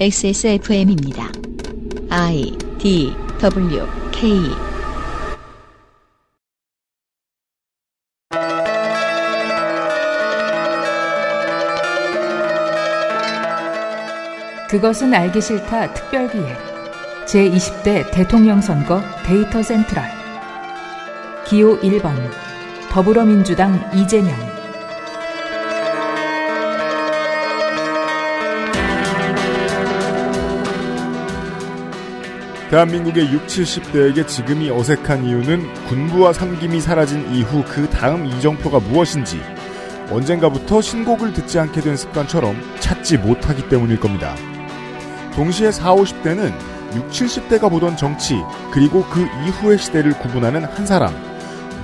XSFM입니다. I D W K 그것은 알기 싫다 특별기획 제20대 대통령 선거 데이터 센트럴 기호 1번 더불어민주당 이재명 대한민국의 6, 70대에게 지금이 어색한 이유는 군부와 삼김이 사라진 이후 그 다음 이정표가 무엇인지 언젠가부터 신곡을 듣지 않게 된 습관처럼 찾지 못하기 때문일 겁니다. 동시에 4 50대는 6, 70대가 보던 정치, 그리고 그 이후의 시대를 구분하는 한 사람,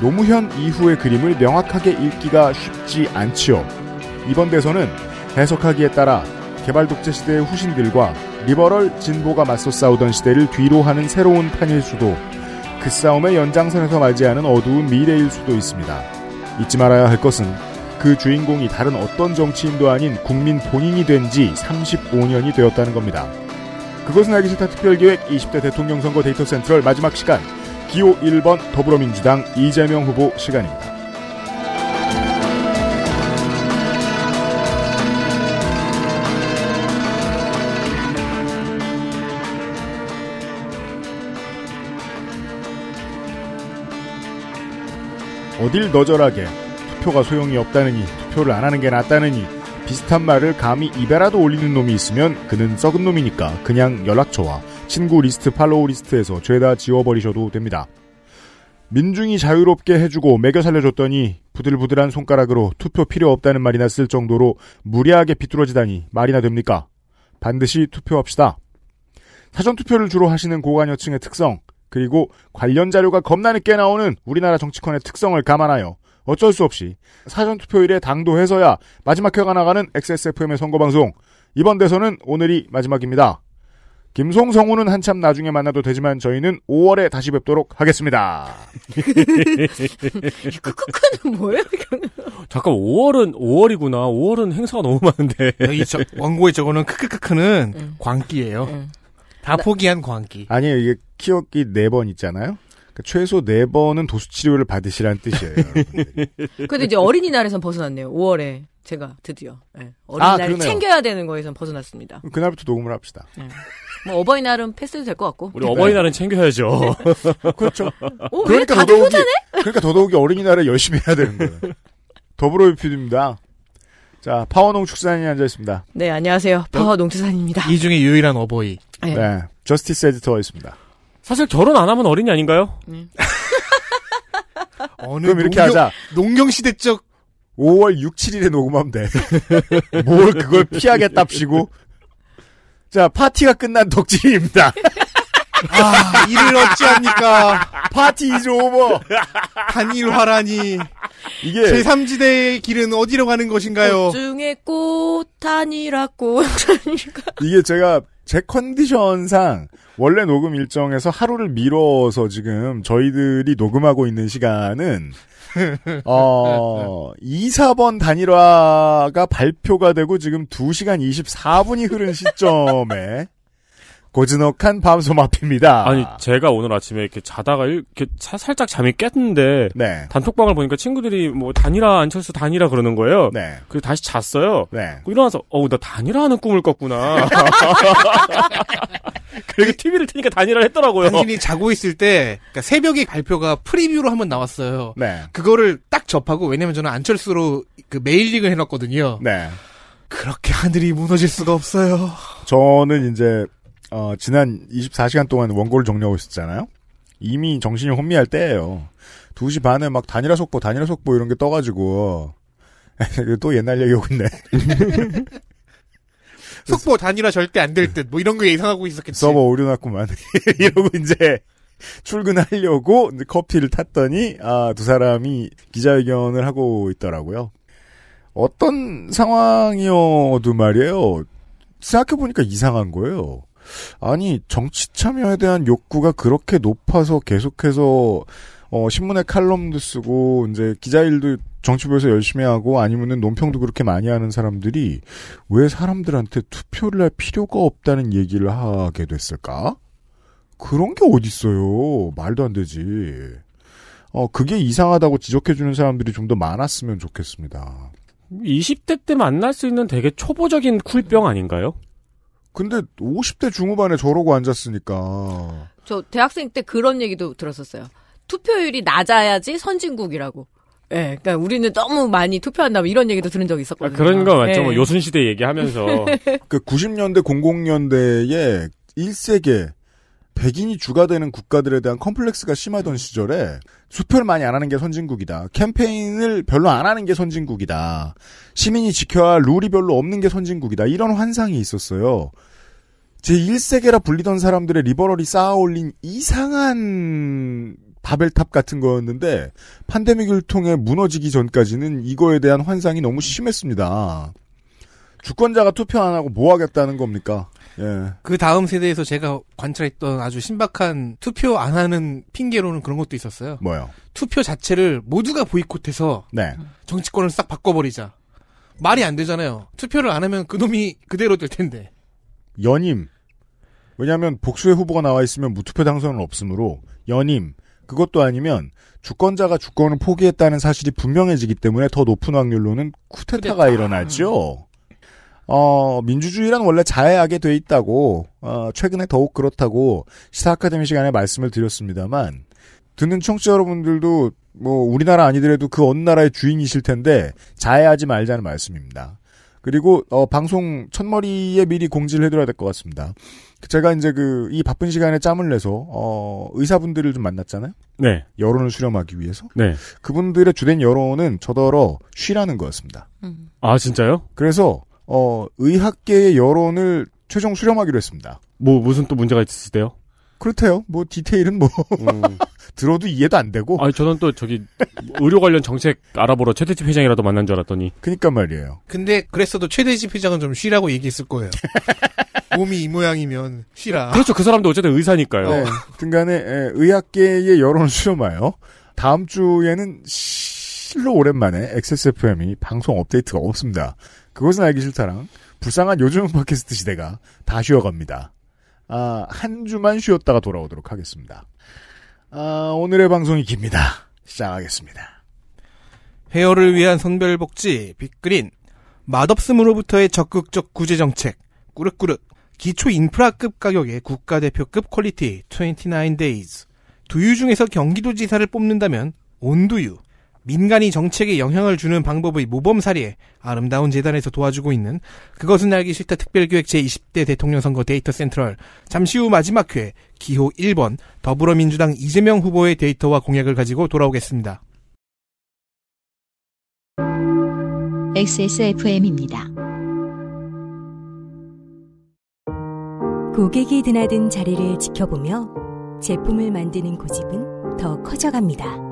노무현 이후의 그림을 명확하게 읽기가 쉽지 않지요. 이번 대선은 해석하기에 따라 개발 독재 시대의 후신들과 리버럴 진보가 맞서 싸우던 시대를 뒤로 하는 새로운 판일 수도 그 싸움의 연장선에서 맞이하는 어두운 미래일 수도 있습니다. 잊지 말아야 할 것은 그 주인공이 다른 어떤 정치인도 아닌 국민 본인이 된 지 35년이 되었다는 겁니다. 그것은 알기 싫다 특별기획 20대 대통령 선거 데이터 센트럴 마지막 시간 기호 1번 더불어민주당 이재명 후보 시간입니다. 어딜 너절하게 투표가 소용이 없다느니 투표를 안 하는 게 낫다느니 비슷한 말을 감히 입에라도 올리는 놈이 있으면 그는 썩은 놈이니까 그냥 연락처와 친구 리스트 팔로우 리스트에서 죄다 지워버리셔도 됩니다. 민중이 자유롭게 해주고 매겨 살려줬더니 부들부들한 손가락으로 투표 필요 없다는 말이나 쓸 정도로 무리하게 비뚤어지다니 말이나 됩니까? 반드시 투표합시다. 사전투표를 주로 하시는 고관여층의 특성, 그리고 관련 자료가 겁나 늦게 나오는 우리나라 정치권의 특성을 감안하여 어쩔 수 없이 사전투표일에 당도해서야 마지막 회가 나가는 XSFM의 선거방송. 이번 대선은 오늘이 마지막입니다. 김송성우는 한참 나중에 만나도 되지만 저희는 5월에 다시 뵙도록 하겠습니다. 크크크는 뭐예요? 잠깐 5월은 5월이구나. 5월은 행사가 너무 많은데. 여 저, 원고에 저거는 크크크크는 응. 광기예요. 응. 다 네. 포기한 광기. 아니에요. 이게 키웠기네번 있잖아요. 그러니까 최소 네 번은 도수 치료를 받으시라는 뜻이에요. 그래도 이제 어린이날에선 벗어났네요. 5월에 제가 드디어 네. 어린이날 아, 챙겨야 되는 거에선 벗어났습니다. 그날부터 녹음을 합시다. 네. 뭐 어버이날은 패스도 될 것 같고. 우리 어버이날은 챙겨야죠. 네. 그렇죠. 오, 그러니까, 그러니까 더더욱이 그러니까 더더욱이 어린이날에 열심히 해야 되는 거예요. 더불어 유피입니다 자, 파워농축산이 앉아있습니다. 네, 안녕하세요. 네. 파워농축산입니다. 이 중에 유일한 어버이. 네. 네. 저스티스 에디터가 있습니다. 사실 결혼 안 하면 어린이 아닌가요? 네. 어느 그럼 이렇게 농경, 하자. 농경시대적 5월 6, 7일에 녹음하면 돼. 뭘 그걸 피하겠답시고. 자, 파티가 끝난 덕진입니다 아, 이를 어찌합니까? 파티 이즈 오버. 단일화라니. 이게. 제3지대의 길은 어디로 가는 것인가요? 그 중에 꽃, 단일화, 꽃, 이게 제가 제 컨디션상 원래 녹음 일정에서 하루를 미뤄서 지금 저희들이 녹음하고 있는 시간은 어 2, 4번 단일화가 발표가 되고 지금 2시간 24분이 흐른 시점에 고즈넉한 밤섬 앞입니다. 아니 제가 오늘 아침에 이렇게 자다가 이렇게 차, 살짝 잠이 깼는데 네. 단톡방을 보니까 친구들이 뭐 단일화 안철수 단일화 그러는 거예요. 네. 그리고 다시 잤어요. 네. 일어나서 어우 나 단일화하는 꿈을 꿨구나. 그리고 TV를 트니까 단일화 를 했더라고요. 당신이 자고 있을 때 그러니까 새벽에 발표가 프리뷰로 한번 나왔어요. 네. 그거를 딱 접하고 왜냐면 저는 안철수로 그 메일링을 해놨거든요. 네. 그렇게 하늘이 무너질 수가 없어요. 저는 이제 어, 지난 24시간 동안 원고를 정리하고 있었잖아요. 이미 정신이 혼미할 때예요. 2시 반에 막 단일화 속보, 단일화 속보 이런 게 떠가지고 또 옛날 얘기하고 있네. 속보 단일화 절대 안 될 듯뭐 이런 거 예상하고 있었겠지. 서버 오류났구만 이러고 이제 출근하려고 커피를 탔더니 아, 두 사람이 기자회견을 하고 있더라고요. 어떤 상황이어도 말이에요. 생각해보니까 이상한 거예요. 아니 정치 참여에 대한 욕구가 그렇게 높아서 계속해서 어, 신문에 칼럼도 쓰고 이제 기자일도 정치부에서 열심히 하고 아니면은 논평도 그렇게 많이 하는 사람들이 왜 사람들한테 투표를 할 필요가 없다는 얘기를 하게 됐을까? 그런 게 어딨어요. 말도 안 되지. 어, 그게 이상하다고 지적해주는 사람들이 좀 더 많았으면 좋겠습니다. 20대 때 만날 수 있는 되게 초보적인 쿨병 아닌가요? 근데 50대 중후반에 저러고 앉았으니까. 저 대학생 때 그런 얘기도 들었었어요. 투표율이 낮아야지 선진국이라고. 예, 네, 그러니까 우리는 너무 많이 투표한다 뭐 이런 얘기도 들은 적이 있었거든요. 아, 그런 거 맞죠. 네. 뭐 예. 요순 시대 얘기하면서 그 90년대 00년대에 1세계 백인이 주가 되는 국가들에 대한 컴플렉스가 심하던 시절에 투표를 많이 안 하는 게 선진국이다. 캠페인을 별로 안 하는 게 선진국이다. 시민이 지켜야 할 룰이 별로 없는 게 선진국이다. 이런 환상이 있었어요. 제1세계라 불리던 사람들의 리버럴이 쌓아올린 이상한 바벨탑 같은 거였는데 판데믹을 통해 무너지기 전까지는 이거에 대한 환상이 너무 심했습니다. 주권자가 투표 안 하고 뭐 하겠다는 겁니까? 예. 그 다음 세대에서 제가 관찰했던 아주 신박한 투표 안 하는 핑계로는 그런 것도 있었어요. 뭐요? 투표 자체를 모두가 보이콧해서 네. 정치권을 싹 바꿔버리자. 말이 안 되잖아요. 투표를 안 하면 그놈이 그대로 될 텐데. 연임. 왜냐하면 복수의 후보가 나와 있으면 무투표 당선은 없으므로 연임. 그것도 아니면 주권자가 주권을 포기했다는 사실이 분명해지기 때문에 더 높은 확률로는 쿠데타가 쿠데타. 일어나죠. 어, 민주주의란 원래 자해하게 돼 있다고, 어, 최근에 더욱 그렇다고 시사 아카데미 시간에 말씀을 드렸습니다만, 듣는 청취자 여러분들도 뭐 우리나라 아니더라도 그 어느 나라의 주인이실 텐데 자해하지 말자는 말씀입니다. 그리고 어, 방송 첫머리에 미리 공지를 해드려야 될 것 같습니다. 제가 이제 그 이 바쁜 시간에 짬을 내서 어, 의사분들을 좀 만났잖아요. 네. 여론을 수렴하기 위해서. 네. 그분들의 주된 여론은 저더러 쉬라는 거였습니다. 음. 아 진짜요? 그래서 어, 의학계의 여론을 최종 수렴하기로 했습니다. 뭐 무슨 또 문제가 있었을때요? 그렇대요. 뭐 디테일은 뭐 음. 들어도 이해도 안 되고. 아니 저는 또 저기 의료 관련 정책 알아보러 최대집 회장이라도 만난 줄 알았더니. 그니까 말이에요. 근데 그랬어도 최대집 회장은 좀 쉬라고 얘기했을 거예요. 몸이 이 모양이면 쉬라. 그렇죠. 그 사람도 어쨌든 의사니까요. 네. 등간에 예, 의학계의 여론 수렴하여 다음 주에는 실로 오랜만에 XSFM이 방송 업데이트가 없습니다. 그것은 알기 싫다랑 불쌍한 요즘 팟캐스트 시대가 다 쉬어갑니다. 아, 한 주만 쉬었다가 돌아오도록 하겠습니다. 아, 오늘의 방송이 깁니다. 시작하겠습니다. 헤어를 위한 선별복지, 빅그린, 맛없음으로부터의 적극적 구제정책, 꾸륵꾸륵, 기초 인프라급 가격의 국가대표급 퀄리티, 29 days. 두유 중에서 경기도지사를 뽑는다면, 온두유, 민간이 정책에 영향을 주는 방법의 모범사례 아름다운 재단에서 도와주고 있는 그것은 알기 싫다 특별기획 제20대 대통령 선거 데이터 센트럴 잠시 후 마지막 회 기호 1번 더불어민주당 이재명 후보의 데이터와 공약을 가지고 돌아오겠습니다. XSFM입니다. 고객이 드나든 자리를 지켜보며 제품을 만드는 고집은 더 커져갑니다.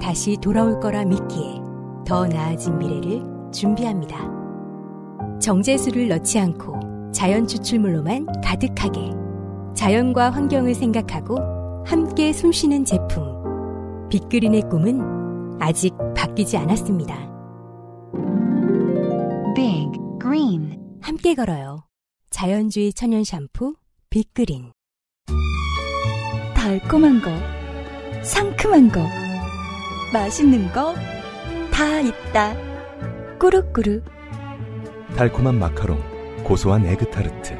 다시 돌아올 거라 믿기에 더 나아진 미래를 준비합니다. 정제수를 넣지 않고 자연 추출물로만 가득하게 자연과 환경을 생각하고 함께 숨쉬는 제품 빅그린의 꿈은 아직 바뀌지 않았습니다. Big Green 함께 걸어요. 자연주의 천연 샴푸 빅그린 달콤한 거 상큼한 거 맛있는 거 다 있다. 꾸룩꾸룩. 달콤한 마카롱, 고소한 에그타르트.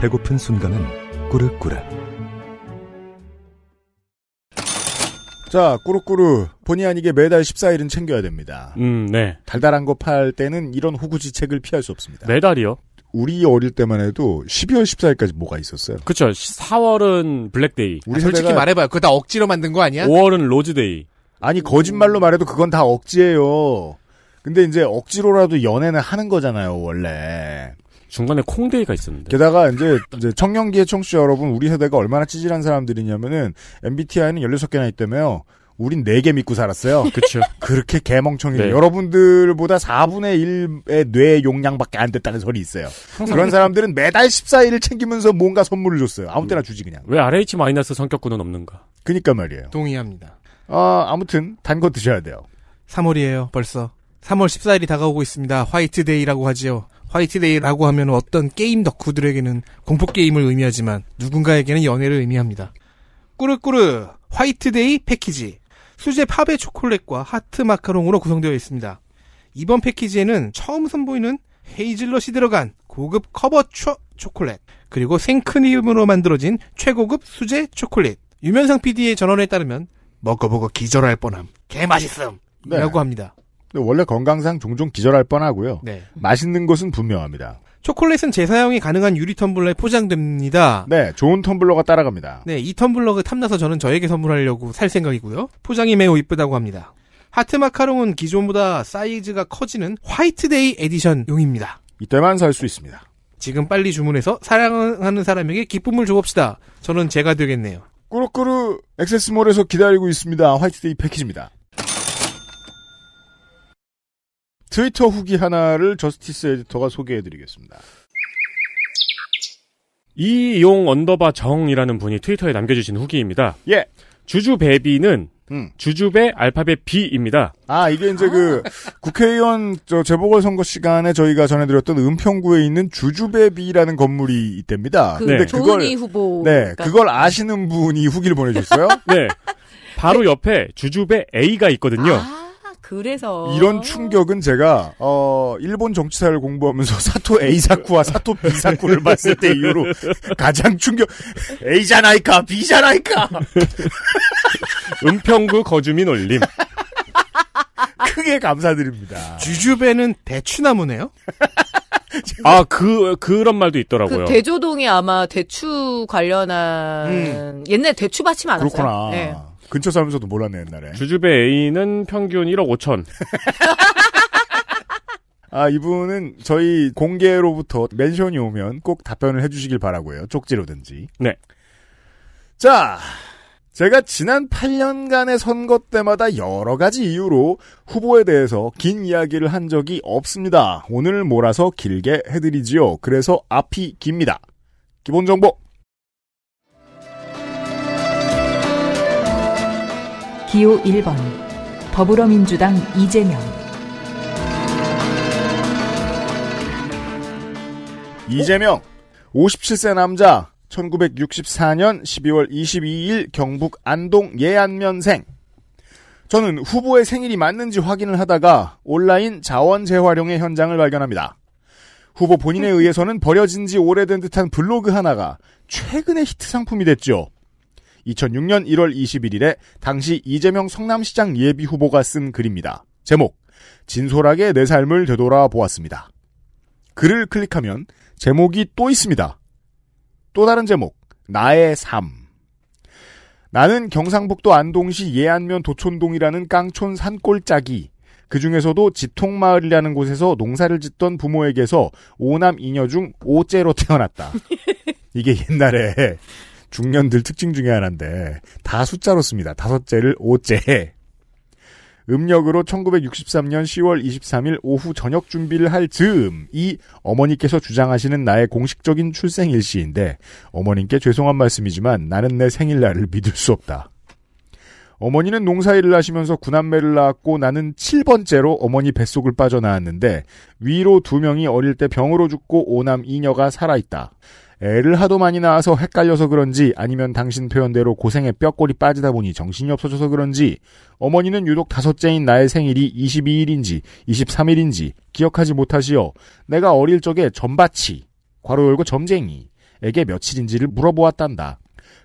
배고픈 순간은 꾸룩꾸룩. 자, 꾸룩꾸룩. 본의 아니게 매달 14일은 챙겨야 됩니다. 음, 네. 달달한 거 팔 때는 이런 호구지책을 피할 수 없습니다. 매달이요? 우리 어릴 때만 해도 12월 14일까지 뭐가 있었어요? 그쵸. 4월은 블랙데이. 우리 아, 솔직히 말해봐요. 그거 다 억지로 만든 거 아니야? 5월은 로즈데이. 아니 거짓말로 말해도 그건 다 억지예요. 근데 이제 억지로라도 연애는 하는 거잖아요, 원래. 중간에 콩데이가 있었는데. 게다가 이제, 이제 청년기의 청취자 여러분, 우리 세대가 얼마나 찌질한 사람들이냐면은 MBTI는 16개나 있다며요. 우린 4개 믿고 살았어요. 그렇죠. 그렇게 개멍청이 네. 여러분들보다 4분의 1의 뇌 용량밖에 안 됐다는 소리 있어요. 그런 그 사람들은 매달 14일을 챙기면서 뭔가 선물을 줬어요. 아무 때나 주지 그냥. 왜 RH 마이너스 성격군은 없는가? 그니까 말이에요. 동의합니다. 아, 아무튼 단 거 드셔야 돼요. 3월이에요, 벌써. 3월 14일이 다가오고 있습니다. 화이트데이라고 하지요. 화이트데이라고 하면 어떤 게임 덕후들에게는 공포 게임을 의미하지만 누군가에게는 연애를 의미합니다. 꾸르꾸르 화이트데이 패키지 수제 팝의 초콜릿과 하트 마카롱으로 구성되어 있습니다. 이번 패키지에는 처음 선보이는 헤이즐넛이 들어간 고급 커버 초, 초콜릿 그리고 생크림으로 만들어진 최고급 수제 초콜릿 유면상 PD의 전언에 따르면 먹어보고 기절할 뻔함. 개맛있음. 네. 라고 합니다. 원래 건강상 종종 기절할 뻔하고요. 네. 맛있는 것은 분명합니다. 초콜릿은 재사용이 가능한 유리 텀블러에 포장됩니다. 네, 좋은 텀블러가 따라갑니다. 네, 이 텀블러가 탐나서 저는 저에게 선물하려고 살 생각이고요. 포장이 매우 이쁘다고 합니다. 하트 마카롱은 기존보다 사이즈가 커지는 화이트데이 에디션용입니다. 이때만 살 수 있습니다. 지금 빨리 주문해서 사랑하는 사람에게 기쁨을 줘봅시다. 저는 제가 되겠네요. 꾸루꾸르 액세스몰에서 기다리고 있습니다. 화이트데이 패키지입니다. 트위터 후기 하나를 저스티스 에디터가 소개해드리겠습니다. 이용 언더바 정이라는 분이 트위터에 남겨주신 후기입니다. 예. 주주 베비는 음. 주줍의 알파벳 B입니다. 아 이게 이제 아. 그 국회의원 저 재보궐 선거 시간에 저희가 전해드렸던 은평구에 있는 주주배 B라는 건물이 있답니다. 그 네. 그걸 후보. 네 그러니까. 그걸 아시는 분이 후기를 보내주셨어요. 네 바로 옆에 주주배 A가 있거든요. 아. 그래서 이런 충격은 제가 어 일본 정치사를 공부하면서 사토 A 사쿠와 사토 B 사쿠를 봤을 때 이후로 가장 충격 a 자나이카 b 자나이카 은평구 거주민 올림. 크게 감사드립니다. 주주배는 대추나무네요? 아, 그, 그런 말도 있더라고요. 그 대조동이 아마 대추 관련한, 음. 옛날에 대추밭이 많았어요. 그렇구나. 네. 근처 살면서도 몰랐네, 옛날에. 주주배 A는 평균 1억 5천. 아, 이분은 저희 공개로부터 멘션이 오면 꼭 답변을 해주시길 바라고요. 쪽지로든지. 네. 자, 제가 지난 8년간의 선거 때마다 여러 가지 이유로 후보에 대해서 긴 이야기를 한 적이 없습니다. 오늘 몰아서 길게 해드리지요. 그래서 앞이 깁니다. 기본 정보. 기호 1번. 더불어민주당 이재명. 이재명. 57세 남자. 1964년 12월 22일 경북 안동 예안면생. 저는 후보의 생일이 맞는지 확인을 하다가 온라인 자원 재활용의 현장을 발견합니다. 후보 본인에 의해서는 버려진 지 오래된 듯한 블로그 하나가 최근의 히트 상품이 됐죠. 2006년 1월 21일에 당시 이재명 성남시장 예비 후보가 쓴 글입니다. 제목, 진솔하게 내 삶을 되돌아 보았습니다. 글을 클릭하면 제목이 또 있습니다. 또 다른 제목, 나의 삶. 나는 경상북도 안동시 예안면 도촌동이라는 깡촌 산골짜기. 그 중에서도 지통마을이라는 곳에서 농사를 짓던 부모에게서 오남 이녀 중 오째로 태어났다. 이게 옛날에 중년들 특징 중에 하나인데 다 숫자로 씁니다. 다섯째를 오째. 음력으로 1963년 10월 23일 오후 저녁 준비를 할 즈음이 어머니께서 주장하시는 나의 공식적인 출생일시인데 어머님께 죄송한 말씀이지만 나는 내 생일날을 믿을 수 없다. 어머니는 농사일을 하시면서 군함매를 낳았고 나는 7번째로 어머니 뱃속을 빠져나왔는데 위로 두 명이 어릴 때 병으로 죽고 오남 이녀가 살아있다. 애를 하도 많이 낳아서 헷갈려서 그런지 아니면 당신 표현대로 고생에 뼈골이 빠지다 보니 정신이 없어져서 그런지 어머니는 유독 다섯째인 나의 생일이 22일인지 23일인지 기억하지 못하시어 내가 어릴 적에 전바치 괄호 열고 점쟁이에게 며칠인지를 물어보았단다.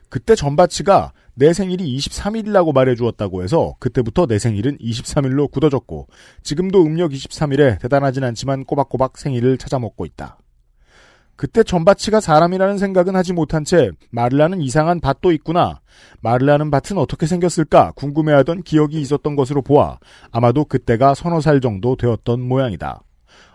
그때 전바치가 내 생일이 23일이라고 말해주었다고 해서 그때부터 내 생일은 23일로 굳어졌고 지금도 음력 23일에 대단하진 않지만 꼬박꼬박 생일을 찾아먹고 있다. 그때 전밭치가 사람이라는 생각은 하지 못한 채 말을 하는 이상한 밭도 있구나. 말을 하는 밭은 어떻게 생겼을까 궁금해하던 기억이 있었던 것으로 보아 아마도 그때가 서너 살 정도 되었던 모양이다.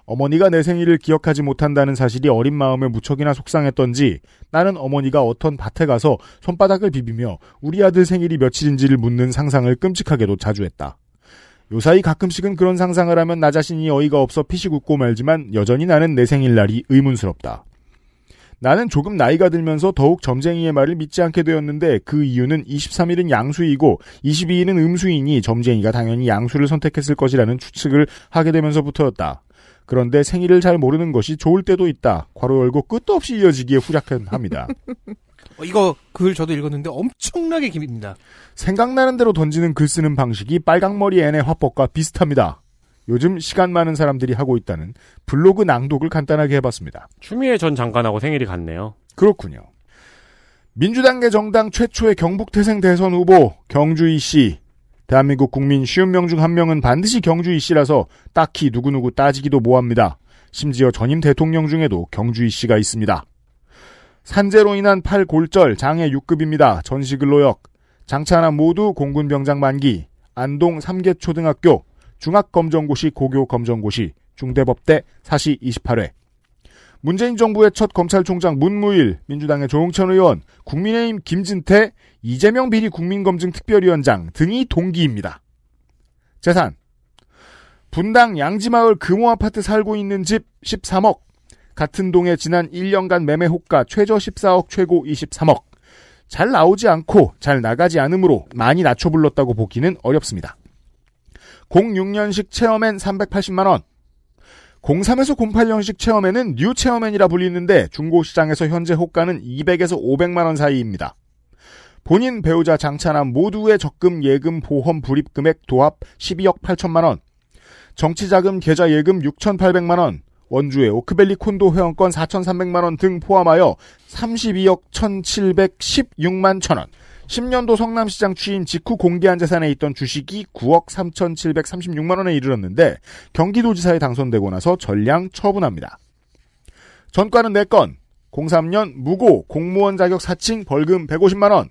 어머니가 내 생일을 기억하지 못한다는 사실이 어린 마음에 무척이나 속상했던지 나는 어머니가 어떤 밭에 가서 손바닥을 비비며 우리 아들 생일이 며칠인지를 묻는 상상을 끔찍하게도 자주 했다. 요사이 가끔씩은 그런 상상을 하면 나 자신이 어이가 없어 피식 웃고 말지만 여전히 나는 내 생일날이 의문스럽다. 나는 조금 나이가 들면서 더욱 점쟁이의 말을 믿지 않게 되었는데 그 이유는 23일은 양수이고 22일은 음수이니 점쟁이가 당연히 양수를 선택했을 것이라는 추측을 하게 되면서부터였다. 그런데 생일을 잘 모르는 것이 좋을 때도 있다. 괄호 열고 끝도 없이 이어지기에 후략합니다 어, 이거 글 저도 읽었는데 엄청나게 깁니다. 생각나는 대로 던지는 글 쓰는 방식이 빨강머리 앤의 화법과 비슷합니다. 요즘 시간 많은 사람들이 하고 있다는 블로그 낭독을 간단하게 해봤습니다. 추미애 전 장관하고 생일이 같네요. 그렇군요. 민주당계 정당 최초의 경북 태생 대선 후보 경주희 씨. 대한민국 국민 쉬운 명 중 한 명은 반드시 경주희 씨라서 딱히 누구누구 따지기도 뭐합니다. 심지어 전임 대통령 중에도 경주희 씨가 있습니다. 산재로 인한 팔 골절 장애 6급입니다. 전시 근로역 장차남 모두 공군 병장 만기 안동 3개 초등학교 중학검정고시, 고교검정고시, 중대법대 사시 28회. 문재인 정부의 첫 검찰총장 문무일, 민주당의 조홍천 의원, 국민의힘 김진태, 이재명 비리 국민검증특별위원장 등이 동기입니다. 재산. 분당 양지마을 금호아파트 살고 있는 집 13억. 같은 동에 지난 1년간 매매 호가 최저 14억, 최고 23억. 잘 나오지 않고 잘 나가지 않으므로 많이 낮춰 불렀다고 보기는 어렵습니다. 06년식 체험엔 380만원. 03에서 08년식 체험에는뉴체험엔이라 불리는데 중고시장에서 현재 호가는 200에서 500만원 사이입니다. 본인 배우자 장차남 모두의 적금 예금 보험 불입 금액 도합 12억 8천만원. 정치자금 계좌 예금 6,800만원. 원주의 오크밸리 콘도 회원권 4,300만원 등 포함하여 32억 1,716만 천원. 10년도 성남시장 취임 직후 공개한 재산에 있던 주식이 9억 3,736만 원에 이르렀는데 경기도지사에 당선되고 나서 전량 처분합니다. 전과는 4건, 03년 무고 공무원 자격 사칭 벌금 150만 원,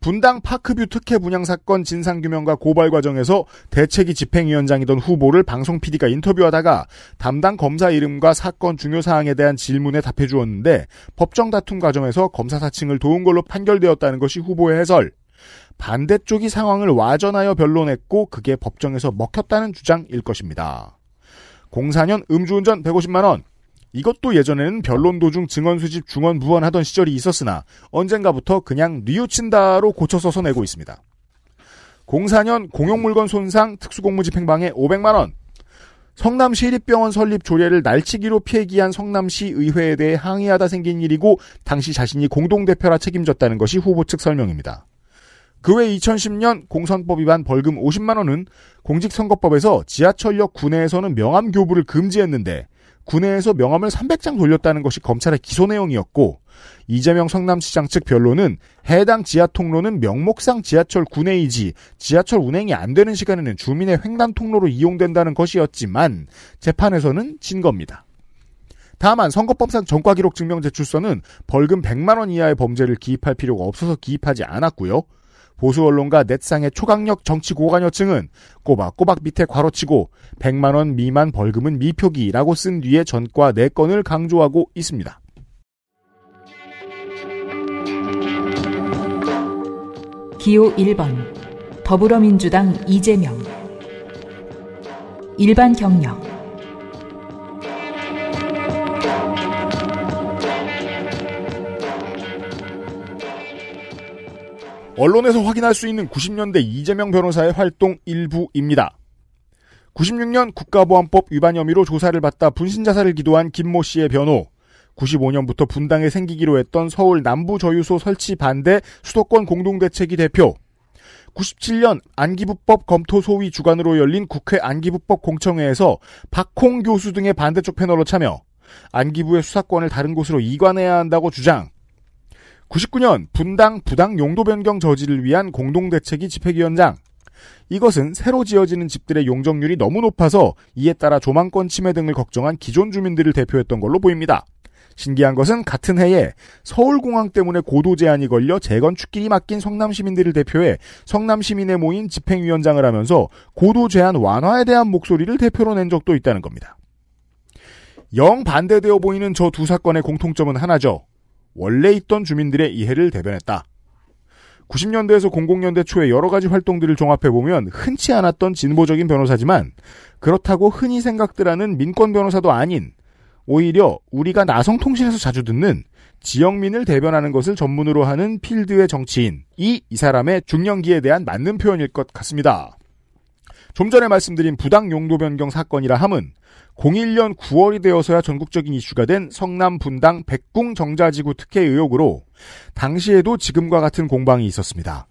분당 파크뷰 특혜 분양 사건 진상규명과 고발 과정에서 대책위 집행위원장이던 후보를 방송 PD가 인터뷰하다가 담당 검사 이름과 사건 중요 사항에 대한 질문에 답해 주었는데 법정 다툼 과정에서 검사 사칭을 도운 걸로 판결되었다는 것이 후보의 해설. 반대쪽이 상황을 와전하여 변론했고 그게 법정에서 먹혔다는 주장일 것입니다. 04년 음주운전 150만 원, 이것도 예전에는 변론 도중 증언 수집 중언 무언하던 시절이 있었으나 언젠가부터 그냥 뉘우친다로 고쳐서 써내고 있습니다. 04년 공용물건 손상 특수공무집행방해 500만원 성남시립병원 설립 조례를 날치기로 폐기한 성남시 의회에 대해 항의하다 생긴 일이고 당시 자신이 공동대표라 책임졌다는 것이 후보 측 설명입니다. 그 외 2010년 공선법 위반 벌금 50만원은 공직선거법에서 지하철역 구내에서는 명함 교부를 금지했는데 군내에서 명함을 300장 돌렸다는 것이 검찰의 기소 내용이었고 이재명 성남시장 측 변론은 해당 지하 통로는 명목상 지하철 구내이지 지하철 운행이 안 되는 시간에는 주민의 횡단 통로로 이용된다는 것이었지만 재판에서는 진 겁니다. 다만 선거법상 전과기록 증명 제출서는 벌금 100만 원 이하의 범죄를 기입할 필요가 없어서 기입하지 않았고요. 보수 언론과 넷상의 초강력 정치 고관여층은 꼬박꼬박 밑에 괄호치고 100만 원 미만 벌금은 미표기라고 쓴 뒤에 전과 4건을 강조하고 있습니다. 기호 1번 더불어민주당 이재명 일반 경력 언론에서 확인할 수 있는 90년대 이재명 변호사의 활동 일부입니다. 96년 국가보안법 위반 혐의로 조사를 받다 분신자살을 기도한 김모 씨의 변호, 95년부터 분당에 생기기로 했던 서울 남부저유소 설치 반대 수도권 공동대책위 대표, 97년 안기부법 검토 소위 주관으로 열린 국회 안기부법 공청회에서 박홍 교수 등의 반대쪽 패널로 참여, 안기부의 수사권을 다른 곳으로 이관해야 한다고 주장, 99년 분당 부당 용도 변경 저지를 위한 공동대책위 집행위원장. 이것은 새로 지어지는 집들의 용적률이 너무 높아서 이에 따라 조망권 침해 등을 걱정한 기존 주민들을 대표했던 걸로 보입니다. 신기한 것은 같은 해에 서울공항 때문에 고도 제한이 걸려 재건축길이 막힌 성남 시민들을 대표해 성남 시민의 모인 집행위원장을 하면서 고도 제한 완화에 대한 목소리를 대표로 낸 적도 있다는 겁니다. 영 반대되어 보이는 저 두 사건의 공통점은 하나죠. 원래 있던 주민들의 이해를 대변했다. 90년대에서 00년대 초에 여러 가지 활동들을 종합해보면 흔치 않았던 진보적인 변호사지만 그렇다고 흔히 생각들하는 민권 변호사도 아닌 오히려 우리가 나성통신에서 자주 듣는 지역민을 대변하는 것을 전문으로 하는 필드의 정치인이 이 사람의 중년기에 대한 맞는 표현일 것 같습니다. 좀 전에 말씀드린 부당 용도 변경 사건이라 함은 01년 9월이 되어서야 전국적인 이슈가 된 성남 분당 백궁 정자지구 특혜 의혹으로 당시에도 지금과 같은 공방이 있었습니다.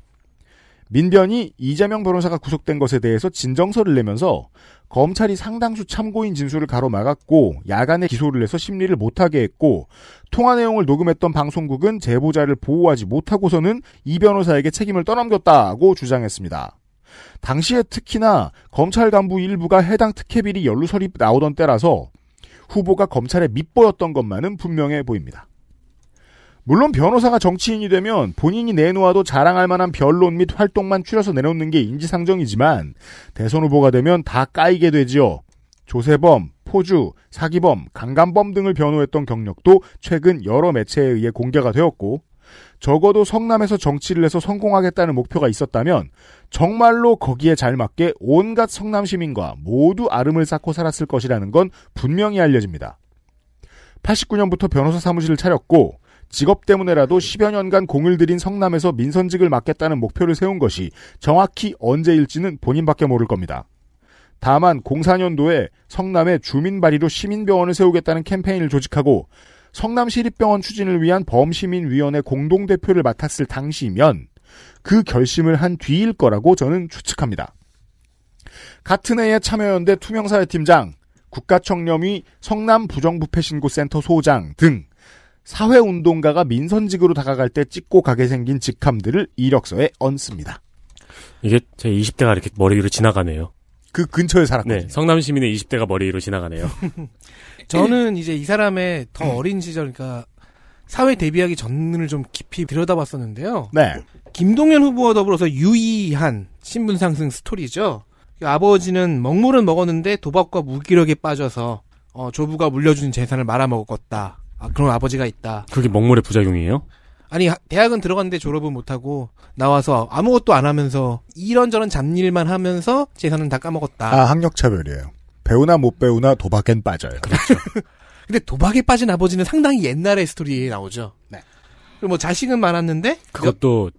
민변이 이재명 변호사가 구속된 것에 대해서 진정서를 내면서 검찰이 상당수 참고인 진술을 가로막았고 야간에 기소를 해서 심리를 못하게 했고 통화 내용을 녹음했던 방송국은 제보자를 보호하지 못하고서는 이 변호사에게 책임을 떠넘겼다고 주장했습니다. 당시에 특히나 검찰 간부 일부가 해당 특혜비리 연루설이 나오던 때라서 후보가 검찰에 밉보였던 것만은 분명해 보입니다. 물론 변호사가 정치인이 되면 본인이 내놓아도 자랑할 만한 변론 및 활동만 추려서 내놓는 게 인지상정이지만 대선 후보가 되면 다 까이게 되지요. 조세범, 포주, 사기범, 강간범 등을 변호했던 경력도 최근 여러 매체에 의해 공개가 되었고 적어도 성남에서 정치를 해서 성공하겠다는 목표가 있었다면 정말로 거기에 잘 맞게 온갖 성남 시민과 모두 아름을 쌓고 살았을 것이라는 건 분명히 알려집니다. 89년부터 변호사 사무실을 차렸고 직업 때문에라도 10여 년간 공을 들인 성남에서 민선직을 맡겠다는 목표를 세운 것이 정확히 언제일지는 본인밖에 모를 겁니다. 다만 04년도에 성남에 주민 발의로 시민병원을 세우겠다는 캠페인을 조직하고 성남시립병원 추진을 위한 범시민위원회 공동대표를 맡았을 당시면 그 결심을 한 뒤일 거라고 저는 추측합니다. 같은 해에 참여연대 투명사회팀장, 국가청렴위 성남부정부패신고센터 소장 등 사회운동가가 민선직으로 다가갈 때 찍고 가게 생긴 직함들을 이력서에 얹습니다. 이게 제 20대가 이렇게 머리 위로 지나가네요. 그 근처에 살았거든요. 네, 성남시민의 20대가 머리 위로 지나가네요. 저는 이제 이 사람의 더 음. 어린 시절, 그러니까 사회 데뷔하기 전을 좀 깊이 들여다봤었는데요. 네. 김동연 후보와 더불어서 유의한 신분 상승 스토리죠. 아버지는 먹물은 먹었는데 도박과 무기력에 빠져서 어, 조부가 물려준 재산을 말아먹었다. 아, 그런 아버지가 있다. 그게 먹물의 부작용이에요? 아니 대학은 들어갔는데 졸업은 못하고 나와서 아무것도 안 하면서 이런저런 잡일만 하면서 재산은 다 까먹었다. 아 학력 차별이에요. 배우나 못 배우나 도박엔 빠져요. 그렇죠. 근데 도박에 빠진 아버지는 상당히 옛날의 스토리에 나오죠. 네. 그리고 뭐 자식은 많았는데 그것도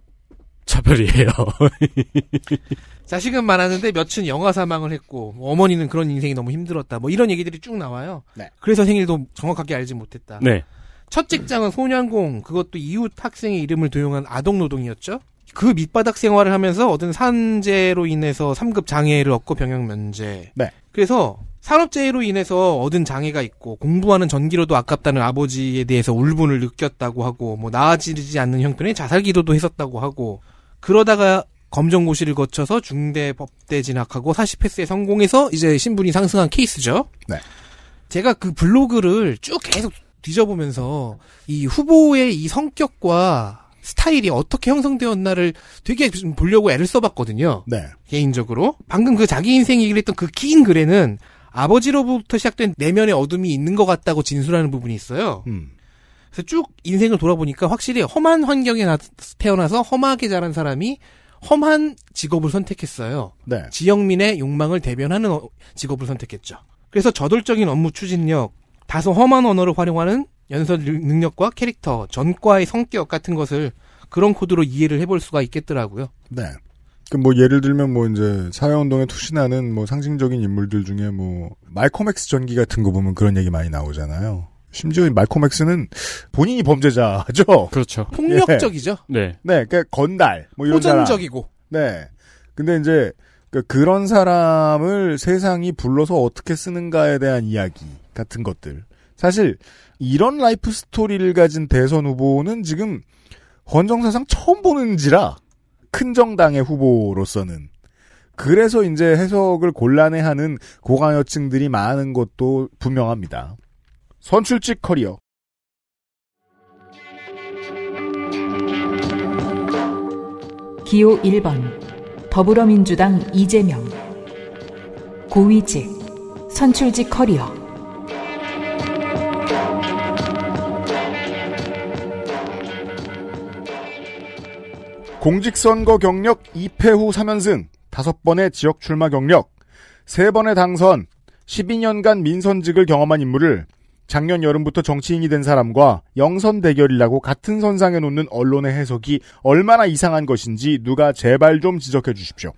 차별이에요. 자식은 많았는데 몇 층 영화 사망을 했고 뭐 어머니는 그런 인생이 너무 힘들었다. 뭐 이런 얘기들이 쭉 나와요. 네. 그래서 생일도 정확하게 알지 못했다. 네. 첫 직장은 소년공 그것도 이웃 학생의 이름을 도용한 아동 노동이었죠. 그 밑바닥 생활을 하면서 얻은 산재로 인해서 3급 장애를 얻고 병역 면제. 네. 그래서 산업재해로 인해서 얻은 장애가 있고 공부하는 전기로도 아깝다는 아버지에 대해서 울분을 느꼈다고 하고 뭐 나아지지 않는 형편에 자살 기도도 했었다고 하고 그러다가 검정고시를 거쳐서 중대 법대 진학하고 40패스에 성공해서 이제 신분이 상승한 케이스죠. 네. 제가 그 블로그를 쭉 계속 뒤져보면서 이 후보의 이 성격과 스타일이 어떻게 형성되었나를 되게 좀 보려고 애를 써봤거든요. 네. 개인적으로. 방금 그 자기 인생 얘기를 했던 그 긴 글에는 아버지로부터 시작된 내면의 어둠이 있는 것 같다고 진술하는 부분이 있어요. 음. 그래서 쭉 인생을 돌아보니까 확실히 험한 환경에 태어나서 험하게 자란 사람이 험한 직업을 선택했어요. 네. 지역민의 욕망을 대변하는 어, 직업을 선택했죠. 그래서 저돌적인 업무 추진력, 다소 험한 언어를 활용하는 연설 능력과 캐릭터, 전과의 성격 같은 것을 그런 코드로 이해를 해볼 수가 있겠더라고요. 네. 그뭐 예를 들면 뭐 이제 사회운동에 투신하는 뭐 상징적인 인물들 중에 뭐말코엑스 전기 같은 거 보면 그런 얘기 많이 나오잖아요. 심지어 말코엑스는 본인이 범죄자죠. 그렇죠. 예. 폭력적이죠. 예. 네. 네, 그러니까 건달 뭐 이런 호전적이고. 사람. 네. 근데 이제 그러니까 그런 사람을 세상이 불러서 어떻게 쓰는가에 대한 이야기 같은 것들. 사실 이런 라이프 스토리를 가진 대선 후보는 지금 헌정사상 처음 보는지라 큰 정당의 후보로서는 그래서 이제 해석을 곤란해하는 고관여층들이 많은 것도 분명합니다. 선출직 커리어 기호 1번 더불어민주당 이재명 고위직 선출직 커리어 공직선거 경력 2패 후 3연승, 5번의 지역 출마 경력, 3번의 당선, 12년간 민선직을 경험한 인물을 작년 여름부터 정치인이 된 사람과 영선 대결이라고 같은 선상에 놓는 언론의 해석이 얼마나 이상한 것인지 누가 제발 좀 지적해 주십시오.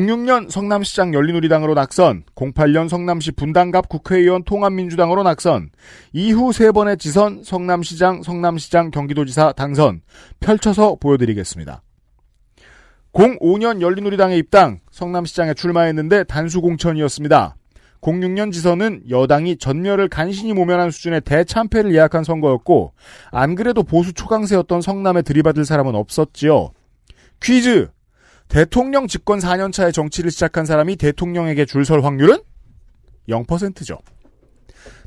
06년 성남시장 열린우리당으로 낙선, 08년 성남시 분당갑 국회의원 통합민주당으로 낙선, 이후 세 번의 지선, 성남시장, 성남시장, 경기도지사 당선, 펼쳐서 보여드리겠습니다. 05년 열린우리당에 입당, 성남시장에 출마했는데 단수 공천이었습니다. 06년 지선은 여당이 전멸을 간신히 모면한 수준의 대참패를 예약한 선거였고, 안 그래도 보수 초강세였던 성남에 들이받을 사람은 없었지요. 퀴즈! 대통령 집권 4년 차에 정치를 시작한 사람이 대통령에게 줄설 확률은 0%죠.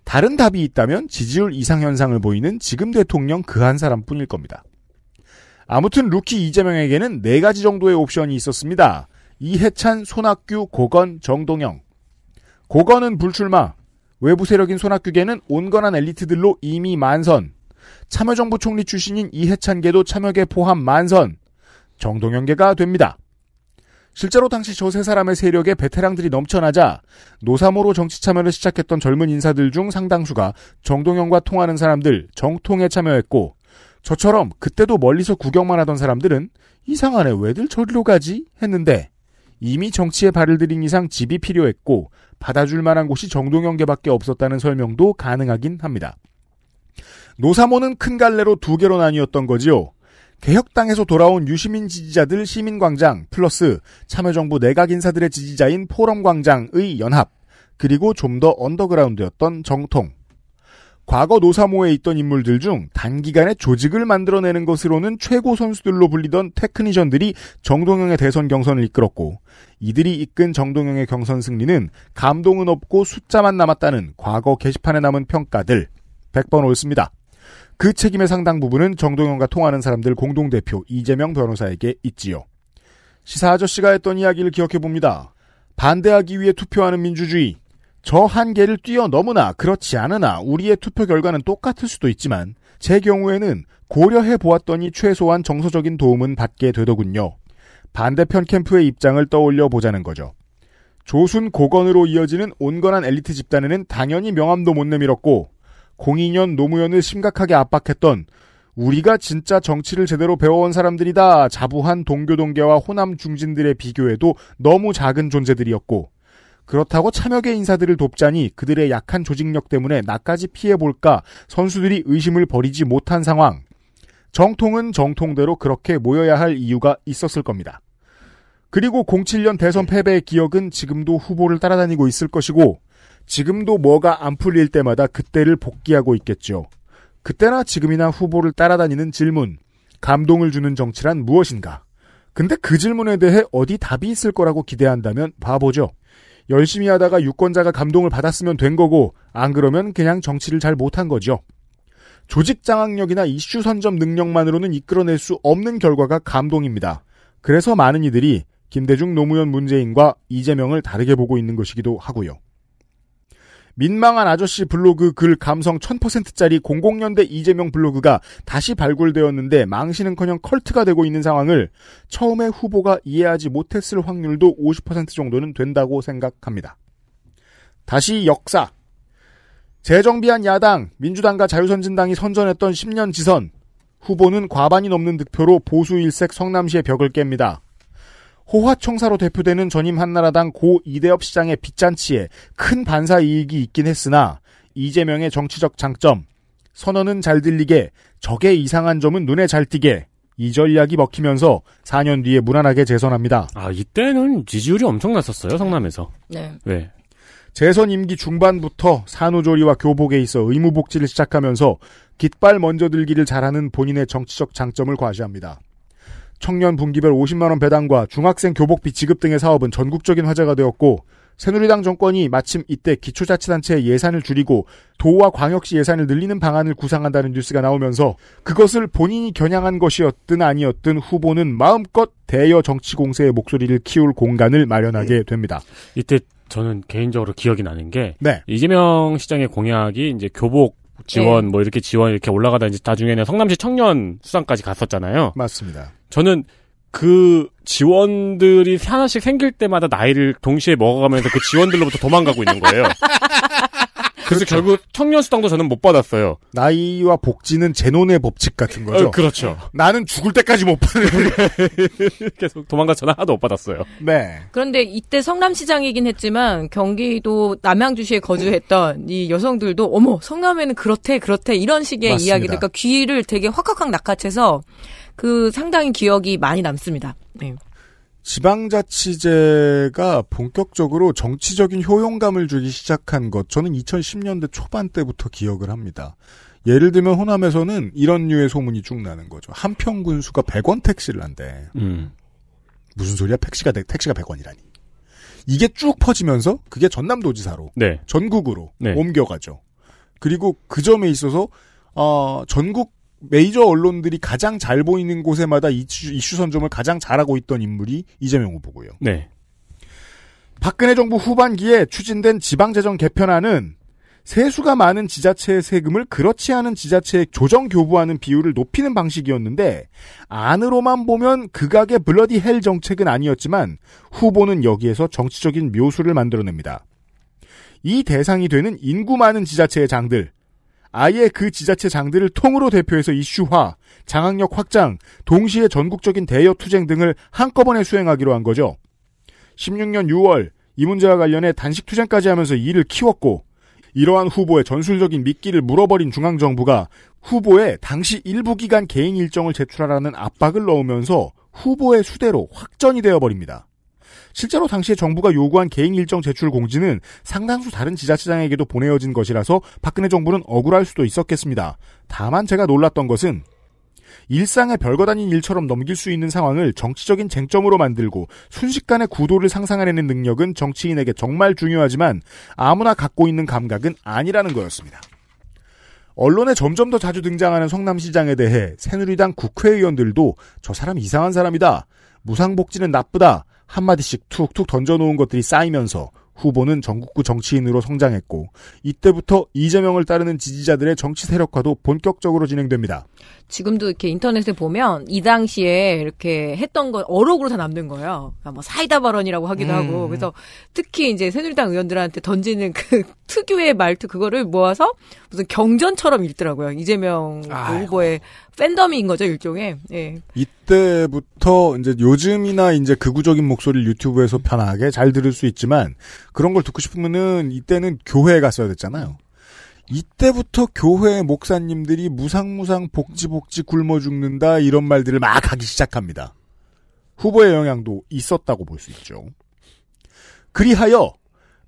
다른 답이 있다면 지지율 이상 현상을 보이는 지금 대통령 그 한 사람뿐일 겁니다. 아무튼 루키 이재명에게는 네 가지 정도의 옵션이 있었습니다. 이해찬, 손학규, 고건, 정동영. 고건은 불출마. 외부 세력인 손학규계는 온건한 엘리트들로 이미 만선. 참여정부 총리 출신인 이해찬계도 참여계 포함 만선. 정동영계가 됩니다. 실제로 당시 저 세 사람의 세력에 베테랑들이 넘쳐나자 노사모로 정치 참여를 시작했던 젊은 인사들 중 상당수가 정동영과 통하는 사람들 정통에 참여했고 저처럼 그때도 멀리서 구경만 하던 사람들은 이상하네 왜들 저리로 가지 했는데 이미 정치에 발을 들인 이상 집이 필요했고 받아줄 만한 곳이 정동영계밖에 없었다는 설명도 가능하긴 합니다. 노사모는 큰 갈래로 두 개로 나뉘었던 거지요. 개혁당에서 돌아온 유시민 지지자들 시민광장 플러스 참여정부 내각 인사들의 지지자인 포럼광장의 연합 그리고 좀 더 언더그라운드였던 정통 과거 노사모에 있던 인물들 중 단기간에 조직을 만들어내는 것으로는 최고 선수들로 불리던 테크니션들이 정동영의 대선 경선을 이끌었고 이들이 이끈 정동영의 경선 승리는 감동은 없고 숫자만 남았다는 과거 게시판에 남은 평가들 100번 옳습니다. 그 책임의 상당 부분은 정동영과 통하는 사람들 공동대표 이재명 변호사에게 있지요. 시사 아저씨가 했던 이야기를 기억해 봅니다. 반대하기 위해 투표하는 민주주의. 저 한계를 뛰어넘으나 그렇지 않으나 우리의 투표 결과는 똑같을 수도 있지만 제 경우에는 고려해 보았더니 최소한 정서적인 도움은 받게 되더군요. 반대편 캠프의 입장을 떠올려 보자는 거죠. 조순 고건으로 이어지는 온건한 엘리트 집단에는 당연히 명함도 못 내밀었고 02년 노무현을 심각하게 압박했던 우리가 진짜 정치를 제대로 배워온 사람들이다 자부한 동교동계와 호남 중진들의 비교에도 너무 작은 존재들이었고 그렇다고 참여계 인사들을 돕자니 그들의 약한 조직력 때문에 나까지 피해볼까 선수들이 의심을 버리지 못한 상황. 정통은 정통대로 그렇게 모여야 할 이유가 있었을 겁니다. 그리고 07년 대선 패배의 기억은 지금도 후보를 따라다니고 있을 것이고 지금도 뭐가 안 풀릴 때마다 그때를 복귀하고 있겠죠. 그때나 지금이나 후보를 따라다니는 질문. 감동을 주는 정치란 무엇인가? 근데 그 질문에 대해 어디 답이 있을 거라고 기대한다면 바보죠. 열심히 하다가 유권자가 감동을 받았으면 된 거고 안 그러면 그냥 정치를 잘 못한 거죠. 조직 장악력이나 이슈 선점 능력만으로는 이끌어낼 수 없는 결과가 감동입니다. 그래서 많은 이들이 김대중 노무현 문재인과 이재명을 다르게 보고 있는 것이기도 하고요. 민망한 아저씨 블로그 글 감성 1000%짜리 00년대 이재명 블로그가 다시 발굴되었는데 망신은커녕 컬트가 되고 있는 상황을 처음에 후보가 이해하지 못했을 확률도 50% 정도는 된다고 생각합니다. 다시 역사. 재정비한 야당, 민주당과 자유선진당이 선전했던 10년 지선. 후보는 과반이 넘는 득표로 보수 일색 성남시의 벽을 깹니다. 호화청사로 대표되는 전임 한나라당 고 이대엽 시장의 빚잔치에 큰 반사 이익이 있긴 했으나 이재명의 정치적 장점 선언은 잘 들리게 적의 이상한 점은 눈에 잘 띄게 이 전략이 먹히면서 4년 뒤에 무난하게 재선합니다. 아 이때는 지지율이 엄청났었어요 성남에서. 네. 네. 재선 임기 중반부터 산후조리와 교복에 있어 의무복지를 시작하면서 깃발 먼저 들기를 잘하는 본인의 정치적 장점을 과시합니다. 청년 분기별 50만 원 배당과 중학생 교복비 지급 등의 사업은 전국적인 화제가 되었고 새누리당 정권이 마침 이때 기초자치단체의 예산을 줄이고 도와 광역시 예산을 늘리는 방안을 구상한다는 뉴스가 나오면서 그것을 본인이 겨냥한 것이었든 아니었든 후보는 마음껏 대여 정치 공세의 목소리를 키울 공간을 마련하게 예. 됩니다. 이때 저는 개인적으로 기억이 나는 게 네. 이재명 시장의 공약이 이제 교복 지원 네. 뭐 이렇게 지원 이렇게 올라가다 이제 나중에는 성남시 청년 수상까지 갔었잖아요. 맞습니다. 저는 그 지원들이 하나씩 생길 때마다 나이를 동시에 먹어가면서 그 지원들로부터 도망가고 있는 거예요. 그래서 그렇죠. 결국 청년 수당도 저는 못 받았어요. 나이와 복지는 제논의 법칙 같은 거죠. 어, 그렇죠. 나는 죽을 때까지 못 받는 계속 도망가 전화 하나도 못 받았어요. 네. 그런데 이때 성남시장이긴 했지만 경기도 남양주시에 거주했던 음. 이 여성들도 어머 성남에는 그렇대 그렇대 이런 식의 이야기 그러니까 귀를 되게 확확확 낚아채서 그 상당히 기억이 많이 남습니다. 네. 지방자치제가 본격적으로 정치적인 효용감을 주기 시작한 것, 저는 2010년대 초반 때부터 기억을 합니다. 예를 들면 호남에서는 이런 류의 소문이 쭉 나는 거죠. 한평군수가 100원 택시를 한대. 음. 무슨 소리야? 택시가, 택시가 100원이라니. 이게 쭉 퍼지면서 그게 전남도지사로 네. 전국으로 네. 옮겨가죠. 그리고 그 점에 있어서 어, 전국 메이저 언론들이 가장 잘 보이는 곳에마다 이슈, 이슈 선점을 가장 잘하고 있던 인물이 이재명 후보고요. 네. 박근혜 정부 후반기에 추진된 지방재정 개편안은 세수가 많은 지자체의 세금을 그렇지 않은 지자체에 조정 교부하는 비율을 높이는 방식이었는데 안으로만 보면 극악의 블러디 헬 정책은 아니었지만 후보는 여기에서 정치적인 묘수를 만들어냅니다. 이 대상이 되는 인구 많은 지자체의 장들 아예 그 지자체 장들을 통으로 대표해서 이슈화, 장악력 확장, 동시에 전국적인 대여 투쟁 등을 한꺼번에 수행하기로 한 거죠. 16년 6월 이 문제와 관련해 단식 투쟁까지 하면서 일을 키웠고 이러한 후보의 전술적인 미끼를 물어버린 중앙정부가 후보의 당시 일부 기간 개인 일정을 제출하라는 압박을 넣으면서 후보의 수대로 확전이 되어버립니다. 실제로 당시에 정부가 요구한 개인 일정 제출 공지는 상당수 다른 지자체장에게도 보내어진 것이라서 박근혜 정부는 억울할 수도 있었겠습니다. 다만 제가 놀랐던 것은 일상의 별거 아닌 일처럼 넘길 수 있는 상황을 정치적인 쟁점으로 만들고 순식간에 구도를 상상하려는 능력은 정치인에게 정말 중요하지만 아무나 갖고 있는 감각은 아니라는 거였습니다. 언론에 점점 더 자주 등장하는 성남시장에 대해 새누리당 국회의원들도 저 사람 이상한 사람이다. 무상복지는 나쁘다. 한마디씩 툭툭 던져놓은 것들이 쌓이면서 후보는 전국구 정치인으로 성장했고 이때부터 이재명을 따르는 지지자들의 정치 세력화도 본격적으로 진행됩니다. 지금도 이렇게 인터넷에 보면 이 당시에 이렇게 했던 건 어록으로 다 남는 거예요. 그러니까 뭐 사이다 발언이라고 하기도 음. 하고 그래서 특히 이제 새누리당 의원들한테 던지는 그 특유의 말투 그거를 모아서 무슨 경전처럼 읽더라고요. 이재명 아이고. 후보의 팬덤인 거죠 일종의. 예. 이때부터 이제 요즘이나 이제 극우적인 그 목소리를 유튜브에서 편하게 잘 들을 수 있지만 그런 걸 듣고 싶으면은 이때는 교회에 갔어야 됐잖아요. 이때부터 교회 목사님들이 무상무상 복지복지 굶어 죽는다 이런 말들을 막 하기 시작합니다. 후보의 영향도 있었다고 볼 수 있죠. 그리하여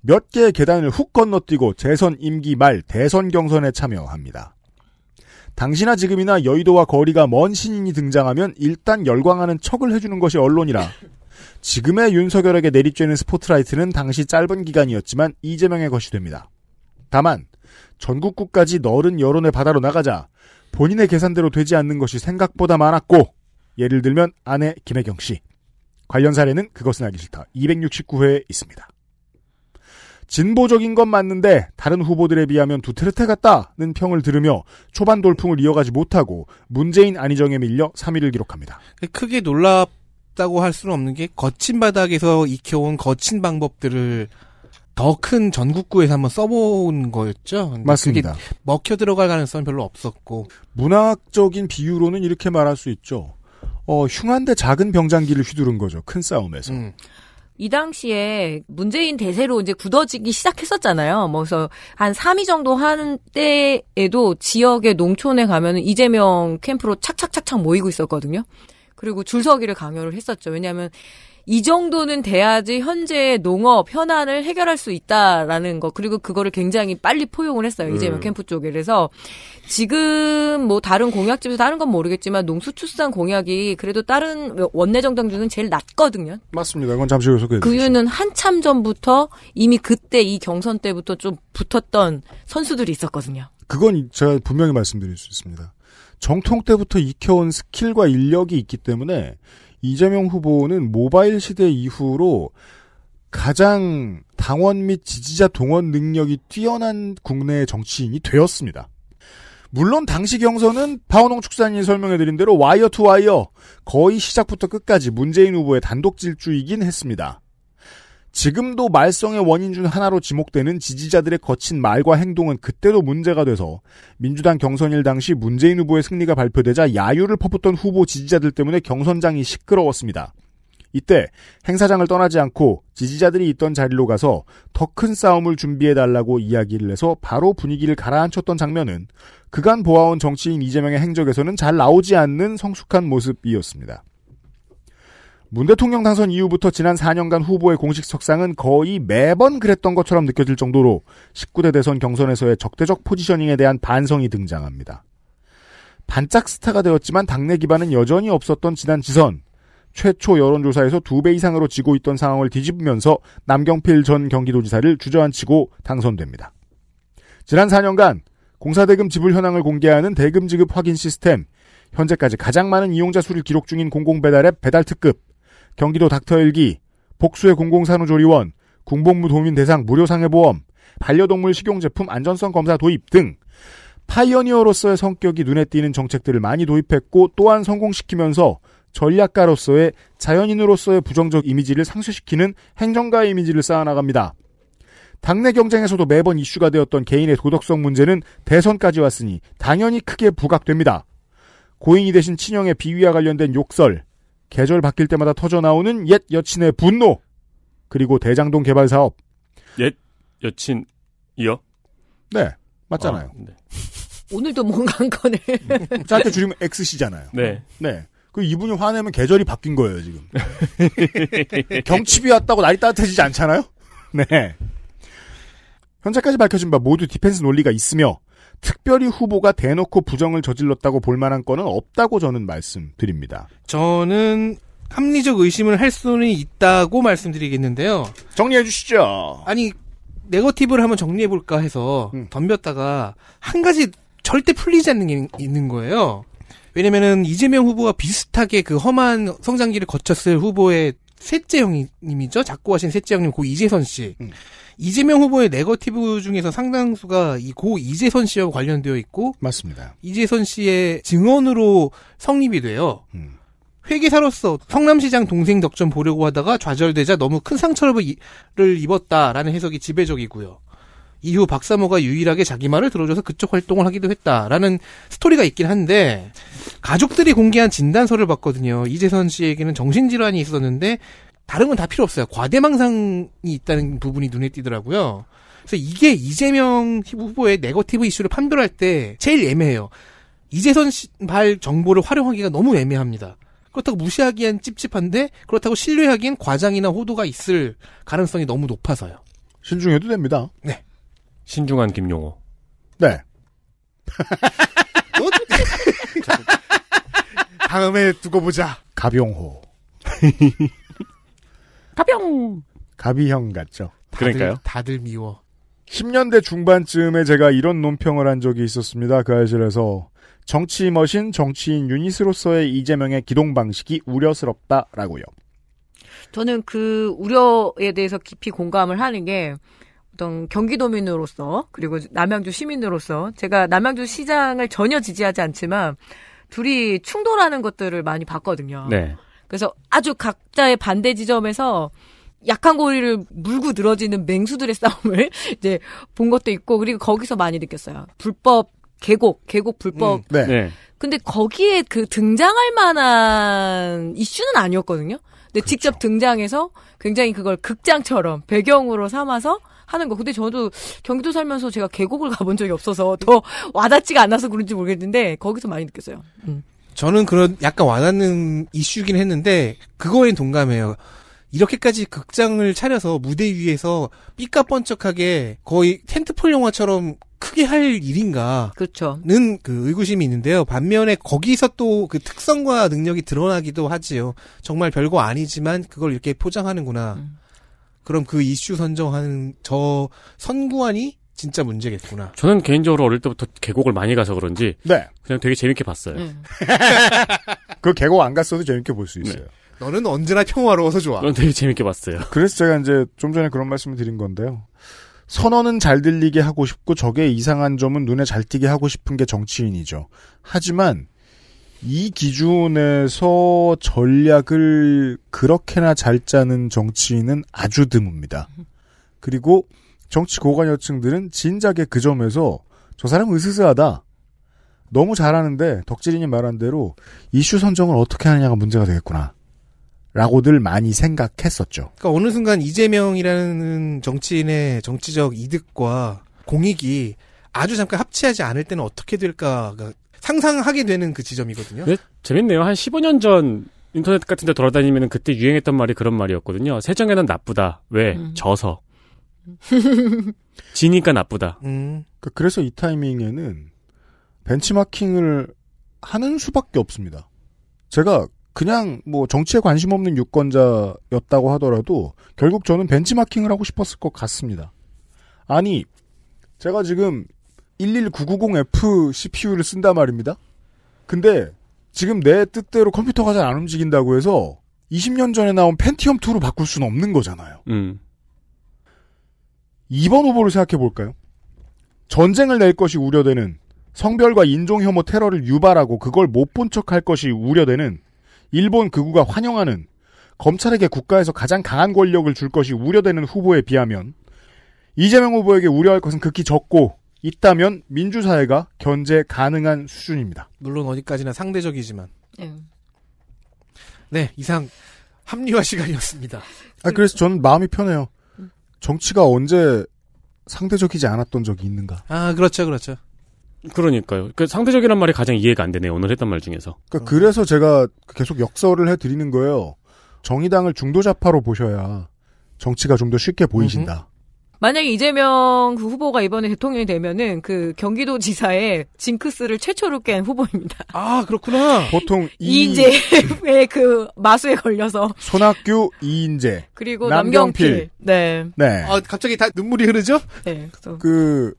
몇 개의 계단을 훅 건너뛰고 재선 임기 말 대선 경선에 참여합니다. 당시나 지금이나 여의도와 거리가 먼 신인이 등장하면 일단 열광하는 척을 해주는 것이 언론이라 지금의 윤석열에게 내리쬐는 스포트라이트는 당시 짧은 기간이었지만 이재명의 것이 됩니다. 다만 전국구까지 넓은 여론의 바다로 나가자 본인의 계산대로 되지 않는 것이 생각보다 많았고 예를 들면 아내 김혜경 씨 관련 사례는 그것은 알기 싫다 269회에 있습니다. 진보적인 건 맞는데 다른 후보들에 비하면 두테르테 같다는 평을 들으며 초반 돌풍을 이어가지 못하고 문재인 안희정에 밀려 3위를 기록합니다. 크게 놀랍다고 할 수는 없는 게 거친 바닥에서 익혀온 거친 방법들을 더큰 전국구에서 한번 써본 거였죠. 맞습니다. 먹혀 들어갈 가능성은 별로 없었고 문학적인 비유로는 이렇게 말할 수 있죠. 어, 흉한데 작은 병장기를 휘두른 거죠. 큰 싸움에서. 음. 이 당시에 문재인 대세로 이제 굳어지기 시작했었잖아요. 뭐 그래서 한 3위 정도 한 때에도 지역의 농촌에 가면 이재명 캠프로 착착착착 모이고 있었거든요. 그리고 줄서기를 강요를 했었죠. 왜냐하면 이 정도는 돼야지 현재의 농업 현안을 해결할 수 있다라는 거 그리고 그거를 굉장히 빨리 포용을 했어요 이제 음. 캠프 쪽에 그래서 지금 뭐 다른 공약집에서 다른 건 모르겠지만 농수출산 공약이 그래도 다른 원내 정당 중은 제일 낮거든요. 맞습니다. 이건 잠시 후에 소개해 주시죠. 그 이유는 한참 전부터 이미 그때 이 경선 때부터 좀 붙었던 선수들이 있었거든요. 그건 제가 분명히 말씀드릴 수 있습니다. 정통 때부터 익혀온 스킬과 인력이 있기 때문에 이재명 후보는 모바일 시대 이후로 가장 당원 및 지지자 동원 능력이 뛰어난 국내 정치인이 되었습니다. 물론 당시 경선은 파워농 축산인이 설명해드린 대로 와이어 투 와이어 거의 시작부터 끝까지 문재인 후보의 단독 질주이긴 했습니다. 지금도 말썽의 원인 중 하나로 지목되는 지지자들의 거친 말과 행동은 그때도 문제가 돼서 민주당 경선일 당시 문재인 후보의 승리가 발표되자 야유를 퍼붓던 후보 지지자들 때문에 경선장이 시끄러웠습니다. 이때 행사장을 떠나지 않고 지지자들이 있던 자리로 가서 더 큰 싸움을 준비해달라고 이야기를 해서 바로 분위기를 가라앉혔던 장면은 그간 보아온 정치인 이재명의 행적에서는 잘 나오지 않는 성숙한 모습이었습니다. 문 대통령 당선 이후부터 지난 4년간 후보의 공식 석상은 거의 매번 그랬던 것처럼 느껴질 정도로 19대 대선 경선에서의 적대적 포지셔닝에 대한 반성이 등장합니다. 반짝 스타가 되었지만 당내 기반은 여전히 없었던 지난 지선. 최초 여론조사에서 두 배 이상으로 지고 있던 상황을 뒤집으면서 남경필 전 경기도지사를 주저앉히고 당선됩니다. 지난 4년간 공사대금 지불 현황을 공개하는 대금 지급 확인 시스템, 현재까지 가장 많은 이용자 수를 기록 중인 공공배달앱 배달특급, 경기도 닥터일기, 복수의 공공산후조리원, 군복무 도민 대상 무료상해보험, 반려동물 식용제품 안전성 검사 도입 등 파이어니어로서의 성격이 눈에 띄는 정책들을 많이 도입했고 또한 성공시키면서 전략가로서의 자연인으로서의 부정적 이미지를 상쇄시키는 행정가의 이미지를 쌓아나갑니다. 당내 경쟁에서도 매번 이슈가 되었던 개인의 도덕성 문제는 대선까지 왔으니 당연히 크게 부각됩니다. 고인이 대신 친형의 비위와 관련된 욕설, 계절 바뀔 때마다 터져 나오는 옛 여친의 분노 그리고 대장동 개발 사업 옛 여친이요? 네 맞잖아요. 아, 네. 오늘도 뭔가 한 거네. 짧게 줄이면 XC잖아요. 네. 네. 그 이분이 화내면 계절이 바뀐 거예요, 지금. 경칩이 왔다고 날이 따뜻해지지 않잖아요? 네. 현재까지 밝혀진 바 모두 디펜스 논리가 있으며 특별히 후보가 대놓고 부정을 저질렀다고 볼 만한 건 없다고 저는 말씀드립니다. 저는 합리적 의심을 할 수는 있다고 말씀드리겠는데요. 정리해 주시죠. 아니, 네거티브를 한번 정리해 볼까 해서 음. 덤볐다가 한 가지 절대 풀리지 않는 게 있는 거예요. 왜냐면은 이재명 후보가 비슷하게 그 험한 성장기를 거쳤을 후보의 셋째 형님이죠. 작고 하신 셋째 형님 고 이재선 씨. 음. 이재명 후보의 네거티브 중에서 상당수가 이 고 이재선 씨와 관련되어 있고 맞습니다. 이재선 씨의 증언으로 성립이 돼요. 음. 회계사로서 성남시장 동생 덕점 보려고 하다가 좌절되자 너무 큰 상처를 입었다라는 해석이 지배적이고요. 이후 박사모가 유일하게 자기 말을 들어줘서 그쪽 활동을 하기도 했다라는 스토리가 있긴 한데 가족들이 공개한 진단서를 봤거든요. 이재선 씨에게는 정신질환이 있었는데 다른 건 다 필요 없어요. 과대망상이 있다는 부분이 눈에 띄더라고요. 그래서 이게 이재명 후보의 네거티브 이슈를 판별할 때 제일 애매해요. 이재선 발 정보를 활용하기가 너무 애매합니다. 그렇다고 무시하기엔 찝찝한데 그렇다고 신뢰하기엔 과장이나 호도가 있을 가능성이 너무 높아서요. 신중해도 됩니다. 네. 신중한 김용호. 네. 어? 다음에 두고 보자. 가병호. 가병 가비형 같죠. 다들, 그러니까요. 다들 미워. 10년대 중반쯤에 제가 이런 논평을 한 적이 있었습니다. 그 아실에서 정치 머신 정치인 유닛으로서의 이재명의 기동 방식이 우려스럽다라고요. 저는 그 우려에 대해서 깊이 공감을 하는 게 어떤 경기도민으로서 그리고 남양주 시민으로서 제가 남양주 시장을 전혀 지지하지 않지만 둘이 충돌하는 것들을 많이 봤거든요. 네. 그래서 아주 각자의 반대 지점에서 약한 고리를 물고 늘어지는 맹수들의 싸움을 이제 본 것도 있고 그리고 거기서 많이 느꼈어요. 불법 계곡, 계곡 불법. 음, 네. 네. 근데 거기에 그 등장할 만한 이슈는 아니었거든요. 근데 그렇죠. 직접 등장해서 굉장히 그걸 극장처럼 배경으로 삼아서 하는 거. 근데 저도 경기도 살면서 제가 계곡을 가본 적이 없어서 더 와닿지가 않아서 그런지 모르겠는데 거기서 많이 느꼈어요. 음. 저는 그런 약간 와닿는 이슈긴 했는데 그거엔 동감해요. 이렇게까지 극장을 차려서 무대 위에서 삐까뻔쩍하게 거의 텐트폴 영화처럼 크게 할 일인가? 그렇죠.는 그 의구심이 있는데요. 반면에 거기서 또 그 특성과 능력이 드러나기도 하지요. 정말 별거 아니지만 그걸 이렇게 포장하는구나. 음. 그럼 그 이슈 선정하는 저 선구안이 진짜 문제겠구나. 저는 개인적으로 어릴 때부터 계곡을 많이 가서 그런지 네. 그냥 되게 재밌게 봤어요. 음. 그 계곡 안 갔어도 재밌게 볼수 네. 있어요. 네. 너는 언제나 평화로워서 좋아. 저는 되게 재밌게 봤어요. 그래서 제가 이제 좀 전에 그런 말씀을 드린 건데요. 선언은 잘 들리게 하고 싶고 저게 이상한 점은 눈에 잘 띄게 하고 싶은 게 정치인이죠. 하지만 이 기준에서 전략을 그렇게나 잘 짜는 정치인은 아주 드뭅니다. 그리고 정치 고관여층들은 진작에 그 점에서 저 사람 으스스하다. 너무 잘하는데 덕질인이 말한 대로 이슈 선정을 어떻게 하느냐가 문제가 되겠구나. 라고들 많이 생각했었죠. 그러니까 어느 순간 이재명이라는 정치인의 정치적 이득과 공익이 아주 잠깐 합치하지 않을 때는 어떻게 될까가 상상하게 되는 그 지점이거든요. 네, 재밌네요. 한 15년 전 인터넷 같은 데 돌아다니면 그때 유행했던 말이 그런 말이었거든요. 세정에는 나쁘다. 왜? 음. 져서. 지니까 나쁘다. 음, 그, 그래서이 타이밍에는 벤치마킹을 하는 수밖에 없습니다. 제가 그냥 뭐 정치에 관심 없는 유권자였다고 하더라도 결국 저는 벤치마킹을 하고 싶었을 것 같습니다. 아니, 제가 지금 11990F CPU를 쓴단 말입니다. 근데 지금 내 뜻대로 컴퓨터가 잘 안 움직인다고 해서 20년 전에 나온 펜티엄 2로 바꿀 수는 없는 거잖아요. 음. 2번 후보를 생각해 볼까요? 전쟁을 낼 것이 우려되는 성별과 인종 혐오 테러를 유발하고 그걸 못 본 척할 것이 우려되는 일본 극우가 환영하는 검찰에게 국가에서 가장 강한 권력을 줄 것이 우려되는 후보에 비하면 이재명 후보에게 우려할 것은 극히 적고 있다면 민주사회가 견제 가능한 수준입니다. 물론 어디까지나 상대적이지만. 음. 네, 이상 합리화 시간이었습니다. 아, 그래서 저는 마음이 편해요. 정치가 언제 상대적이지 않았던 적이 있는가? 아, 그렇죠, 그렇죠. 그러니까요. 그 상대적이란 말이 가장 이해가 안 되네요. 오늘 했던 말 중에서. 그러니까 그래서 제가 계속 역설을 해드리는 거예요. 정의당을 중도자파로 보셔야 정치가 좀 더 쉽게 보이신다. 만약에 이재명 그 후보가 이번에 대통령이 되면은 그 경기도 지사의 징크스를 최초로 깬 후보입니다. 아, 그렇구나. 보통 이재의 그 마수에 걸려서. 손학규, 이인재. 그리고 남경필. 남경필. 네. 네. 아, 갑자기 다 눈물이 흐르죠? 네. 그래서. 그,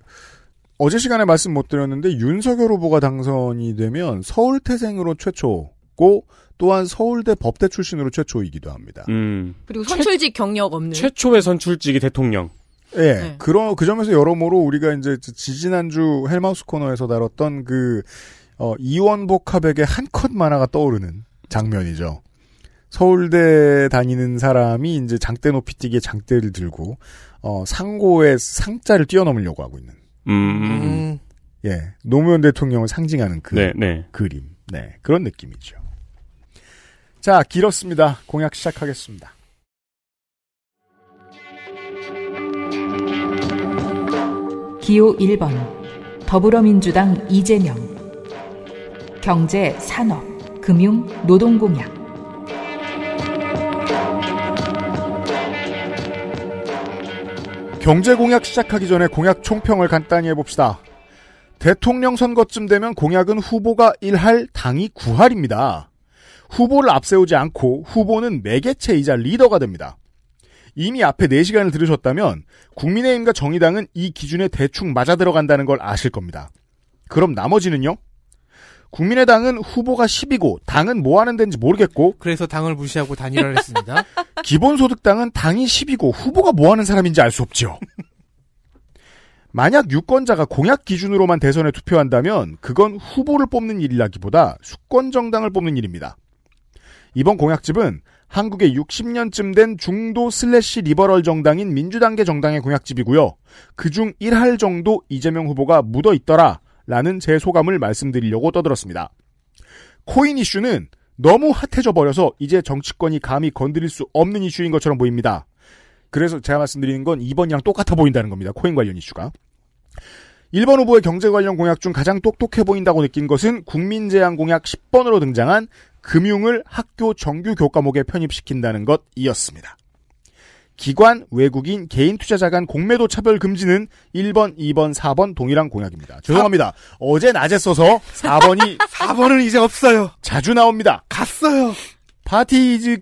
어제 시간에 말씀 못 드렸는데 윤석열 후보가 당선이 되면 서울 태생으로 최초고 또한 서울대 법대 출신으로 최초이기도 합니다. 음. 그리고 선출직 최, 경력 없는 최초의 선출직이 대통령. 예. 네. 그런 그 점에서 여러모로 우리가 이제 지지난주 헬마우스 코너에서 다뤘던 그 어, 이원복 합백의 한컷 만화가 떠오르는 장면이죠. 서울대 다니는 사람이 이제 장대 높이 뛰기에 장대를 들고 어, 상고의 상자를 뛰어넘으려고 하고 있는. 음. 음. 예, 노무현 대통령을 상징하는 그 네, 네. 그림. 네, 그런 느낌이죠. 자, 길었습니다. 공약 시작하겠습니다. 기호 1번 더불어민주당 이재명 경제, 산업, 금융, 노동공약 경제 공약 시작하기 전에 공약 총평을 간단히 해봅시다. 대통령 선거쯤 되면 공약은 후보가 1할, 당이 9할입니다. 후보를 앞세우지 않고 후보는 매개체이자 리더가 됩니다. 이미 앞에 4시간을 들으셨다면 국민의힘과 정의당은 이 기준에 대충 맞아 들어간다는 걸 아실 겁니다. 그럼 나머지는요? 국민의당은 후보가 10이고 당은 뭐 하는 데인지 모르겠고 그래서 당을 무시하고 단일화를 했습니다. 기본소득당은 당이 10이고 후보가 뭐 하는 사람인지 알 수 없지요. 만약 유권자가 공약 기준으로만 대선에 투표한다면 그건 후보를 뽑는 일이라기보다 수권 정당을 뽑는 일입니다. 이번 공약집은 한국의 60년쯤 된 중도 슬래시 리버럴 정당인 민주당계 정당의 공약집이고요. 그중 1할 정도 이재명 후보가 묻어 있더라. 라는 제 소감을 말씀드리려고 떠들었습니다. 코인 이슈는 너무 핫해져 버려서 이제 정치권이 감히 건드릴 수 없는 이슈인 것처럼 보입니다. 그래서 제가 말씀드리는 건 이번이랑 똑같아 보인다는 겁니다. 코인 관련 이슈가. 1번 후보의 경제 관련 공약 중 가장 똑똑해 보인다고 느낀 것은 국민재앙 공약 10번으로 등장한 금융을 학교 정규 교과목에 편입시킨다는 것이었습니다. 기관, 외국인, 개인 투자자 간 공매도 차별 금지는 1번, 2번, 4번 동일한 공약입니다. 죄송합니다. 4... 어제 낮에 써서 4번이 4번은 이제 없어요. 자주 나옵니다. 갔어요. 파티 이즈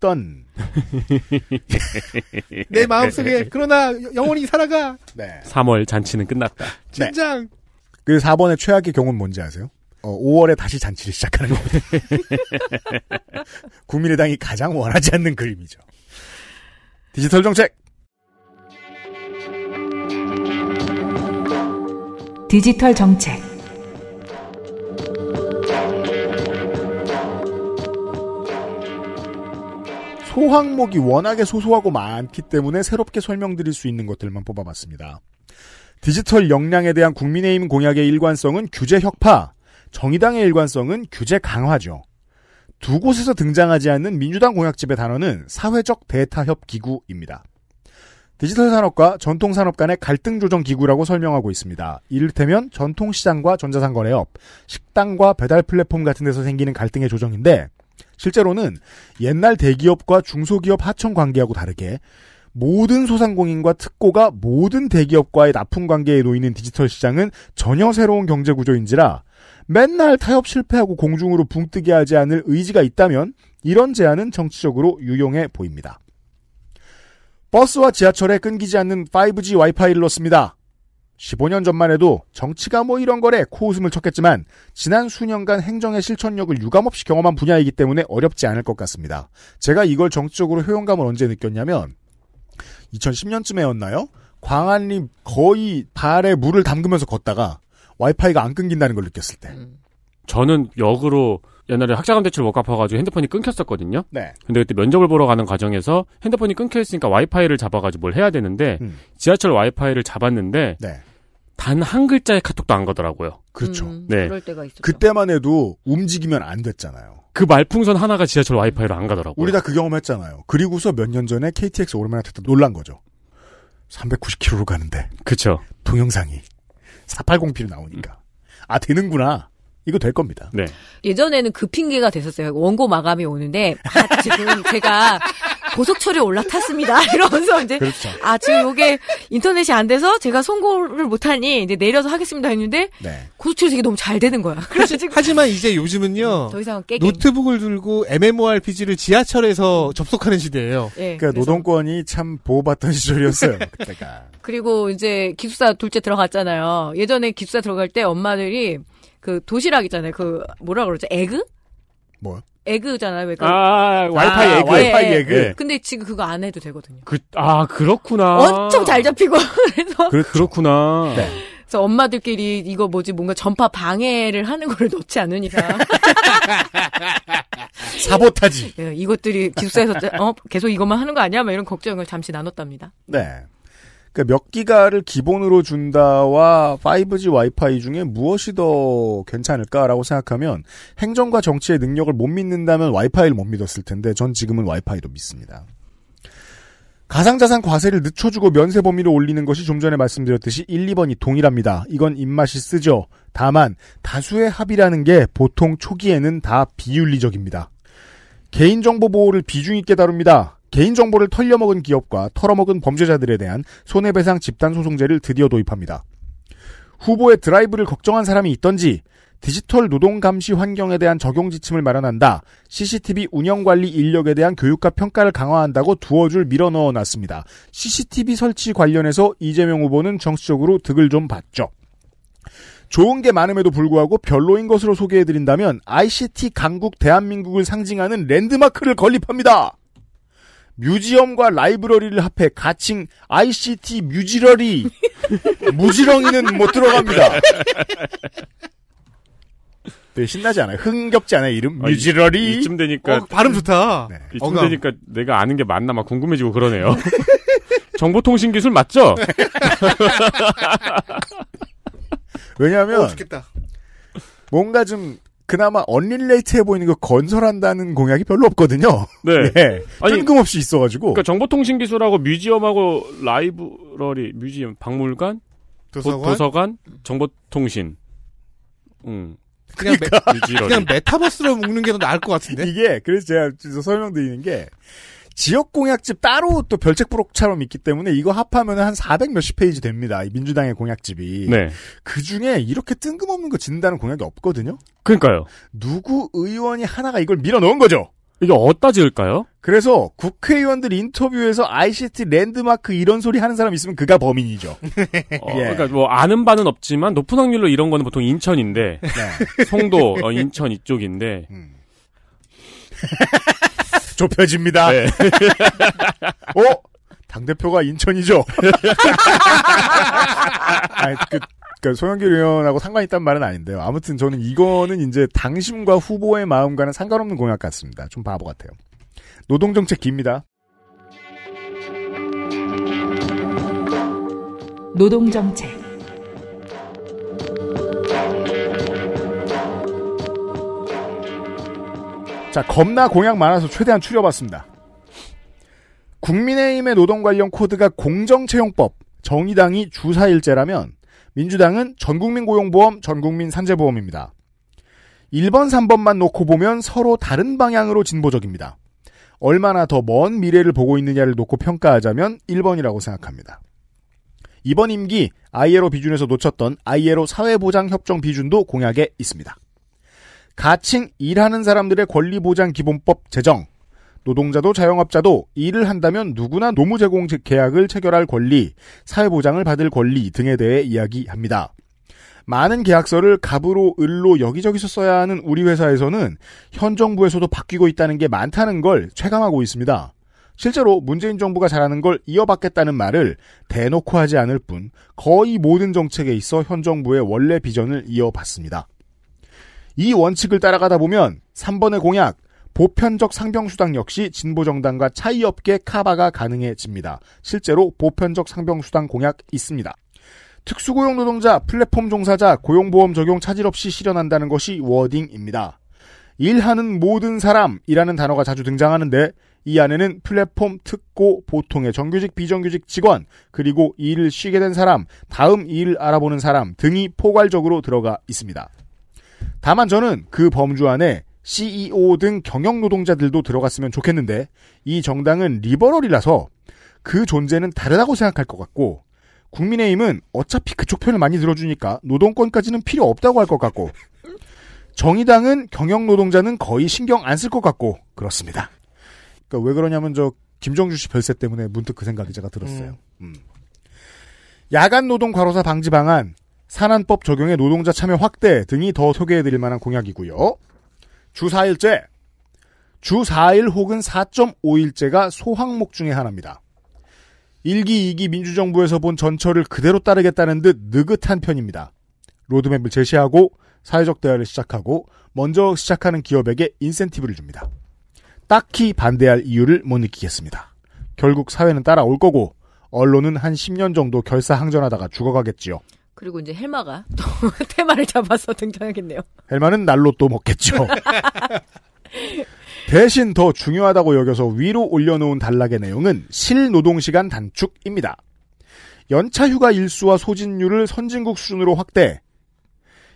던. 내 마음속에 그러나 영원히 살아가. 네. 3월 잔치는 끝났다. 진장. 네. 그 4번의 최악의 경우는 뭔지 아세요? 어, 5월에 다시 잔치를 시작하는 겁니다. 국민의당이 가장 원하지 않는 그림이죠. 디지털 정책. 디지털 정책. 소항목이 워낙에 소소하고 많기 때문에 새롭게 설명드릴 수 있는 것들만 뽑아봤습니다. 디지털 역량에 대한 국민의힘 공약의 일관성은 규제 혁파, 정의당의 일관성은 규제 강화죠. 두 곳에서 등장하지 않는 민주당 공약집의 단어는 사회적 대타협 기구입니다. 디지털 산업과 전통 산업 간의 갈등 조정 기구라고 설명하고 있습니다. 이를테면 전통 시장과 전자상 거래업, 식당과 배달 플랫폼 같은 데서 생기는 갈등의 조정인데 실제로는 옛날 대기업과 중소기업 하청 관계하고 다르게 모든 소상공인과 특고가 모든 대기업과의 납품 관계에 놓이는 디지털 시장은 전혀 새로운 경제 구조인지라 맨날 타협 실패하고 공중으로 붕뜨게 하지 않을 의지가 있다면 이런 제안은 정치적으로 유용해 보입니다. 버스와 지하철에 끊기지 않는 5G 와이파이를 넣습니다. 15년 전만 해도 정치가 뭐 이런 거래 코웃음을 쳤겠지만 지난 수년간 행정의 실천력을 유감없이 경험한 분야이기 때문에 어렵지 않을 것 같습니다. 제가 이걸 정치적으로 효용감을 언제 느꼈냐면 2010년쯤에였나요? 광안리 거의 발에 물을 담그면서 걷다가 와이파이가 안 끊긴다는 걸 느꼈을 때. 음. 저는 역으로 옛날에 학자금 대출 못 갚아가지고 핸드폰이 끊겼었거든요. 네. 근데 그때 면접을 보러 가는 과정에서 핸드폰이 끊겨있으니까 와이파이를 잡아가지고 뭘 해야 되는데 음. 지하철 와이파이를 잡았는데 네. 단 한 글자의 카톡도 안 가더라고요. 그렇죠. 음, 네. 그럴 때가 있었죠. 그때만 해도 움직이면 안 됐잖아요. 그 말풍선 하나가 지하철 와이파이로 안 가더라고요. 우리 다 그 경험했잖아요. 그리고서 몇 년 전에 KTX 오랜만에 탔다 놀란 거죠. 390km로 가는데. 그쵸. 동영상이. 480p로 나오니까. 아, 되는구나. 이거 될 겁니다. 네. 예전에는 그 핑계가 됐었어요. 원고 마감이 오는데 아, 지금 제가 고속철에 올라탔습니다. 이러면서 이제 그렇죠. 아 지금 이게 인터넷이 안 돼서 제가 송고를 못하니 이제 내려서 하겠습니다 했는데 네. 고속철이되게 너무 잘 되는 거야. 그렇죠. 그래서 지 하지만 이제 요즘은요 음, 더 이상 깨 노트북을 들고 MMORPG를 지하철에서 접속하는 시대예요. 네, 그러니까 노동권이 참 보호받던 시절이었어요. 그때가. 그리고 이제 기숙사 둘째 들어갔잖아요. 예전에 기숙사 들어갈 때 엄마들이 그 도시락 있잖아요. 그 뭐라 그러죠? 에그? 뭐? 에그잖아요. 그 아, 와이파이 아, 에그. 와이파이 예, 에그. 예. 근데 지금 그거 안 해도 되거든요. 그, 아, 그렇구나. 엄청 잘 잡히고. 그래서. 그, 그렇구나. 네. 그래서 엄마들끼리 이거 뭐지 뭔가 전파 방해를 하는 걸놓지 않는 이상 사보타지. 네, 이것들이 기숙사에서 어, 계속 이것만 하는 거 아니야? 막 이런 걱정을 잠시 나눴답니다. 네. 그러니까 몇 기가를 기본으로 준다와 5G 와이파이 중에 무엇이 더 괜찮을까라고 생각하면 행정과 정치의 능력을 못 믿는다면 와이파이를 못 믿었을 텐데 전 지금은 와이파이도 믿습니다. 가상자산 과세를 늦춰주고 면세 범위를 올리는 것이 좀 전에 말씀드렸듯이 1, 2번이 동일합니다. 이건 입맛이 쓰죠. 다만 다수의 합의라는 게 보통 초기에는 다 비윤리적입니다. 개인정보 보호를 비중 있게 다룹니다. 개인정보를 털려먹은 기업과 털어먹은 범죄자들에 대한 손해배상 집단소송제를 드디어 도입합니다. 후보의 드라이브를 걱정한 사람이 있던지 디지털 노동 감시 환경에 대한 적용 지침을 마련한다. CCTV 운영 관리 인력에 대한 교육과 평가를 강화한다고 두어 줄 밀어 넣어 놨습니다. CCTV 설치 관련해서 이재명 후보는 정치적으로 득을 좀 봤죠. 좋은 게 많음에도 불구하고 별로인 것으로 소개해드린다면 ICT 강국 대한민국을 상징하는 랜드마크를 건립합니다. 뮤지엄과 라이브러리를 합해 가칭 ICT 뮤지러리 무지렁이는 못 들어갑니다. 되 신나지 않아요? 흥겹지 않아요? 이름 아, 뮤지러리 이쯤 되니까 어, 발음 좋다. 네. 이쯤 어감. 되니까 내가 아는 게 맞나 막 궁금해지고 그러네요. 정보통신기술 맞죠? 왜냐하면 오, 어, 뭔가 좀 그나마 언릴레이트해 보이는 거 그 건설한다는 공약이 별로 없거든요. 네. 네. 아니, 뜬금없이 있어가지고. 그러니까 정보통신기술하고 뮤지엄하고 라이브러리, 뮤지엄, 박물관, 도서관, 도, 서관 정보통신. 음. 그냥, 그러니까. 메, 그냥 메타버스로 묶는 게 더 나을 것 같은데? 이게, 그래서 제가 설명드리는 게, 지역 공약집 따로 또 별책부록처럼 있기 때문에 이거 합하면 한400 몇십 페이지 됩니다. 민주당의 공약집이. 네. 그 중에 이렇게 뜬금없는 거 진다는 공약이 없거든요. 그러니까요. 누구 의원이 하나가 이걸 밀어 넣은 거죠. 이게 어디다 지을까요? 그래서 국회의원들 인터뷰에서 ICT 랜드마크 이런 소리 하는 사람 있으면 그가 범인이죠. 어, 예. 그러니까 뭐 아는 바는 없지만 높은 확률로 이런 거는 보통 인천인데 네. 송도 어, 인천 이쪽인데 음. 좁혀집니다. 네. 어? 당대표가 인천이죠? 아니, 그, 그 소영길 의원하고 상관 있다는 말은 아닌데요. 아무튼 저는 이거는 이제 당심과 후보의 마음과는 상관없는 공약 같습니다. 좀 바보 같아요. 노동정책 깁니다. 노동정책 자, 겁나 공약 많아서 최대한 추려봤습니다. 국민의힘의 노동 관련 코드가 공정채용법, 정의당이 주사일제라면 민주당은 전국민 고용보험, 전국민 산재보험입니다. 1번, 3번만 놓고 보면 서로 다른 방향으로 진보적입니다. 얼마나 더 먼 미래를 보고 있느냐를 놓고 평가하자면 1번이라고 생각합니다. 이번 임기 ILO 비준에서 놓쳤던 ILO 사회보장협정 비준도 공약에 있습니다. 가칭 일하는 사람들의 권리보장기본법 제정, 노동자도 자영업자도 일을 한다면 누구나 노무 제공 계약을 체결할 권리, 사회보장을 받을 권리 등에 대해 이야기합니다. 많은 계약서를 갑으로 을로 여기저기서 써야 하는 우리 회사에서는 현 정부에서도 바뀌고 있다는 게 많다는 걸 체감하고 있습니다. 실제로 문재인 정부가 잘하는 걸 이어받겠다는 말을 대놓고 하지 않을 뿐 거의 모든 정책에 있어 현 정부의 원래 비전을 이어받습니다. 이 원칙을 따라가다 보면 3번의 공약 보편적 상병수당 역시 진보정당과 차이 없게 카바가 가능해집니다. 실제로 보편적 상병수당 공약 있습니다. 특수고용 노동자, 플랫폼 종사자, 고용보험 적용 차질 없이 실현한다는 것이 워딩입니다. 일하는 모든 사람이라는 단어가 자주 등장하는데 이 안에는 플랫폼 특고 보통의 정규직 비정규직 직원 그리고 일을 쉬게 된 사람 다음 일을 알아보는 사람 등이 포괄적으로 들어가 있습니다. 다만 저는 그 범주 안에 CEO 등 경영 노동자들도 들어갔으면 좋겠는데 이 정당은 리버럴이라서 그 존재는 다르다고 생각할 것 같고 국민의힘은 어차피 그쪽 편을 많이 들어주니까 노동권까지는 필요 없다고 할 것 같고 정의당은 경영 노동자는 거의 신경 안 쓸 것 같고 그렇습니다. 그러니까 왜 그러냐면 저 김정주 씨 별세 때문에 문득 그 생각이 제가 들었어요. 음. 음. 야간 노동 과로사 방지 방안 산안법 적용의 노동자 참여 확대 등이 더 소개해드릴 만한 공약이고요. 주 4일째. 주 4일 혹은 4.5일째가 소항목 중의 하나입니다. 1기, 2기 민주정부에서 본 전철을 그대로 따르겠다는 듯 느긋한 편입니다. 로드맵을 제시하고 사회적 대화를 시작하고 먼저 시작하는 기업에게 인센티브를 줍니다. 딱히 반대할 이유를 못 느끼겠습니다. 결국 사회는 따라올 거고 언론은 한 10년 정도 결사항전하다가 죽어가겠지요. 그리고 이제 헬마가 또 테마를 잡아서 등장하겠네요. 헬마는 날로 또 먹겠죠. 대신 더 중요하다고 여겨서 위로 올려놓은 단락의 내용은 실노동시간 단축입니다. 연차 휴가 일수와 소진율을 선진국 수준으로 확대.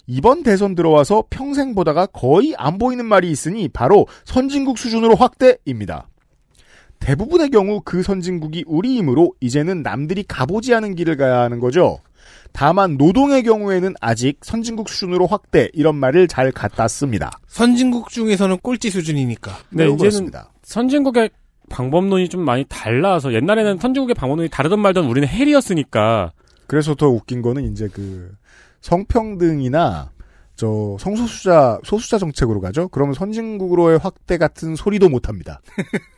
이번 대선 들어와서 평생 보다가 거의 안 보이는 말이 있으니 바로 선진국 수준으로 확대입니다. 대부분의 경우 그 선진국이 우리이므로 이제는 남들이 가보지 않은 길을 가야 하는 거죠. 다만 노동의 경우에는 아직 선진국 수준으로 확대 이런 말을 잘 갖다 씁니다. 선진국 중에서는 꼴찌 수준이니까. 네, 네 이제는 선진국의 방법론이 좀 많이 달라서 옛날에는 선진국의 방법론이 다르던 말던 우리는 헬이었으니까. 그래서 더 웃긴 거는 이제 그 성평등이나 저 성소수자 소수자 정책으로 가죠. 그러면 선진국으로의 확대 같은 소리도 못 합니다.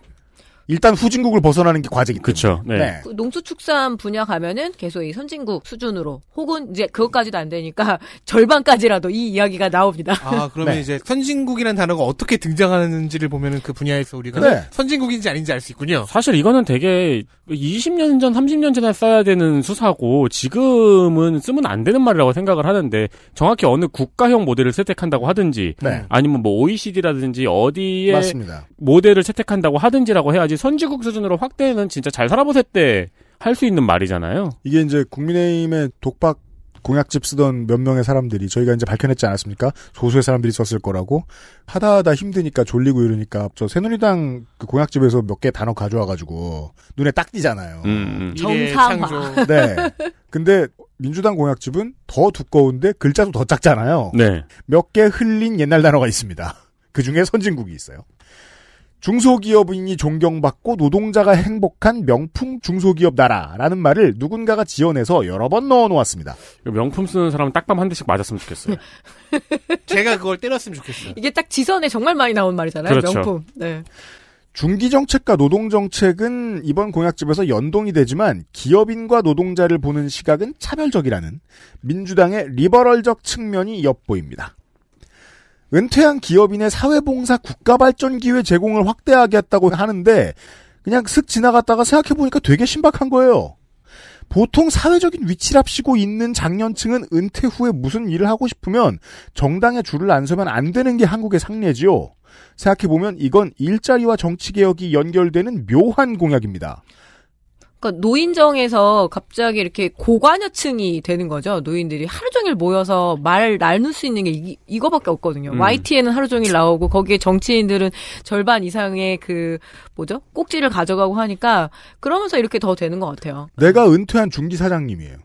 일단 후진국을 벗어나는 게 과제이기 그렇죠. 네. 네. 그 농수축산 분야 가면은 계속 이 선진국 수준으로 혹은 이제 그것까지도 안 되니까 절반까지라도 이 이야기가 나옵니다. 아 그러면 네. 이제 선진국이라는 단어가 어떻게 등장하는지를 보면은 그 분야에서 우리가 네. 선진국인지 아닌지 알 수 있군요. 사실 이거는 되게 20년 전, 30년 전에 써야 되는 수사고 지금은 쓰면 안 되는 말이라고 생각을 하는데 정확히 어느 국가형 모델을 채택한다고 하든지 네. 아니면 뭐 OECD라든지 어디에 맞습니다. 모델을 채택한다고 하든지라고 해야지 선진국 수준으로 확대는 진짜 잘 살아보세 때 할 수 있는 말이잖아요. 이게 이제 국민의힘의 독박 공약집 쓰던 몇 명의 사람들이 저희가 이제 밝혀냈지 않았습니까? 소수의 사람들이 썼을 거라고 하다 하다 힘드니까 졸리고 이러니까 저 새누리당 그 공약집에서 몇 개 단어 가져와가지고 눈에 딱 띄잖아요. 음, 음. 정상화. 네. 근데 민주당 공약집은 더 두꺼운데 글자도 더 작잖아요. 네. 몇 개 흘린 옛날 단어가 있습니다. 그 중에 선진국이 있어요. 중소기업인이 존경받고 노동자가 행복한 명품 중소기업 나라라는 말을 누군가가 지어내서 여러 번 넣어 놓았습니다. 명품 쓰는 사람은 딱밤 한 대씩 맞았으면 좋겠어요. 제가 그걸 때렸으면 좋겠어요. 이게 딱 지선에 정말 많이 나온 말이잖아요. 그렇죠. 명품. 네. 중기정책과 노동정책은 이번 공약집에서 연동이 되지만 기업인과 노동자를 보는 시각은 차별적이라는 민주당의 리버럴적 측면이 엿보입니다. 은퇴한 기업인의 사회봉사 국가발전기회 제공을 확대하겠다고 하는데 그냥 슥 지나갔다가 생각해보니까 되게 신박한 거예요. 보통 사회적인 위치랍시고 있는 장년층은 은퇴 후에 무슨 일을 하고 싶으면 정당의 줄을 안 서면 안 되는 게 한국의 상례지요. 생각해보면 이건 일자리와 정치개혁이 연결되는 묘한 공약입니다. 그러니까 노인정에서 갑자기 이렇게 고관여층이 되는 거죠. 노인들이 하루 종일 모여서 말 나눌 수 있는 게 이, 이거밖에 없거든요. 음. YTN은 하루 종일 나오고 거기에 정치인들은 절반 이상의 그 뭐죠? 꼭지를 가져가고 하니까 그러면서 이렇게 더 되는 것 같아요. 내가 은퇴한 중기 사장님이에요.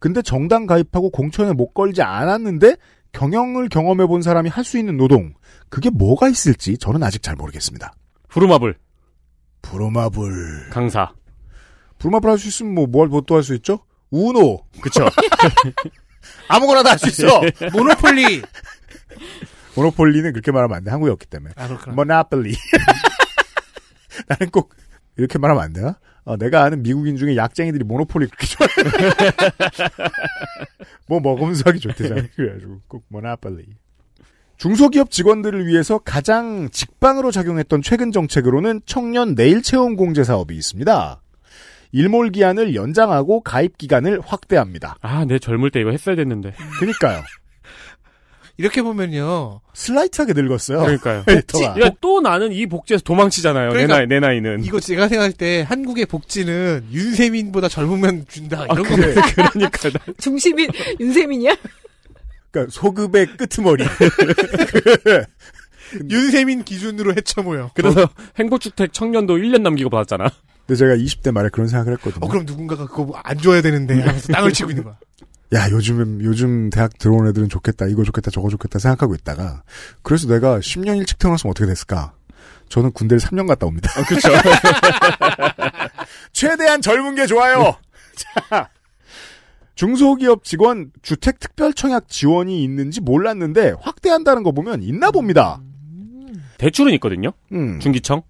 근데 정당 가입하고 공천에 못 걸지 않았는데 경영을 경험해 본 사람이 할 수 있는 노동 그게 뭐가 있을지 저는 아직 잘 모르겠습니다. 부루마블 부루마블 강사 불마블 할 수 있으면 뭐뭘또 뭐 할수 있죠? 우노. 그쵸. 아무거나 다 할 수 있어. 모노폴리. 모노폴리는 그렇게 말하면 안 돼. 한국에 없기 때문에. 아, 그렇구나. 모폴리 나는 꼭 이렇게 말하면 안 되나? 어, 내가 아는 미국인 중에 약쟁이들이 모노폴리 그렇게 좋아해. 뭐 먹으면서 하기 좋대잖아. 네. 그래가지고 꼭 모노폴리. 중소기업 직원들을 위해서 가장 직방으로 작용했던 최근 정책으로는 청년 내일 체험 공제 사업이 있습니다. 일몰 기한을 연장하고 가입 기간을 확대합니다. 아, 내 젊을 때 이거 했어야 됐는데. 그니까요. 이렇게 보면요. 슬라이트하게 늙었어요. 그러니까요. 네, 복지, 또 나는 이 복지에서 도망치잖아요. 그러니까 내 나이, 내 나이는. 이거 제가 생각할 때 한국의 복지는 윤세민보다 젊으면 준다. 아, 이런 아, 거. 그래. 그러니까. 나... 중심인, 윤세민이야? 그러니까 소급의 끄트머리. 네. 윤세민 기준으로 해쳐모요. 그래서 행복주택 청년도 1년 남기고 받았잖아. 근데 제가 20대 말에 그런 생각을 했거든요. 어, 그럼 누군가가 그거 안 줘야 되는데 네. 하면서 땅을 치고 있는 거야. 야, 요즘, 요즘 대학 들어온 애들은 좋겠다, 이거 좋겠다, 저거 좋겠다 생각하고 있다가, 그래서 내가 10년 일찍 태어났으면 어떻게 됐을까? 저는 군대를 3년 갔다 옵니다. 아, 그죠 최대한 젊은 게 좋아요! 네. 자, 중소기업 직원 주택특별청약 지원이 있는지 몰랐는데, 확대한다는 거 보면 있나 봅니다. 대출은 있거든요? 음. 중기청?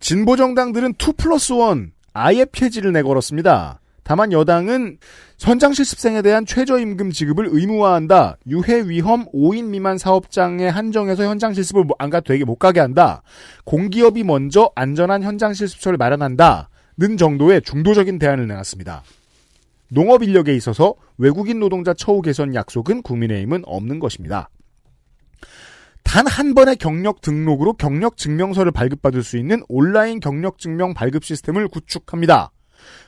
진보 정당들은 2 플러스 1 아예 폐지를 내걸었습니다. 다만 여당은 현장 실습생에 대한 최저임금 지급을 의무화한다. 유해 위험 5인 미만 사업장에 한정해서 현장 실습을 뭐 안가 되게 못 가게 한다. 공기업이 먼저 안전한 현장 실습처를 마련한다. 는 정도의 중도적인 대안을 내놨습니다. 농업 인력에 있어서 외국인 노동자 처우 개선 약속은 국민의힘은 없는 것입니다. 단한 번의 경력 등록으로 경력 증명서를 발급받을 수 있는 온라인 경력 증명 발급 시스템을 구축합니다.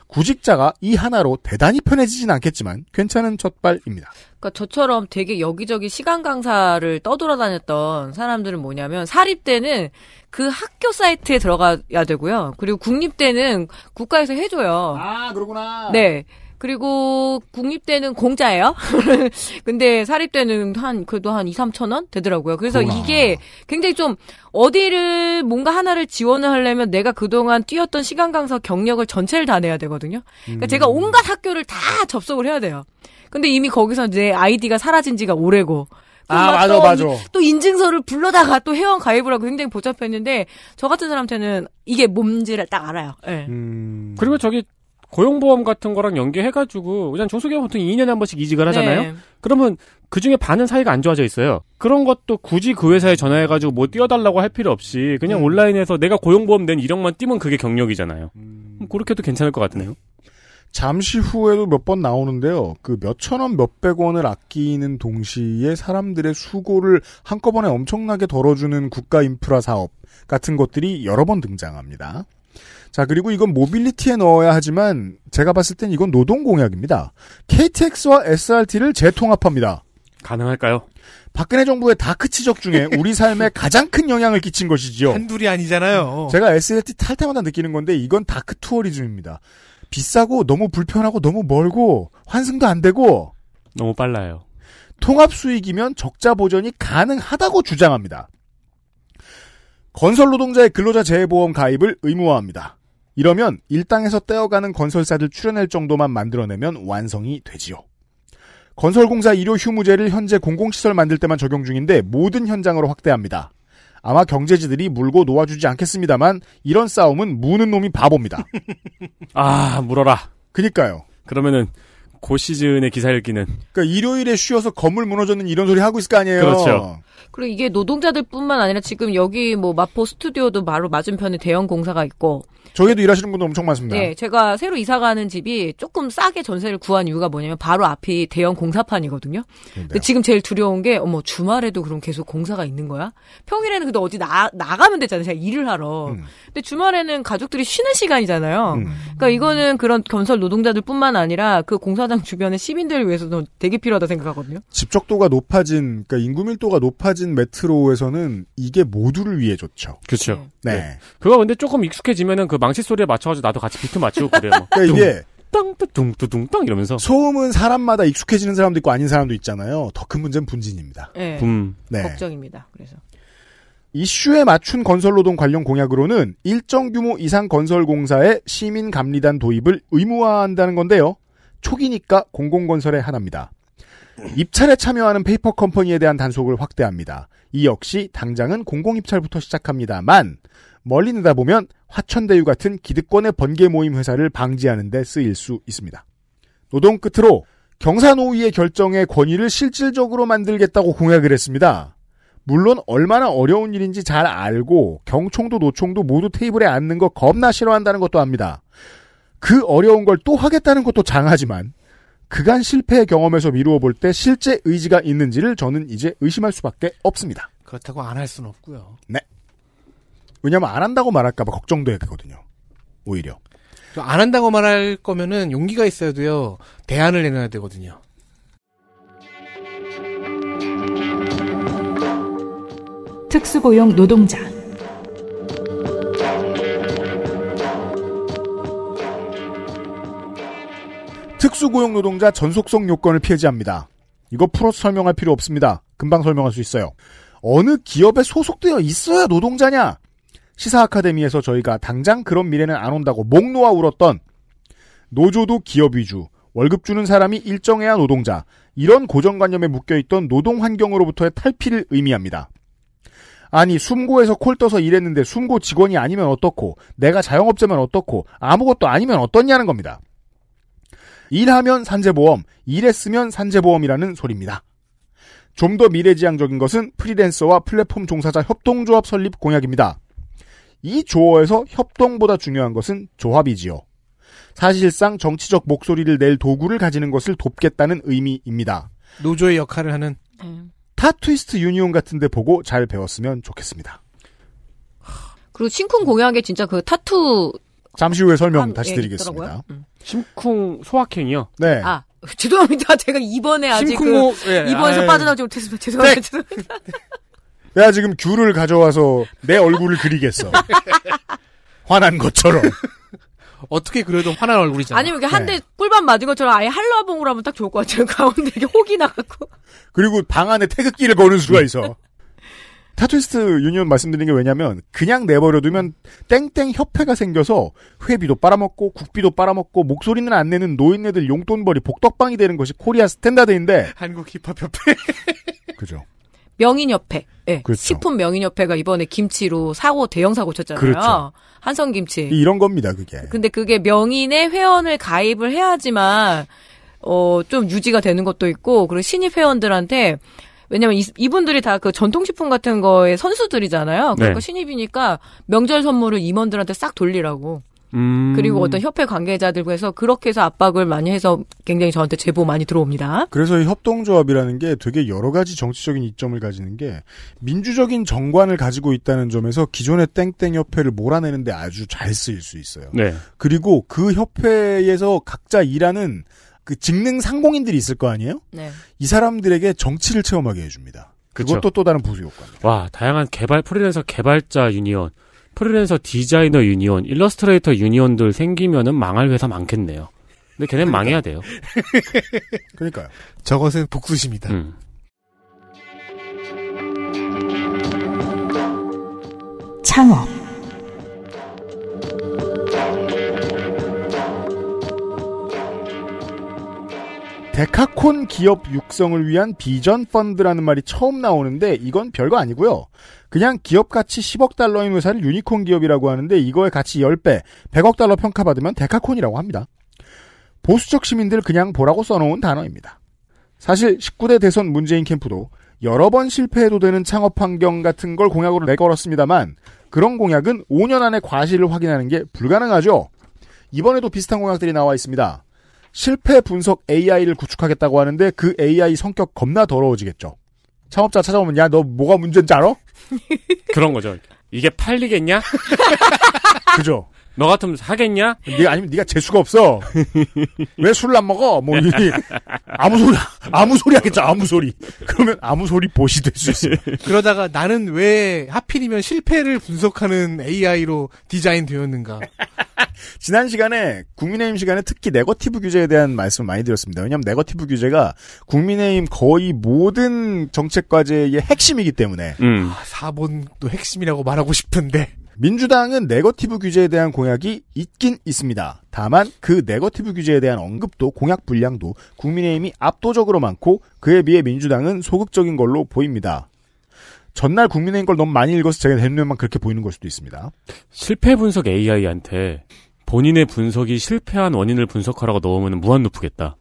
구직자가 이 하나로 대단히 편해지진 않겠지만 괜찮은 첫발입니다. 그러니까 저처럼 되게 여기저기 시간 강사를 떠돌아다녔던 사람들은 뭐냐면 사립 대는그 학교 사이트에 들어가야 되고요. 그리고 국립 대는 국가에서 해줘요. 아 그러구나. 네. 그리고 국립대는 공짜예요. 근데 사립대는 한 그래도 한 2, 3천 원 되더라고요. 그래서 그렇 이게 굉장히 좀 어디를 뭔가 하나를 지원을 하려면 내가 그동안 뛰었던 시간 강사 경력을 전체를 다 내야 되거든요. 그러니까 음. 제가 온갖 학교를 다 접속을 해야 돼요. 근데 이미 거기서 내 아이디가 사라진 지가 오래고 아, 맞아, 또, 맞아. 또 인증서를 불러다가 또 회원 가입을 하고 굉장히 복잡했는데, 저 같은 사람한테는 이게 뭔지를 딱 알아요. 네. 음... 그리고 저기 고용보험 같은 거랑 연계해가지고 그냥 중소기업 보통 2년에 한 번씩 이직을 네. 하잖아요. 네. 그러면 그 중에 반은 사이가 안 좋아져 있어요. 그런 것도 굳이 그 회사에 전화해가지고 뭐 띄워달라고 할 필요 없이 그냥 음. 온라인에서 내가 고용보험 낸 이력만 띄면 그게 경력이잖아요. 음. 그렇게도 괜찮을 것 같네요. 잠시 후에도 몇 번 나오는데요. 그 몇 천 원, 몇백 원을 아끼는 동시에 사람들의 수고를 한꺼번에 엄청나게 덜어주는 국가 인프라 사업 같은 것들이 여러 번 등장합니다. 자, 그리고 이건 모빌리티에 넣어야 하지만 제가 봤을 땐 이건 노동 공약입니다. KTX와 SRT를 재통합합니다. 가능할까요? 박근혜 정부의 다크치적 중에 우리 삶에 가장 큰 영향을 끼친 것이지요. 한둘이 아니잖아요. 제가 SRT 탈 때마다 느끼는 건데 이건 다크 투어리즘입니다. 비싸고 너무 불편하고 너무 멀고 환승도 안 되고 너무 빨라요. 통합 수익이면 적자 보전이 가능하다고 주장합니다. 건설 노동자의 근로자 재해보험 가입을 의무화합니다. 이러면 일당에서 떼어가는 건설사들 출연할 정도만 만들어내면 완성이 되지요. 건설공사 일요 휴무제를 현재 공공시설 만들 때만 적용 중인데 모든 현장으로 확대합니다. 아마 경제지들이 물고 놓아주지 않겠습니다만 이런 싸움은 무는 놈이 바보입니다. 아 물어라. 그니까요. 그러면은 고 시즌의 기사 읽기는. 그러니까 일요일에 쉬어서 건물 무너졌는 이런 소리 하고 있을 거 아니에요. 그렇죠. 그리고 이게 노동자들뿐만 아니라 지금 여기 뭐 마포 스튜디오도 바로 맞은편에 대형 공사가 있고 저희도 일하시는 분들 엄청 많습니다. 네, 제가 새로 이사 가는 집이 조금 싸게 전세를 구한 이유가 뭐냐면 바로 앞이 대형 공사판이거든요. 근데 지금 제일 두려운 게 어머 주말에도 그럼 계속 공사가 있는 거야? 평일에는 근데 어디 나 나가면 되잖아요. 제가 일을 하러. 음. 근데 주말에는 가족들이 쉬는 시간이잖아요. 음. 그러니까 이거는 그런 건설 노동자들뿐만 아니라 그 공사장 주변의 시민들을 위해서도 되게 필요하다 생각하거든요. 집적도가 높아진 그러니까 인구 밀도가 높아 높아진 메트로에서는 이게 모두를 위해 좋죠. 그렇죠. 네. 네. 네. 그거 근데 조금 익숙해지면은 그 망치 소리에 맞춰가지고 나도 같이 비트 맞추고 그래요. 그러니까 이게 땅뚜둥뚜둥땅 이러면서 소음은 사람마다 익숙해지는 사람도 있고 아닌 사람도 있잖아요. 더 큰 문제는 분진입니다. 네. 붐. 네. 걱정입니다. 그래서 이슈에 맞춘 건설노동 관련 공약으로는 일정 규모 이상 건설공사에 시민 감리단 도입을 의무화한다는 건데요. 초기니까 공공건설의 하나입니다. 입찰에 참여하는 페이퍼 컴퍼니에 대한 단속을 확대합니다. 이 역시 당장은 공공 입찰부터 시작합니다만 멀리 내다보면 화천대유 같은 기득권의 번개 모임 회사를 방지하는 데 쓰일 수 있습니다. 노동 끝으로 경사노위의 결정의 권위를 실질적으로 만들겠다고 공약을 했습니다. 물론 얼마나 어려운 일인지 잘 알고 경총도 노총도 모두 테이블에 앉는 거 겁나 싫어한다는 것도 압니다. 그 어려운 걸 또 하겠다는 것도 장하지만 그간 실패 경험에서 미루어 볼 때 실제 의지가 있는지를 저는 이제 의심할 수밖에 없습니다. 그렇다고 안 할 수는 없고요. 네. 왜냐하면 안 한다고 말할까봐 걱정도 되거든요. 오히려. 안 한다고 말할 거면은 용기가 있어야 돼요. 대안을 내놔야 되거든요. 특수고용 노동자 특수고용노동자 전속성 요건을 폐지합니다 이거 풀어서 설명할 필요 없습니다. 금방 설명할 수 있어요. 어느 기업에 소속되어 있어야 노동자냐? 시사 아카데미에서 저희가 당장 그런 미래는 안 온다고 목 놓아 울었던 노조도 기업 위주, 월급 주는 사람이 일정해야 노동자, 이런 고정관념에 묶여있던 노동 환경으로부터의 탈피를 의미합니다. 아니, 숨고에서 콜 떠서 일했는데 숨고 직원이 아니면 어떻고, 내가 자영업자면 어떻고, 아무것도 아니면 어떻냐는 겁니다. 일하면 산재보험, 일했으면 산재보험이라는 소리입니다. 좀 더 미래지향적인 것은 프리랜서와 플랫폼 종사자 협동조합 설립 공약입니다. 이 조어에서 협동보다 중요한 것은 조합이지요. 사실상 정치적 목소리를 낼 도구를 가지는 것을 돕겠다는 의미입니다. 노조의 역할을 하는 네. 타투이스트 유니온 같은 데 보고 잘 배웠으면 좋겠습니다. 그리고 신쿵 공약에 진짜 그 타투 잠시 후에 설명 다시 예, 드리겠습니다. 음. 심쿵 소확행이요? 네. 아, 죄송합니다. 제가 이번에 아직 심쿵모, 그, 예, 이번에서 빠져나오지 못했습니다. 죄송합니다. 네. 죄송합니다. 내가 지금 귤을 가져와서 내 얼굴을 그리겠어. 화난 것처럼. 어떻게 그래도 화난 얼굴이잖아. 아니면 이게 한대 네. 꿀밤 맞은 것처럼 아예 한라봉으로 하면 딱 좋을 것 같아요. 가운데 이게 혹이 나갖고. 그리고 방 안에 태극기를 거는 수가 있어. 타투이스트 유니온 말씀드린 게 왜냐면 그냥 내버려두면 땡땡 협회가 생겨서 회비도 빨아먹고 국비도 빨아먹고 목소리는 안 내는 노인네들 용돈벌이 복덕방이 되는 것이 코리아 스탠다드인데 한국 힙합 협회 그죠. 명인협회. 네. 그렇죠. 식품 명인협회가 이번에 김치로 사고 대형 사고 쳤잖아요. 그렇죠. 한성 김치. 이런 겁니다, 그게. 근데 그게 명인의 회원을 가입을 해야지만 어 좀 유지가 되는 것도 있고 그리고 신입 회원들한테 왜냐면 이, 분들이 다 그 전통식품 같은 거에 선수들이잖아요. 네. 그러니까 네. 신입이니까 명절 선물을 임원들한테 싹 돌리라고. 음... 그리고 어떤 협회 관계자들고 해서 그렇게 해서 압박을 많이 해서 굉장히 저한테 제보 많이 들어옵니다. 그래서 이 협동조합이라는 게 되게 여러 가지 정치적인 이점을 가지는 게 민주적인 정관을 가지고 있다는 점에서 기존의 땡땡 협회를 몰아내는데 아주 잘 쓰일 수 있어요. 네. 그리고 그 협회에서 각자 일하는 그 직능 상공인들이 있을 거 아니에요? 네. 이 사람들에게 정치를 체험하게 해줍니다. 그쵸. 그것도 또 다른 부수 효과입니다. 와, 다양한 개발 프리랜서 개발자 유니온, 프리랜서 디자이너 유니온, 일러스트레이터 유니온들 생기면은 망할 회사 많겠네요. 근데 걔넨 망해야 돼요. 그러니까요. 저것은 복수심이다. 음. 창업 데카콘 기업 육성을 위한 비전 펀드라는 말이 처음 나오는데 이건 별거 아니고요. 그냥 기업 가치 10억 달러인 회사를 유니콘 기업이라고 하는데 이거의 가치 10배, 100억 달러 평가받으면 데카콘이라고 합니다. 보수적 시민들 그냥 보라고 써놓은 단어입니다. 사실 19대 대선 문재인 캠프도 여러 번 실패해도 되는 창업 환경 같은 걸 공약으로 내걸었습니다만 그런 공약은 5년 안에 과실을 확인하는 게 불가능하죠. 이번에도 비슷한 공약들이 나와 있습니다. 실패 분석 AI를 구축하겠다고 하는데 그 AI 성격 겁나 더러워지겠죠. 창업자 찾아오면 야 너 뭐가 문제인지 알아? 그런 거죠. 이게 팔리겠냐? 그죠. 너 같으면 사겠냐? 네가 아니면 네가 재수가 없어. 왜 술을 안 먹어? 뭐 이, 아무 소리 아무 소리 하겠죠. 아무 소리. 그러면 아무 소리 보시 될 수 있어. 그러다가 나는 왜 하필이면 실패를 분석하는 AI로 디자인되었는가? 지난 시간에 국민의힘 시간에 특히 네거티브 규제에 대한 말씀 을 많이 드렸습니다. 왜냐하면 네거티브 규제가 국민의힘 거의 모든 정책 과제의 핵심이기 때문에 음. 아, 4번도 핵심이라고 말하고 싶은데 민주당은 네거티브 규제에 대한 공약이 있긴 있습니다. 다만 그 네거티브 규제에 대한 언급도 공약 분량도 국민의힘이 압도적으로 많고 그에 비해 민주당은 소극적인 걸로 보입니다. 전날 국민의힘 걸 너무 많이 읽어서 제가 뇌만 그렇게 보이는 걸 수도 있습니다. 실패 분석 AI한테 본인의 분석이 실패한 원인을 분석하라고 넣으면 무한 높프겠다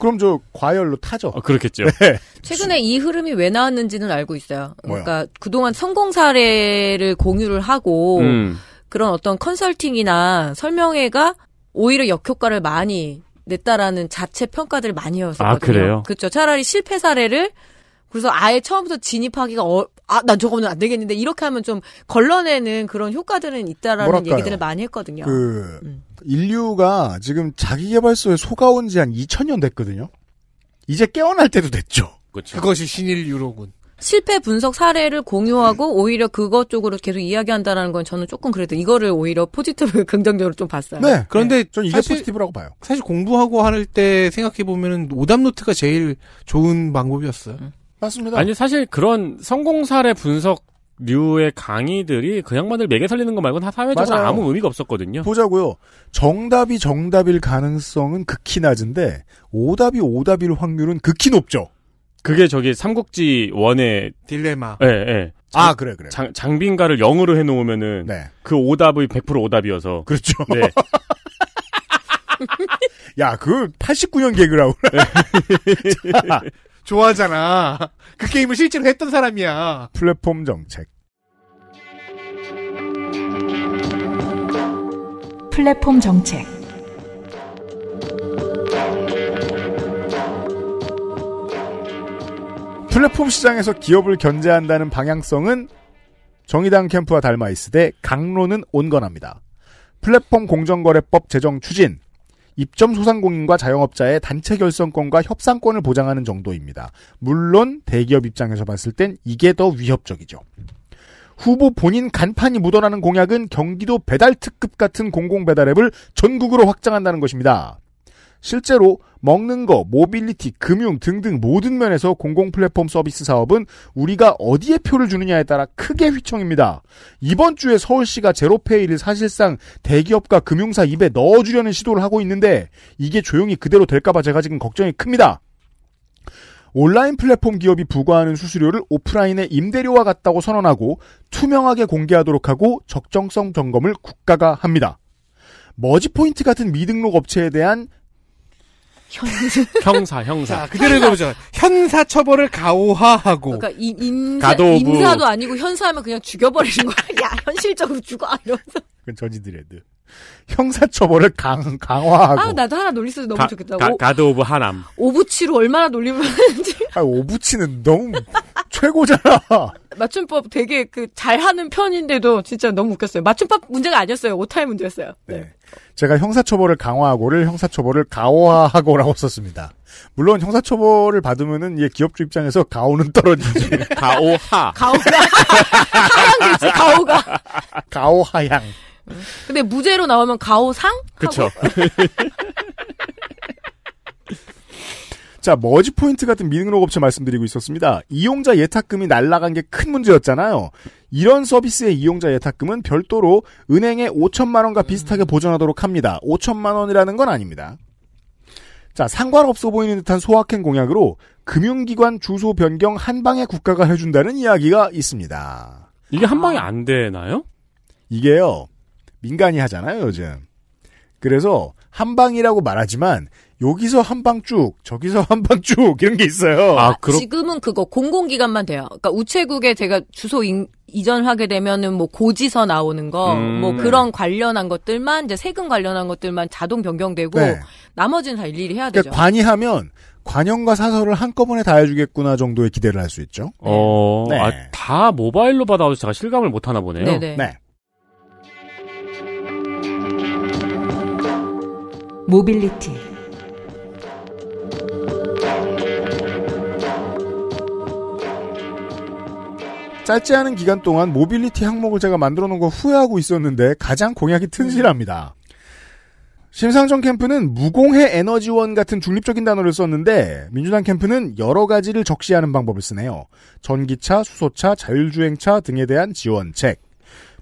그럼 저 과열로 타죠. 아, 그렇겠죠. 네. 최근에 이 흐름이 왜 나왔는지는 알고 있어요. 그러니까 뭐야? 그동안 성공 사례를 공유를 하고 음. 그런 어떤 컨설팅이나 설명회가 오히려 역효과를 많이 냈다라는 자체 평가들 을 많이 해서 아 그래요? 그렇죠. 차라리 실패 사례를 그래서 아예 처음부터 진입하기가 어, 아, 난 저거는 안 되겠는데 이렇게 하면 좀 걸러내는 그런 효과들은 있다라는 뭐랄까요? 얘기들을 많이 했거든요. 그 음. 인류가 지금 자기개발소에 속아온 지 한 2000년 됐거든요. 이제 깨어날 때도 됐죠. 그렇죠. 그것이 신일 유로군. 실패 분석 사례를 공유하고 오히려 그것 쪽으로 계속 이야기한다라는 건 저는 조금 그래도 이거를 오히려 포지티브 긍정적으로 좀 봤어요. 네. 그런데 전 네. 이게 사실, 포지티브라고 봐요. 사실 공부하고 할 때 생각해 보면은 오답 노트가 제일 좋은 방법이었어요. 음. 맞습니다. 아니 사실 그런 성공 사례 분석 류의 강의들이 그 양반들 매개 살리는 것 말고는 사회적으로 아 아무 의미가 없었거든요. 보자고요. 정답이 정답일 가능성은 극히 낮은데 오답이 오답일 확률은 극히 높죠. 그게 저기 삼국지 원의 딜레마. 예, 예. 아, 그래, 그래. 장, 장빈가를 0으로 해놓으면은 네. 그 오답이 100% 오답이어서. 그렇죠. 네. 야, 그 89년 개그라고. 자, 좋아하잖아. 그 게임을 실제로 했던 사람이야. 플랫폼 정책. 플랫폼 정책. 플랫폼 시장에서 기업을 견제한다는 방향성은 정의당 캠프와 닮아 있으되 강론은 온건합니다. 플랫폼 공정거래법 제정 추진, 입점 소상공인과 자영업자의 단체 결성권과 협상권을 보장하는 정도입니다. 물론 대기업 입장에서 봤을 땐 이게 더 위협적이죠. 후보 본인 간판이 묻어나는 공약은 경기도 배달특급 같은 공공배달앱을 전국으로 확장한다는 것입니다. 실제로 먹는 거, 모빌리티, 금융 등등 모든 면에서 공공 플랫폼 서비스 사업은 우리가 어디에 표를 주느냐에 따라 크게 휘청입니다. 이번 주에 서울시가 제로페이를 사실상 대기업과 금융사 입에 넣어주려는 시도를 하고 있는데 이게 조용히 그대로 될까봐 제가 지금 걱정이 큽니다. 온라인 플랫폼 기업이 부과하는 수수료를 오프라인의 임대료와 같다고 선언하고 투명하게 공개하도록 하고 적정성 점검을 국가가 합니다. 머지 포인트 같은 미등록 업체에 대한 현사. 형사, 형사. 자, 그대로 읽어보자 현사 처벌을 가오화하고. 그러니까 이, 임사, 가도부. 사도 아니고 현사하면 그냥 죽여버리는 거야. 야, 현실적으로 죽어. 아, 이러면서. 그건 저지드레드. 형사 처벌을 강, 강화하고. 아, 나도 하나 놀리어도 너무 가, 좋겠다. 가, 오, 가드 오브 하남. 오부치로 얼마나 놀리면 하는지. 아, 오부치는 너무 최고잖아. 맞춤법 되게 그 잘하는 편인데도 진짜 너무 웃겼어요. 맞춤법 문제가 아니었어요. 오타의 문제였어요. 네. 네. 제가 형사처벌을 강화하고를 형사처벌을 가오화하고라고 썼습니다. 물론 형사처벌을 받으면은 예 기업주 입장에서 가오는 떨어지지. 가오하. 가오가. 하향 되지 가오가. 가오하향. 근데 무죄로 나오면 가오상? 그렇죠. 자, 머지 포인트 같은 민능록 업체 말씀드리고 있었습니다. 이용자 예탁금이 날라간 게 큰 문제였잖아요. 이런 서비스의 이용자 예탁금은 별도로 은행에 5천만 원과 비슷하게 음. 보전하도록 합니다. 5천만 원이라는 건 아닙니다. 자, 상관없어 보이는 듯한 소확행 공약으로 금융기관 주소 변경 한 방에 국가가 해준다는 이야기가 있습니다. 이게 한 방에 아. 안 되나요? 이게요, 민간이 하잖아요, 요즘. 그래서 한 방이라고 말하지만 여기서 한 방 쭉, 저기서 한 방 쭉 이런 게 있어요. 아, 그러... 지금은 그거 공공기관만 돼요. 그러니까 우체국에 제가 주소 인, 이전하게 되면은 뭐 고지서 나오는 거, 음, 뭐 네. 그런 관련한 것들만 이제 세금 관련한 것들만 자동 변경되고 네. 나머지는 다 일일이 해야 그러니까 되죠. 그러니까 관이 하면 관영과 사설을 한꺼번에 다 해주겠구나 정도의 기대를 할 수 있죠. 어, 네. 아, 다 모바일로 받아와서 제가 실감을 못 하나 보네요. 네네. 네. 네. 모빌리티. 짧지 않은 기간 동안 모빌리티 항목을 제가 만들어 놓은 거 후회하고 있었는데 가장 공약이 튼실합니다. 심상정 캠프는 무공해 에너지원 같은 중립적인 단어를 썼는데 민주당 캠프는 여러 가지를 적시하는 방법을 쓰네요. 전기차, 수소차, 자율주행차 등에 대한 지원책,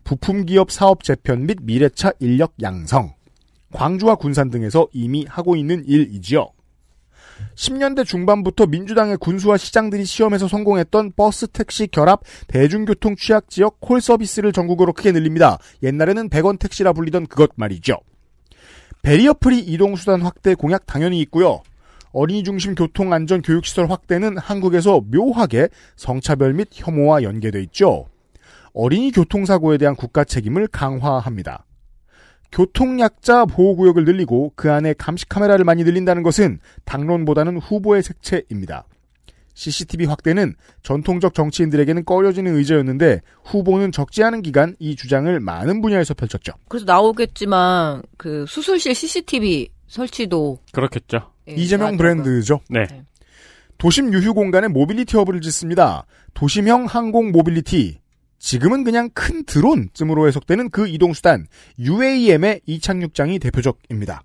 부품기업 사업 재편 및 미래차 인력 양성, 광주와 군산 등에서 이미 하고 있는 일이지요. 10년대 중반부터 민주당의 군수와 시장들이 시험에서 성공했던 버스, 택시, 결합, 대중교통 취약 지역 콜 서비스를 전국으로 크게 늘립니다. 옛날에는 100원 택시라 불리던 그것 말이죠. 베리어프리 이동수단 확대 공약 당연히 있고요. 어린이 중심 교통 안전 교육 시설 확대는 한국에서 묘하게 성차별 및 혐오와 연계돼 있죠. 어린이 교통사고에 대한 국가 책임을 강화합니다. 교통약자 보호구역을 늘리고 그 안에 감시카메라를 많이 늘린다는 것은 당론보다는 후보의 색채입니다. CCTV 확대는 전통적 정치인들에게는 꺼려지는 의제였는데 후보는 적지 않은 기간 이 주장을 많은 분야에서 펼쳤죠. 그래서 나오겠지만 그 수술실 CCTV 설치도 그렇겠죠. 예, 이재명 브랜드죠. 네. 네. 도심 유휴 공간에 모빌리티 허브를 짓습니다. 도심형 항공 모빌리티, 지금은 그냥 큰 드론쯤으로 해석되는 그 이동수단, UAM의 이착륙장이 대표적입니다.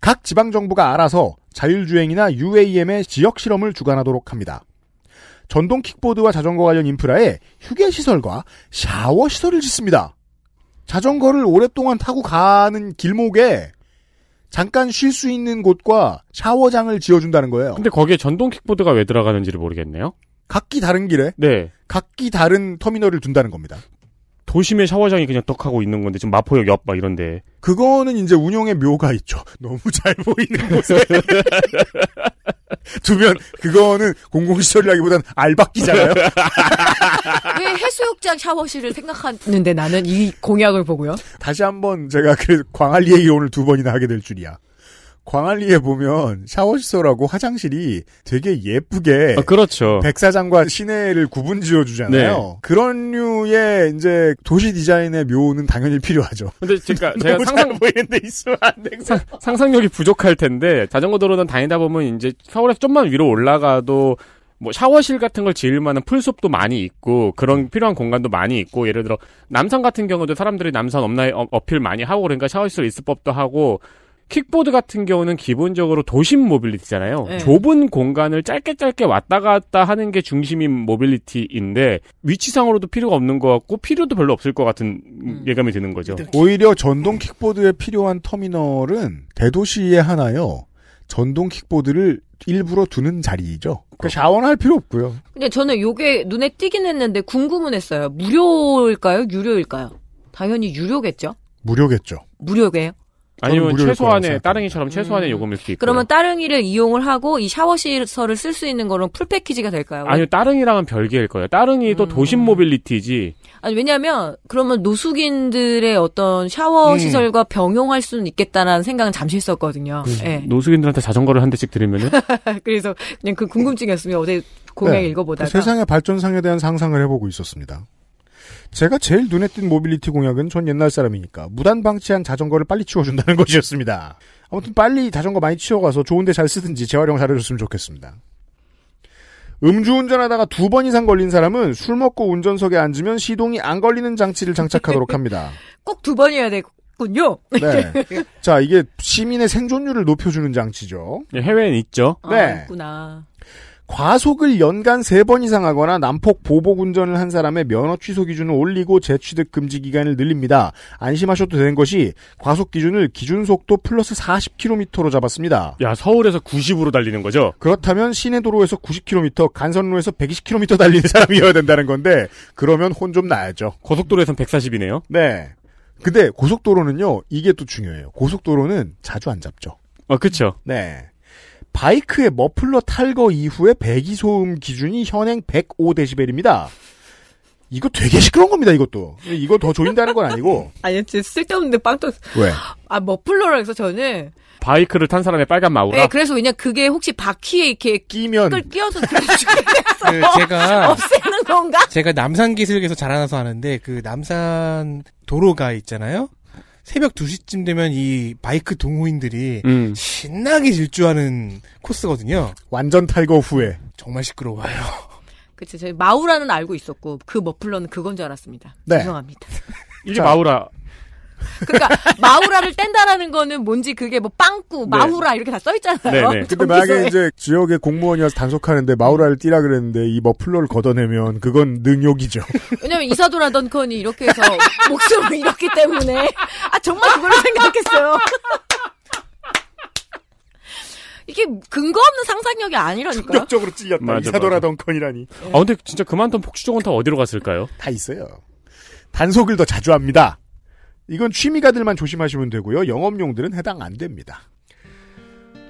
각 지방정부가 알아서 자율주행이나 UAM의 지역 실험을 주관하도록 합니다. 전동 킥보드와 자전거 관련 인프라에 휴게시설과 샤워시설을 짓습니다. 자전거를 오랫동안 타고 가는 길목에 잠깐 쉴 수 있는 곳과 샤워장을 지어준다는 거예요. 근데 거기에 전동 킥보드가 왜 들어가는지를 모르겠네요. 각기 다른 길에 네. 각기 다른 터미널을 둔다는 겁니다. 도심의 샤워장이 그냥 떡하고 있는 건데 지금 마포역 옆 막 이런데 그거는 이제 운영의 묘가 있죠. 너무 잘 보이는 곳에 두면 그거는 공공시설이라기보단 알박기잖아요. 왜 해수욕장 샤워실을 생각하는데 나는 이 공약을 보고요. 다시 한번 제가 그 광안리 얘기 오늘 두 번이나 하게 될 줄이야. 광안리에 보면 샤워시설하고 화장실이 되게 예쁘게 아, 그렇죠. 백사장과 시내를 구분 지어 주잖아요. 네. 그런 류의 이제 도시 디자인의 묘는 당연히 필요하죠. 근데 제가 제가 상상 보이는데 있으안 되고 상, 상력이 부족할 텐데 자전거 도로는 다니다 보면 이제 서울에서 좀만 위로 올라가도 뭐 샤워실 같은 걸 지을 만한 풀숲도 많이 있고 그런 필요한 공간도 많이 있고 예를 들어 남산 같은 경우도 사람들이 남산 업나 어, 어필 많이 하고 그러니까 샤워실 있을 법도 하고 킥보드 같은 경우는 기본적으로 도심 모빌리티잖아요. 네. 좁은 공간을 짧게 짧게 왔다 갔다 하는 게 중심인 모빌리티인데 위치상으로도 필요가 없는 것 같고 필요도 별로 없을 것 같은 음. 예감이 드는 거죠. 오히려 전동 킥보드에 필요한 터미널은 대도시에 하나요. 전동 킥보드를 일부러 두는 자리죠. 이그러니까 어. 샤워는 할 필요 없고요. 근데 저는 요게 눈에 띄긴 했는데 궁금은 했어요. 무료일까요? 유료일까요? 당연히 유료겠죠. 무료겠죠. 무료게요 아니면 최소한의 따릉이처럼 음. 최소한의 음. 요금일 수 있고 그러면 따릉이를 이용을 하고 이 샤워시설을 쓸 수 있는 거는 풀 패키지가 될까요? 아니요 따릉이랑은 별개일 거예요. 따릉이도 음. 도심 모빌리티지. 아니 왜냐하면 그러면 노숙인들의 어떤 샤워 음. 시설과 병용할 수는 있겠다라는 생각은 잠시 했었거든요. 그, 네. 노숙인들한테 자전거를 한 대씩 들으면은 그래서 그냥 그 궁금증이었으면 어제 공약 네. 읽어보다가 그 세상의 발전상에 대한 상상을 해보고 있었습니다. 제가 제일 눈에 띈 모빌리티 공약은 전 옛날 사람이니까 무단 방치한 자전거를 빨리 치워준다는 것이었습니다. 아무튼 빨리 자전거 많이 치워가서 좋은데 잘 쓰든지 재활용 잘해줬으면 좋겠습니다. 음주운전하다가 두 번 이상 걸린 사람은 술 먹고 운전석에 앉으면 시동이 안 걸리는 장치를 장착하도록 합니다. 꼭 두 번이어야 되군요. 네. 자 이게 시민의 생존율을 높여주는 장치죠. 해외엔 있죠. 아, 네. 아, 있구나. 과속을 연간 3번 이상 하거나 난폭 보복 운전을 한 사람의 면허 취소 기준을 올리고 재취득 금지 기간을 늘립니다. 안심하셔도 되는 것이 과속 기준을 기준 속도 플러스 40km로 잡았습니다. 야, 서울에서 90으로 달리는 거죠? 그렇다면 시내 도로에서 90km, 간선로에서 120km 달리는 사람이어야 된다는 건데 그러면 혼 좀 나야죠. 고속도로에선 140이네요. 네. 근데 고속도로는요. 이게 또 중요해요. 고속도로는 자주 안 잡죠. 어, 그렇죠. 네. 바이크의 머플러 탈거 이후에 배기 소음 기준이 현행 105데시벨입니다. 이거 되게 시끄러운 겁니다, 이것도. 이거더 조인다는 건 아니고. 아니, 진짜 쓸데없는데 빵떴 왜? 아, 머플러라 해서 저는. 바이크를 탄 사람의 빨간 마우라? 네, 그래서 왜냐, 그게 혹시 바퀴에 이렇게. 끼면. 끌 끼어서 그, 제가. 없애는 건가? 제가 남산 기술에서 자라나서 하는데, 그 남산 도로가 있잖아요? 새벽 2시쯤 되면 이 바이크 동호인들이 음. 신나게 질주하는 코스거든요. 완전 탈거 후에. 정말 시끄러워요. 그치, 저희 마우라는 알고 있었고, 그 머플러는 그건 줄 알았습니다. 네. 죄송합니다. 이게 자, 마우라 그러니까 마우라를 뗀다라는 거는 뭔지 그게 뭐 빵꾸, 네. 마우라 네. 이렇게 다 써있잖아요. 네네. 네. 근데 만약에 이제 지역의 공무원이어서 단속하는데 마우라를 띠라 그랬는데 이 머플러를 걷어내면 그건 능욕이죠. 왜냐면 이사도라 던컨이 이렇게 해서 목숨을 잃었기 때문에 아 정말 그걸 생각했어요. 이게 근거 없는 상상력이 아니라니까요. 충격적으로 찔렸다. 맞아, 이사도라 맞아. 던컨이라니. 아 근데 진짜 그만둔 폭주족은 다 어디로 갔을까요? 다 있어요. 단속을 더 자주 합니다. 이건 취미가들만 조심하시면 되고요. 영업용들은 해당 안 됩니다.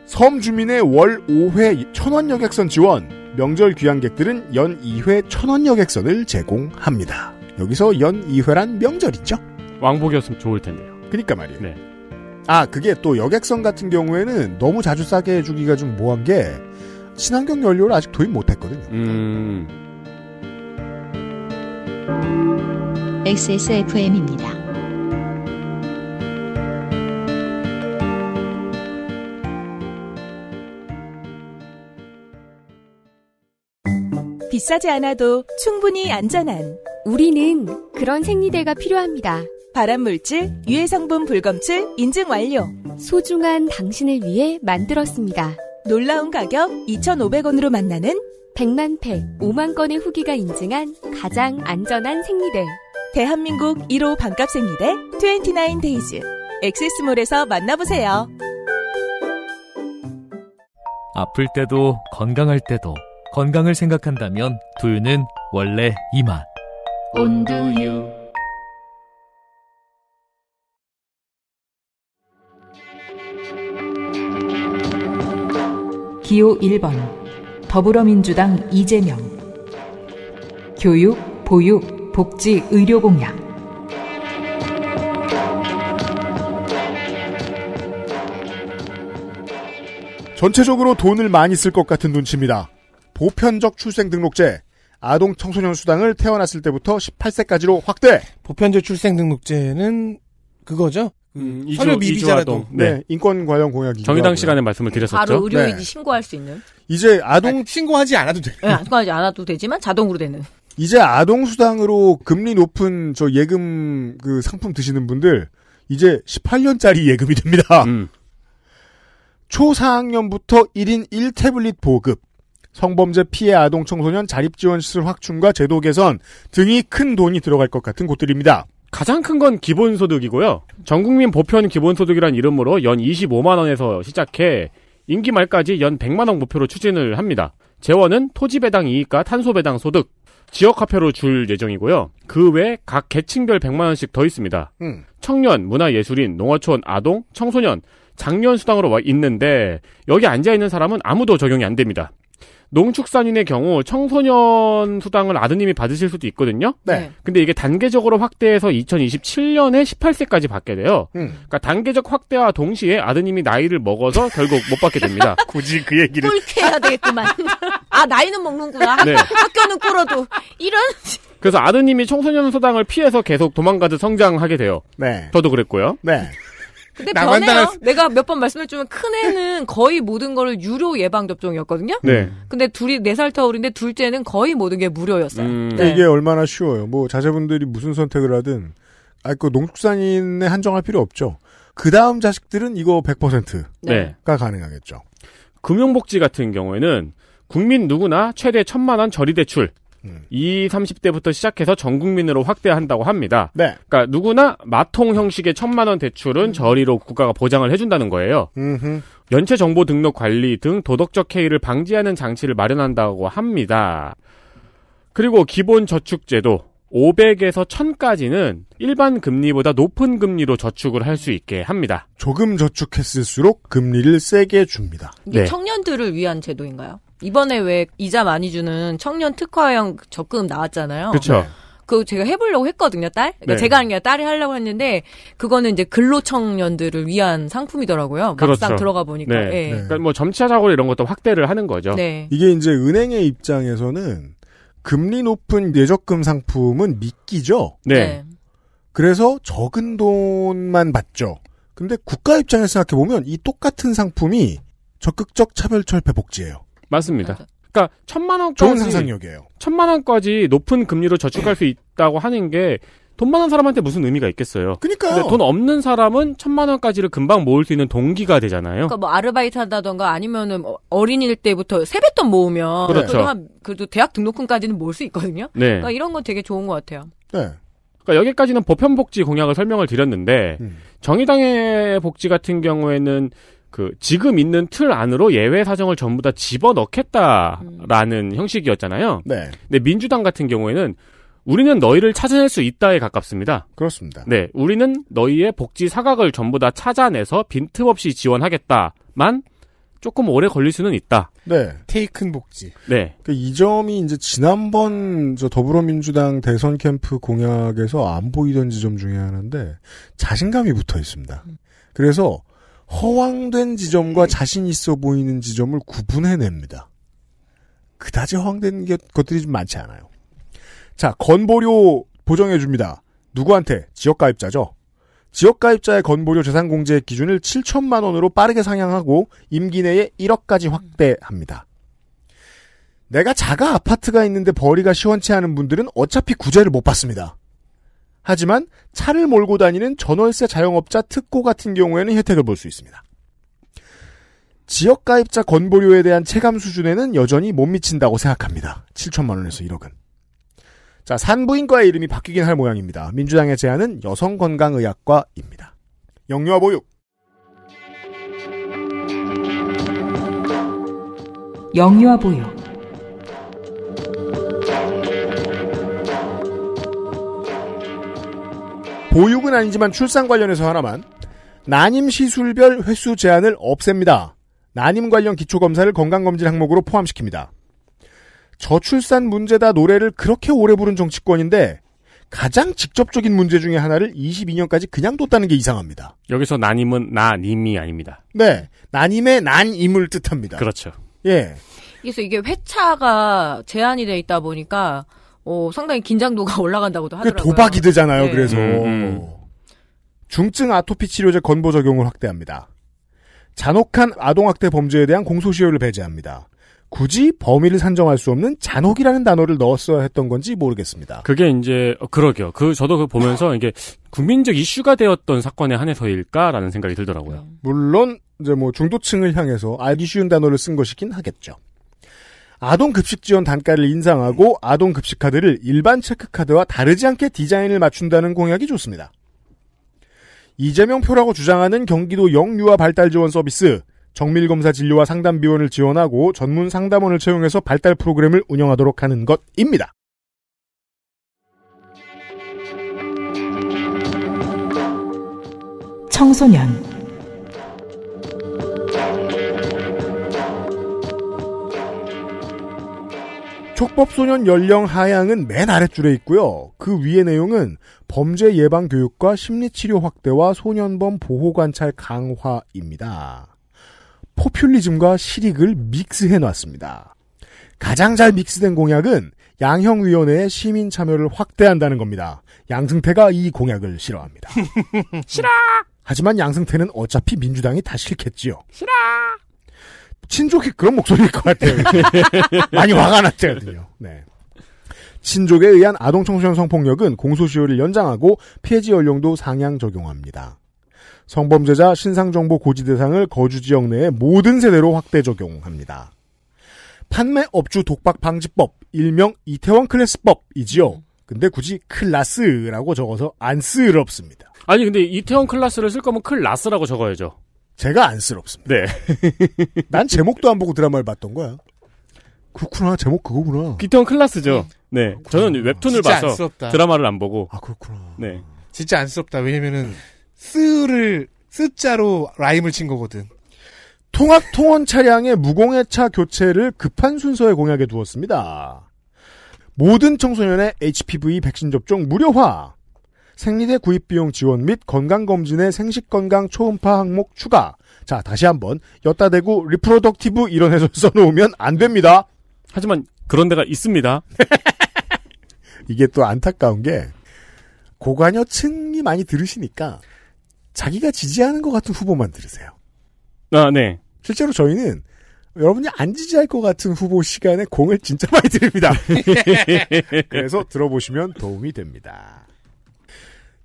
섬 주민의 월 5회 천원 여객선 지원, 명절 귀향객들은 연 2회 천원 여객선을 제공합니다. 여기서 연 2회란 명절이죠. 왕복이었으면 좋을 텐데요. 그니까 말이에요. 네. 아, 그게 또 여객선 같은 경우에는 너무 자주 싸게 해주기가 좀 모한 게 친환경 연료를 아직 도입 못 했거든요. 음. XSFM입니다. 비싸지 않아도 충분히 안전한 우리는 그런 생리대가 필요합니다. 발암물질, 유해성분 불검출 인증 완료. 소중한 당신을 위해 만들었습니다. 놀라운 가격 2,500원으로 만나는 100만 팩, 5만 건의 후기가 인증한 가장 안전한 생리대. 대한민국 1호 반값 생리대 29데이즈. 엑세스몰에서 만나보세요. 아플 때도 건강할 때도 건강을 생각한다면 두유는 원래 이만 온두유. 기호 1번 더불어민주당 이재명 교육, 보육, 복지, 의료 공약 전체적으로 돈을 많이 쓸 것 같은 눈치입니다. 보편적 출생 등록제, 아동 청소년 수당을 태어났을 때부터 18세까지로 확대. 보편적 출생 등록제는 그거죠. 그 음, 서류 미비자라도 네. 네. 인권 관련 공약이 정의당 시간에 말씀을 드렸었죠. 바로 의료인이 네. 신고할 수 있는. 이제 아동 아니, 신고하지 않아도 되는. 네, 신고하지 않아도 되지만 자동으로 되는. 이제 아동 수당으로 금리 높은 저 예금 그 상품 드시는 분들 이제 18년짜리 예금이 됩니다. 음. 초4학년부터 1인 1태블릿 보급. 성범죄 피해 아동 청소년 자립 지원 시설 확충과 제도 개선 등이 큰 돈이 들어갈 것 같은 곳들입니다. 가장 큰 건 기본소득이고요. 전국민 보편 기본소득이란 이름으로 연 25만 원에서 시작해 임기 말까지 연 100만 원 목표로 추진을 합니다. 재원은 토지 배당 이익과 탄소 배당 소득, 지역 화폐로 줄 예정이고요. 그 외 각 계층별 100만 원씩 더 있습니다. 음. 청년, 문화예술인, 농어촌, 아동, 청소년, 장년 수당으로 와 있는데 여기 앉아 있는 사람은 아무도 적용이 안 됩니다. 농축산인의 경우 청소년 수당을 아드님이 받으실 수도 있거든요. 네. 네. 근데 이게 단계적으로 확대해서 2027년에 18세까지 받게 돼요. 음. 그러니까 단계적 확대와 동시에 아드님이 나이를 먹어서 결국 못 받게 됩니다. 굳이 그 얘기를 꿀캐야 되겠구만. 아 나이는 먹는구나. 네. 학교는 꿀어도 이런. 그래서 아드님이 청소년 수당을 피해서 계속 도망가듯 성장하게 돼요. 네. 저도 그랬고요. 네. 근데 변해요. 달 내가 몇 번 말씀해주면 큰 애는 거의 모든 거를 유료 예방 접종이었거든요. 네. 근데 둘이 네살 터울인데 둘째는 거의 모든 게 무료였어요. 음... 네. 이게 얼마나 쉬워요. 뭐 자제분들이 무슨 선택을 하든 아그 농축산인에 한정할 필요 없죠. 그 다음 자식들은 이거 100%가 네. 가능하겠죠. 금융복지 같은 경우에는 국민 누구나 최대 천만 원 저리 대출, 음. 이 30대부터 시작해서 전 국민으로 확대한다고 합니다. 네. 그러니까 누구나 마통 형식의 천만 원 대출은 음. 저리로 국가가 보장을 해준다는 거예요. 음흠. 연체 정보 등록 관리 등 도덕적 해이를 방지하는 장치를 마련한다고 합니다. 그리고 기본 저축제도 500에서 1000까지는 일반 금리보다 높은 금리로 저축을 할 수 있게 합니다. 조금 저축했을수록 금리를 세게 줍니다. 이게 네. 청년들을 위한 제도인가요? 이번에 왜 이자 많이 주는 청년 특화형 적금 나왔잖아요. 그렇죠. 그 제가 해보려고 했거든요, 딸. 그러니까 네. 제가 하는 게 아니라 딸이 하려고 했는데 그거는 이제 근로 청년들을 위한 상품이더라고요. 그렇죠. 막상 들어가 보니까. 네. 네. 그러니까 뭐 점차 사고로 이런 것도 확대를 하는 거죠. 네. 이게 이제 은행의 입장에서는 금리 높은 예적금 상품은 믿기죠 네. 네. 그래서 적은 돈만 받죠. 근데 국가 입장에서 생각해 보면 이 똑같은 상품이 적극적 차별철폐 복지예요. 맞습니다. 네. 그러니까 천만 원까지 좋은 상상력이에요. 천만 원까지 높은 금리로 저축할 수 있다고 하는 게 돈 많은 사람한테 무슨 의미가 있겠어요. 그러니까요. 돈 없는 사람은 천만 원까지를 금방 모을 수 있는 동기가 되잖아요. 그러니까 뭐 아르바이트 한다던가 아니면은 뭐 어린이일 때부터 세뱃돈 모으면 그렇죠. 그래도 대학 등록금까지는 모을 수 있거든요. 네. 그러니까 이런 건 되게 좋은 것 같아요. 네. 그러니까 여기까지는 보편복지 공약을 설명을 드렸는데 음. 정의당의 복지 같은 경우에는 그 지금 있는 틀 안으로 예외 사정을 전부 다 집어넣겠다라는 음. 형식이었잖아요. 네. 근데 민주당 같은 경우에는 우리는 너희를 찾아낼 수 있다에 가깝습니다. 그렇습니다. 네, 우리는 너희의 복지 사각을 전부 다 찾아내서 빈틈없이 지원하겠다만 조금 오래 걸릴 수는 있다. 네. 테이큰 복지. 네. 그이 그러니까 점이 이제 지난번 저 더불어민주당 대선 캠프 공약에서 안 보이던 지점 중에 하나인데 자신감이 붙어 있습니다. 음. 그래서 허황된 지점과 자신 있어 보이는 지점을 구분해냅니다. 그다지 허황된 것들이 좀 많지 않아요. 자, 건보료 보정해줍니다. 누구한테? 지역가입자죠. 지역가입자의 건보료 재산공제 기준을 7천만 원으로 빠르게 상향하고 임기 내에 1억까지 확대합니다. 내가 자가 아파트가 있는데 벌이가 시원치 않은 분들은 어차피 구제를 못 받습니다. 하지만 차를 몰고 다니는 전월세 자영업자 특고 같은 경우에는 혜택을 볼 수 있습니다. 지역가입자 건보료에 대한 체감 수준에는 여전히 못 미친다고 생각합니다. 7천만 원에서 1억은. 자, 산부인과의 이름이 바뀌긴 할 모양입니다. 민주당의 제안은 여성건강의학과입니다. 영유아 보육. 영유아 보육. 보육은 아니지만 출산 관련해서 하나만 난임 시술별 횟수 제한을 없앱니다. 난임 관련 기초검사를 건강검진 항목으로 포함시킵니다. 저출산 문제다 노래를 그렇게 오래 부른 정치권인데 가장 직접적인 문제 중에 하나를 22년까지 그냥 뒀다는 게 이상합니다. 여기서 난임은 난임이 아닙니다. 네. 난임의 난임을 뜻합니다. 그렇죠. 예. 그래서 이게 회차가 제한이 돼 있다 보니까 어, 상당히 긴장도가 올라간다고도 하더라고요. 도박이 되잖아요. 네. 그래서 음, 음. 중증 아토피 치료제 건보 적용을 확대합니다. 잔혹한 아동학대 범죄에 대한 공소시효를 배제합니다. 굳이 범위를 산정할 수 없는 잔혹이라는 단어를 넣었어야 했던 건지 모르겠습니다. 그게 이제 어, 그러게요. 그 저도 그 보면서 이게 국민적 이슈가 되었던 사건에 한해서일까라는 생각이 들더라고요. 네. 물론 이제 뭐 중도층을 향해서 알기 쉬운 단어를 쓴 것이긴 하겠죠. 아동 급식 지원 단가를 인상하고 아동 급식 카드를 일반 체크 카드와 다르지 않게 디자인을 맞춘다는 공약이 좋습니다. 이재명 표라고 주장하는 경기도 영유아 발달 지원 서비스 정밀검사 진료와 상담 비원을 지원하고 전문 상담원을 채용해서 발달 프로그램을 운영하도록 하는 것입니다. 청소년 촉법소년 연령 하향은 맨 아랫줄에 있고요. 그 위의 내용은 범죄 예방 교육과 심리치료 확대와 소년범 보호 관찰 강화입니다. 포퓰리즘과 실익을 믹스해 놨습니다. 가장 잘 믹스된 공약은 양형위원회의 시민 참여를 확대한다는 겁니다. 양승태가 이 공약을 싫어합니다. 싫어! 하지만 양승태는 어차피 민주당이 다 싫겠지요. 싫어! 친족이 그런 목소리일 것 같아요. 많이 화가 났대거든요. 네. 친족에 의한 아동 청소년 성폭력은 공소시효를 연장하고 폐지 연령도 상향 적용합니다. 성범죄자 신상정보 고지 대상을 거주지역 내의 모든 세대로 확대 적용합니다. 판매 업주 독박 방지법, 일명 이태원 클래스법이지요. 근데 굳이 클라스라고 적어서 안 쓰럽습니다. 아니 근데 이태원 클라스를 쓸 거면 클라스라고 적어야죠. 제가 안쓰럽습니다. 네. 난 제목도 안 보고 드라마를 봤던 거야. 그렇구나 제목 그거구나. 기턴 클라스죠. 네. 그 저는 웹툰을 봐서 안쓰럽다. 드라마를 안 보고. 아 그렇구나. 네. 진짜 안쓰럽다. 왜냐면은 쓰를 쓰자로 라임을 친 거거든. 통합통원 차량의 무공해차 교체를 급한 순서에 공약에 두었습니다. 모든 청소년의 HPV 백신 접종 무료화, 생리대 구입 비용 지원 및 건강검진의 생식건강 초음파 항목 추가. 자, 다시 한번 엿다대고 리프로덕티브 이런 해서 써놓으면 안 됩니다. 하지만 그런 데가 있습니다. 이게 또 안타까운 게 고관여층이 많이 들으시니까 자기가 지지하는 것 같은 후보만 들으세요. 아, 네. 실제로 저희는 여러분이 안 지지할 것 같은 후보 시간에 공을 진짜 많이 드립니다. 그래서 들어보시면 도움이 됩니다.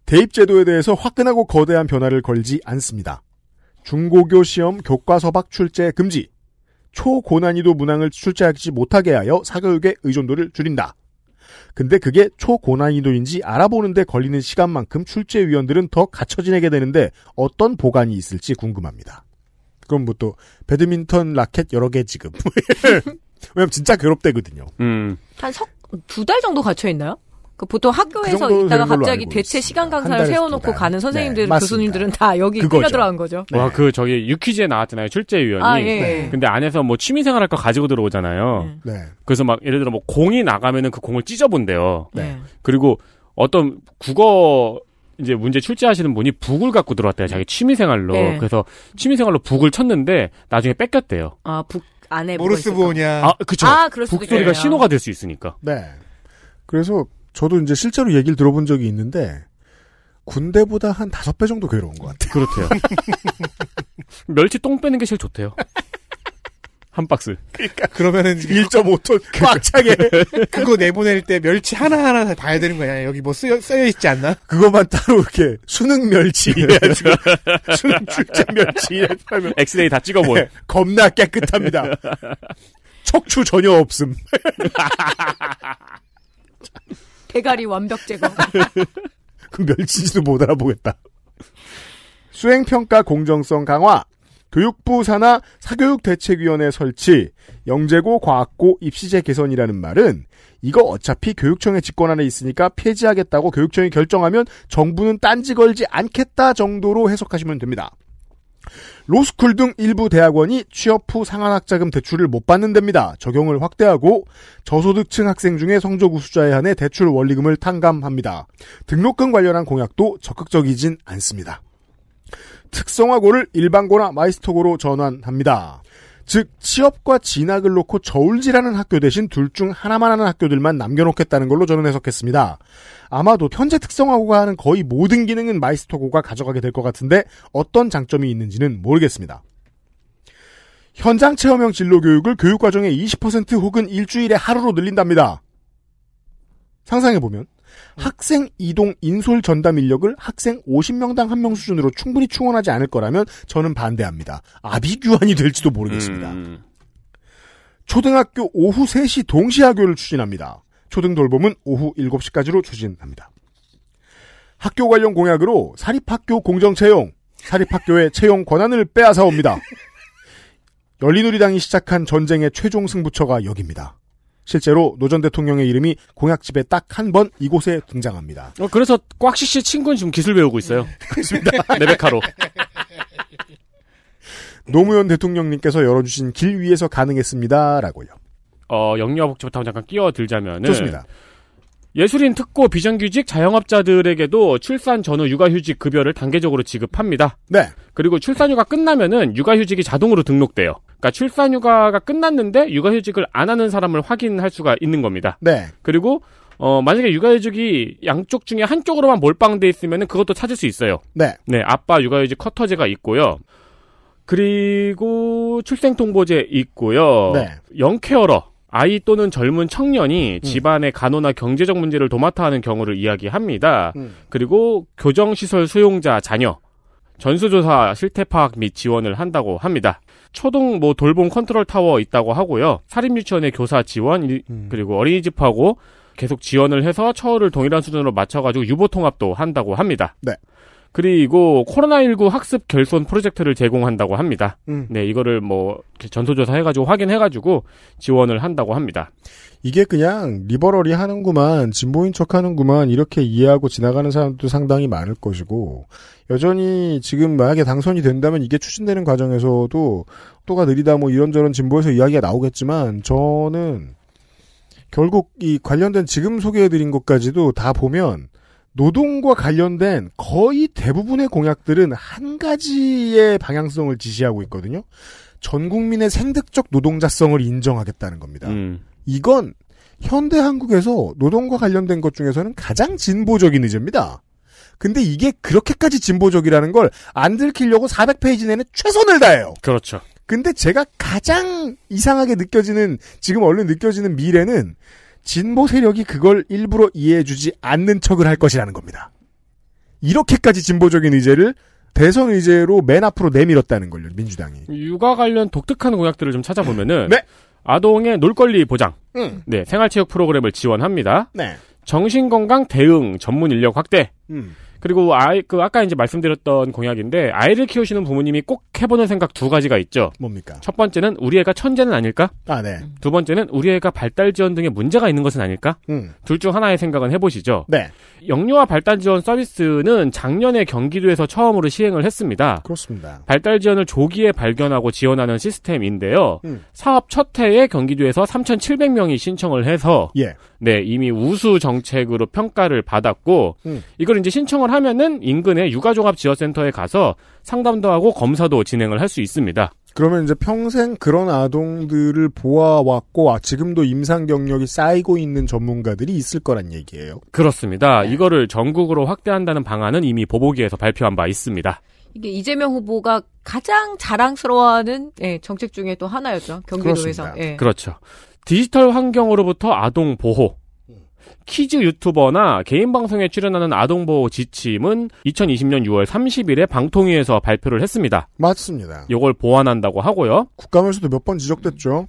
대입 제도에 대해서 화끈하고 거대한 변화를 걸지 않습니다. 중고교 시험 교과서박 출제 금지, 초고난이도 문항을 출제하지 못하게 하여 사교육의 의존도를 줄인다. 근데 그게 초고난이도인지 알아보는데 걸리는 시간만큼 출제위원들은 더 갇혀 지내게 되는데 어떤 보관이 있을지 궁금합니다. 그럼 뭐또 배드민턴 라켓 여러 개 지금. 왜냐면 진짜 괴롭대거든요. 음. 한 석, 두 달 정도 갇혀 있나요? 그 보통 학교에서 그 있다가 갑자기 대체 시간 강사를 세워놓고 가는 선생님들, 네, 교수님들은 다 여기 끌려 들어간 거죠. 네. 와, 그 저기 유퀴즈에 나왔잖아요. 출제위원이. 아, 예, 예. 네. 근데 안에서 뭐 취미생활 할거 가지고 들어오잖아요. 네. 네. 그래서 막 예를 들어 뭐 공이 나가면은 그 공을 찢어본대요. 네. 네. 그리고 어떤 국어 이제 문제 출제하시는 분이 북을 갖고 들어왔대요. 자기 취미생활로. 네. 그래서 취미생활로 북을 쳤는데 나중에 뺏겼대요. 아, 북 안에 모르스 부오냐. 아, 그쵸. 아, 북 소리가 신호가 될 수 있으니까. 네. 그래서 저도 이제 실제로 얘기를 들어본 적이 있는데 군대보다 한 다섯 배 정도 괴로운 것 같아요. 그렇대요. 멸치 똥 빼는 게 제일 좋대요. 한 박스. 그러니까 그러면은 1.5톤 꽉 차게 그거 내보낼 때 멸치 하나 하나 봐야 되는 거야. 여기 뭐 쓰여, 쓰여 있지 않나? 그것만 따로 이렇게 수능 멸치 예, 수능 출제 멸치 하면 엑스레이 다 찍어본. 네, 예, 겁나 깨끗합니다. 척추 전혀 없음. 대가리 완벽 제거. 그 멸치지도 못 알아보겠다. 수행평가 공정성 강화, 교육부 산하 사교육대책위원회 설치, 영재고, 과학고, 입시제 개선이라는 말은 이거 어차피 교육청의 직권 안에 있으니까 폐지하겠다고 교육청이 결정하면 정부는 딴지 걸지 않겠다 정도로 해석하시면 됩니다. 로스쿨 등 일부 대학원이 취업 후 상한학자금 대출을 못 받는 데입니다. 적용을 확대하고 저소득층 학생 중에 성적 우수자에 한해 대출 원리금을 탕감합니다. 등록금 관련한 공약도 적극적이진 않습니다. 특성화고를 일반고나 마이스터고로 전환합니다. 즉 취업과 진학을 놓고 저울질하는 학교 대신 둘 중 하나만 하는 학교들만 남겨놓겠다는 걸로 저는 해석했습니다. 아마도 현재 특성화고가 하는 거의 모든 기능은 마이스터고가 가져가게 될 것 같은데 어떤 장점이 있는지는 모르겠습니다. 현장 체험형 진로 교육을 교육 과정의 20% 혹은 일주일에 하루로 늘린답니다. 상상해 보면 학생 이동 인솔 전담 인력을 학생 50명당 1명 수준으로 충분히 충원하지 않을 거라면 저는 반대합니다. 아비규환이 될지도 모르겠습니다. 음. 초등학교 오후 3시 동시학교를 추진합니다. 초등 돌봄은 오후 7시까지로 추진합니다. 학교 관련 공약으로 사립학교 공정 채용, 사립학교의 채용 권한을 빼앗아옵니다. 열린우리당이 시작한 전쟁의 최종 승부처가 여기입니다. 실제로 노 전 대통령의 이름이 공약집에 딱 한 번 이곳에 등장합니다. 어, 그래서 꽉씨 씨 친구는 지금 기술 배우고 있어요. 그렇습니다. 레베카로. 노무현 대통령님께서 열어주신 길 위에서 가능했습니다라고요. 어, 영유아복지부터 잠깐 끼어들자면은 좋습니다. 예술인 특고 비정규직 자영업자들에게도 출산 전후 육아휴직 급여를 단계적으로 지급합니다. 네. 그리고 출산휴가 끝나면은 육아휴직이 자동으로 등록돼요. 그러니까 출산휴가가 끝났는데 육아휴직을 안 하는 사람을 확인할 수가 있는 겁니다. 네. 그리고 어 만약에 육아휴직이 양쪽 중에 한쪽으로만 몰빵돼 있으면은 그것도 찾을 수 있어요. 네. 네, 아빠 육아휴직 커터제가 있고요. 그리고 출생통보제 있고요. 네. 영케어러 아이 또는 젊은 청년이 음. 집안의 간호나 경제적 문제를 도맡아 하는 경우를 이야기합니다. 음. 그리고 교정시설 수용자 자녀, 전수조사 실태 파악 및 지원을 한다고 합니다. 초등 뭐 돌봄 컨트롤 타워 있다고 하고요. 사립유치원의 교사 지원 음. 그리고 어린이집하고 계속 지원을 해서 처우를 동일한 수준으로 맞춰가지고 유보 통합도 한다고 합니다. 네. 그리고 코로나19 학습 결손 프로젝트를 제공한다고 합니다. 음. 네, 이거를 뭐 전소조사 해가지고 확인해가지고 지원을 한다고 합니다. 이게 그냥 리버럴이 하는구만, 진보인 척 하는구만, 이렇게 이해하고 지나가는 사람도 상당히 많을 것이고, 여전히 지금 만약에 당선이 된다면 이게 추진되는 과정에서도 또가 느리다 뭐 이런저런 진보에서 이야기가 나오겠지만, 저는 결국 이 관련된 지금 소개해드린 것까지도 다 보면, 노동과 관련된 거의 대부분의 공약들은 한 가지의 방향성을 지시하고 있거든요. 전 국민의 생득적 노동자성을 인정하겠다는 겁니다. 음. 이건 현대 한국에서 노동과 관련된 것 중에서는 가장 진보적인 의제입니다. 근데 이게 그렇게까지 진보적이라는 걸 안 들키려고 400페이지 내내 최선을 다해요. 그렇죠. 근데 제가 가장 이상하게 느껴지는 지금 얼른 느껴지는 미래는 진보 세력이 그걸 일부러 이해해주지 않는 척을 할 것이라는 겁니다. 이렇게까지 진보적인 의제를 대선 의제로 맨 앞으로 내밀었다는 걸요 민주당이. 육아 관련 독특한 공약들을 좀 찾아보면은 네. 아동의 놀권리 보장, 음. 네 생활체육 프로그램을 지원합니다. 네. 정신건강 대응 전문 인력 확대, 음. 그리고 아이 그 아까 이제 말씀드렸던 공약인데 아이를 키우시는 부모님이 꼭 해보는 생각 두 가지가 있죠. 뭡니까? 첫 번째는 우리 애가 천재는 아닐까? 아 네. 두 번째는 우리 애가 발달 지원 등의 문제가 있는 것은 아닐까? 음. 둘중 하나의 생각은 해보시죠. 네. 영유아 발달 지원 서비스는 작년에 경기도에서 처음으로 시행을 했습니다. 그렇습니다. 발달 지원을 조기에 발견하고 지원하는 시스템인데요. 음. 사업 첫 해에 경기도에서 3,700명이 신청을 해서 예. 네, 이미 우수 정책으로 평가를 받았고 음. 이걸 이제 신청을 하면은 인근의 육아종합지원센터에 가서 상담도 하고 검사도 진행을 할 수 있습니다. 그러면 이제 평생 그런 아동들을 보아왔고 아, 지금도 임상 경력이 쌓이고 있는 전문가들이 있을 거란 얘기예요. 그렇습니다. 네. 이거를 전국으로 확대한다는 방안은 이미 보보기에서 발표한 바 있습니다. 이게 이재명 후보가 가장 자랑스러워하는 예, 정책 중에 또 하나였죠. 경기도에서. 예. 그렇죠. 디지털 환경으로부터 아동 보호. 키즈 음. 유튜버나 개인 방송에 출연하는 아동 보호 지침은 2020년 6월 30일에 방통위에서 발표를 했습니다. 맞습니다. 이걸 보완한다고 하고요. 국감에서도 몇 번 지적됐죠.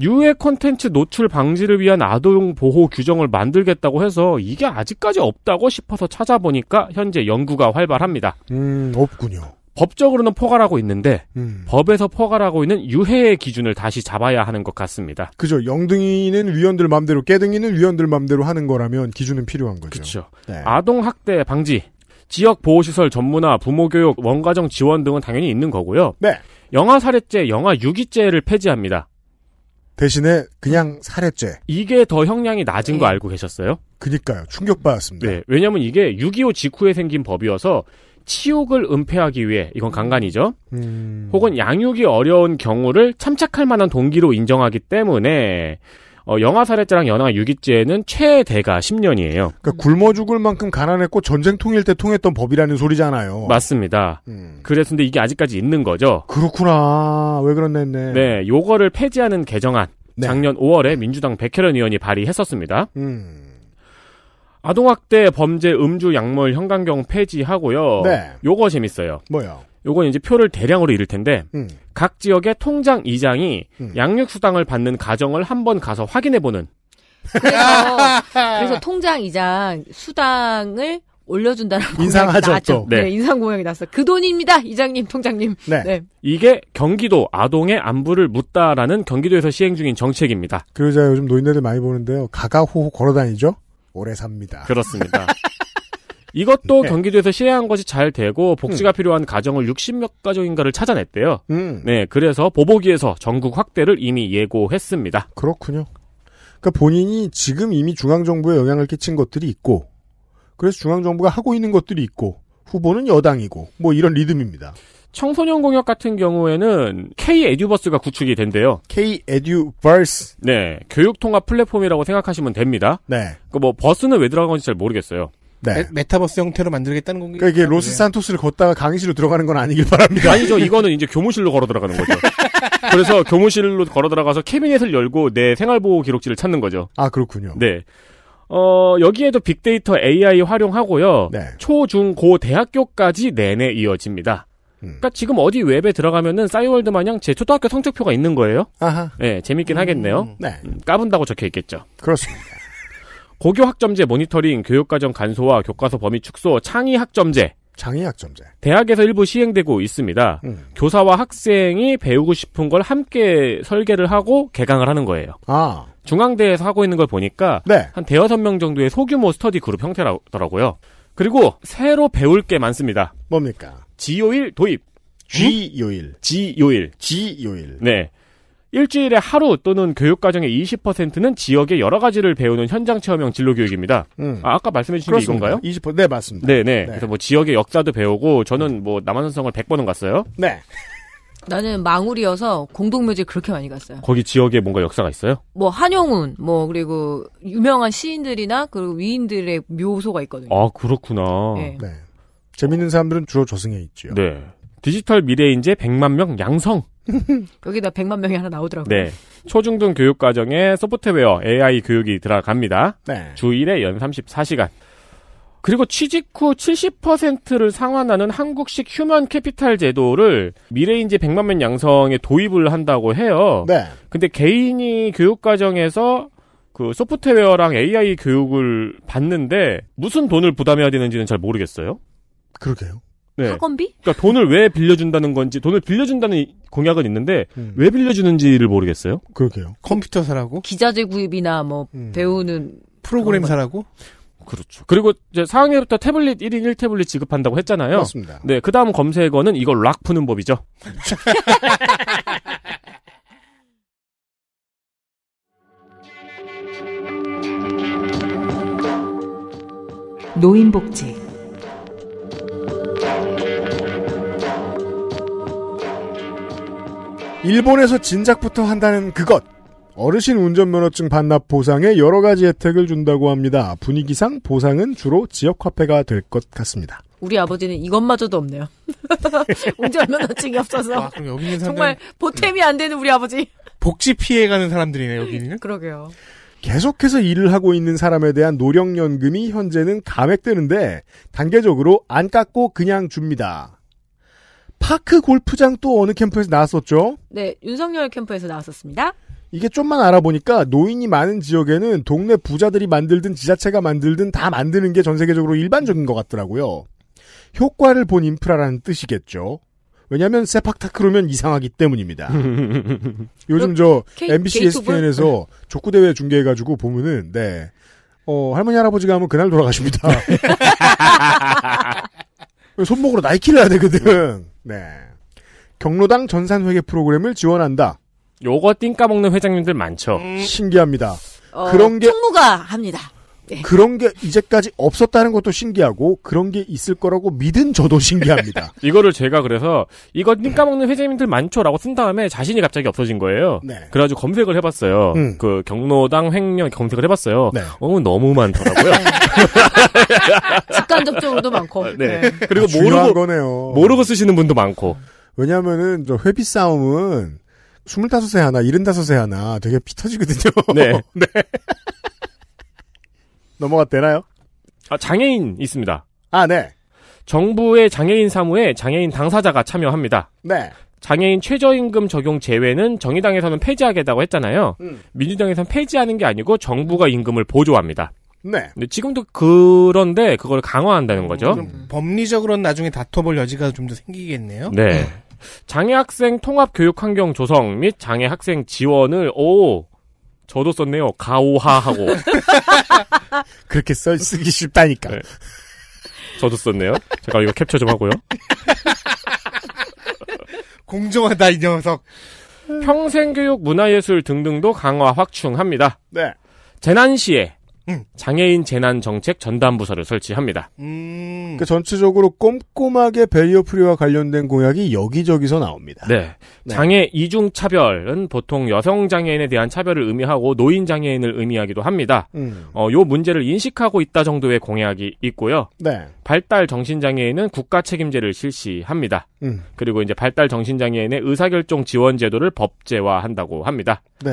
유해 콘텐츠 노출 방지를 위한 아동 보호 규정을 만들겠다고 해서 이게 아직까지 없다고 싶어서 찾아보니까 현재 연구가 활발합니다. 음, 없군요. 법적으로는 포괄하고 있는데 음. 법에서 포괄하고 있는 유해의 기준을 다시 잡아야 하는 것 같습니다. 그죠. 영등이는 위원들 맘대로 깨등이는 위원들 맘대로 하는 거라면 기준은 필요한 거죠. 그렇죠. 네. 아동 학대 방지, 지역 보호시설 전문화, 부모교육, 원가정 지원 등은 당연히 있는 거고요. 네. 영아 살해죄, 영아 유기죄를 폐지합니다. 대신에 그냥 살해죄. 이게 더 형량이 낮은 거 네. 알고 계셨어요? 그니까요. 충격받았습니다. 네. 왜냐면 이게 6.25 직후에 생긴 법이어서 치욕을 은폐하기 위해 이건 강간이죠. 음. 혹은 양육이 어려운 경우를 참착할 만한 동기로 인정하기 때문에 어, 영아 살해죄랑 연하 유기죄는 최대가 10년이에요. 그러니까 굶어 죽을 만큼 가난했고 전쟁 통일 때 통했던 법이라는 소리잖아요. 맞습니다. 음. 그래서 근데 이게 아직까지 있는 거죠. 그렇구나. 왜그런 네. 네, 요거를 폐지하는 개정안 네. 작년 5월에 민주당 백혜련 의원이 발의했었습니다. 음. 아동학대 범죄 음주 약물 형광경 폐지하고요. 네. 요거 재밌어요. 뭐요? 요건 이제 표를 대량으로 잃을 텐데 음. 각 지역의 통장 이장이 음. 양육 수당을 받는 가정을 한번 가서 확인해 보는. 그래서, 그래서 통장 이장 수당을 올려준다라고 인상하죠. 네. 네. 인상 공약이 났어. 그 돈입니다, 이장님, 통장님. 네. 네. 이게 경기도 아동의 안부를 묻다라는 경기도에서 시행 중인 정책입니다. 그러자 요즘 노인네들 많이 보는데요. 가가호호 걸어다니죠. 오래 삽니다. 그렇습니다. 이것도 네. 경기도에서 실행한 것이 잘 되고 복지가 음. 필요한 가정을 60몇 가정인가를 찾아냈대요. 음. 네, 그래서 보보기에서 전국 확대를 이미 예고했습니다. 그렇군요. 그러니까 본인이 지금 이미 중앙정부에 영향을 끼친 것들이 있고, 그래서 중앙정부가 하고 있는 것들이 있고, 후보는 여당이고, 뭐 이런 리듬입니다. 청소년 공역 같은 경우에는 K 에듀버스가 구축이 된대요. K 에듀버스. 네, 교육 통합 플랫폼이라고 생각하시면 됩니다. 네. 그 뭐 버스는 왜 들어간 건지 잘 모르겠어요. 네. 메, 타버스 형태로 만들겠다는 건가요? 그러니까 이게 로스 산토스를 걷다가 강의실로 들어가는 건 아니길 바랍니다. 아니죠. 이거는 이제 교무실로 걸어 들어가는 거죠. 그래서 교무실로 걸어 들어가서 캐비넷을 열고 내 생활보호 기록지를 찾는 거죠. 아, 그렇군요. 네. 어, 여기에도 빅데이터 AI 활용하고요. 네. 초, 중, 고, 대학교까지 내내 이어집니다. 그러니까 지금 어디 웹에 들어가면은 싸이월드 마냥 제 초등학교 성적표가 있는 거예요. 아하. 네, 재밌긴 음, 하겠네요. 음, 네. 네. 까분다고 적혀 있겠죠. 그렇습니다. 고교 학점제 모니터링, 교육과정 간소화, 교과서 범위 축소, 창의 학점제. 창의 학점제. 대학에서 일부 시행되고 있습니다. 음. 교사와 학생이 배우고 싶은 걸 함께 설계를 하고 개강을 하는 거예요. 아. 중앙대에서 하고 있는 걸 보니까 네. 한 대여섯 명 정도의 소규모 스터디 그룹 형태라더라고요. 그리고 새로 배울 게 많습니다. 뭡니까? 지요일 도입. G 요일. 지 요일. 지 요일. 네. 일주일에 하루 또는 교육과정의 20%는 지역의 여러 가지를 배우는 현장 체험형 진로 교육입니다. 음. 아, 까 말씀해 주신 그렇습니다. 게 이건가요? 20%, 네, 맞습니다. 네네. 네. 네. 그래서 뭐 지역의 역사도 배우고 저는 뭐 남한산성을 100번은 갔어요. 네. 나는 망울이어서 공동묘지 그렇게 많이 갔어요. 거기 지역에 뭔가 역사가 있어요? 뭐 한용운, 뭐 그리고 유명한 시인들이나 그리고 위인들의 묘소가 있거든요. 아 그렇구나. 네. 네. 재밌는 사람들은 주로 조승에있죠 네. 디지털 미래인재 100만 명 양성. 여기다 100만 명이 하나 나오더라고요. 네. 초중등 교육 과정에 소프트웨어 AI 교육이 들어갑니다. 네. 주 1회 연 34시간. 그리고 취직 후 70%를 상환하는 한국식 휴먼 캐피탈 제도를 미래인재 100만 명 양성에 도입을 한다고 해요. 네. 근데 개인이 교육 과정에서 그 소프트웨어랑 AI 교육을 받는데 무슨 돈을 부담해야 되는지는 잘 모르겠어요. 그러게요. 네. 학원비? 그러니까 돈을 왜 빌려준다는 건지 돈을 빌려준다는 공약은 있는데 음. 왜 빌려주는지를 모르겠어요. 그러게요. 컴퓨터 사라고? 기자재 구입이나 뭐 음. 배우는 프로그램 사라고? 그렇죠. 그리고 이제 4학년부터 태블릿 1인 1태블릿 지급한다고 했잖아요. 맞습니다. 네, 그 다음 검색어는 이걸 락 푸는 법이죠. 노인복지 일본에서 진작부터 한다는 그것 어르신 운전면허증 반납 보상에 여러 가지 혜택을 준다고 합니다. 분위기상 보상은 주로 지역 화폐가 될 것 같습니다. 우리 아버지는 이것마저도 없네요. 운전면허증이 없어서 아, 그럼 여기 있는 사람들... 정말 보탬이 안 되는 우리 아버지. 복지 피해가는 사람들이네 여기는. 그러게요. 계속해서 일을 하고 있는 사람에 대한 노령연금이 현재는 감액되는데 단계적으로 안 깎고 그냥 줍니다. 파크 골프장 또 어느 캠프에서 나왔었죠? 네, 윤석열 캠프에서 나왔었습니다. 이게 좀만 알아보니까 노인이 많은 지역에는 동네 부자들이 만들든 지자체가 만들든 다 만드는 게 전 세계적으로 일반적인 것 같더라고요. 효과를 본 인프라라는 뜻이겠죠. 왜냐하면 세팍타크로면 이상하기 때문입니다. 요즘 저 어, MBC 게 SPN에서 족구 대회 중계해가지고 보면은 네 어, 할머니 할아버지가 하면 그날 돌아가십니다. 손목으로 나이키를 해야 되거든. 네 경로당 전산회계 프로그램을 지원한다. 요거 띵까먹는 회장님들 많죠. 음. 신기합니다. 어, 그런 게 총무가 합니다. 네. 그런 게 이제까지 없었다는 것도 신기하고 그런 게 있을 거라고 믿은 저도 신기합니다. 이거를 제가 그래서 이거 띵 까먹는 회장님들 많죠라고 쓴 다음에 자신이 갑자기 없어진 거예요. 네. 그래가지고 검색을 해봤어요. 음. 그 경로당 횡령 검색을 해봤어요. 네. 어 너무 많더라고요. 네. 직관적적으로도 많고. 아, 네. 네. 그리고 아, 모르고 거네요. 모르고 쓰시는 분도 많고. 왜냐하면은 저 회비 싸움은 25세 하나, 75세 하나 되게 피 터지거든요. 네. 네. 넘어가도되나요 아, 장애인 있습니다. 아, 네. 정부의 장애인 사무에 장애인 당사자가 참여합니다. 네. 장애인 최저임금 적용 제외는 정의당에서는 폐지하겠다고 했잖아요. 음. 민주당에서는 폐지하는 게 아니고 정부가 임금을 보조합니다. 네. 근데 지금도 그런데 그걸 강화한다는 음, 거죠. 음, 법리적으로는 나중에 다퉈볼 여지가 좀 더 생기겠네요. 네. 네. 장애 학생 통합 교육 환경 조성 및 장애 학생 지원을 오 저도 썼네요. 가오하하고 그렇게 써 쓰기 쉽다니까. 네. 저도 썼네요. 제가 이거 캡처 좀 하고요. 공정하다 이 녀석. 평생교육 문화예술 등등도 강화 확충합니다. 네. 재난시에 음. 장애인 재난 정책 전담부서를 설치합니다. 음. 그 전체적으로 꼼꼼하게 베리어 프리와 관련된 공약이 여기저기서 나옵니다. 네. 네. 장애 이중 차별은 보통 여성 장애인에 대한 차별을 의미하고 노인 장애인을 의미하기도 합니다. 음. 어, 요 문제를 인식하고 있다 정도의 공약이 있고요. 네. 발달 정신 장애인은 국가 책임제를 실시합니다. 음. 그리고 이제 발달 정신 장애인의 의사결정 지원 제도를 법제화한다고 합니다. 네.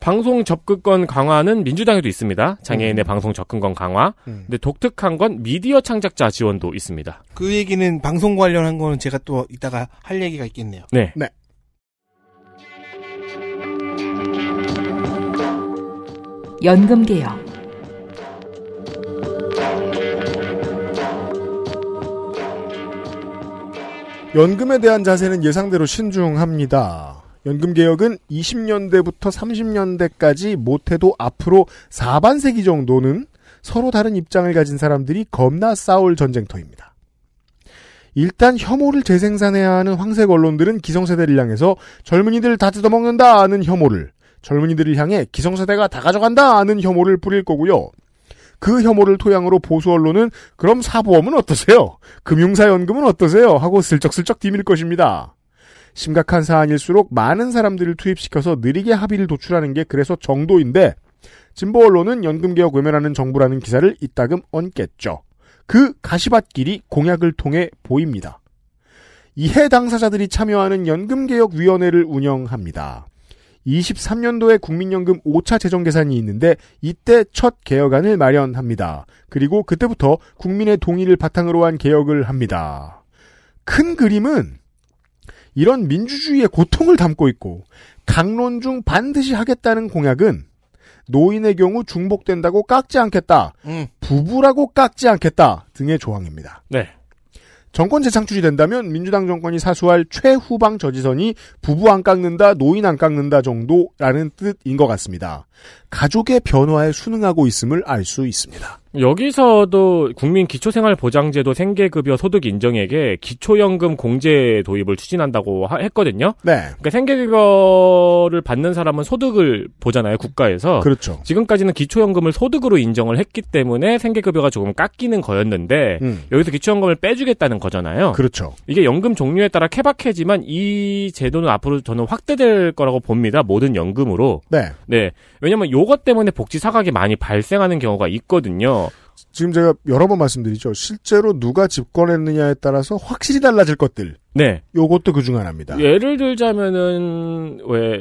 방송 접근권 강화는 민주당에도 있습니다. 장애인의 음. 방송 접근권 강화. 음. 근데 독특한 건 미디어 창작자 지원도 있습니다. 그 얘기는 방송 관련한 거는 제가 또 이따가 할 얘기가 있겠네요. 네. 네. 연금 개혁. 연금에 대한 자세는 예상대로 신중합니다. 연금 개혁은 20년대부터 30년대까지 못해도 앞으로 4반세기 정도는 서로 다른 입장을 가진 사람들이 겁나 싸울 전쟁터입니다. 일단 혐오를 재생산해야 하는 황색 언론들은 기성세대를 향해서 젊은이들 다 뜯어먹는다 하는 혐오를 젊은이들을 향해 기성세대가 다 가져간다 하는 혐오를 뿌릴 거고요. 그 혐오를 토양으로 보수 언론은 그럼 사보험은 어떠세요? 금융사 연금은 어떠세요? 하고 슬쩍슬쩍 디밀 것입니다. 심각한 사안일수록 많은 사람들을 투입시켜서 느리게 합의를 도출하는 게 그래서 정도인데 진보 언론은 연금개혁 외면하는 정부라는 기사를 이따금 얹겠죠. 그 가시밭길이 공약을 통해 보입니다. 이해 당사자들이 참여하는 연금개혁위원회를 운영합니다. 23년도에 국민연금 5차 재정계산이 있는데 이때 첫 개혁안을 마련합니다. 그리고 그때부터 국민의 동의를 바탕으로 한 개혁을 합니다. 큰 그림은 이런 민주주의의 고통을 담고 있고 강론 중 반드시 하겠다는 공약은 노인의 경우 중복된다고 깎지 않겠다. 음. 부부라고 깎지 않겠다 등의 조항입니다. 네. 정권 재창출이 된다면 민주당 정권이 사수할 최후방 저지선이 부부 안 깎는다, 노인 안 깎는다 정도라는 뜻인 것 같습니다. 가족의 변화에 순응하고 있음을 알 수 있습니다. 여기서도 국민 기초생활보장제도 생계급여 소득 인정액에 기초연금 공제 도입을 추진한다고 하, 했거든요. 네. 그러니까 생계급여를 받는 사람은 소득을 보잖아요, 국가에서. 그렇죠. 지금까지는 기초연금을 소득으로 인정을 했기 때문에 생계급여가 조금 깎이는 거였는데 음. 여기서 기초연금을 빼주겠다는 거잖아요. 그렇죠. 이게 연금 종류에 따라 케바케지만 이 제도는 앞으로 저는 확대될 거라고 봅니다. 모든 연금으로. 네. 네. 왜냐면 요 요것 때문에 복지 사각이 많이 발생하는 경우가 있거든요. 지금 제가 여러 번 말씀드리죠. 실제로 누가 집권했느냐에 따라서 확실히 달라질 것들. 네. 요것도 그중 하나입니다. 예를 들자면은 왜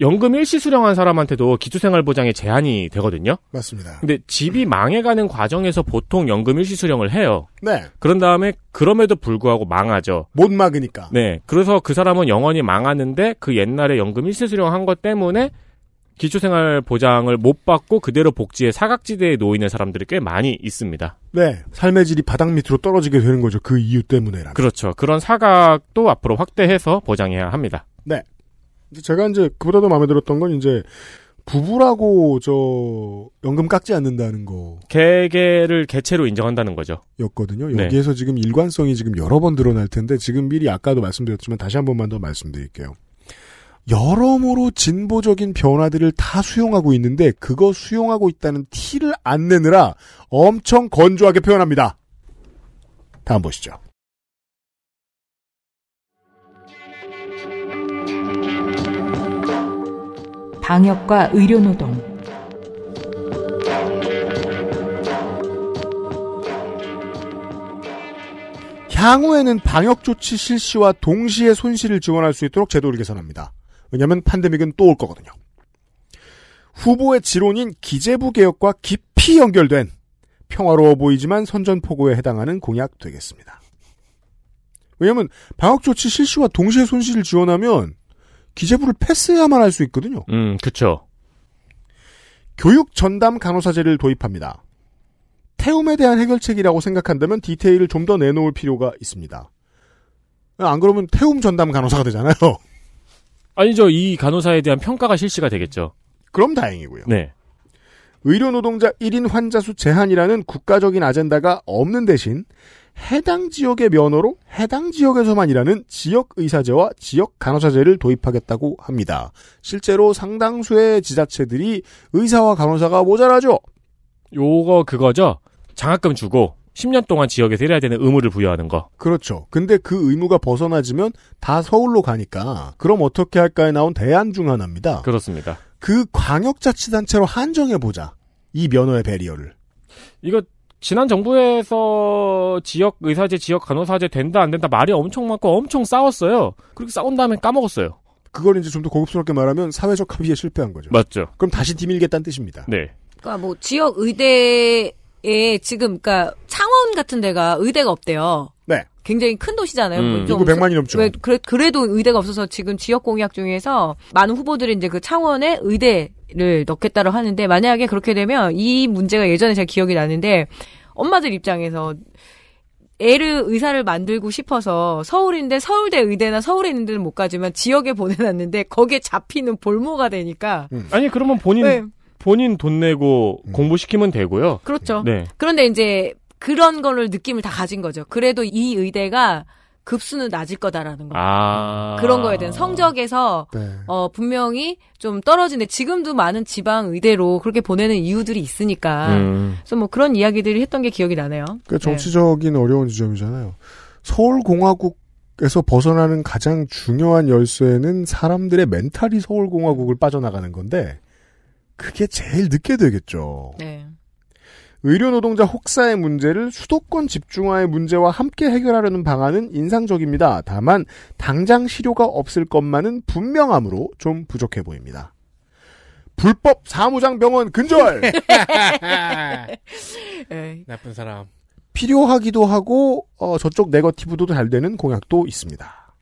연금 일시 수령한 사람한테도 기초생활보장의 제한이 되거든요. 맞습니다. 근데 집이 망해가는 과정에서 보통 연금 일시 수령을 해요. 네. 그런 다음에 그럼에도 불구하고 망하죠. 못 막으니까. 네. 그래서 그 사람은 영원히 망하는데 그 옛날에 연금 일시 수령한 것 때문에 기초생활 보장을 못 받고 그대로 복지의 사각지대에 놓이는 사람들이 꽤 많이 있습니다. 네. 삶의 질이 바닥 밑으로 떨어지게 되는 거죠. 그 이유 때문에라. 그렇죠. 그런 사각도 앞으로 확대해서 보장해야 합니다. 네. 제가 이제 그보다 도 마음에 들었던 건 이제 부부라고 저 연금 깎지 않는다는 거. 개개를 개체로 인정한다는 거죠. 였거든요. 네. 여기에서 지금 일관성이 지금 여러 번 드러날 텐데 지금 미리 아까도 말씀드렸지만 다시 한 번만 더 말씀드릴게요. 여러모로 진보적인 변화들을 다 수용하고 있는데 그거 수용하고 있다는 티를 안 내느라 엄청 건조하게 표현합니다. 다음 보시죠. 방역과 의료노동 향후에는 방역 조치 실시와 동시에 손실을 지원할 수 있도록 제도를 개선합니다. 왜냐하면 팬데믹은 또 올 거거든요. 후보의 지론인 기재부 개혁과 깊이 연결된 평화로워 보이지만 선전포고에 해당하는 공약 되겠습니다. 왜냐하면 방역조치 실시와 동시에 손실을 지원하면 기재부를 패스해야만 할 수 있거든요. 음, 그렇죠. 교육 전담 간호사제를 도입합니다. 태움에 대한 해결책이라고 생각한다면 디테일을 좀 더 내놓을 필요가 있습니다. 안 그러면 태움 전담 간호사가 되잖아요. 아니죠. 이 간호사에 대한 평가가 실시가 되겠죠. 그럼 다행이고요. 네. 의료 노동자 1인 환자 수 제한이라는 국가적인 아젠다가 없는 대신 해당 지역의 면허로 해당 지역에서만 이라는 지역 의사제와 지역 간호사제를 도입하겠다고 합니다. 실제로 상당수의 지자체들이 의사와 간호사가 모자라죠. 요거 그거죠. 장학금 주고 10년 동안 지역에서 일해야 되는 의무를 부여하는 거. 그렇죠. 근데 그 의무가 벗어나지면 다 서울로 가니까 그럼 어떻게 할까에 나온 대안 중 하나입니다. 그렇습니다. 그 광역자치단체로 한정해보자. 이 면허의 배리어를. 이거 지난 정부에서 지역 의사제, 지역 간호사제 된다 안 된다 말이 엄청 많고 엄청 싸웠어요. 그렇게 싸운 다음에 까먹었어요. 그걸 이제 좀 더 고급스럽게 말하면 사회적 합의에 실패한 거죠. 맞죠. 그럼 다시 뒤밀겠다는 뜻입니다. 네. 그러니까 뭐 지역 의대 예, 지금 그러니까 창원 같은 데가 의대가 없대요. 네. 굉장히 큰 도시잖아요. 음. 인구 100만이 넘죠. 왜, 그래, 그래도 의대가 없어서 지금 지역 공약 중에서 많은 후보들이 이제 그 창원에 의대를 넣겠다고 하는데 만약에 그렇게 되면 이 문제가 예전에 제가 기억이 나는데 엄마들 입장에서 애를 의사를 만들고 싶어서 서울인데 서울대 의대나 서울에 있는 데는 못 가지만 지역에 보내놨는데 거기에 잡히는 볼모가 되니까 음. 아니 그러면 본인 네. 본인 돈 내고 음. 공부시키면 되고요. 그렇죠. 네. 그런데 이제 그런 거를 느낌을 다 가진 거죠. 그래도 이 의대가 급수는 낮을 거다라는 거. 아. 그런 거에 대한 성적에서 네. 어 분명히 좀 떨어지는데 지금도 많은 지방 의대로 그렇게 보내는 이유들이 있으니까. 음. 그래서 뭐 그런 이야기들을 했던 게 기억이 나네요. 그러니까 정치적인 네. 어려운 지점이잖아요. 서울 공화국 에서 벗어나는 가장 중요한 열쇠는 사람들의 멘탈이 서울공화국을 빠져나가는 건데 그게 제일 늦게 되겠죠. 네. 의료 노동자 혹사의 문제를 수도권 집중화의 문제와 함께 해결하려는 방안은 인상적입니다. 다만 당장 실효가 없을 것만은 분명함으로 좀 부족해 보입니다. 불법 사무장 병원 근절. 네. 나쁜 사람. 필요하기도 하고 어, 저쪽 네거티브도 잘 되는 공약도 있습니다.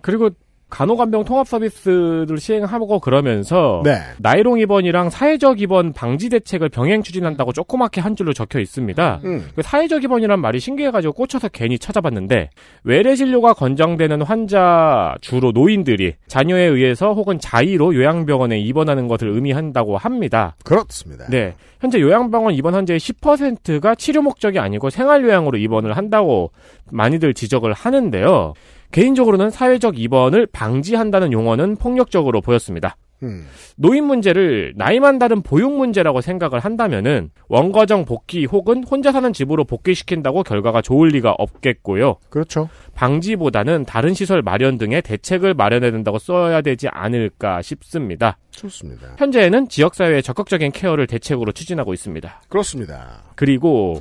그리고 간호간병 통합 서비스를 시행하고 그러면서 네. 나이롱 입원이랑 사회적 입원 방지 대책을 병행 추진한다고 조그맣게 한 줄로 적혀 있습니다. 음. 그 사회적 입원이란 말이 신기해가지고 꽂혀서 괜히 찾아봤는데 외래 진료가 권장되는 환자 주로 노인들이 자녀에 의해서 혹은 자의로 요양병원에 입원하는 것을 의미한다고 합니다. 그렇습니다. 네, 현재 요양병원 입원 환자의 10%가 치료 목적이 아니고 생활 요양으로 입원을 한다고 많이들 지적을 하는데요. 개인적으로는 사회적 입원을 방지한다는 용어는 폭력적으로 보였습니다. 음. 노인 문제를 나이만 다른 보육 문제라고 생각을 한다면은 원가정 복귀 혹은 혼자 사는 집으로 복귀시킨다고 결과가 좋을 리가 없겠고요. 그렇죠. 방지보다는 다른 시설 마련 등의 대책을 마련해야 된다고 써야 되지 않을까 싶습니다. 좋습니다. 현재에는 지역사회의 적극적인 케어를 대책으로 추진하고 있습니다. 그렇습니다. 그리고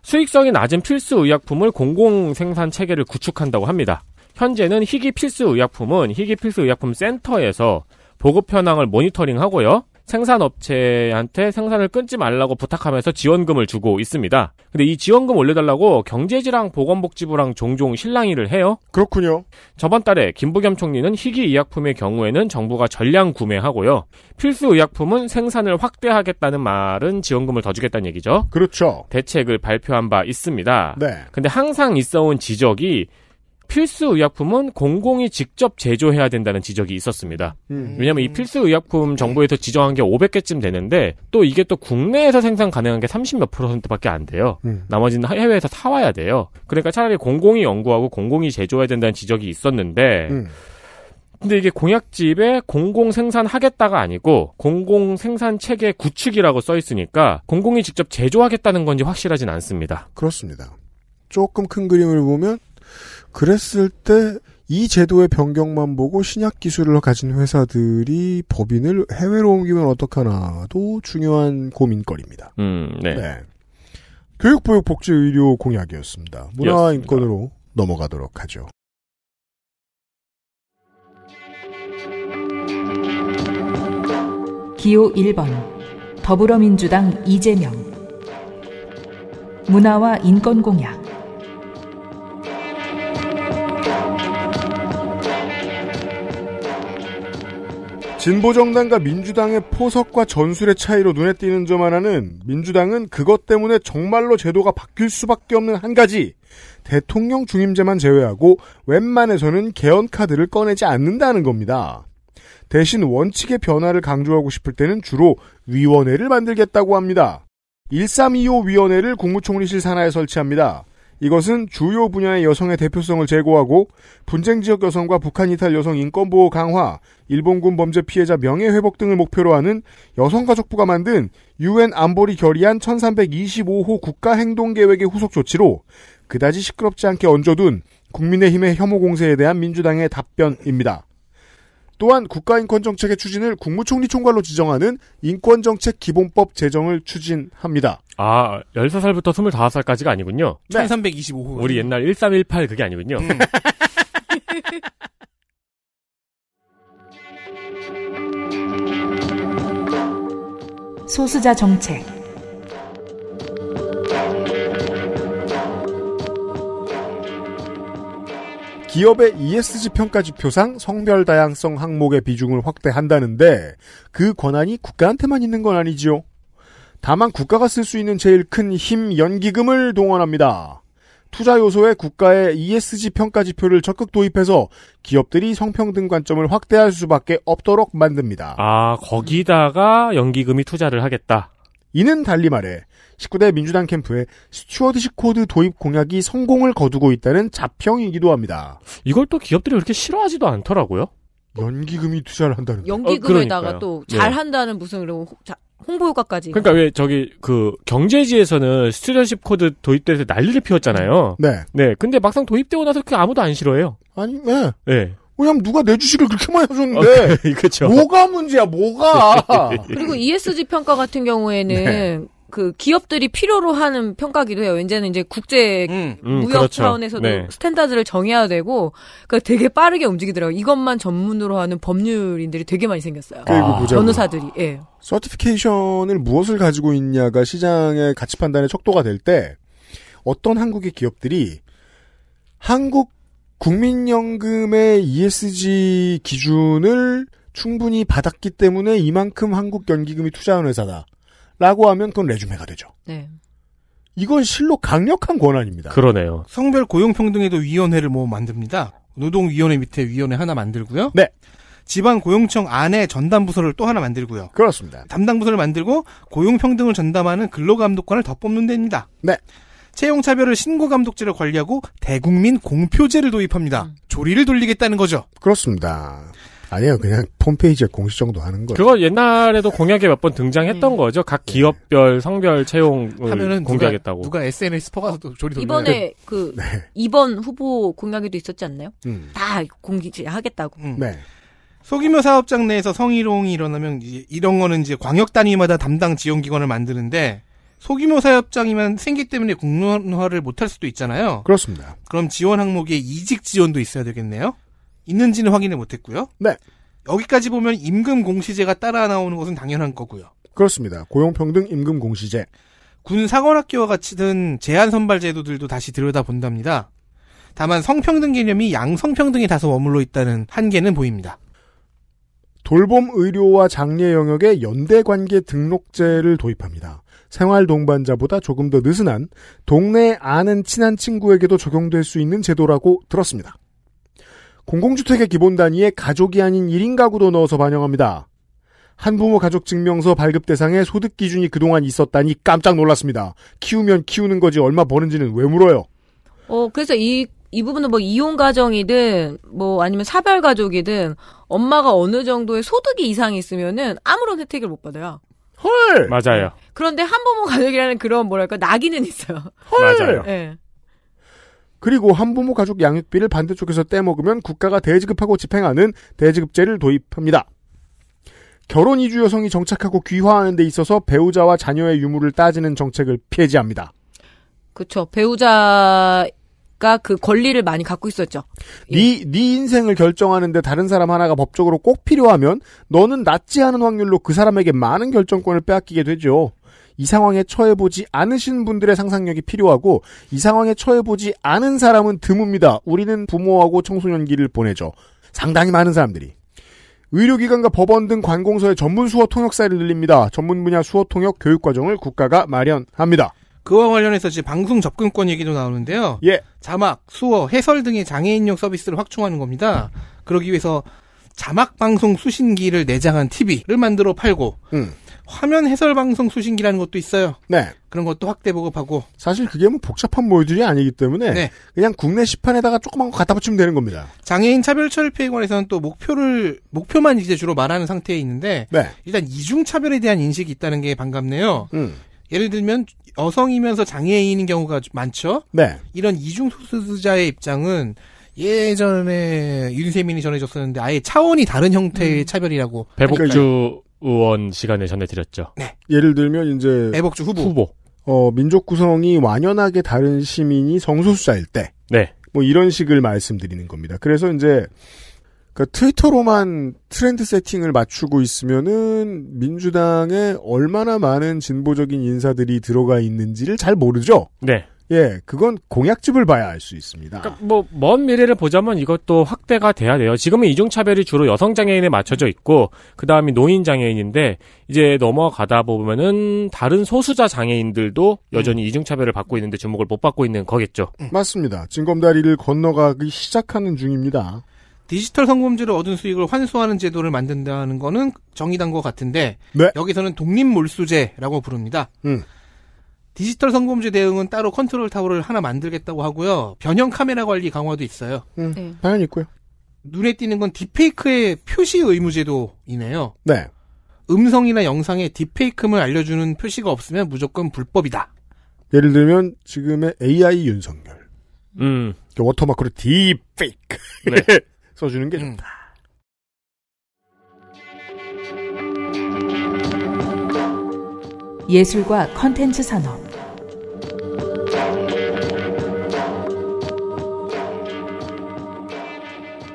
수익성이 낮은 필수 의약품을 공공 생산 체계를 구축한다고 합니다. 현재는 희귀 필수 의약품은 희귀 필수 의약품 센터에서 보급 현황을 모니터링하고요. 생산업체한테 생산을 끊지 말라고 부탁하면서 지원금을 주고 있습니다. 근데 이 지원금 올려달라고 경제지랑 보건복지부랑 종종 실랑이를 해요. 그렇군요. 저번 달에 김부겸 총리는 희귀 의약품의 경우에는 정부가 전량 구매하고요. 필수 의약품은 생산을 확대하겠다는 말은 지원금을 더 주겠다는 얘기죠. 그렇죠. 대책을 발표한 바 있습니다. 네. 근데 항상 있어온 지적이 필수 의약품은 공공이 직접 제조해야 된다는 지적이 있었습니다. 음. 왜냐하면 이 필수 의약품 네. 정부에서 지정한 게 500개쯤 되는데 또 이게 또 국내에서 생산 가능한 게30몇 퍼센트밖에 안 돼요. 음. 나머지는 해외에서 사와야 돼요. 그러니까 차라리 공공이 연구하고 공공이 제조해야 된다는 지적이 있었는데 음. 근데 이게 공약집에 공공 생산하겠다가 아니고 공공 생산 체계 구축이라고 써 있으니까 공공이 직접 제조하겠다는 건지 확실하진 않습니다. 그렇습니다. 조금 큰 그림을 보면 그랬을 때 이 제도의 변경만 보고 신약 기술을 가진 회사들이 법인을 해외로 옮기면 어떡하나도 중요한 고민거리입니다. 음, 네. 네. 교육, 보육, 복지, 의료 공약이었습니다. 문화 인권으로 넘어가도록 하죠. 기호 1번 더불어민주당 이재명 문화와 인권 공약 진보정당과 민주당의 포석과 전술의 차이로 눈에 띄는 점 하나는 민주당은 그것 때문에 정말로 제도가 바뀔 수밖에 없는 한 가지 대통령 중임제만 제외하고 웬만해서는 개헌 카드를 꺼내지 않는다는 겁니다. 대신 원칙의 변화를 강조하고 싶을 때는 주로 위원회를 만들겠다고 합니다. 1325 위원회를 국무총리실 산하에 설치합니다. 이것은 주요 분야의 여성의 대표성을 제고하고 분쟁 지역 여성과 북한 이탈 여성 인권 보호 강화, 일본군 범죄 피해자 명예 회복 등을 목표로 하는 여성가족부가 만든 유엔 안보리 결의안 1325호 국가 행동 계획의 후속 조치로 그다지 시끄럽지 않게 얹어둔 국민의힘의 혐오 공세에 대한 민주당의 답변입니다. 또한 국가인권정책의 추진을 국무총리 총괄로 지정하는 인권정책 기본법 제정을 추진합니다. 아, 14살부터 25살까지가 아니군요. 네. 1325호. 우리 옛날 1318 그게 아니군요. 음. 소수자 정책 기업의 ESG 평가 지표상 성별 다양성 항목의 비중을 확대한다는데 그 권한이 국가한테만 있는 건 아니지요. 다만 국가가 쓸 수 있는 제일 큰 힘 연기금을 동원합니다. 투자 요소에 국가의 ESG 평가 지표를 적극 도입해서 기업들이 성평등 관점을 확대할 수밖에 없도록 만듭니다. 아, 거기다가 연기금이 투자를 하겠다. 이는 달리 말해 19대 민주당 캠프에 스튜어드십 코드 도입 공약이 성공을 거두고 있다는 자평이기도 합니다. 이걸 또 기업들이 그렇게 싫어하지도 않더라고요. 연기금이 투자를 한다는 연기금에다가 어, 또 잘한다는 네. 무슨 이런 홍보 효과까지. 그러니까 왜 저기 그 경제지에서는 스튜어드십 코드 도입돼서 난리를 피웠잖아요. 네. 네. 근데 막상 도입되고 나서 그 아무도 안 싫어해요. 아니 네. 네. 왜냐면 누가 내 주식을 그렇게 많이 사줬는데. 그렇죠. 뭐가 문제야, 뭐가. 그리고 ESG 평가 같은 경우에는 네. 그 기업들이 필요로 하는 평가기도 해요. 이제는 이제 국제 음, 음, 무역 그렇죠. 차원에서도 네. 스탠다드를 정해야 되고 그러니까 되게 빠르게 움직이더라고요. 이것만 전문으로 하는 법률인들이 되게 많이 생겼어요. 아. 변호사들이. 예. 서티피케이션을 무엇을 가지고 있냐가 시장의 가치 판단의 척도가 될 때 어떤 한국의 기업들이 한국 국민연금의 ESG 기준을 충분히 받았기 때문에 이만큼 한국 연기금이 투자한 회사다. 라고 하면 그건 레주메가 되죠. 네. 이건 실로 강력한 권한입니다. 그러네요. 성별 고용평등에도 위원회를 뭐 만듭니다. 노동위원회 밑에 위원회 하나 만들고요. 네. 지방 고용청 안에 전담 부서를 또 하나 만들고요. 그렇습니다. 담당 부서를 만들고 고용 평등을 전담하는 근로감독관을 더 뽑는 데입니다. 네. 채용 차별을 신고 감독제를 관리하고 대국민 공표제를 도입합니다. 음. 조리를 돌리겠다는 거죠. 그렇습니다. 아니에요. 그냥 홈페이지에 공시 정도 하는 거예요. 그거 옛날에도 공약에 몇 번 등장했던 음. 거죠. 각 기업별 네. 성별 채용 하면은 공개하겠다고. 누가, 누가 SNS 퍼가서 도 조리 돌 이번에 그 네. 이번 후보 공약에도 있었지 않나요? 음. 다 공개하겠다고. 음. 네. 소규모 사업장 내에서 성희롱이 일어나면 이런 거는 이제 광역 단위마다 담당 지원 기관을 만드는데 소규모 사업장이면 생기 때문에 공론화를 못할 수도 있잖아요. 그렇습니다. 그럼 지원 항목에 이직 지원도 있어야 되겠네요. 있는지는 확인을 못했고요. 네. 여기까지 보면 임금 공시제가 따라 나오는 것은 당연한 거고요. 그렇습니다. 고용평등 임금 공시제. 군 사관학교와 같이 든 제한 선발 제도들도 다시 들여다본답니다. 다만 성평등 개념이 양성평등이 다소 머물러 있다는 한계는 보입니다. 돌봄 의료와 장례 영역에 연대 관계 등록제를 도입합니다. 생활 동반자보다 조금 더 느슨한 동네 아는 친한 친구에게도 적용될 수 있는 제도라고 들었습니다. 공공주택의 기본 단위에 가족이 아닌 1인 가구도 넣어서 반영합니다. 한부모 가족 증명서 발급 대상에 소득 기준이 그동안 있었다니 깜짝 놀랐습니다. 키우면 키우는 거지 얼마 버는지는 왜 물어요? 어, 그래서 이, 이 부분은 뭐 이혼 가정이든 뭐 아니면 사별 가족이든 엄마가 어느 정도의 소득이 이상이 있으면은 아무런 혜택을 못 받아요. 헐! 맞아요. 네. 그런데 한부모 가족이라는 그런 뭐랄까 낙인은 있어요. 헐! 맞아요. 네. 그리고 한부모 가족 양육비를 반대쪽에서 떼먹으면 국가가 대지급하고 집행하는 대지급제를 도입합니다. 결혼 이주 여성이 정착하고 귀화하는 데 있어서 배우자와 자녀의 유무를 따지는 정책을 폐지합니다. 그렇죠. 배우자가 그 권리를 많이 갖고 있었죠. 네, 네 인생을 결정하는데 다른 사람 하나가 법적으로 꼭 필요하면 너는 낫지 않은 확률로 그 사람에게 많은 결정권을 빼앗기게 되죠. 이 상황에 처해보지 않으신 분들의 상상력이 필요하고 이 상황에 처해보지 않은 사람은 드뭅니다. 우리는 부모하고 청소년기를 보내죠. 상당히 많은 사람들이. 의료기관과 법원 등 관공서의 전문 수어 통역사를 늘립니다. 전문 분야 수어 통역 교육 과정을 국가가 마련합니다. 그와 관련해서 지금 방송 접근권 얘기도 나오는데요. 예. 자막, 수어, 해설 등의 장애인용 서비스를 확충하는 겁니다. 그러기 위해서 자막 방송 수신기를 내장한 TV를 만들어 팔고 음. 화면 해설 방송 수신기라는 것도 있어요. 네. 그런 것도 확대 보급하고. 사실 그게 뭐 복잡한 모듈이 아니기 때문에 네. 그냥 국내 시판에다가 조그만 거 갖다 붙이면 되는 겁니다. 장애인 차별 철폐기관에서는 또 목표를 목표만 이제 주로 말하는 상태에 있는데 네. 일단 이중 차별에 대한 인식이 있다는 게 반갑네요. 음. 예를 들면 여성이면서 장애인인 경우가 많죠. 네. 이런 이중 소수자의 입장은 예전에 윤세민이 전해줬었는데 아예 차원이 다른 형태의 음. 차별이라고. 배복주 의원 시간에 전해드렸죠. 네. 예를 들면 이제 애복주 후보. 후보. 어, 민족 구성이 완연하게 다른 시민이 성소수자일 때. 네. 뭐 이런 식을 말씀드리는 겁니다. 그래서 이제 그까 그러니까 트위터로만 트렌드 세팅을 맞추고 있으면은 민주당에 얼마나 많은 진보적인 인사들이 들어가 있는지를 잘 모르죠. 네. 예, 그건 공약집을 봐야 알 수 있습니다. 그러니까 뭐 먼 미래를 보자면 이것도 확대가 돼야 돼요. 지금은 이중 차별이 주로 여성 장애인에 맞춰져 있고 그다음이 노인 장애인인데 이제 넘어가다 보면은 다른 소수자 장애인들도 여전히 음. 이중 차별을 받고 있는데 주목을 못 받고 있는 거겠죠. 음. 맞습니다. 징검다리를 건너가기 시작하는 중입니다. 디지털 성범죄를 얻은 수익을 환수하는 제도를 만든다는 거는 정의당과 같은데 네. 여기서는 독립몰수제라고 부릅니다. 음. 디지털 성범죄 대응은 따로 컨트롤 타워를 하나 만들겠다고 하고요. 변형 카메라 관리 강화도 있어요. 음, 네. 당연히 있고요. 눈에 띄는 건 딥페이크의 표시 의무 제도이네요. 네. 음성이나 영상에 딥페이크를 알려주는 표시가 없으면 무조건 불법이다. 예를 들면 지금의 AI 윤석열. 음. 워터마크로 딥페이크 네. 써주는 게 좋다. 음. 예술과 컨텐츠 산업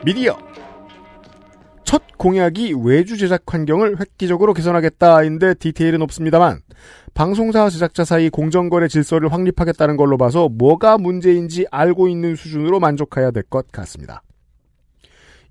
미디어 첫 공약이 외주 제작 환경을 획기적으로 개선하겠다인데 디테일은 없습니다만 방송사와 제작자 사이 공정거래 질서를 확립하겠다는 걸로 봐서 뭐가 문제인지 알고 있는 수준으로 만족해야 될 것 같습니다.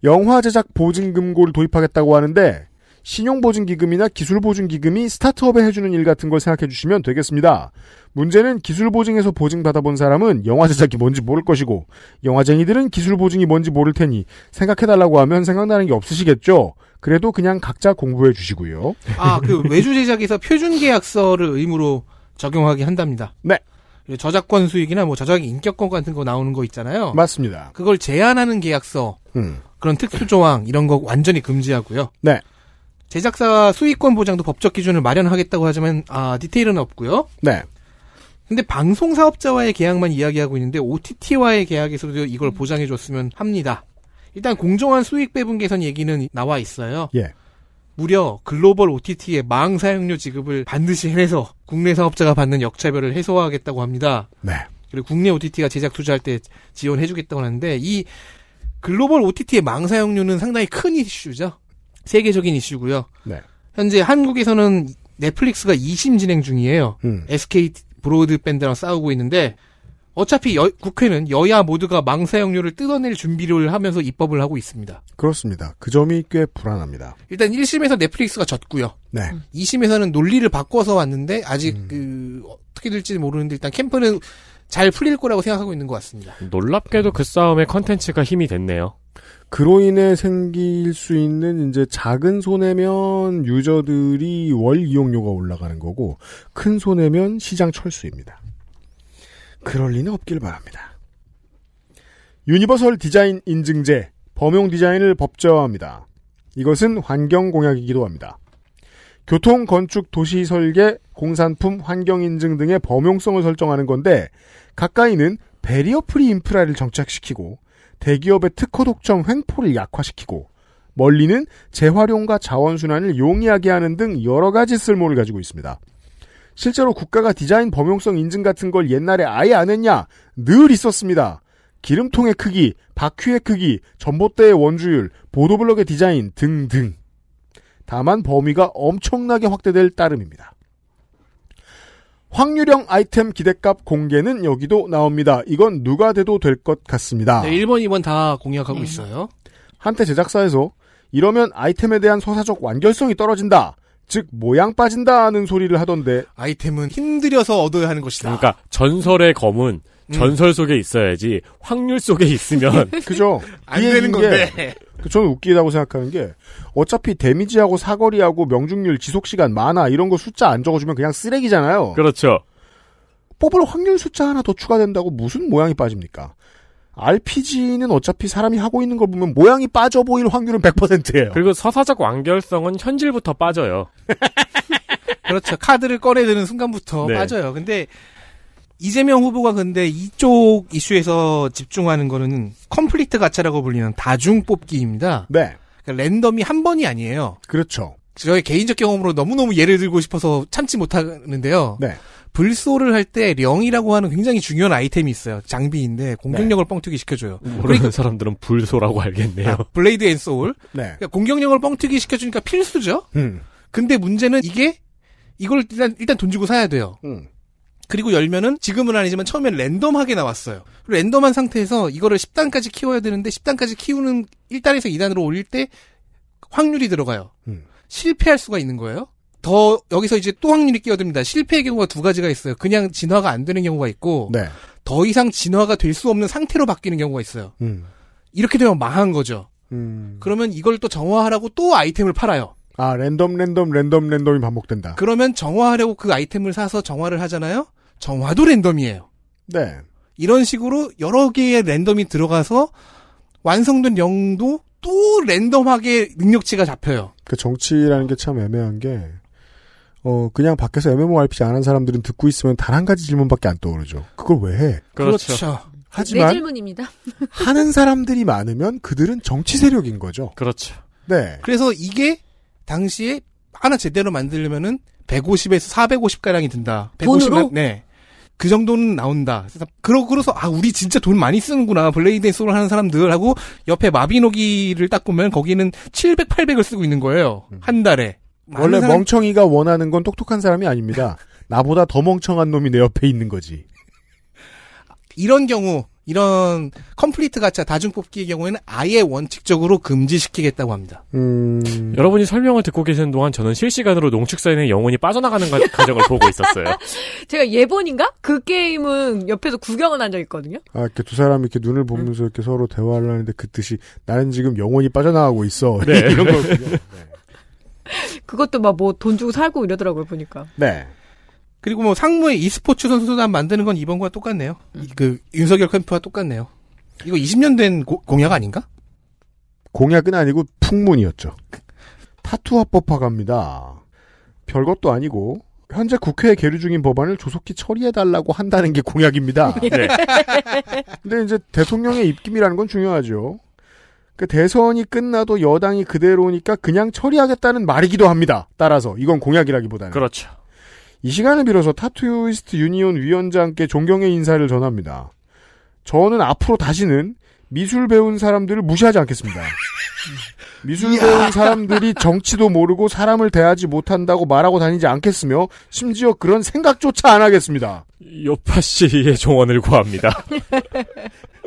영화 제작 보증금고를 도입하겠다고 하는데 신용보증기금이나 기술보증기금이 스타트업에 해주는 일 같은 걸 생각해 주시면 되겠습니다. 문제는 기술보증에서 보증받아본 사람은 영화 제작이 뭔지 모를 것이고 영화쟁이들은 기술보증이 뭔지 모를 테니 생각해달라고 하면 생각나는 게 없으시겠죠. 그래도 그냥 각자 공부해 주시고요. 아, 그 외주 제작에서 표준 계약서를 의무로 적용하게 한답니다. 네. 저작권 수익이나 뭐저작 인격권 같은 거 나오는 거 있잖아요. 맞습니다. 그걸 제한하는 계약서, 음. 그런 특수 조항 이런 거 완전히 금지하고요. 네. 제작사 수익권 보장도 법적 기준을 마련하겠다고 하지만 아, 디테일은 없고요. 네. 근데 방송 사업자와의 계약만 이야기하고 있는데 OTT와의 계약에서도 이걸 보장해 줬으면 합니다. 일단 공정한 수익 배분 개선 얘기는 나와 있어요. 예. 무려 글로벌 OTT의 망 사용료 지급을 반드시 해내서 국내 사업자가 받는 역차별을 해소하겠다고 합니다. 네. 그리고 국내 OTT가 제작 투자할 때 지원해 주겠다고 하는데 이 글로벌 OTT의 망 사용료는 상당히 큰 이슈죠. 세계적인 이슈고요. 네. 현재 한국에서는 넷플릭스가 2심 진행 중이에요. 음. SK 브로드밴드랑 싸우고 있는데 어차피 여, 국회는 여야 모두가 망사형료를 뜯어낼 준비를 하면서 입법을 하고 있습니다. 그렇습니다. 그 점이 꽤 불안합니다. 일단 1심에서 넷플릭스가 졌고요. 네. 2심에서는 논리를 바꿔서 왔는데 아직 음. 그 어떻게 될지 모르는데 일단 캠프는 잘 풀릴 거라고 생각하고 있는 것 같습니다. 놀랍게도 그싸움의 컨텐츠가 힘이 됐네요. 그로 인해 생길 수 있는 이제 작은 손해면 유저들이 월 이용료가 올라가는 거고 큰 손해면 시장 철수입니다. 그럴 리는 없길 바랍니다. 유니버설 디자인 인증제 범용 디자인을 법제화합니다. 이것은 환경 공약이기도 합니다. 교통, 건축, 도시 설계, 공산품, 환경 인증 등의 범용성을 설정하는 건데 가까이는 베리어프리 인프라를 정착시키고 대기업의 특허 독점 횡포를 약화시키고 멀리는 재활용과 자원순환을 용이하게 하는 등 여러 가지 쓸모를 가지고 있습니다. 실제로 국가가 디자인 범용성 인증 같은 걸 옛날에 아예 안 했냐? 늘 있었습니다. 기름통의 크기, 바퀴의 크기, 전봇대의 원주율, 보도블럭의 디자인 등등. 다만 범위가 엄청나게 확대될 따름입니다. 확률형 아이템 기대값 공개는 여기도 나옵니다. 이건 누가 돼도 될 것 같습니다. 네, 1번, 2번 다 공약하고 음. 있어요. 한때 제작사에서 이러면 아이템에 대한 서사적 완결성이 떨어진다. 즉 모양 빠진다 하는 소리를 하던데 아이템은 힘들여서 얻어야 하는 것이다. 그러니까 전설의 검은 음. 전설 속에 있어야지 확률 속에 있으면 그죠? 안 되는 건데 그 저는 웃기다고 생각하는 게 어차피 데미지하고 사거리하고 명중률 지속시간 많아 이런 거 숫자 안 적어주면 그냥 쓰레기잖아요. 그렇죠. 뽑을 확률 숫자 하나 더 추가된다고 무슨 모양이 빠집니까? RPG는 어차피 사람이 하고 있는 걸 보면 모양이 빠져 보일 확률은 100%예요. 그리고 서사적 완결성은 현실부터 빠져요. 그렇죠. 카드를 꺼내드는 순간부터 네. 빠져요. 근데 이재명 후보가 근데 이쪽 이슈에서 집중하는 거는 컴플리트 가차라고 불리는 다중 뽑기입니다. 네. 그러니까 랜덤이 한 번이 아니에요. 그렇죠. 저의 개인적 경험으로 너무너무 예를 들고 싶어서 참지 못하는데요. 네. 불소를 할 때 령이라고 하는 굉장히 중요한 아이템이 있어요. 장비인데 공격력을 네. 뻥튀기 시켜줘요. 모르는 그러니까, 사람들은 불소라고 알겠네요. 아, 블레이드 앤 소울. 네. 그러니까 공격력을 뻥튀기 시켜주니까 필수죠. 음. 근데 문제는 이게 이걸 일단 일단 돈 주고 사야 돼요. 음. 그리고 열면은 지금은 아니지만 처음엔 랜덤하게 나왔어요. 랜덤한 상태에서 이거를 10단까지 키워야 되는데 10단까지 키우는 1단에서 2단으로 올릴 때 확률이 들어가요. 음. 실패할 수가 있는 거예요. 더 여기서 이제 또 확률이 끼어듭니다. 실패의 경우가 두 가지가 있어요. 그냥 진화가 안 되는 경우가 있고 네. 더 이상 진화가 될 수 없는 상태로 바뀌는 경우가 있어요. 음. 이렇게 되면 망한 거죠. 음. 그러면 이걸 또 정화하라고 또 아이템을 팔아요. 아 랜덤 랜덤 랜덤 랜덤이 반복된다. 그러면 정화하려고 그 아이템을 사서 정화를 하잖아요. 정화도 랜덤이에요. 네. 이런 식으로 여러 개의 랜덤이 들어가서 완성된 영도 또 랜덤하게 능력치가 잡혀요. 그 정치라는 게 참 애매한 게, 어, 그냥 밖에서 MMORPG 안 한 사람들은 듣고 있으면 단 한 가지 질문밖에 안 떠오르죠. 그걸 왜 해? 그렇죠. 그렇죠. 하지만. 내 네 질문입니다. 하는 사람들이 많으면 그들은 정치 세력인 거죠. 그렇죠. 네. 그래서 이게 당시에 하나 제대로 만들려면은 150에서 450가량이 든다. 150만, 돈으로? 네. 그 정도는 나온다. 그러고서 그아 우리 진짜 돈 많이 쓰는구나 블레이드 앤 소울 하는 사람들 하고 옆에 마비노기를 딱 보면 거기는 700, 800을 쓰고 있는 거예요 음. 한 달에. 원래 사람... 멍청이가 원하는 건 똑똑한 사람이 아닙니다. 나보다 더 멍청한 놈이 내 옆에 있는 거지. 이런 경우 이런 컴플리트 가차 다중 뽑기의 경우에는 아예 원칙적으로 금지시키겠다고 합니다. 음... 여러분이 설명을 듣고 계시는 동안 저는 실시간으로 농축사인의 영혼이 빠져나가는 가, 정을 보고 있었어요. 제가 예본인가? 그 게임은 옆에서 구경을 한적 있거든요. 아, 이렇게 두 사람이 이렇게 눈을 보면서 이렇게 서로 대화를 하는데 그 뜻이 나는 지금 영혼이 빠져나가고 있어. 네. 이런 거 네. 그것도 막 뭐 돈 주고 살고 이러더라고요, 보니까. 네. 그리고 뭐 상무의 e스포츠 선수단 만드는 건 이번과 똑같네요. 음. 그 윤석열 캠프와 똑같네요. 이거 20년 된 고, 공약 아닌가? 공약은 아니고 풍문이었죠. 타투 합법화갑니다. 별것도 아니고 현재 국회에 계류 중인 법안을 조속히 처리해달라고 한다는 게 공약입니다. 네. 근데 이제 대통령의 입김이라는 건 중요하죠. 그 대선이 끝나도 여당이 그대로니까 그냥 처리하겠다는 말이기도 합니다. 따라서 이건 공약이라기보다는. 그렇죠. 이 시간을 빌어서 타투이스트 유니온 위원장께 존경의 인사를 전합니다. 저는 앞으로 다시는 미술 배운 사람들을 무시하지 않겠습니다. 미술 배운 사람들이 정치도 모르고 사람을 대하지 못한다고 말하고 다니지 않겠으며 심지어 그런 생각조차 안 하겠습니다. 여파 씨의 정원을 구합니다.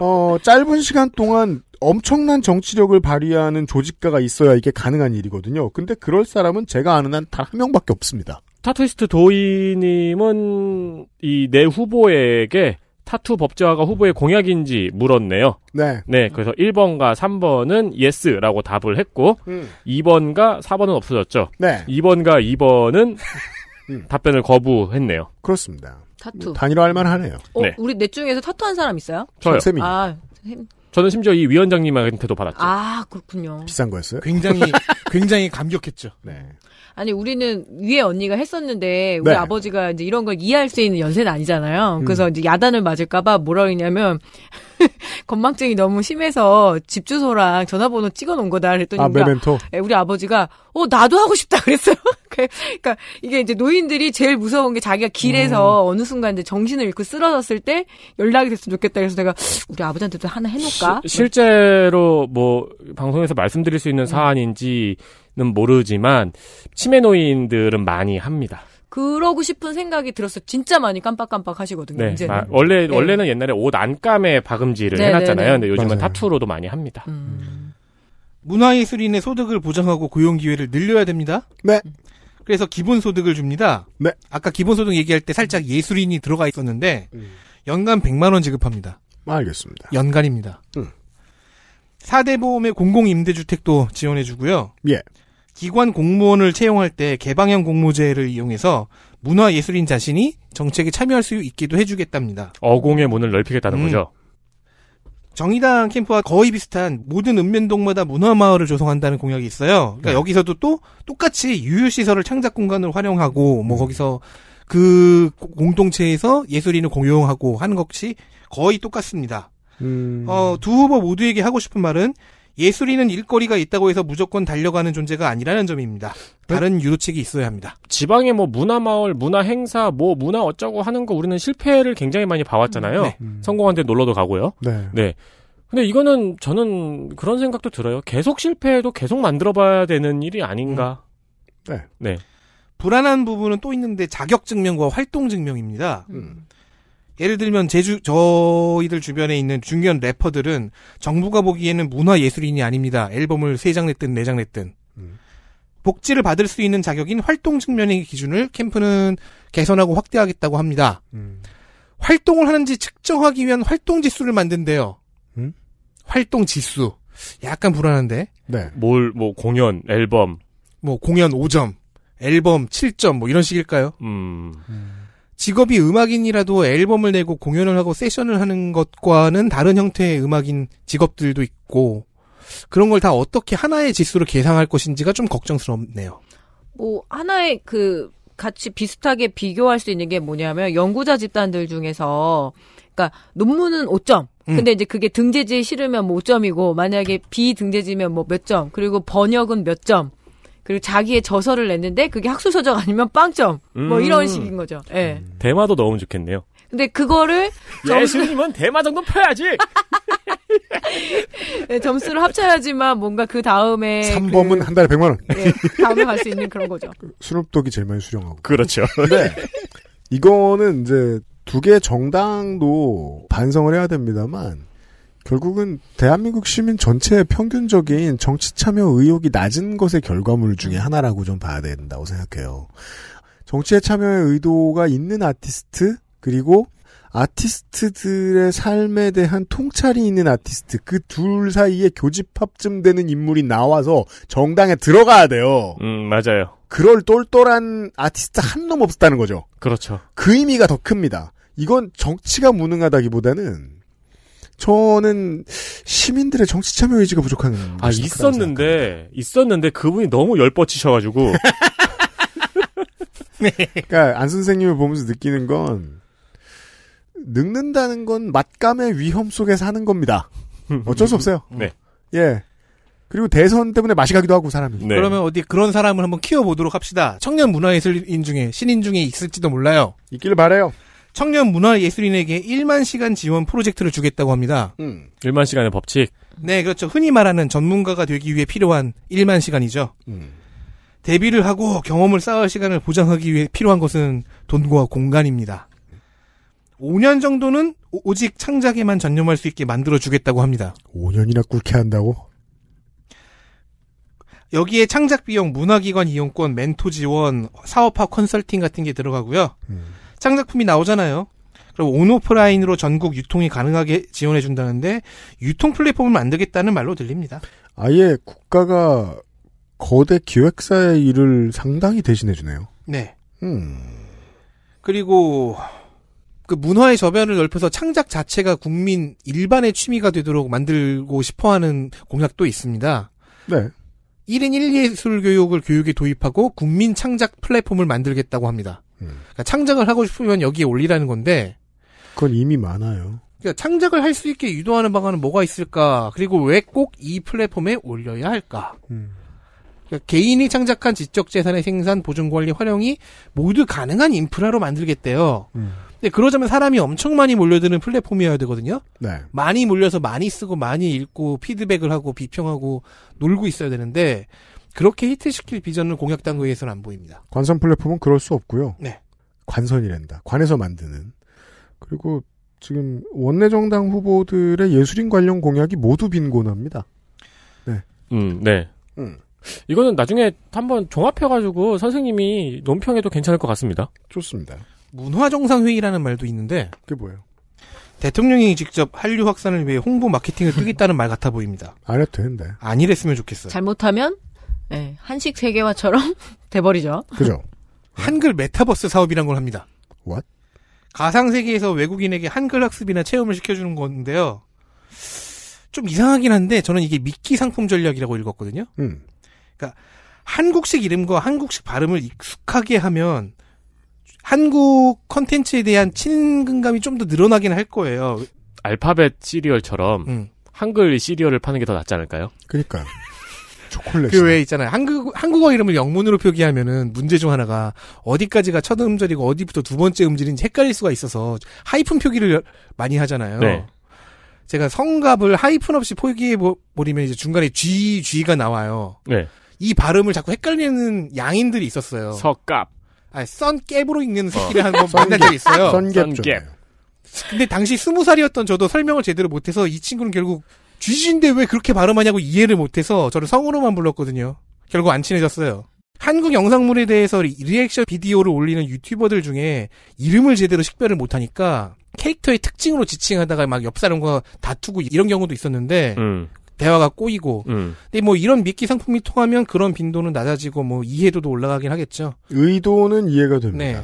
어, 짧은 시간 동안 엄청난 정치력을 발휘하는 조직가가 있어야 이게 가능한 일이거든요. 근데 그럴 사람은 제가 아는 한 단 한 명밖에 없습니다. 타투이스트 도희님은 이 내 후보에게 타투 법제화가 후보의 공약인지 물었네요. 네. 네, 그래서 1번과 3번은 예스라고 답을 했고, 음. 2번과 4번은 없어졌죠. 네. 2번과 2번은 음. 답변을 거부했네요. 그렇습니다. 타투. 단일화할 만하네요. 어, 네. 우리 넷 중에서 타투한 사람 있어요? 저요. 쌤이. 아, 쌤. 저는 심지어 이 위원장님한테도 받았죠. 아, 그렇군요. 비싼 거였어요? 굉장히, 굉장히 감격했죠. 네. 아니 우리는 위에 언니가 했었는데 우리 네. 아버지가 이제 이런 걸 이해할 수 있는 연세는 아니잖아요. 음. 그래서 음. 이제 야단을 맞을까봐 뭐라 그러냐면 건망증이 너무 심해서 집 주소랑 전화번호 찍어놓은 거다 그랬더니 아, 그러니까 우리 아버지가 어 나도 하고 싶다 그랬어요. 그러니까 이게 이제 노인들이 제일 무서운 게 자기가 길에서 음. 어느 순간 이제 정신을 잃고 쓰러졌을 때 연락이 됐으면 좋겠다 그래서 내가 우리 아버지한테도 하나 해놓을까. 시, 실제로 뭐 방송에서 말씀드릴 수 있는 네. 사안인지 음. 는 모르지만 치매 노인들은 많이 합니다. 그러고 싶은 생각이 들었어. 진짜 많이 깜빡깜빡 하시거든요. 네. 이제 아, 원래 네. 원래는 옛날에 옷 안감에 박음질을 네, 네 해놨잖아요. 네. 근데 요즘은 맞아요. 타투로도 많이 합니다. 음. 문화예술인의 소득을 보장하고 고용 기회를 늘려야 됩니다. 네. 그래서 기본 소득을 줍니다. 네. 아까 기본 소득 얘기할 때 살짝 예술인이 들어가 있었는데 음. 연간 100만 원 지급합니다. 알겠습니다. 연간입니다. 음. 4대 보험의 공공 임대주택도 지원해 주고요. 예. 기관 공무원을 채용할 때 개방형 공모제를 이용해서 문화예술인 자신이 정책에 참여할 수 있기도 해주겠답니다. 어공의 문을 넓히겠다는 음. 거죠. 정의당 캠프와 거의 비슷한 모든 읍면동마다 문화마을을 조성한다는 공약이 있어요. 그러니까 네. 여기서도 또 똑같이 유휴시설을 창작 공간으로 활용하고 뭐 음. 거기서 그 공동체에서 예술인을 공용하고 하는 것이 거의 똑같습니다. 음. 어, 두 후보 모두에게 하고 싶은 말은 예술인은 일거리가 있다고 해서 무조건 달려가는 존재가 아니라는 점입니다. 네. 다른 유도책이 있어야 합니다. 지방의 뭐 문화 마을, 문화 행사, 뭐 문화 어쩌고 하는 거 우리는 실패를 굉장히 많이 봐왔잖아요. 음, 네. 음. 성공한 데 놀러도 가고요. 네. 네. 근데 이거는 저는 그런 생각도 들어요. 계속 실패해도 계속 만들어봐야 되는 일이 아닌가. 음. 네. 네. 불안한 부분은 또 있는데 자격 증명과 활동 증명입니다. 음. 예를 들면 제주 저희들 주변에 있는 중견 래퍼들은 정부가 보기에는 문화 예술인이 아닙니다. 앨범을 세 장 냈든 네 장 냈든. 음. 복지를 받을 수 있는 자격인 활동 측면의 기준을 캠프는 개선하고 확대하겠다고 합니다. 음. 활동을 하는지 측정하기 위한 활동 지수를 만든대요. 음? 활동 지수. 약간 불안한데. 네. 뭘, 뭐, 공연, 앨범. 뭐, 공연 5점, 앨범 7점, 뭐, 이런 식일까요? 음. 음. 직업이 음악인이라도 앨범을 내고 공연을 하고 세션을 하는 것과는 다른 형태의 음악인 직업들도 있고 그런 걸 다 어떻게 하나의 지수로 계산할 것인지가 좀 걱정스럽네요. 뭐 하나의 그 같이 비슷하게 비교할 수 있는 게 뭐냐면 연구자 집단들 중에서 그러니까 논문은 5점. 음. 근데 음. 이제 그게 등재지에 실으면 뭐 5점이고 만약에 비등재지면 뭐 몇 점. 그리고 번역은 몇 점. 그리고 자기의 저서를 냈는데 그게 학술서적 아니면 빵점 뭐 음. 뭐 이런 식인 거죠. 예. 음. 대마도 넣으면 좋겠네요. 근데 그거를 예수님은 대마 정도 펴야지. 네, 점수를 합쳐야지만 뭔가 그 다음에 3범은 그... 한달 100만 원. 네, 다음에 갈 수 있는 그런 거죠. 수렵독이 제일 많이 수령하고. 그렇죠. 네. 이거는 이제 두 개 정당도 반성을 해야 됩니다만 결국은 대한민국 시민 전체의 평균적인 정치 참여 의욕이 낮은 것의 결과물 중에 하나라고 좀 봐야 된다고 생각해요. 정치에 참여의 의도가 있는 아티스트 그리고 아티스트들의 삶에 대한 통찰이 있는 아티스트 그 둘 사이에 교집합쯤 되는 인물이 나와서 정당에 들어가야 돼요. 음 맞아요. 그럴 똘똘한 아티스트 한 놈 없었다는 거죠. 그렇죠. 그 의미가 더 큽니다. 이건 정치가 무능하다기보다는 저는 시민들의 정치 참여 의지가 부족한 아 있었는데 있었는데 그분이 너무 열뻗치셔가지고 네. 그러니까 안 선생님을 보면서 느끼는 건 늙는다는 건 맛감의 위험 속에 사는 겁니다. 어쩔 수 없어요. 네. 예. 그리고 대선 때문에 맛이 가기도 하고 사람이. 네. 그러면 어디 그런 사람을 한번 키워보도록 합시다. 청년 문화예술인 중에 신인 중에 있을지도 몰라요. 있기를 바래요. 청년 문화예술인에게 1만 시간 지원 프로젝트를 주겠다고 합니다. 음. 1만 시간의 법칙. 네, 그렇죠. 흔히 말하는 전문가가 되기 위해 필요한 1만 시간이죠. 음. 데뷔를 하고 경험을 쌓을 시간을 보장하기 위해 필요한 것은 돈과 공간입니다. 5년 정도는 오직 창작에만 전념할 수 있게 만들어주겠다고 합니다. 5년이나 꿀게 한다고? 여기에 창작 비용, 문화기관 이용권, 멘토 지원, 사업화 컨설팅 같은 게 들어가고요. 음. 창작품이 나오잖아요. 그럼 온오프라인으로 전국 유통이 가능하게 지원해 준다는데 유통 플랫폼을 만들겠다는 말로 들립니다. 아예 국가가 거대 기획사의 일을 상당히 대신해 주네요. 네. 음. 그리고 그 문화의 저변을 넓혀서 창작 자체가 국민 일반의 취미가 되도록 만들고 싶어 하는 공약도 있습니다. 네. 1인 1예술 교육을 교육에 도입하고 국민 창작 플랫폼을 만들겠다고 합니다. 그러니까 창작을 하고 싶으면 여기에 올리라는 건데 그건 이미 많아요. 그러니까 창작을 할 수 있게 유도하는 방안은 뭐가 있을까? 그리고 왜 꼭 이 플랫폼에 올려야 할까? 음. 그러니까 개인이 창작한 지적 재산의 생산, 보존, 관리, 활용이 모두 가능한 인프라로 만들겠대요. 음. 근데 그러자면 사람이 엄청 많이 몰려드는 플랫폼이어야 되거든요. 네. 많이 몰려서 많이 쓰고 많이 읽고 피드백을 하고 비평하고 놀고 있어야 되는데 그렇게 히트시킬 비전을 공약당국에서는 안 보입니다. 관선 플랫폼은 그럴 수 없고요. 네. 관선이란다. 관에서 만드는. 그리고 지금 원내 정당 후보들의 예술인 관련 공약이 모두 빈곤합니다. 네. 음, 네. 음. 이거는 나중에 한번 종합해가지고 선생님이 논평해도 괜찮을 것 같습니다. 좋습니다. 문화정상회의라는 말도 있는데. 그게 뭐예요? 대통령이 직접 한류 확산을 위해 홍보 마케팅을 뜨겠다는 말 같아 보입니다. 안 해도 되는데. 아니랬으면 좋겠어요. 잘못하면 네, 한식 세계화처럼 돼버리죠. 그죠. 한글 메타버스 사업이란 걸 합니다. What? 가상 세계에서 외국인에게 한글 학습이나 체험을 시켜주는 건데요. 좀 이상하긴 한데 저는 이게 미끼 상품 전략이라고 읽었거든요. 음. 그러니까 한국식 이름과 한국식 발음을 익숙하게 하면 한국 컨텐츠에 대한 친근감이 좀 더 늘어나긴 할 거예요. 알파벳 시리얼처럼 음. 한글 시리얼을 파는 게 더 낫지 않을까요? 그러니까 초콜릿. 그 외에 있잖아요. 한국, 한국어 이름을 영문으로 표기하면은 문제 중 하나가 어디까지가 첫 음절이고 어디부터 두 번째 음질인지 헷갈릴 수가 있어서 하이픈 표기를 많이 하잖아요. 네. 제가 성갑을 하이픈 없이 포기해버리면 이제 중간에 G, G가 나와요. 네. 이 발음을 자꾸 헷갈리는 양인들이 있었어요. 석갑. 아 썬깨으로 읽는 새끼를 어. 한번 만난 적이 있어요. 썬갭. 근데 당시 스무 살이었던 저도 설명을 제대로 못해서 이 친구는 결국 쥐쥐인데 왜 그렇게 발음하냐고 이해를 못해서 저를 성으로만 불렀거든요. 결국 안 친해졌어요. 한국 영상물에 대해서 리액션 비디오를 올리는 유튜버들 중에 이름을 제대로 식별을 못하니까 캐릭터의 특징으로 지칭하다가 막 옆 사람과 다투고 이런 경우도 있었는데 음. 대화가 꼬이고. 음. 근데 뭐 이런 미끼 상품이 통하면 그런 빈도는 낮아지고 뭐 이해도도 올라가긴 하겠죠. 의도는 이해가 됩니다. 네.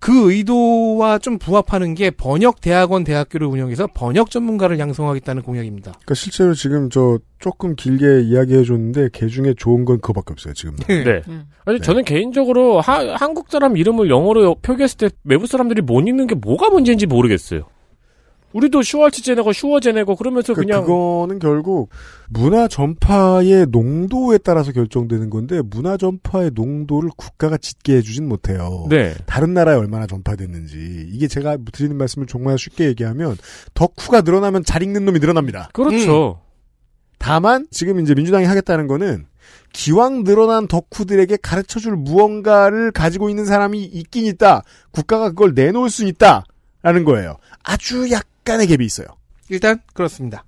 그 의도와 좀 부합하는 게 번역 대학원 대학교를 운영해서 번역 전문가를 양성하겠다는 공약입니다. 그니까 실제로 지금 저 조금 길게 이야기해 줬는데 개 중에 좋은 건 그거밖에 없어요 지금. 네. 네. 아니 네. 저는 개인적으로 하, 한국 사람 이름을 영어로 표기했을 때 외부 사람들이 못 읽는 게 뭐가 문제인지 모르겠어요. 우리도 슈왈츠제네고 슈워제네고 그러면서 그, 그냥 그거는 결국 문화 전파의 농도에 따라서 결정되는 건데 문화 전파의 농도를 국가가 짓게 해주진 못해요. 네. 다른 나라에 얼마나 전파됐는지 이게 제가 드리는 말씀을 정말 쉽게 얘기하면 덕후가 늘어나면 잘 읽는 놈이 늘어납니다. 그렇죠. 음. 다만 지금 이제 민주당이 하겠다는 거는 기왕 늘어난 덕후들에게 가르쳐줄 무언가를 가지고 있는 사람이 있긴 있다. 국가가 그걸 내놓을 수 있다. 라는 거예요. 아주 약 약간의 갭이 있어요. 일단 그렇습니다.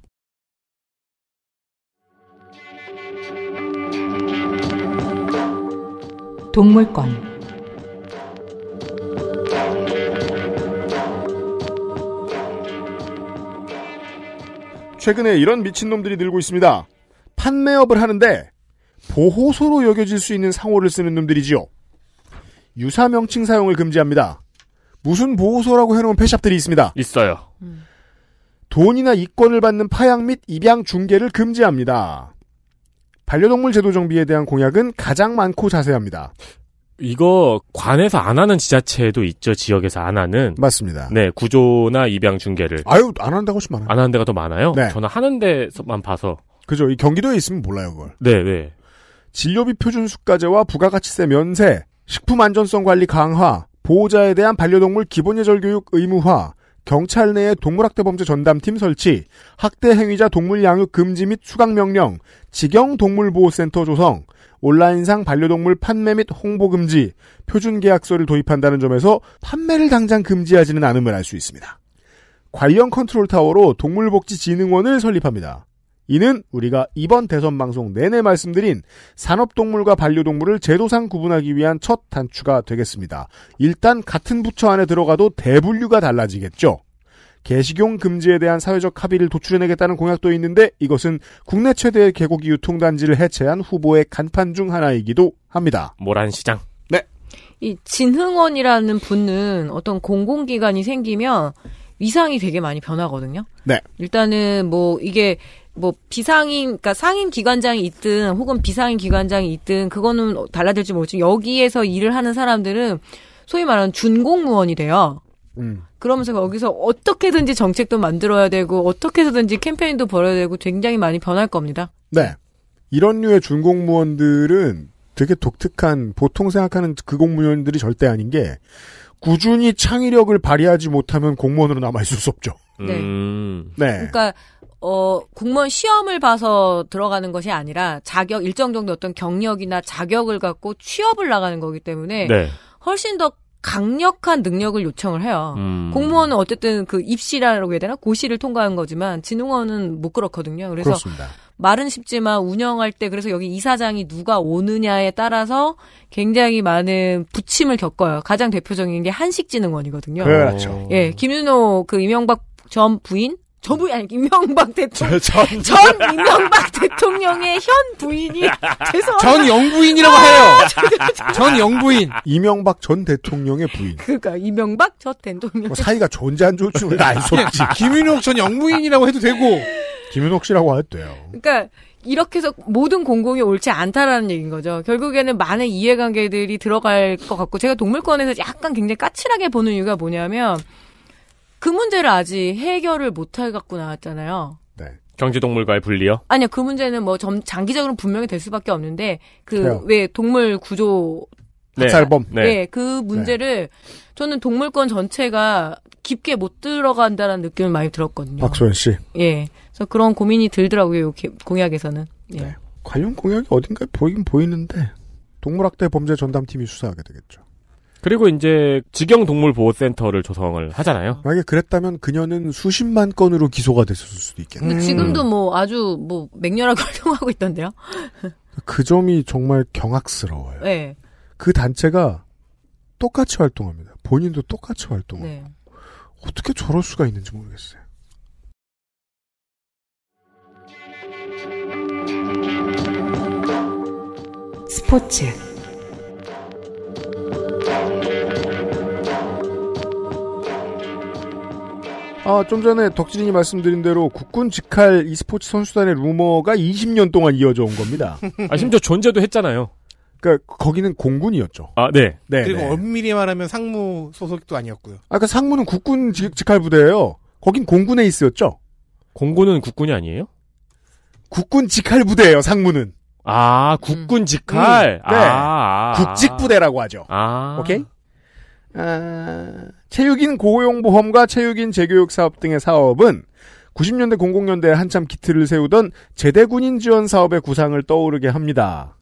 동물권 최근에 이런 미친놈들이 늘고 있습니다. 판매업을 하는데 보호소로 여겨질 수 있는 상호를 쓰는 놈들이지요. 유사 명칭 사용을 금지합니다. 무슨 보호소라고 해놓은 폐샵들이 있습니다. 있어요. 음. 돈이나 이권을 받는 파양 및 입양 중개를 금지합니다. 반려동물 제도 정비에 대한 공약은 가장 많고 자세합니다. 이거 관에서 안 하는 지자체도 있죠 지역에서 안 하는 맞습니다. 네 구조나 입양 중개를 아유 안 한다고 훨씬 많아요. 안 하는 데가 더 많아요. 네. 저는 하는 데만 봐서 그죠. 이 경기도에 있으면 몰라요 그걸. 네네. 네. 진료비 표준 수가제와 부가가치세 면세, 식품 안전성 관리 강화, 보호자에 대한 반려동물 기본 예절 교육 의무화, 경찰 내에 동물학대 범죄 전담팀 설치, 학대 행위자 동물 양육 금지 및 수강 명령, 직영 동물보호센터 조성, 온라인상 반려동물 판매 및 홍보 금지, 표준 계약서를 도입한다는 점에서 판매를 당장 금지하지는 않음을 알 수 있습니다. 관련 컨트롤 타워로 동물복지진흥원을 설립합니다. 이는 우리가 이번 대선 방송 내내 말씀드린 산업동물과 반려동물을 제도상 구분하기 위한 첫 단추가 되겠습니다. 일단 같은 부처 안에 들어가도 대분류가 달라지겠죠. 개식용 금지에 대한 사회적 합의를 도출해내겠다는 공약도 있는데 이것은 국내 최대의 개고기 유통단지를 해체한 후보의 간판 중 하나이기도 합니다. 모란시장. 네. 이 진흥원이라는 분은 어떤 공공기관이 생기면 위상이 되게 많이 변하거든요. 네. 일단은 뭐 이게 뭐 비상임 그러니까 상임 기관장이 있든 혹은 비상임 기관장이 있든 그거는 달라질지 모르지만 여기에서 일을 하는 사람들은 소위 말하는 준공무원이 돼요. 음. 그러면서 거기서 어떻게든지 정책도 만들어야 되고 어떻게든지 캠페인도 벌어야 되고 굉장히 많이 변할 겁니다. 네. 이런 류의 준공무원들은 되게 독특한 보통 생각하는 그 공무원들이 절대 아닌 게 꾸준히 창의력을 발휘하지 못하면 공무원으로 남아 있을 수 없죠. 네. 음. 네. 그러니까 어, 공무원 시험을 봐서 들어가는 것이 아니라 자격 일정 정도 어떤 경력이나 자격을 갖고 취업을 나가는 거기 때문에 네. 훨씬 더 강력한 능력을 요청을 해요. 음. 공무원은 어쨌든 그 입시라고 해야 되나 고시를 통과한 거지만 진흥원은 못 그렇거든요. 그래서 그렇습니다. 말은 쉽지만 운영할 때 그래서 여기 이사장이 누가 오느냐에 따라서 굉장히 많은 부침을 겪어요. 가장 대표적인 게 한식진흥원이거든요. 그렇죠. 예, 김윤호 그 이명박 전 부인 전부 아니 이명박 대통령 전, 전 이명박 대통령의 현 부인이 죄송합전 영부인이라고 아, 해요. 전 영부인 이명박 전 대통령의 부인. 그러니까 이명박 전 대통령 뭐 사이가 존재 안 좋을 줄을 알 속지. 김윤옥 전 영부인이라고 해도 되고 김윤옥 씨라고 해도 돼요. 그러니까 이렇게 해서 모든 공공이 옳지 않다라는 얘기인 거죠. 결국에는 많은 이해관계들이 들어갈 것 같고 제가 동물권에서 약간 굉장히 까칠하게 보는 이유가 뭐냐면 그 문제를 아직 해결을 못해 갖고 나왔잖아요. 네. 경제동물과의 분리요? 아니요, 그 문제는 뭐 점, 장기적으로 분명히 될 수밖에 없는데 그 왜 동물 구조 네. 살범 네. 네. 그 문제를 저는 동물권 전체가 깊게 못 들어간다는 느낌을 많이 들었거든요. 박소연 씨. 예. 그래서 그런 고민이 들더라고요, 이렇게 공약에서는. 예. 네. 관련 공약이 어딘가에 보이긴 보이는데 동물학대 범죄 전담팀이 수사하게 되겠죠. 그리고 이제 직영동물보호센터를 조성을 하잖아요. 만약에 그랬다면 그녀는 수십만 건으로 기소가 됐을 수도 있겠네요. 음. 지금도 뭐 아주 뭐 맹렬하게 활동하고 있던데요. 그 점이 정말 경악스러워요. 네. 그 단체가 똑같이 활동합니다. 본인도 똑같이 활동하고. 네. 어떻게 저럴 수가 있는지 모르겠어요. 스포츠 아, 좀 전에 덕진이 말씀드린 대로 국군 직할 e스포츠 선수단의 루머가 20년 동안 이어져 온 겁니다. 아, 심지어 존재도 했잖아요. 그러니까 거기는 공군이었죠. 아, 네. 네 그리고 네. 엄밀히 말하면 상무 소속도 아니었고요. 아까 그러니까 상무는 국군 직, 직할 부대예요. 거긴 공군에 있었죠. 공군은 국군이 아니에요? 국군 직할 부대예요. 상무는. 아, 국군 직할. 음. 음. 네. 아, 아. 국직 부대라고 하죠. 아. 오케이. 아, 체육인 고용보험과 체육인 재교육 사업 등의 사업은 90년대 00년대에 한참 기틀을 세우던 제대군인 지원 사업의 구상을 떠오르게 합니다.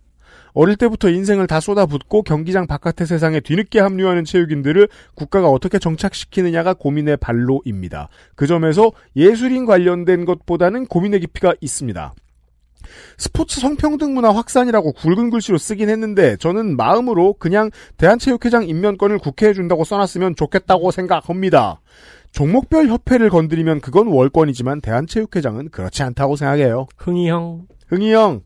어릴 때부터 인생을 다 쏟아붓고 경기장 바깥의 세상에 뒤늦게 합류하는 체육인들을 국가가 어떻게 정착시키느냐가 고민의 발로입니다. 그 점에서 예술인 관련된 것보다는 고민의 깊이가 있습니다. 스포츠 성평등 문화 확산이라고 굵은 글씨로 쓰긴 했는데 저는 마음으로 그냥 대한체육회장 임면권을 국회에 준다고 써놨으면 좋겠다고 생각합니다. 종목별 협회를 건드리면 그건 월권이지만 대한체육회장은 그렇지 않다고 생각해요. 흥이형. 흥이형.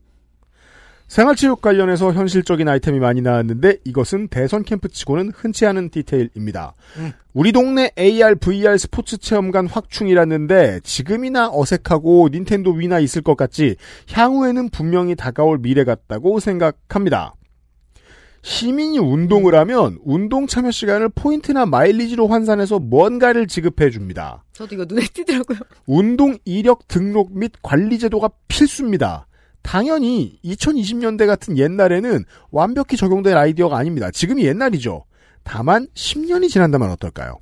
생활체육 관련해서 현실적인 아이템이 많이 나왔는데 이것은 대선 캠프치고는 흔치 않은 디테일입니다. 음. 우리 동네 AR, VR 스포츠 체험관 확충이라는데 지금이나 어색하고 닌텐도 위나 있을 것 같지 향후에는 분명히 다가올 미래 같다고 생각합니다. 시민이 운동을 하면 운동 참여 시간을 포인트나 마일리지로 환산해서 뭔가를 지급해 줍니다. 저도 이거 눈에 띄더라고요. 운동 이력 등록 및 관리 제도가 필수입니다. 당연히 2020년대 같은 옛날에는 완벽히 적용된 아이디어가 아닙니다. 지금이 옛날이죠. 다만 10년이 지난다면 어떨까요?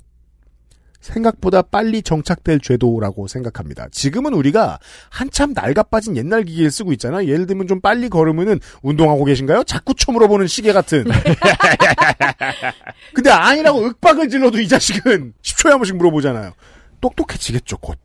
생각보다 빨리 정착될 죄도라고 생각합니다. 지금은 우리가 한참 날아빠진 옛날 기계를 쓰고 있잖아. 요 예를 들면 좀 빨리 걸으면은 운동하고 계신가요? 자꾸 쳐물어보는 시계 같은. 근데 아니라고 윽박을 질러도 이 자식은 10초에 한 번씩 물어보잖아요. 똑똑해지겠죠, 곧.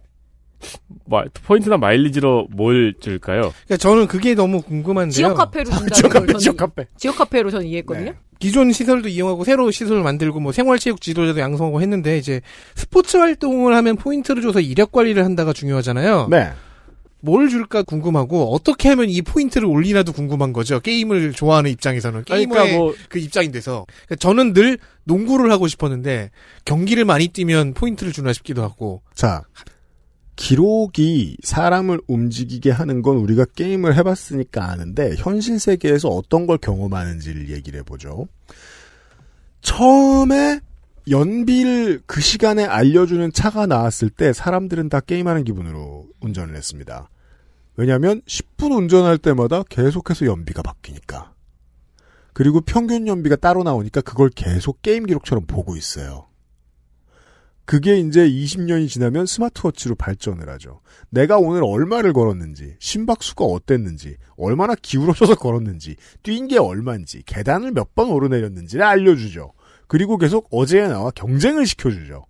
포인트나 마일리지로 뭘 줄까요? 그러니까 저는 그게 너무 궁금한데요. 지역 카페로 아, 준다 지역 카페, 지역 카페. 지역 카페로 저는 이해했거든요. 네. 기존 시설도 이용하고 새로운 시설을 만들고 뭐 생활체육 지도자도 양성하고 했는데 이제 스포츠 활동을 하면 포인트를 줘서 이력 관리를 한다가 중요하잖아요. 네. 뭘 줄까 궁금하고 어떻게 하면 이 포인트를 올리나도 궁금한 거죠. 게임을 좋아하는 입장에서는 게임머의 그러니까 뭐그 입장인데서 그러니까 저는 늘 농구를 하고 싶었는데 경기를 많이 뛰면 포인트를 주나 싶기도 하고 자 기록이 사람을 움직이게 하는 건 우리가 게임을 해봤으니까 아는데 현실 세계에서 어떤 걸 경험하는지를 얘기를 해보죠. 처음에 연비를 그 시간에 알려주는 차가 나왔을 때 사람들은 다 게임하는 기분으로 운전을 했습니다. 왜냐하면 10분 운전할 때마다 계속해서 연비가 바뀌니까. 그리고 평균 연비가 따로 나오니까 그걸 계속 게임 기록처럼 보고 있어요. 그게 이제 20년이 지나면 스마트워치로 발전을 하죠. 내가 오늘 얼마를 걸었는지, 심박수가 어땠는지, 얼마나 기울어져서 걸었는지, 뛴 게 얼마인지, 계단을 몇 번 오르내렸는지를 알려주죠. 그리고 계속 어제에 나와 경쟁을 시켜주죠.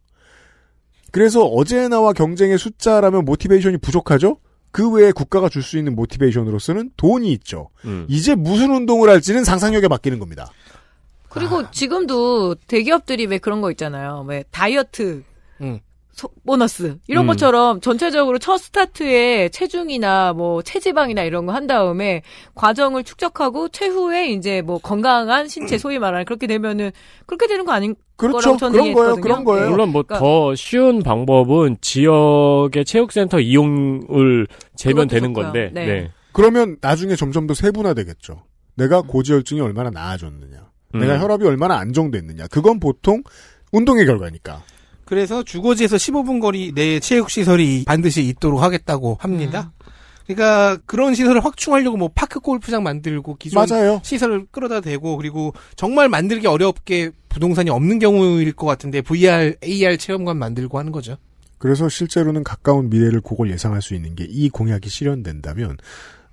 그래서 어제에 나와 경쟁의 숫자라면 모티베이션이 부족하죠? 그 외에 국가가 줄 수 있는 모티베이션으로서는 돈이 있죠. 음. 이제 무슨 운동을 할지는 상상력에 맡기는 겁니다. 그리고 아. 지금도 대기업들이 왜 그런 거 있잖아요. 왜 다이어트 음. 소, 보너스 이런 음. 것처럼 전체적으로 첫 스타트에 체중이나 뭐 체지방이나 이런 거 한 다음에 과정을 축적하고 최후에 이제 뭐 건강한 신체 음. 소위 말하는 그렇게 되면은 그렇게 되는 거 아닌 그렇죠. 그런 거예요. 했거든요. 그런 거예요. 네, 물론 뭐더 그러니까, 쉬운 방법은 지역의 체육센터 이용을 재면 되는 좋고요. 건데. 네. 네. 그러면 나중에 점점 더 세분화되겠죠. 내가 고지혈증이 얼마나 나아졌느냐. 음. 내가 혈압이 얼마나 안정됐느냐. 그건 보통 운동의 결과니까. 그래서 주거지에서 15분 거리 내에 체육시설이 반드시 있도록 하겠다고 합니다. 음. 그러니까 그런 시설을 확충하려고 뭐 파크 골프장 만들고 기존 맞아요. 시설을 끌어다 대고 그리고 정말 만들기 어렵게 부동산이 없는 경우일 것 같은데 VR, AR 체험관 만들고 하는 거죠. 그래서 실제로는 가까운 미래를 그걸 예상할 수 있는 게 이 공약이 실현된다면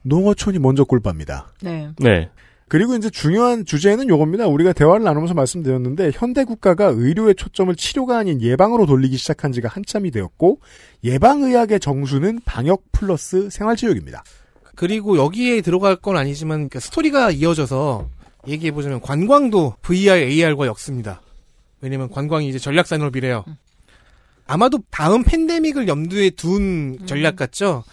농어촌이 먼저 골밥니다 네. 네. 그리고 이제 중요한 주제는 요겁니다. 우리가 대화를 나누면서 말씀드렸는데 현대 국가가 의료의 초점을 치료가 아닌 예방으로 돌리기 시작한 지가 한참이 되었고 예방의학의 정수는 방역 플러스 생활체육입니다. 그리고 여기에 들어갈 건 아니지만 그러니까 스토리가 이어져서 얘기해보자면 관광도 VR, AR과 역습니다 왜냐면 관광이 이제 전략산업이래요. 음. 아마도 다음 팬데믹을 염두에 둔 전략 음. 같죠?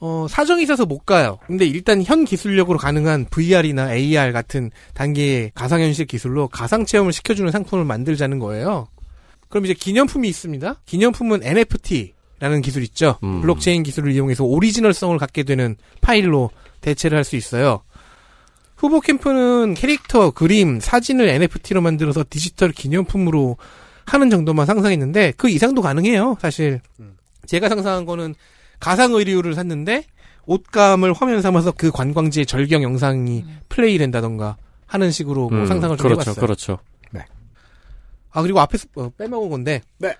어, 사정이 있어서 못 가요. 근데 일단 현 기술력으로 가능한 VR이나 AR 같은 단계의 가상현실 기술로 가상체험을 시켜주는 상품을 만들자는 거예요. 그럼 이제 기념품이 있습니다. 기념품은 NFT라는 기술 있죠. 음. 블록체인 기술을 이용해서 오리지널성을 갖게 되는 파일로 대체를 할 수 있어요. 후보 캠프는 캐릭터, 그림, 사진을 NFT로 만들어서 디지털 기념품으로 하는 정도만 상상했는데 그 이상도 가능해요. 사실 음. 제가 상상한 거는 가상 의류를 샀는데 옷감을 화면 삼아서 그 관광지의 절경 영상이 음. 플레이된다던가 하는 식으로 뭐 음, 상상을 좀 그렇죠, 해봤어요. 그렇죠. 네. 아 그리고 앞에서 어, 빼먹은 건데 네.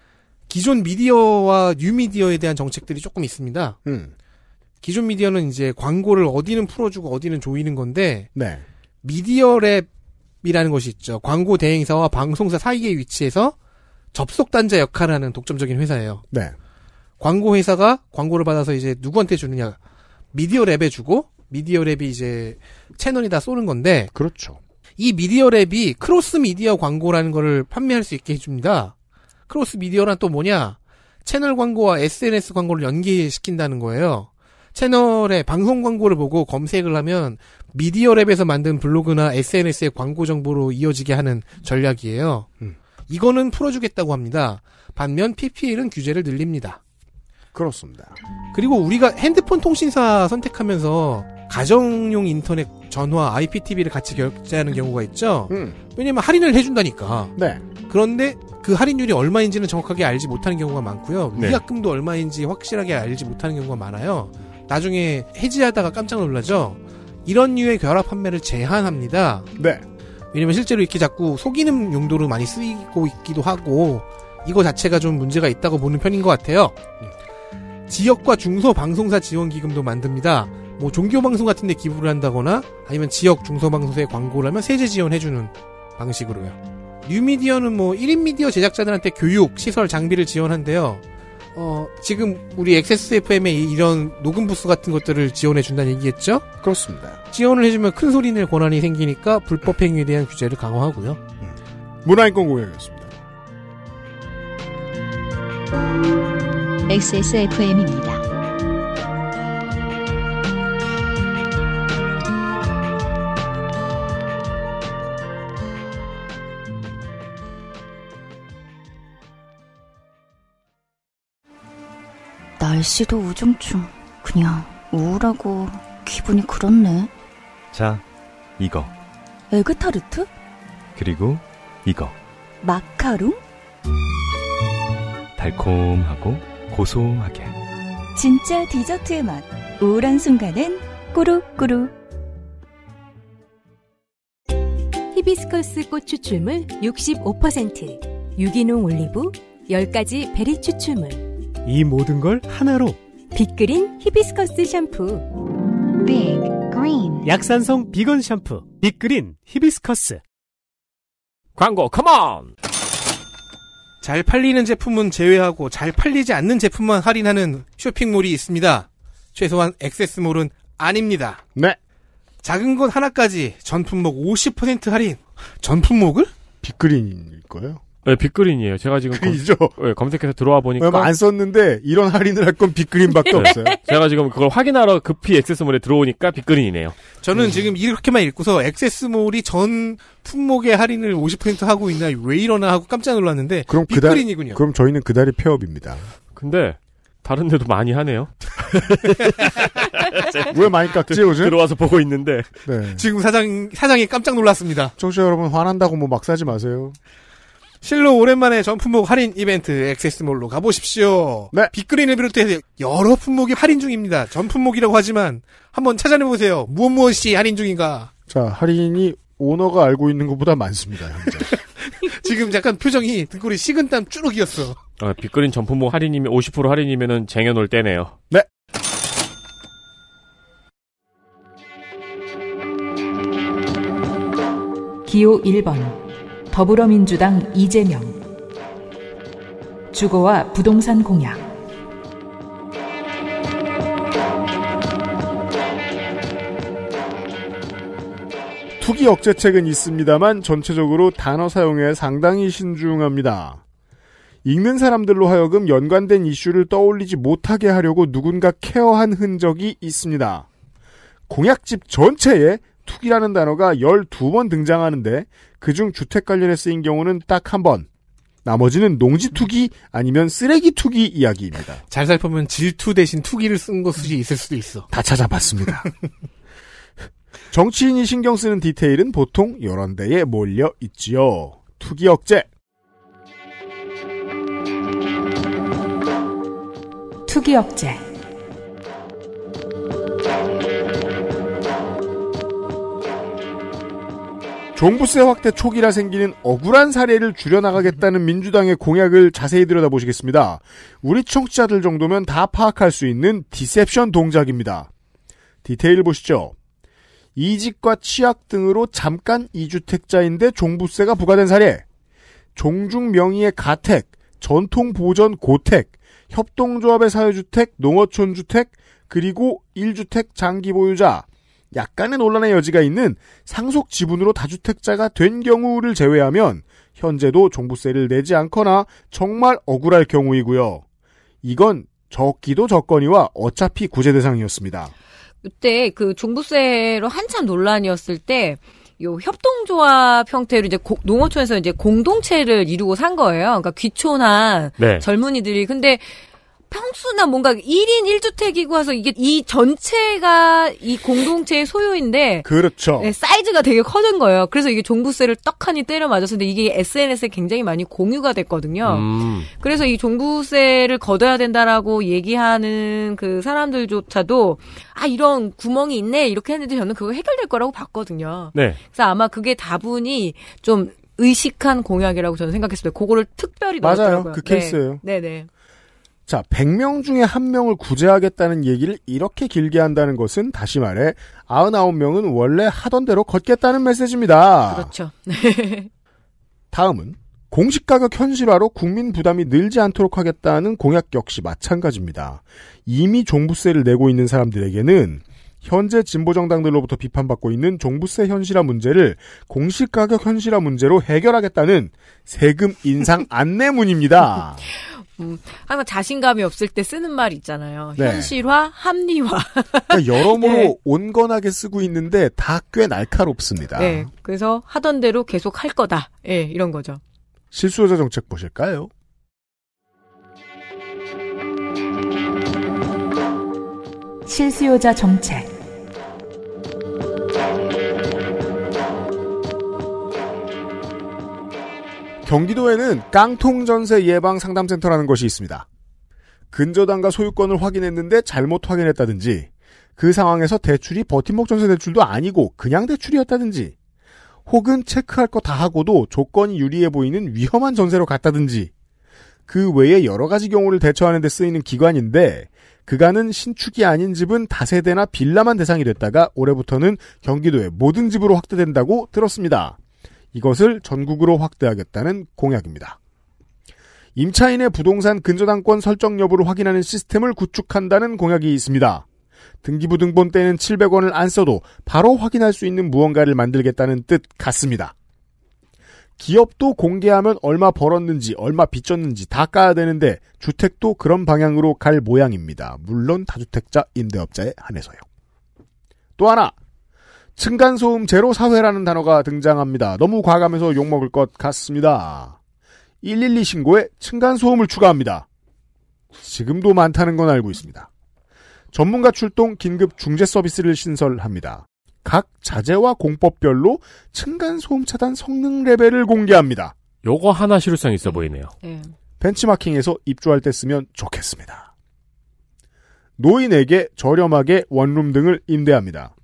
기존 미디어와 뉴미디어에 대한 정책들이 조금 있습니다. 음. 기존 미디어는 이제 광고를 어디는 풀어주고 어디는 조이는 건데 네. 미디어 랩이라는 것이 있죠. 광고 대행사와 방송사 사이에위치해서 접속 단자 역할을 하는 독점적인 회사예요. 네. 광고 회사가 광고를 받아서 이제 누구한테 주느냐 미디어 랩에 주고 미디어 랩이 이제 채널이 다 쏘는 건데 그렇죠. 이 미디어 랩이 크로스 미디어 광고라는 거를 판매할 수 있게 해줍니다. 크로스 미디어란 또 뭐냐? 채널 광고와 SNS 광고를 연계시킨다는 거예요. 채널에 방송 광고를 보고 검색을 하면 미디어 랩에서 만든 블로그나 SNS의 광고 정보로 이어지게 하는 전략이에요. 음. 이거는 풀어주겠다고 합니다. 반면 PPL은 규제를 늘립니다. 그렇습니다. 그리고 우리가 핸드폰 통신사 선택하면서 가정용 인터넷 전화 IPTV를 같이 결제하는 경우가 있죠. 음. 왜냐면 할인을 해준다니까. 네. 그런데 그 할인율이 얼마인지는 정확하게 알지 못하는 경우가 많고요. 네. 위약금도 얼마인지 확실하게 알지 못하는 경우가 많아요. 나중에 해지하다가 깜짝 놀라죠. 이런 류의 결합 판매를 제한합니다. 네. 왜냐면 실제로 이렇게 자꾸 속이는 용도로 많이 쓰이고 있기도 하고 이거 자체가 좀 문제가 있다고 보는 편인 것 같아요. 네. 지역과 중소 방송사 지원 기금도 만듭니다. 뭐 종교 방송 같은 데 기부를 한다거나 아니면 지역 중소 방송사에 광고를 하면 세제 지원해 주는 방식으로요. 뉴미디어는 뭐 1인 미디어 제작자들한테 교육, 시설, 장비를 지원한대요. 어, 지금 우리 XSFM의 이런 녹음 부스 같은 것들을 지원해 준다는 얘기겠죠? 그렇습니다. 지원을 해주면 큰 소리 낼 권한이 생기니까 불법 행위에 대한 규제를 강화하고요. 음. 문화인권 공약이었습니다. XSFM입니다. 날씨도 우중충 그냥 우울하고 기분이 그렇네. 자, 이거. 에그타르트? 그리고 이거. 마카롱? 달콤하고 고소하게 진짜 디저트의 맛 우울한 순간엔 꾸룩꾸룩 히비스커스 꽃 추출물 65% 유기농 올리브 10가지 베리 추출물 이 모든 걸 하나로 빅그린 히비스커스 샴푸 빅 그린 약산성 비건 샴푸 빅그린 히비스커스 광고 컴온 잘 팔리는 제품은 제외하고 잘 팔리지 않는 제품만 할인하는 쇼핑몰이 있습니다. 최소한 액세스몰은 아닙니다. 네. 작은 것 하나까지 전품목 50% 할인. 전품목을? 빅그린일 거예요. 네, 빅그린이에요. 제가 지금 그죠 검, 네, 검색해서 들어와 보니까 안 썼는데 이런 할인을 할 건 빅그린밖에 네. 없어요. 제가 지금 그걸 확인하러 급히 액세스몰에 들어오니까 빅그린이네요. 저는 음. 지금 이렇게만 읽고서 액세스몰이 전 품목의 할인을 50% 하고 있나 왜 이러나 하고 깜짝 놀랐는데 그럼 빅그린이군요. 그달, 그럼 저희는 그달이 폐업입니다. 근데 다른 데도 많이 하네요. 왜 많이 깎지 요즘? 들어와서 보고 있는데. 네. 지금 사장, 사장이 깜짝 놀랐습니다. 청취자 여러분, 화난다고 뭐 막 사지 마세요. 실로 오랜만에 전 품목 할인 이벤트 액세스몰로 가보십시오. 네. 빅그린을 비롯해서 여러 품목이 할인 중입니다. 전 품목이라고 하지만 한번 찾아내보세요. 무엇 무엇이 할인 중인가. 자, 할인이 오너가 알고 있는 것보다 많습니다. 현재. 지금 약간 표정이 등골이 식은땀 쭈룩이었어. 어, 아, 빅그린 전품목 할인이면 50% 할인이면은 쟁여놓을 때네요. 네. 기호 1번 더불어민주당 이재명 주거와 부동산 공약 투기 억제책은 있습니다만 전체적으로 단어 사용에 상당히 신중합니다. 읽는 사람들로 하여금 연관된 이슈를 떠올리지 못하게 하려고 누군가 케어한 흔적이 있습니다. 공약집 전체에 투기라는 단어가 12번 등장하는데 그중 주택 관련에 쓰인 경우는 딱 한 번. 나머지는 농지 투기 아니면 쓰레기 투기 이야기입니다. 잘 살펴보면 질투 대신 투기를 쓴 것이 있을 수도 있어. 다 찾아봤습니다. 정치인이 신경 쓰는 디테일은 보통 여러 데에 몰려 있지요. 투기 억제. 투기 억제. 종부세 확대 초기라 생기는 억울한 사례를 줄여나가겠다는 민주당의 공약을 자세히 들여다보시겠습니다. 우리 청취자들 정도면 다 파악할 수 있는 디셉션 동작입니다. 디테일 보시죠. 이직과 취약 등으로 잠깐 이주택자인데 종부세가 부과된 사례. 종중 명의의 가택, 전통 보전 고택, 협동조합의 사회주택, 농어촌 주택, 그리고 1주택 장기 보유자, 약간의 논란의 여지가 있는 상속 지분으로 다주택자가 된 경우를 제외하면 현재도 종부세를 내지 않거나 정말 억울할 경우이고요. 이건 적기도 적거니와 어차피 구제 대상이었습니다. 그때 그 종부세로 한참 논란이었을 때요 협동조합 형태로 이제 고, 농어촌에서 이제 공동체를 이루고 산 거예요. 그러니까 귀촌한 네. 젊은이들이 근데 평수나 뭔가 1인 1주택이고 해서 이게 이 전체가 이 공동체의 소유인데 그렇죠. 네, 사이즈가 되게 커진 거예요. 그래서 이게 종부세를 떡하니 때려 맞았서 근데 이게 SNS에 굉장히 많이 공유가 됐거든요. 음. 그래서 이 종부세를 걷어야 된다라고 얘기하는 그 사람들조차도 아 이런 구멍이 있네 이렇게 했는데 저는 그거 해결될 거라고 봤거든요. 네. 그래서 아마 그게 다분히 좀 의식한 공약이라고 저는 생각했습니다. 그거를 특별히 넣었더라고요. 그 네. 케이스예요. 네네. 자, 100명 중에 1명을 구제하겠다는 얘기를 이렇게 길게 한다는 것은 다시 말해 99명은 원래 하던 대로 걷겠다는 메시지입니다. 그렇죠. 다음은 공시 가격 현실화로 국민 부담이 늘지 않도록 하겠다는 공약 역시 마찬가지입니다. 이미 종부세를 내고 있는 사람들에게는 현재 진보정당들로부터 비판받고 있는 종부세 현실화 문제를 공시가격 현실화 문제로 해결하겠다는 세금 인상 안내문입니다. 음, 항상 자신감이 없을 때 쓰는 말 있잖아요. 네. 현실화, 합리화. 그러니까 여러모로 네. 온건하게 쓰고 있는데 다 꽤 날카롭습니다. 네. 그래서 하던 대로 계속 할 거다. 예, 네, 이런 거죠. 실수요자 정책 보실까요? 실수요자 정책. 경기도에는 깡통전세 예방 상담센터라는 것이 있습니다. 근저당과 소유권을 확인했는데 잘못 확인했다든지 그 상황에서 대출이 버팀목 전세 대출도 아니고 그냥 대출이었다든지 혹은 체크할 거 다 하고도 조건이 유리해 보이는 위험한 전세로 갔다든지 그 외에 여러 가지 경우를 대처하는 데 쓰이는 기관인데 그간은 신축이 아닌 집은 다세대나 빌라만 대상이 됐다가 올해부터는 경기도의 모든 집으로 확대된다고 들었습니다. 이것을 전국으로 확대하겠다는 공약입니다. 임차인의 부동산 근저당권 설정 여부를 확인하는 시스템을 구축한다는 공약이 있습니다. 등기부 등본 때는 700원을 안 써도 바로 확인할 수 있는 무언가를 만들겠다는 뜻 같습니다. 기업도 공개하면 얼마 벌었는지, 얼마 빚졌는지 다 까야 되는데 주택도 그런 방향으로 갈 모양입니다. 물론 다주택자 임대업자에 한해서요. 또 하나, 층간소음 제로 사회라는 단어가 등장합니다. 너무 과감해서 욕먹을 것 같습니다. 112 신고에 층간소음을 추가합니다. 지금도 많다는 건 알고 있습니다. 전문가 출동 긴급 중재 서비스를 신설합니다. 각 자재와 공법별로 층간소음 차단 성능 레벨을 공개합니다. 요거 하나 실효성 있어 보이네요. 네. 벤치마킹에서 입주할 때 쓰면 좋겠습니다. 노인에게 저렴하게 원룸 등을 임대합니다.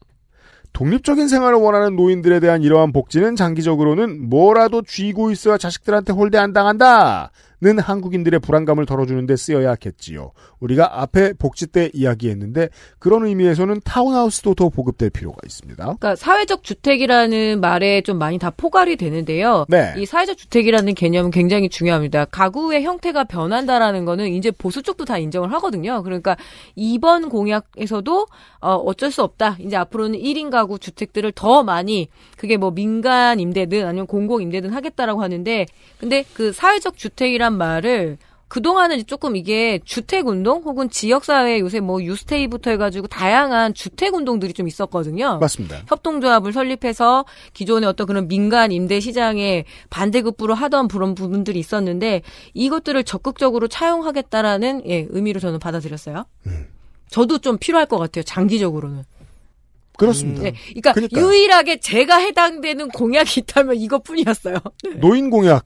독립적인 생활을 원하는 노인들에 대한 이러한 복지는 장기적으로는 뭐라도 쥐고 있어야 자식들한테 홀대 안 당한다. 는 한국인들의 불안감을 덜어주는데 쓰여야 겠지요. 우리가 앞에 복지 때 이야기했는데 그런 의미에서는 타운하우스도 더 보급될 필요가 있습니다. 그러니까 사회적 주택이라는 말에 좀 많이 다 포괄이 되는데요. 네. 이 사회적 주택이라는 개념은 굉장히 중요합니다. 가구의 형태가 변한다라는 거는 이제 보수 쪽도 다 인정을 하거든요. 그러니까 이번 공약에서도 어 어쩔 수 없다. 이제 앞으로는 1인 가구 주택들을 더 많이 그게 뭐 민간 임대든 아니면 공공 임대든 하겠다라고 하는데 근데 그 사회적 주택이라 운동 말을 그동안은 조금 이게 주택운동 혹은 지역사회 요새 뭐 유스테이부터 해가지고 다양한 주택운동들이 좀 있었거든요. 맞습니다. 협동조합을 설립해서 기존의 어떤 그런 민간 임대시장에 반대급부로 하던 그런 부분들이 있었는데 이것들을 적극적으로 차용하겠다라는 예, 의미로 저는 받아들였어요. 음. 저도 좀 필요할 것 같아요. 장기적으로는. 그렇습니다. 네. 그러니까, 그러니까, 유일하게 제가 해당되는 공약이 있다면 이것뿐이었어요. 네. 노인 공약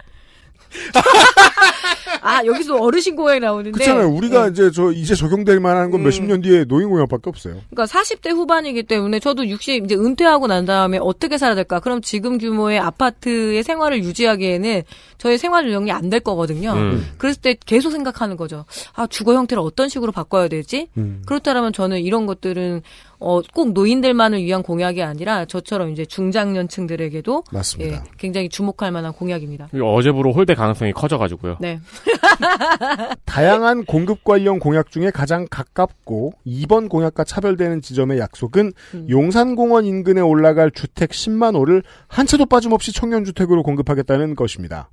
아 여기서 어르신 공이 나오는데 그렇잖아요. 우리가 네. 이제 저 이제 적용될 만한 건 몇십 음. 년 뒤에 노인 공약밖에 없어요. 그러니까 40대 후반이기 때문에 저도 60 이제 은퇴하고 난 다음에 어떻게 살아야 될까? 그럼 지금 규모의 아파트의 생활을 유지하기에는 저의 생활 능력이 안 될 거거든요. 음. 그랬을 때 계속 생각하는 거죠. 아 주거 형태를 어떤 식으로 바꿔야 되지? 음. 그렇다면 저는 이런 것들은 어, 꼭 노인들만을 위한 공약이 아니라 저처럼 이제 중장년층들에게도 맞습니다. 예, 굉장히 주목할 만한 공약입니다. 어제부로 홀대 가능성이 커져가지고요. 네. 다양한 공급 관련 공약 중에 가장 가깝고 이번 공약과 차별되는 지점의 약속은 음. 용산공원 인근에 올라갈 주택 10만 호를 한 채도 빠짐없이 청년주택으로 공급하겠다는 것입니다.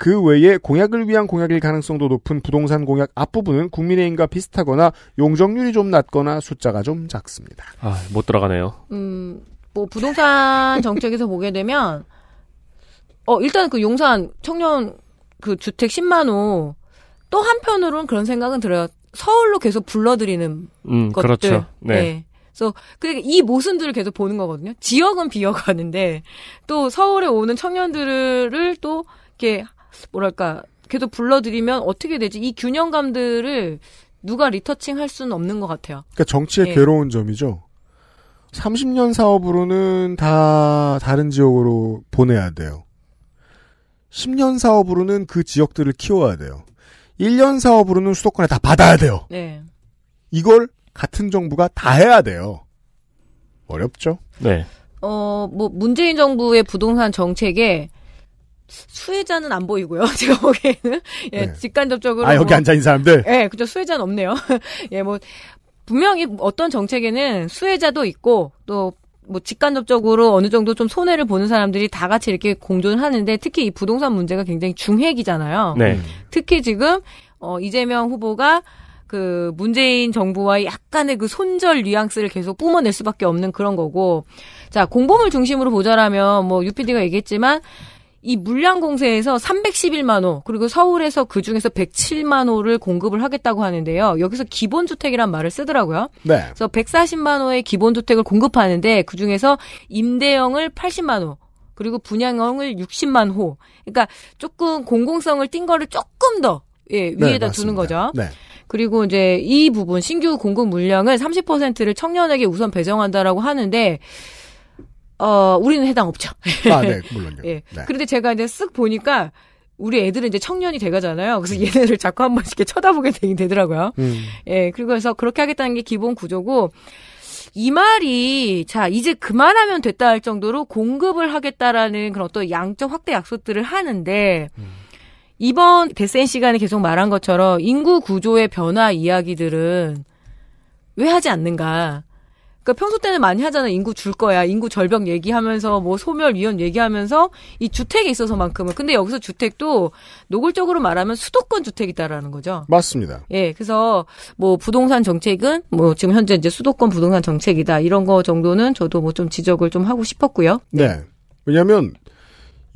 그 외에 공약을 위한 공약일 가능성도 높은 부동산 공약 앞부분은 국민의힘과 비슷하거나 용적률이 좀 낮거나 숫자가 좀 작습니다. 아, 못 들어가네요. 음, 뭐 부동산 정책에서 보게 되면 어, 일단 그 용산 청년 그 주택 10만 호또 한편으로는 그런 생각은 들어요. 서울로 계속 불러들이는 음, 것들. 그렇죠. 네. 네. 그래서 이 모순들을 계속 보는 거거든요. 지역은 비어가는데 또 서울에 오는 청년들을 또 이렇게 뭐랄까 계속 불러드리면 어떻게 되지? 이 균형감들을 누가 리터칭할 수는 없는 것 같아요. 그러니까 정치의 예. 괴로운 점이죠. 30년 사업으로는 다 다른 지역으로 보내야 돼요. 10년 사업으로는 그 지역들을 키워야 돼요. 1년 사업으로는 수도권에 다 받아야 돼요. 네. 이걸 같은 정부가 다 해야 돼요. 어렵죠? 네. 어, 뭐, 문재인 정부의 부동산 정책에 수혜자는 안 보이고요. 제가 보기에는 예, 네. 직간접적으로 아 여기 뭐, 앉아 있는 사람들 예, 그죠 수혜자는 없네요. 예, 뭐 분명히 어떤 정책에는 수혜자도 있고 또 뭐 직간접적으로 어느 정도 좀 손해를 보는 사람들이 다 같이 이렇게 공존하는데 특히 이 부동산 문제가 굉장히 중핵이잖아요. 네. 특히 지금 어 이재명 후보가 그 문재인 정부와 약간의 그 손절 뉘앙스를 계속 뿜어낼 수밖에 없는 그런 거고 자 공범을 중심으로 보자라면 뭐 UPD가 얘기했지만 이 물량 공세에서 311만 호 그리고 서울에서 그 중에서 107만 호를 공급을 하겠다고 하는데요. 여기서 기본 주택이란 말을 쓰더라고요. 네. 그래서 140만 호의 기본 주택을 공급하는데 그 중에서 임대형을 80만 호 그리고 분양형을 60만 호. 그러니까 조금 공공성을 띈 거를 조금 더 예, 네, 위에다 네, 두는 거죠. 네. 그리고 이제 이 부분 신규 공급 물량을 30%를 청년에게 우선 배정한다라고 하는데 어, 우리는 해당 없죠. 아, 네, 물론요. 예. 네. 그런데 제가 이제 쓱 보니까 우리 애들은 이제 청년이 돼가잖아요. 그래서 음. 얘네를 자꾸 한 번씩 쳐다보게 되긴 되더라고요. 음. 예, 그리고 해서 그렇게 하겠다는 게 기본 구조고, 이 말이, 자, 이제 그만하면 됐다 할 정도로 공급을 하겠다라는 그런 어떤 양적 확대 약속들을 하는데, 음. 이번 데센 시간에 계속 말한 것처럼 인구 구조의 변화 이야기들은 왜 하지 않는가. 그러니까 평소 때는 많이 하잖아. 요 인구 줄 거야. 인구 절벽 얘기하면서 뭐 소멸 위원 얘기하면서 이 주택에 있어서만큼은 근데 여기서 주택도 노골적으로 말하면 수도권 주택이다라는 거죠. 맞습니다. 예. 그래서 뭐 부동산 정책은 뭐 지금 현재 이제 수도권 부동산 정책이다. 이런 거 정도는 저도 뭐 좀 지적을 좀 하고 싶었고요. 네. 네. 왜냐하면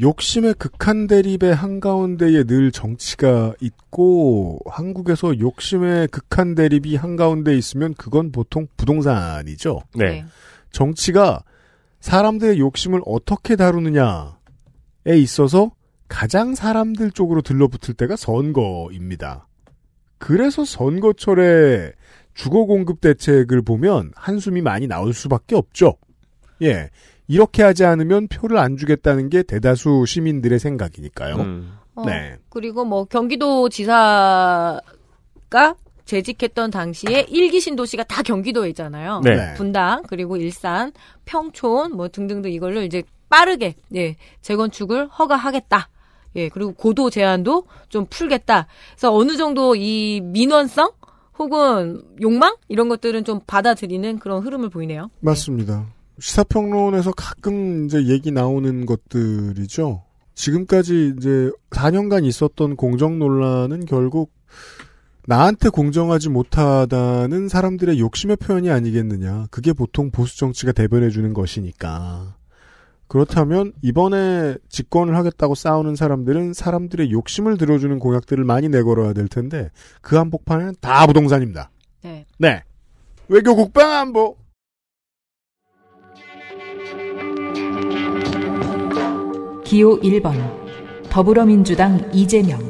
욕심의 극한 대립의 한가운데에 늘 정치가 있고 한국에서 욕심의 극한 대립이 한가운데 에 있으면 그건 보통 부동산이죠. 네. 네. 정치가 사람들의 욕심을 어떻게 다루느냐에 있어서 가장 사람들 쪽으로 들러붙을 때가 선거입니다. 그래서 선거철에 주거 공급 대책을 보면 한숨이 많이 나올 수밖에 없죠. 예. 이렇게 하지 않으면 표를 안 주겠다는 게 대다수 시민들의 생각이니까요. 음. 어, 네. 그리고 뭐 경기도 지사가 재직했던 당시에 일기 신도시가 다 경기도에 있잖아요. 네. 네. 분당 그리고 일산, 평촌 뭐 등등등 이걸로 이제 빠르게 예 재건축을 허가하겠다. 예 그리고 고도 제한도 좀 풀겠다. 그래서 어느 정도 이 민원성 혹은 욕망 이런 것들은 좀 받아들이는 그런 흐름을 보이네요. 네. 맞습니다. 시사평론에서 가끔 이제 얘기 나오는 것들이죠. 지금까지 이제 4년간 있었던 공정 논란은 결국 나한테 공정하지 못하다는 사람들의 욕심의 표현이 아니겠느냐. 그게 보통 보수 정치가 대변해 주는 것이니까. 그렇다면 이번에 집권을 하겠다고 싸우는 사람들은 사람들의 욕심을 들어주는 공약들을 많이 내걸어야 될 텐데 그 한복판에는 다 부동산입니다. 네. 네. 외교 국방 안보 기호 1번 더불어민주당 이재명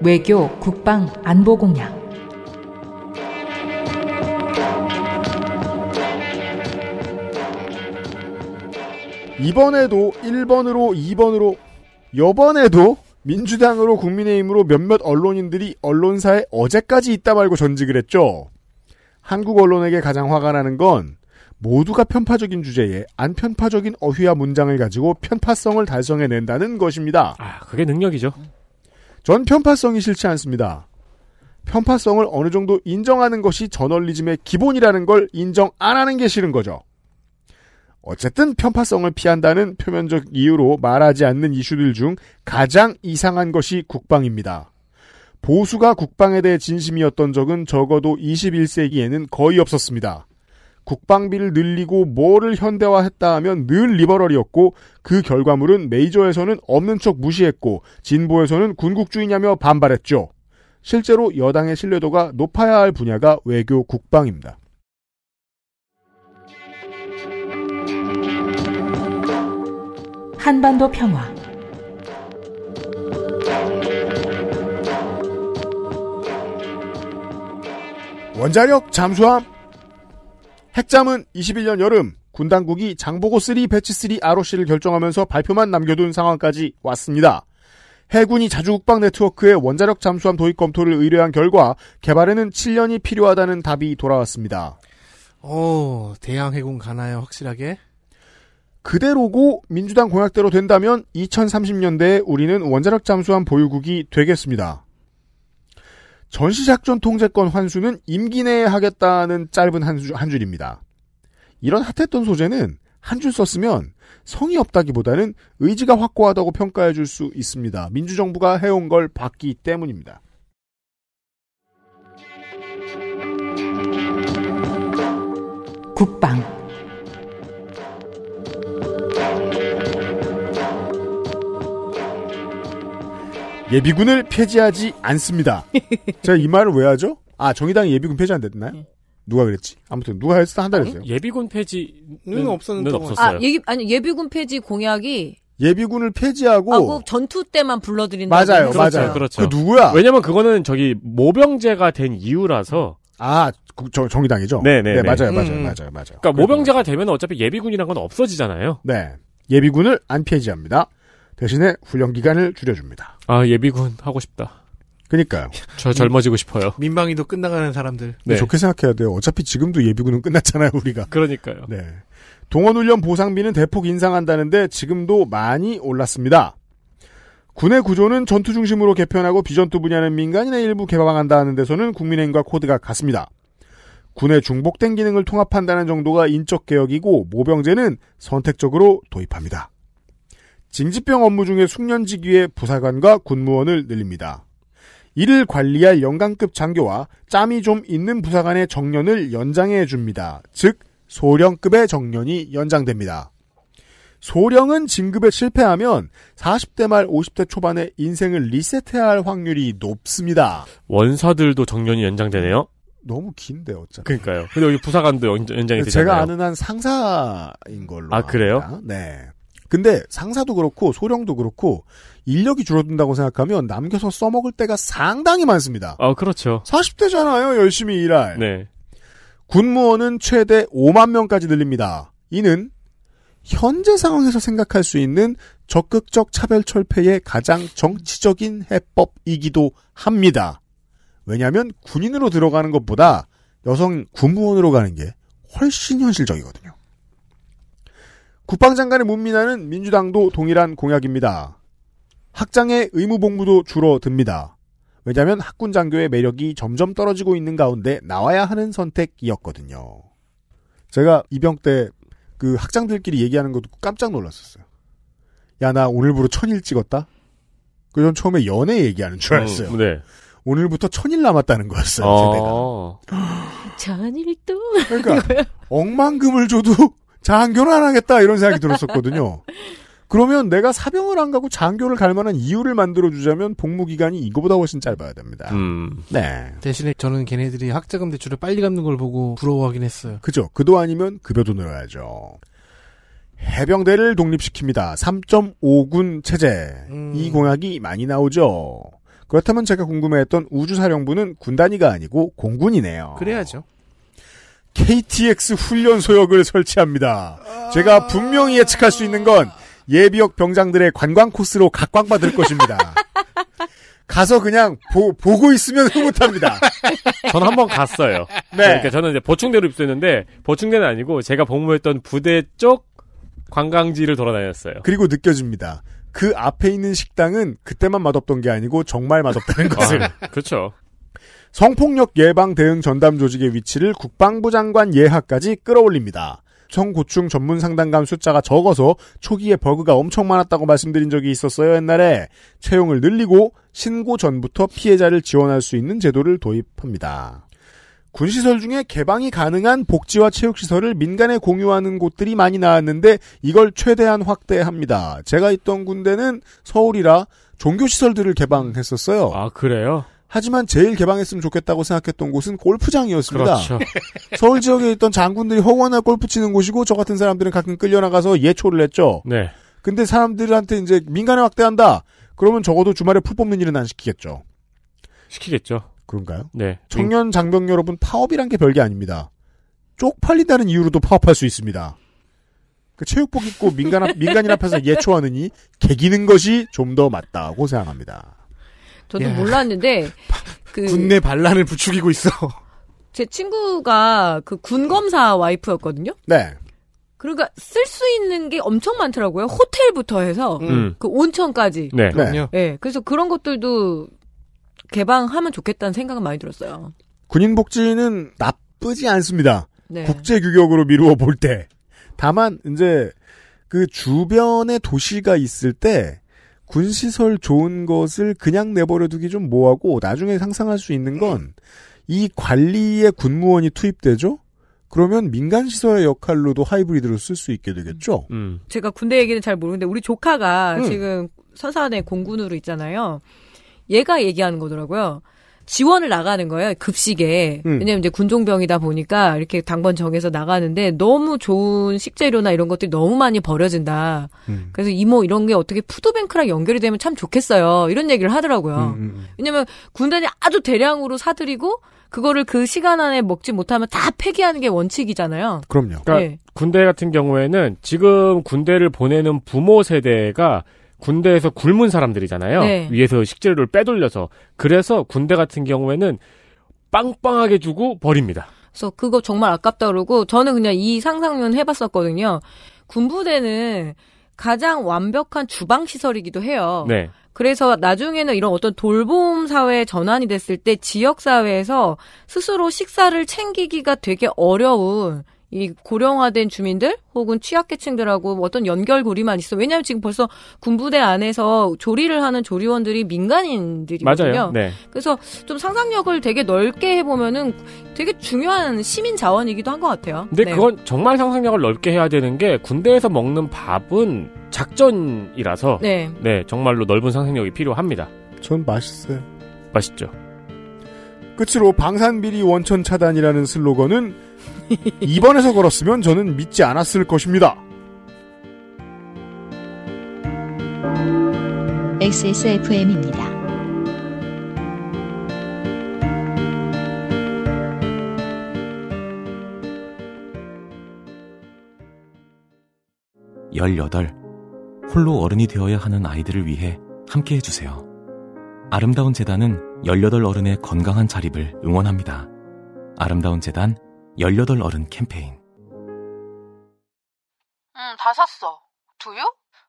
외교 국방 안보 공약 이번에도 1번으로 2번으로 여번에도 민주당으로 국민의힘으로 몇몇 언론인들이 언론사에 어제까지 있다 말고 전직을 했죠. 한국 언론에게 가장 화가 나는 건 모두가 편파적인 주제에 안편파적인 어휘와 문장을 가지고 편파성을 달성해낸다는 것입니다. 아, 그게 능력이죠. 전 편파성이 싫지 않습니다. 편파성을 어느 정도 인정하는 것이 저널리즘의 기본이라는 걸 인정 안 하는 게 싫은 거죠. 어쨌든 편파성을 피한다는 표면적 이유로 말하지 않는 이슈들 중 가장 이상한 것이 국방입니다. 보수가 국방에 대해 진심이었던 적은 적어도 21세기에는 거의 없었습니다. 국방비를 늘리고 뭐를 현대화했다 하면 늘 리버럴이었고 그 결과물은 메이저에서는 없는 척 무시했고 진보에서는 군국주의냐며 반발했죠. 실제로 여당의 신뢰도가 높아야 할 분야가 외교 국방입니다. 한반도 평화 원자력 잠수함 핵잠은 21년 여름 군당국이 장보고 3 배치 3 ROC를 결정하면서 발표만 남겨둔 상황까지 왔습니다. 해군이 자주국방 네트워크에 원자력 잠수함 도입 검토를 의뢰한 결과 개발에는 7년이 필요하다는 답이 돌아왔습니다. 어, 대양 해군 가나요, 확실하게? 그대로고 민주당 공약대로 된다면 2030년대에 우리는 원자력 잠수함 보유국이 되겠습니다. 전시작전 통제권 환수는 임기 내에 하겠다는 짧은 한, 줄, 한 줄입니다. 이런 핫했던 소재는 한 줄 썼으면 성의 없다기보다는 의지가 확고하다고 평가해 줄 수 있습니다. 민주정부가 해온 걸 봤기 때문입니다. 국방 예비군을 폐지하지 않습니다. 제가 이 말을 왜 하죠? 아정의당 예비군 폐지 안 됐나요? 네. 누가 그랬지? 아무튼 누가 했어 한달 했어요. 예비군 폐지는 없었는데 뭐. 없었어요. 아 예비 아니 예비군 폐지 공약이 예비군을 폐지하고 하고 아, 그 전투 때만 불러들인다. 맞아요, 그렇죠, 맞아요. 그렇죠. 그 누구야? 왜냐면 그거는 저기 모병제가 된 이유라서. 아, 정, 그 정의당이죠. 네네. 네, 맞아요, 네, 네, 맞아요, 음. 맞아요, 맞아요. 그러니까 모병제가 되면 어차피 예비군이란 건 없어지잖아요. 네, 예비군을 안 폐지합니다. 대신에 훈련 기간을 줄여줍니다. 아 예비군 하고 싶다. 그니까요. 러저 젊어지고 싶어요. 민방위도 끝나가는 사람들. 네. 좋게 생각해야 돼요. 어차피 지금도 예비군은 끝났잖아요, 우리가. 그러니까요. 네. 동원훈련 보상비는 대폭 인상한다는데 지금도 많이 올랐습니다. 군의 구조는 전투 중심으로 개편하고 비전투 분야는 민간이나 일부 개방한다 는 데서는 국민행과 코드가 같습니다. 군의 중복된 기능을 통합한다는 정도가 인적 개혁이고 모병제는 선택적으로 도입합니다. 징집병 업무 중에 숙련직위의 부사관과 군무원을 늘립니다. 이를 관리할 영강급 장교와 짬이 좀 있는 부사관의 정년을 연장해 줍니다. 즉 소령급의 정년이 연장됩니다. 소령은 진급에 실패하면 40대 말 50대 초반에 인생을 리셋해야 할 확률이 높습니다. 원사들도 정년이 연장되네요. 너무 긴데 어차피. 그러니까요. 근데 여기 부사관도 연장이 되잖아요. 제가 아는 한 상사인 걸로. 아 합니다. 그래요? 네. 근데 상사도 그렇고 소령도 그렇고 인력이 줄어든다고 생각하면 남겨서 써먹을 때가 상당히 많습니다. 아, 그렇죠. 40대잖아요, 열심히 일할. 네. 군무원은 최대 5만 명까지 늘립니다. 이는 현재 상황에서 생각할 수 있는 적극적 차별 철폐의 가장 정치적인 해법이기도 합니다. 왜냐하면 군인으로 들어가는 것보다 여성 군무원으로 가는 게 훨씬 현실적이거든요. 국방장관의 문민화는 민주당도 동일한 공약입니다. 학장의 의무복무도 줄어듭니다. 왜냐하면 학군 장교의 매력이 점점 떨어지고 있는 가운데 나와야 하는 선택이었거든요. 제가 입영 때그 학장들끼리 얘기하는 것도 깜짝 놀랐었어요. 야 나 오늘부로 천일 찍었다. 그 전 처음에 연애 얘기하는 줄 음, 알았어요. 음, 네. 오늘부터 천일 남았다는 거였어요. 아~ 제가. 천일 또. 그러니까 억만금을 줘도 장교는 안 하겠다 이런 생각이 들었었거든요. 그러면 내가 사병을 안 가고 장교를 갈 만한 이유를 만들어 주자면 복무 기간이 이거보다 훨씬 짧아야 됩니다. 음. 네. 대신에 저는 걔네들이 학자금 대출을 빨리 갚는 걸 보고 부러워하긴 했어요. 그죠. 그도 아니면 급여도 늘어야죠. 해병대를 독립시킵니다. 3.5군 체제. 음. 이 공약이 많이 나오죠. 그렇다면 제가 궁금해했던 우주사령부는 군단위가 아니고 공군이네요. 그래야죠. KTX 훈련소역을 설치합니다. 제가 분명히 예측할 수 있는 건 예비역 병장들의 관광 코스로 각광받을 것입니다. 가서 그냥 보, 보고 있으면 흐뭇합니다. 전한번 갔어요. 네. 그러니까 저는 이제 보충대로 입소했는데 보충대는 아니고 제가 복무했던 부대 쪽 관광지를 돌아다녔어요. 그리고 느껴집니다. 그 앞에 있는 식당은 그때만 맛없던 게 아니고 정말 맛없다는 아, 것을. 아, 그렇죠. 성폭력 예방 대응 전담 조직의 위치를 국방부 장관 예하까지 끌어올립니다. 성고충 전문 상담감 숫자가 적어서 초기에 버그가 엄청 많았다고 말씀드린 적이 있었어요 옛날에 채용을 늘리고 신고 전부터 피해자를 지원할 수 있는 제도를 도입합니다. 군시설 중에 개방이 가능한 복지와 체육시설을 민간에 공유하는 곳들이 많이 나왔는데 이걸 최대한 확대합니다. 제가 있던 군대는 서울이라 종교시설들을 개방했었어요. 아, 그래요? 하지만 제일 개방했으면 좋겠다고 생각했던 곳은 골프장이었습니다. 그렇죠. 서울 지역에 있던 장군들이 허구하나 골프 치는 곳이고 저 같은 사람들은 가끔 끌려나가서 예초를 했죠. 네. 근데 사람들한테 이제 민간에 확대한다. 그러면 적어도 주말에 풀 뽑는 일은 안 시키겠죠. 시키겠죠. 그런가요? 네. 청년 장병 여러분 파업이란 게 별게 아닙니다. 쪽팔린다는 이유로도 파업할 수 있습니다. 그 체육복 입고 민간 민간인 앞에서 예초하느니 개기는 것이 좀 더 맞다고 생각합니다. 저도 야. 예. 몰랐는데 그 군내 반란을 부추기고 있어. 제 친구가 그 군검사 와이프였거든요. 네. 그러니까 쓸 수 있는 게 엄청 많더라고요. 호텔부터 해서 음. 음. 그 온천까지. 네. 네. 네. 그래서 그런 것들도 개방하면 좋겠다는 생각은 많이 들었어요. 군인 복지는 나쁘지 않습니다. 네. 국제 규격으로 미루어 볼 때. 다만 이제 그 주변에 도시가 있을 때 군시설 좋은 것을 그냥 내버려 두기 좀 뭐하고 나중에 상상할 수 있는 건 이 관리에 군무원이 투입되죠? 그러면 민간 시설의 역할로도 하이브리드를 쓸수 있게 되겠죠. 음. 음. 제가 군대 얘기는 잘 모르는데 우리 조카가 음. 지금 서산에 공군으로 있잖아요. 얘가 얘기하는 거더라고요. 지원을 나가는 거예요. 급식에. 음. 왜냐면 이제 군종병이다 보니까 이렇게 당번 정해서 나가는데 너무 좋은 식재료나 이런 것들이 너무 많이 버려진다. 음. 그래서 이모 이런 게 어떻게 푸드뱅크랑 연결이 되면 참 좋겠어요. 이런 얘기를 하더라고요. 음. 음, 음. 왜냐면 군단이 아주 대량으로 사들이고 그거를 그 시간 안에 먹지 못하면 다 폐기하는 게 원칙이잖아요. 그럼요. 그러니까 네. 군대 같은 경우에는 지금 군대를 보내는 부모 세대가 군대에서 굶은 사람들이잖아요. 네. 위에서 식재료를 빼돌려서 그래서 군대 같은 경우에는 빵빵하게 주고 버립니다. 그래서 그거 정말 아깝다 그러고 저는 그냥 이 상상은 해봤었거든요. 군부대는 가장 완벽한 주방 시설이기도 해요. 네. 그래서 나중에는 이런 어떤 돌봄 사회 전환이 됐을 때 지역 사회에서 스스로 식사를 챙기기가 되게 어려운 이 고령화된 주민들 혹은 취약계층들하고 어떤 연결고리만 있어. 왜냐하면 지금 벌써 군부대 안에서 조리를 하는 조리원들이 민간인들이거든요. 맞아요. 네. 그래서 좀 상상력을 되게 넓게 해보면은 되게 중요한 시민 자원이기도 한 것 같아요. 근데 네. 그건 정말 상상력을 넓게 해야 되는 게 군대에서 먹는 밥은 작전이라서 네, 네 정말로 넓은 상상력이 필요합니다. 전 맛있어요. 맛있죠. 끝으로 방산비리 원천 차단이라는 슬로건은 이번에서 걸었으면 저는 믿지 않았을 것입니다. XSFM입니다. 18 홀로 어른이 되어야 하는 아이들을 위해 함께 해주세요. 아름다운 재단은 18 어른의 건강한 자립을 응원합니다. 아름다운 재단 18 어른 캠페인 응, 다 샀어. 두유?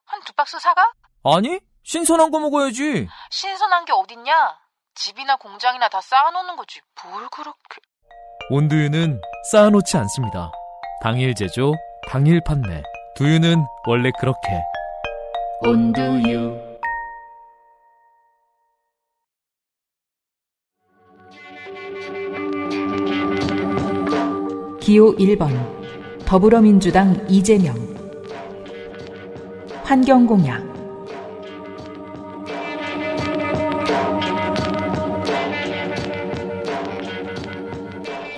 한 두 박스 사가? 아니, 신선한 거 먹어야지. 신선한 게 어딨냐? 집이나 공장이나 다 쌓아놓는 거지. 뭘 그렇게... 온두유는 쌓아놓지 않습니다. 당일 제조, 당일 판매. 두유는 원래 그렇게. 온두유. 기호 1번 더불어민주당 이재명 환경공약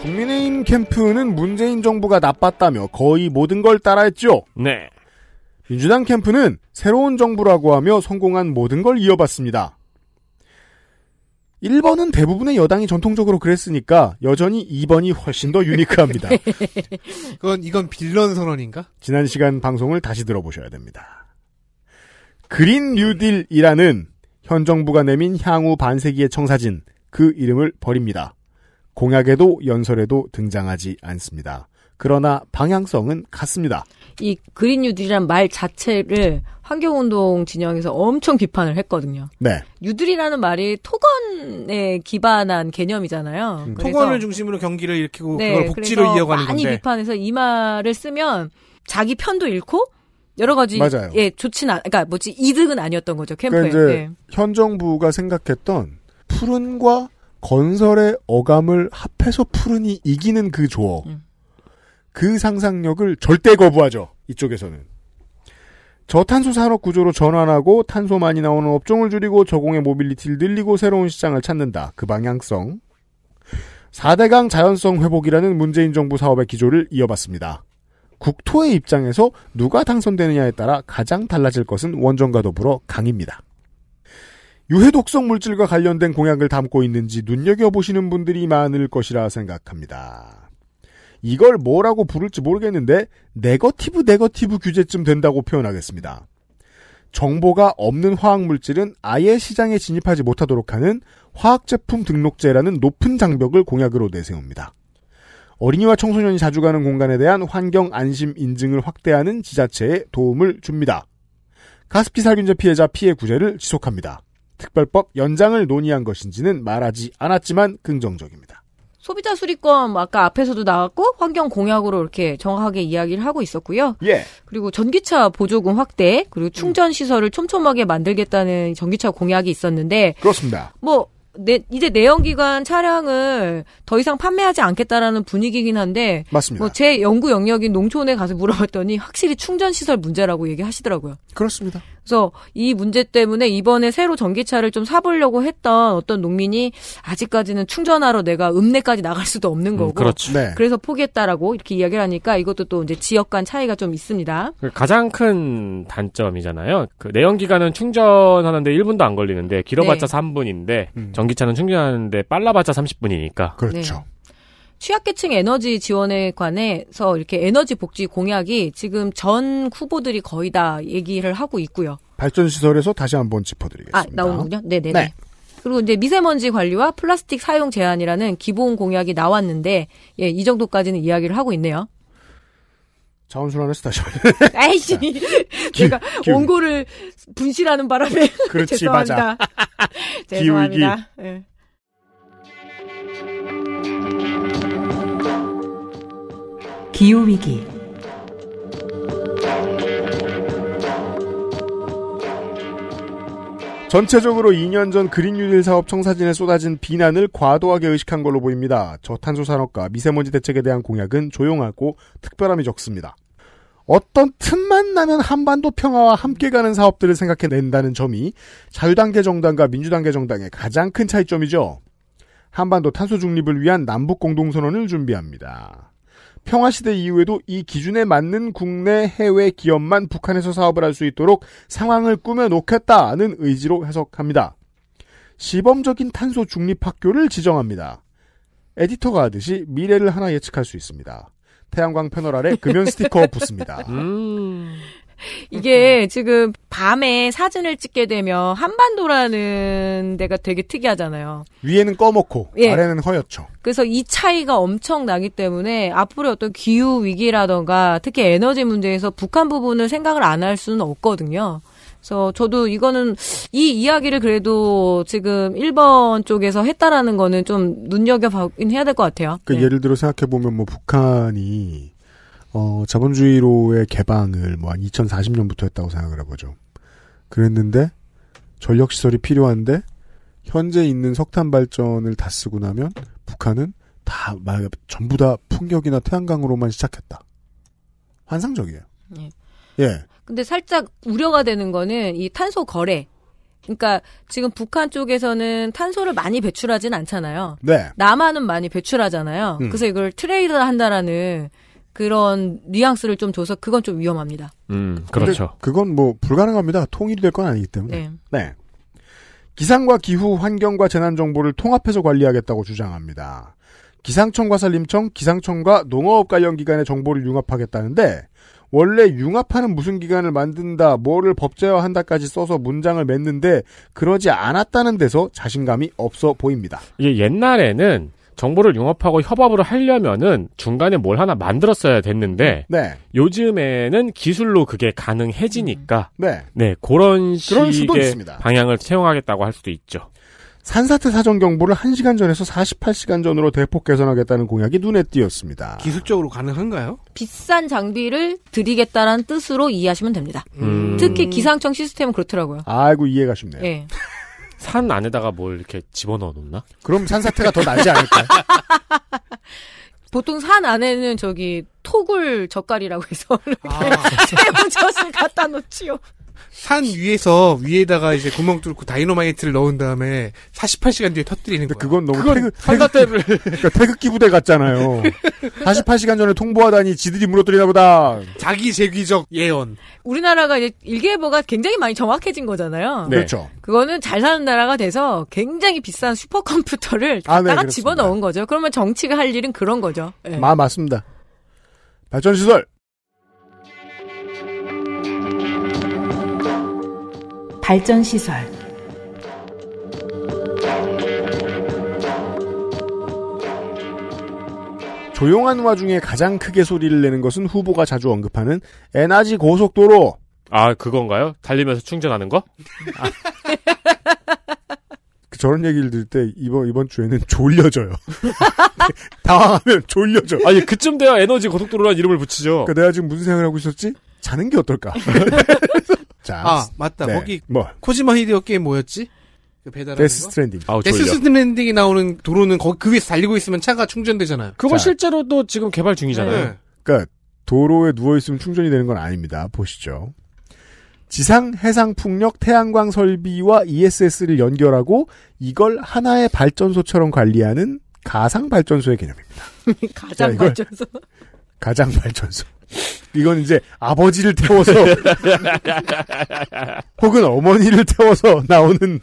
국민의힘 캠프는 문재인 정부가 나빴다며 거의 모든 걸 따라했죠. 네. 민주당 캠프는 새로운 정부라고 하며 성공한 모든 걸 이어봤습니다. 1번은 대부분의 여당이 전통적으로 그랬으니까 여전히 2번이 훨씬 더 유니크합니다. 그건 이건 빌런 선언인가? 지난 시간 방송을 다시 들어보셔야 됩니다. 그린 뉴딜이라는 현 정부가 내민 향후 반세기의 청사진 그 이름을 버립니다. 공약에도 연설에도 등장하지 않습니다. 그러나 방향성은 같습니다. 이 그린 뉴딜이란 말 자체를 환경운동 진영에서 엄청 비판을 했거든요. 네. 유들이라는 말이 토건에 기반한 개념이잖아요. 음. 토건을 중심으로 경기를 일으키고 네, 그걸 복지로 이어가는 많이 비판해서 이 말을 쓰면 자기 편도 잃고 여러 가지 맞아요. 예좋진 않, 그러니까 뭐지 이득은 아니었던 거죠 그러니까 캠프에. 그러니까 네. 현 정부가 생각했던 푸른과 건설의 어감을 합해서 푸른이 이기는 그 조어. 음. 그 상상력을 절대 거부하죠. 이쪽에서는. 저탄소 산업 구조로 전환하고 탄소 많이 나오는 업종을 줄이고 저공해 모빌리티를 늘리고 새로운 시장을 찾는다. 그 방향성. 4대강 자연성 회복이라는 문재인 정부 사업의 기조를 이어봤습니다. 국토의 입장에서 누가 당선되느냐에 따라 가장 달라질 것은 원전과 더불어 강입니다. 유해 독성 물질과 관련된 공약을 담고 있는지 눈여겨보시는 분들이 많을 것이라 생각합니다. 이걸 뭐라고 부를지 모르겠는데 네거티브 네거티브 규제쯤 된다고 표현하겠습니다. 정보가 없는 화학 물질은 아예 시장에 진입하지 못하도록 하는 화학제품 등록제라는 높은 장벽을 공약으로 내세웁니다. 어린이와 청소년이 자주 가는 공간에 대한 환경 안심 인증을 확대하는 지자체에 도움을 줍니다. 가습기 살균제 피해자 피해 구제를 지속합니다. 특별법 연장을 논의한 것인지는 말하지 않았지만 긍정적입니다. 소비자 수리권 아까 앞에서도 나왔고 환경 공약으로 이렇게 정확하게 이야기를 하고 있었고요. 예. 그리고 전기차 보조금 확대 그리고 음. 충전 시설을 촘촘하게 만들겠다는 전기차 공약이 있었는데 그렇습니다. 뭐 내, 이제 내연기관 차량을 더 이상 판매하지 않겠다라는 분위기긴 한데 맞습니다. 뭐제 연구 영역인 농촌에 가서 물어봤더니 확실히 충전 시설 문제라고 얘기하시더라고요. 그렇습니다. 그래서 이 문제 때문에 이번에 새로 전기차를 좀 사보려고 했던 어떤 농민이 아직까지는 충전하러 내가 읍내까지 나갈 수도 없는 음, 거고. 음, 그렇죠. 네. 그래서 포기했다라고 이렇게 이야기를 하니까 이것도 또 이제 지역 간 차이가 좀 있습니다. 그 가장 큰 단점이잖아요. 그 내연기관은 충전하는데 1분도 안 걸리는데 길어봤자 네. 3분인데 음. 전기차는 충전하는데 빨라봤자 30분이니까. 그렇죠. 네. 취약계층 에너지 지원에 관해서 이렇게 에너지 복지 공약이 지금 전 후보들이 거의 다 얘기를 하고 있고요. 발전시설에서 다시 한번 짚어드리겠습니다. 아, 나오는군요? 네네네. 네. 그리고 이제 미세먼지 관리와 플라스틱 사용 제한이라는 기본 공약이 나왔는데, 예, 이 정도까지는 이야기를 하고 있네요. 자원순환에서 다시 말해. 에이씨. 제가 기 원고를 분실하는 바람에. 그렇지, 죄송합니다. 맞아. 죄송합니다. 기울기. 네. 기후위기 전체적으로 2년 전 그린뉴딜 사업 청사진에 쏟아진 비난을 과도하게 의식한 걸로 보입니다. 저탄소 산업과 미세먼지 대책에 대한 공약은 조용하고 특별함이 적습니다. 어떤 틈만 나면 한반도 평화와 함께 가는 사업들을 생각해낸다는 점이 자유당계 정당과 민주당계 정당의 가장 큰 차이점이죠. 한반도 탄소 중립을 위한 남북 공동선언을 준비합니다. 평화시대 이후에도 이 기준에 맞는 국내 해외 기업만 북한에서 사업을 할 수 있도록 상황을 꾸며놓겠다는 의지로 해석합니다. 시범적인 탄소 중립학교를 지정합니다. 에디터가 하듯이 미래를 하나 예측할 수 있습니다. 태양광 패널 아래 금연 스티커 붙습니다. 음... 이게 지금 밤에 사진을 찍게 되면 한반도라는 데가 되게 특이하잖아요. 위에는 꺼먹고 예. 아래는 허옇죠. 그래서 이 차이가 엄청 나기 때문에 앞으로 어떤 기후 위기라던가 특히 에너지 문제에서 북한 부분을 생각을 안 할 수는 없거든요. 그래서 저도 이거는 이 이야기를 그래도 지금 1번 쪽에서 했다라는 거는 좀눈여겨봐긴 해야 될 것 같아요. 그 네. 예를 들어 생각해보면 뭐 북한이 어, 자본주의로의 개방을 뭐 한 2040년부터 했다고 생각을 해보죠. 그랬는데 전력 시설이 필요한데 현재 있는 석탄 발전을 다 쓰고 나면 북한은 다 말, 전부 다 풍력이나 태양광으로만 시작했다. 환상적이에요. 네. 예. 근데 살짝 우려가 되는 거는 이 탄소 거래. 그러니까 지금 북한 쪽에서는 탄소를 많이 배출하진 않잖아요. 네. 남한은 많이 배출하잖아요. 음. 그래서 이걸 트레이드 한다라는 그런 뉘앙스를 좀 줘서 그건 좀 위험합니다. 음, 그렇죠. 그건 뭐 불가능합니다. 통일이 될 건 아니기 때문에. 네. 네. 기상과 기후, 환경과 재난 정보를 통합해서 관리하겠다고 주장합니다. 기상청과 산림청, 기상청과 농어업 관련 기관의 정보를 융합하겠다는데 원래 융합하는 무슨 기관을 만든다, 뭐를 법제화한다까지 써서 문장을 맺는데 그러지 않았다는 데서 자신감이 없어 보입니다. 이게 옛날에는 정보를 융합하고 협업을 하려면은 중간에 뭘 하나 만들었어야 됐는데 네. 요즘에는 기술로 그게 가능해지니까 음. 네. 네 그런 식의 방향을 채용하겠다고 할 수도 있죠. 산사태 사전 경보를 1시간 전에서 48시간 전으로 대폭 개선하겠다는 공약이 눈에 띄었습니다. 기술적으로 가능한가요? 비싼 장비를 드리겠다는 뜻으로 이해하시면 됩니다. 음... 특히 기상청 시스템은 그렇더라고요. 아이고 이해가 쉽네요. 네. 산 안에다가 뭘 이렇게 집어넣어 놓나? 그럼 산 사태가 더 나지 않을까? 요 보통 산 안에는 저기 토굴 젓갈이라고 해서 이렇게 새우 아. 젖을 갖다 놓지요. 산 위에서 위에다가 이제 구멍 뚫고 다이너마이트를 넣은 다음에 48시간 뒤에 터뜨리는 거 그건 너무 그건 태극, 산사태를 그러니까 태극기 부대 같잖아요. 48시간 전에 통보하다니 지들이 무너뜨리나 보다. 자기 재기적 예언. 우리나라가 이제 일개보가 굉장히 많이 정확해진 거잖아요. 네. 그렇죠. 그거는 잘 사는 나라가 돼서 굉장히 비싼 슈퍼컴퓨터를 아, 네, 가 집어넣은 거죠. 그러면 정치가 할 일은 그런 거죠. 네. 마, 맞습니다. 발전시설 발전시설, 조용한 와중에 가장 크게 소리를 내는 것은 후보가 자주 언급하는 에너지 고속도로. 아, 그건가요? 달리면서 충전하는 거? 아. 그 저런 얘기를 들을 때 이번 이번 주에는 졸려져요. 당황하면 졸려져. 아니 그쯤 돼야 에너지 고속도로란 이름을 붙이죠. 그러니까 내가 지금 무슨 생각을 하고 있었지? 자는 게 어떨까? 자, 아 맞다. 네. 거기 뭐. 코지마 히데오 게임 뭐였지? 그 배달하는 데스 스트랜딩. 아, 데스 스트랜딩이 나오는 도로는 거기 그 위에서 달리고 있으면 차가 충전되잖아요. 그거 자. 실제로도 지금 개발 중이잖아요. 네. 그러니까 도로에 누워 있으면 충전이 되는 건 아닙니다. 보시죠. 지상, 해상 풍력, 태양광 설비와 ESS를 연결하고 이걸 하나의 발전소처럼 관리하는 가상 발전소의 개념입니다. 가장 발전소. 가장 발전소. 이건 이제 아버지를 태워서 혹은 어머니를 태워서 나오는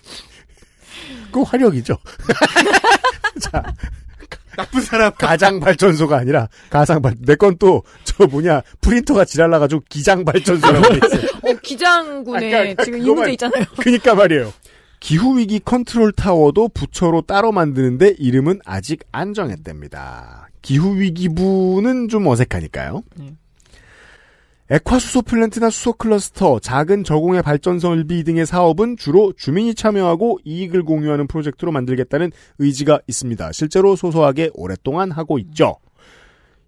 그 화력이죠. 자, 나쁜 사람 가장 발전소가 아니라 가상 발. 내 건 또 저 뭐냐 프린터가 지랄나가지고 기장 발전소라고 있어요. 어, 기장군에 그러니까, 지금 이 문제 있잖아요. 그니까 말이에요. 기후위기 컨트롤 타워도 부처로 따로 만드는데 이름은 아직 안 정했답니다. 기후위기부는 좀 어색하니까요. 음. 액화수소 플랜트나 수소 클러스터, 작은 저공해 발전 설비 등의 사업은 주로 주민이 참여하고 이익을 공유하는 프로젝트로 만들겠다는 의지가 있습니다. 실제로 소소하게 오랫동안 하고 있죠.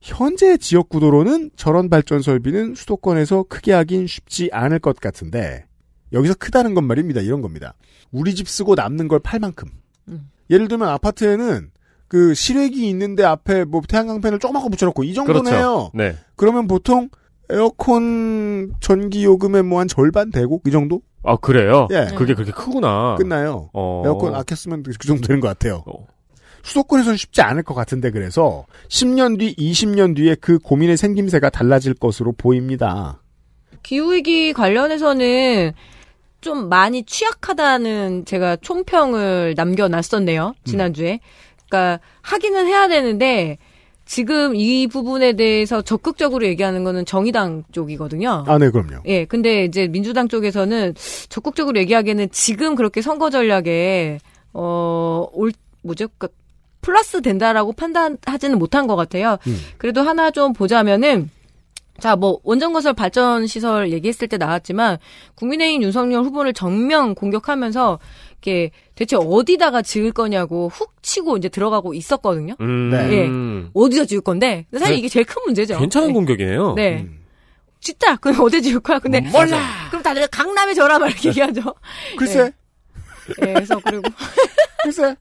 현재 지역 구도로는 저런 발전 설비는 수도권에서 크게 하긴 쉽지 않을 것 같은데 여기서 크다는 건 말입니다. 이런 겁니다. 우리 집 쓰고 남는 걸 팔 만큼. 음. 예를 들면 아파트에는 그 실외기 있는데 앞에 뭐 태양광 팬을 조그맣게 붙여놓고 이 정도네요. 그렇죠. 네. 그러면 보통 에어컨 전기 요금의 뭐한 절반 대고이 그 정도? 아 그래요? 예. 그게 그렇게 네. 크구나. 끝나요. 어... 에어컨 아꼈으면 그 정도 되는 것 같아요. 어. 수도권에서는 쉽지 않을 것 같은데 그래서 10년 뒤, 20년 뒤에 그 고민의 생김새가 달라질 것으로 보입니다. 기후위기 관련해서는 좀 많이 취약하다는 제가 총평을 남겨놨었네요. 지난주에. 음. 그러니까 하기는 해야 되는데 지금 이 부분에 대해서 적극적으로 얘기하는 거는 정의당 쪽이거든요. 아, 네, 그럼요. 예, 근데 이제 민주당 쪽에서는 적극적으로 얘기하기에는 지금 그렇게 선거 전략에, 어, 올, 뭐죠? 그 플러스 된다라고 판단하지는 못한 것 같아요. 음. 그래도 하나 좀 보자면은, 자, 뭐, 원전건설 발전시설 얘기했을 때 나왔지만, 국민의힘 윤석열 후보를 정면 공격하면서, 이게 렇 대체 어디다가 지을 거냐고 훅 치고 이제 들어가고 있었거든요. 음. 네. 예. 어디다 지을 건데? 사실 네. 이게 제일 큰 문제죠. 괜찮은 네. 공격이네요. 네. 음. 짓다. 그럼 어디 지을 거야? 근데 몰라. 음, 그럼 다들 강남에 저라 말이 얘기하죠. 글쎄. 예. 예. 그래서 그리고 글쎄.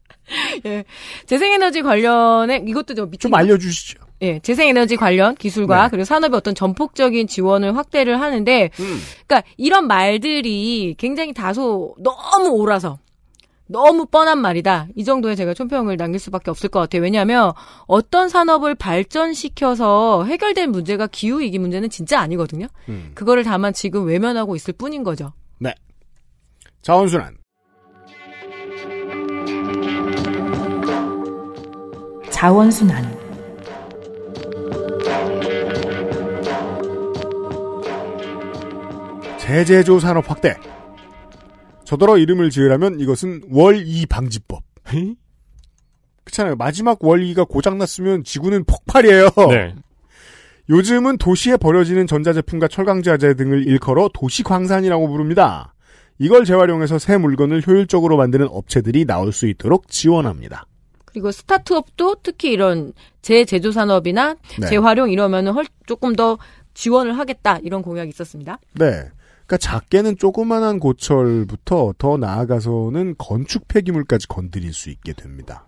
예. 재생에너지 관련해 이것도 좀, 좀 알려주시죠. 예, 재생에너지 관련 기술과 네. 그리고 산업의 어떤 전폭적인 지원을 확대를 하는데, 음. 그러니까 이런 말들이 굉장히 다소 너무 오라서 너무 뻔한 말이다. 이 정도의 제가 총평을 남길 수밖에 없을 것 같아요. 왜냐하면 어떤 산업을 발전시켜서 해결된 문제가 기후 위기 문제는 진짜 아니거든요. 음. 그거를 다만 지금 외면하고 있을 뿐인 거죠. 네. 자원순환. 자원순환. 대제조 산업 확대. 저더러 이름을 지으라면 이것은 월이 방지법. 그렇잖아요. 마지막 월이가 고장났으면 지구는 폭발이에요. 네. 요즘은 도시에 버려지는 전자제품과 철강자재 등을 일컬어 도시광산이라고 부릅니다. 이걸 재활용해서 새 물건을 효율적으로 만드는 업체들이 나올 수 있도록 지원합니다. 그리고 스타트업도 특히 이런 재제조 산업이나 네. 재활용 이러면은 조금 더 지원을 하겠다 이런 공약이 있었습니다. 네. 그러니까 작게는 조그만한 고철부터 더 나아가서는 건축 폐기물까지 건드릴 수 있게 됩니다.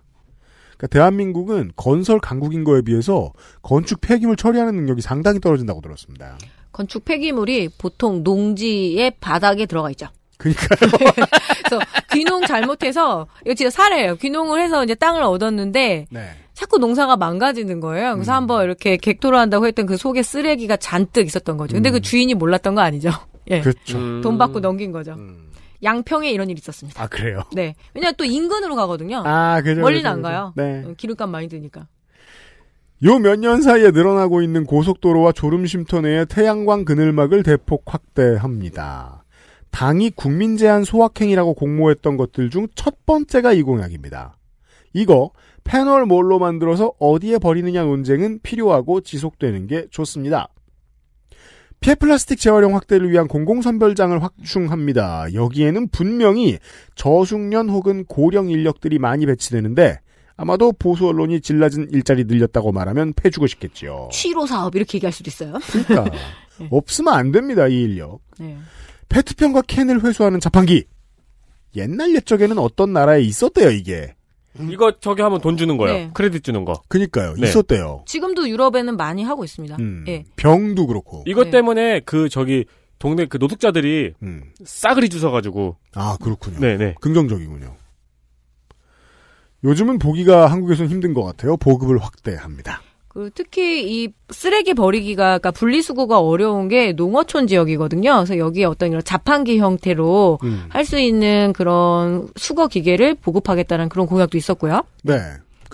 그러니까 대한민국은 건설 강국인 거에 비해서 건축 폐기물 처리하는 능력이 상당히 떨어진다고 들었습니다. 건축 폐기물이 보통 농지의 바닥에 들어가 있죠. 그니까요. 러 네. 그래서 귀농 잘못해서 이거 진짜 사례예요. 귀농을 해서 이제 땅을 얻었는데 네. 자꾸 농사가 망가지는 거예요. 그래서 음. 한번 이렇게 객토로 한다고 했던 그 속에 쓰레기가 잔뜩 있었던 거죠. 근데 그 음. 그 주인이 몰랐던 거 아니죠? 예. 그렇죠. 음. 돈 받고 넘긴 거죠. 음. 양평에 이런 일이 있었습니다. 아, 그래요? 네. 왜냐면 또 인근으로 가거든요. 아, 그죠. 멀리는 그죠, 안 가요. 네. 기름값 많이 드니까. 요 몇 년 사이에 늘어나고 있는 고속도로와 졸음쉼터 내에 태양광 그늘막을 대폭 확대합니다. 당이 국민 제한 소확행이라고 공모했던 것들 중 첫 번째가 이 공약입니다. 이거 패널 몰로 만들어서 어디에 버리느냐 논쟁은 필요하고 지속되는 게 좋습니다. 폐 플라스틱 재활용 확대를 위한 공공선별장을 확충합니다. 여기에는 분명히 저숙련 혹은 고령 인력들이 많이 배치되는데 아마도 보수 언론이 질라진 일자리 늘렸다고 말하면 패주고 싶겠지요. 취로 사업 이렇게 얘기할 수도 있어요. 그러니까 네. 없으면 안 됩니다 이 인력. 네. 페트병과 캔을 회수하는 자판기. 옛날 옛적에는 어떤 나라에 있었대요 이게. 이거 저기 하면 돈 주는 거예요. 네. 크레딧 주는 거. 그니까요. 네. 있었대요. 지금도 유럽에는 많이 하고 있습니다. 음, 예. 병도 그렇고. 이것 네. 때문에 그 저기 동네 그 노숙자들이 음. 싸그리 주워가지고. 아 그렇군요. 네네. 네. 긍정적이군요. 요즘은 보기가 한국에선 힘든 것 같아요. 보급을 확대합니다. 그 특히 이 쓰레기 버리기가 그러니까 분리수거가 어려운 게 농어촌 지역이거든요. 그래서 여기에 어떤 이런 자판기 형태로 음. 할수 있는 그런 수거 기계를 보급하겠다는 그런 공약도 있었고요. 네.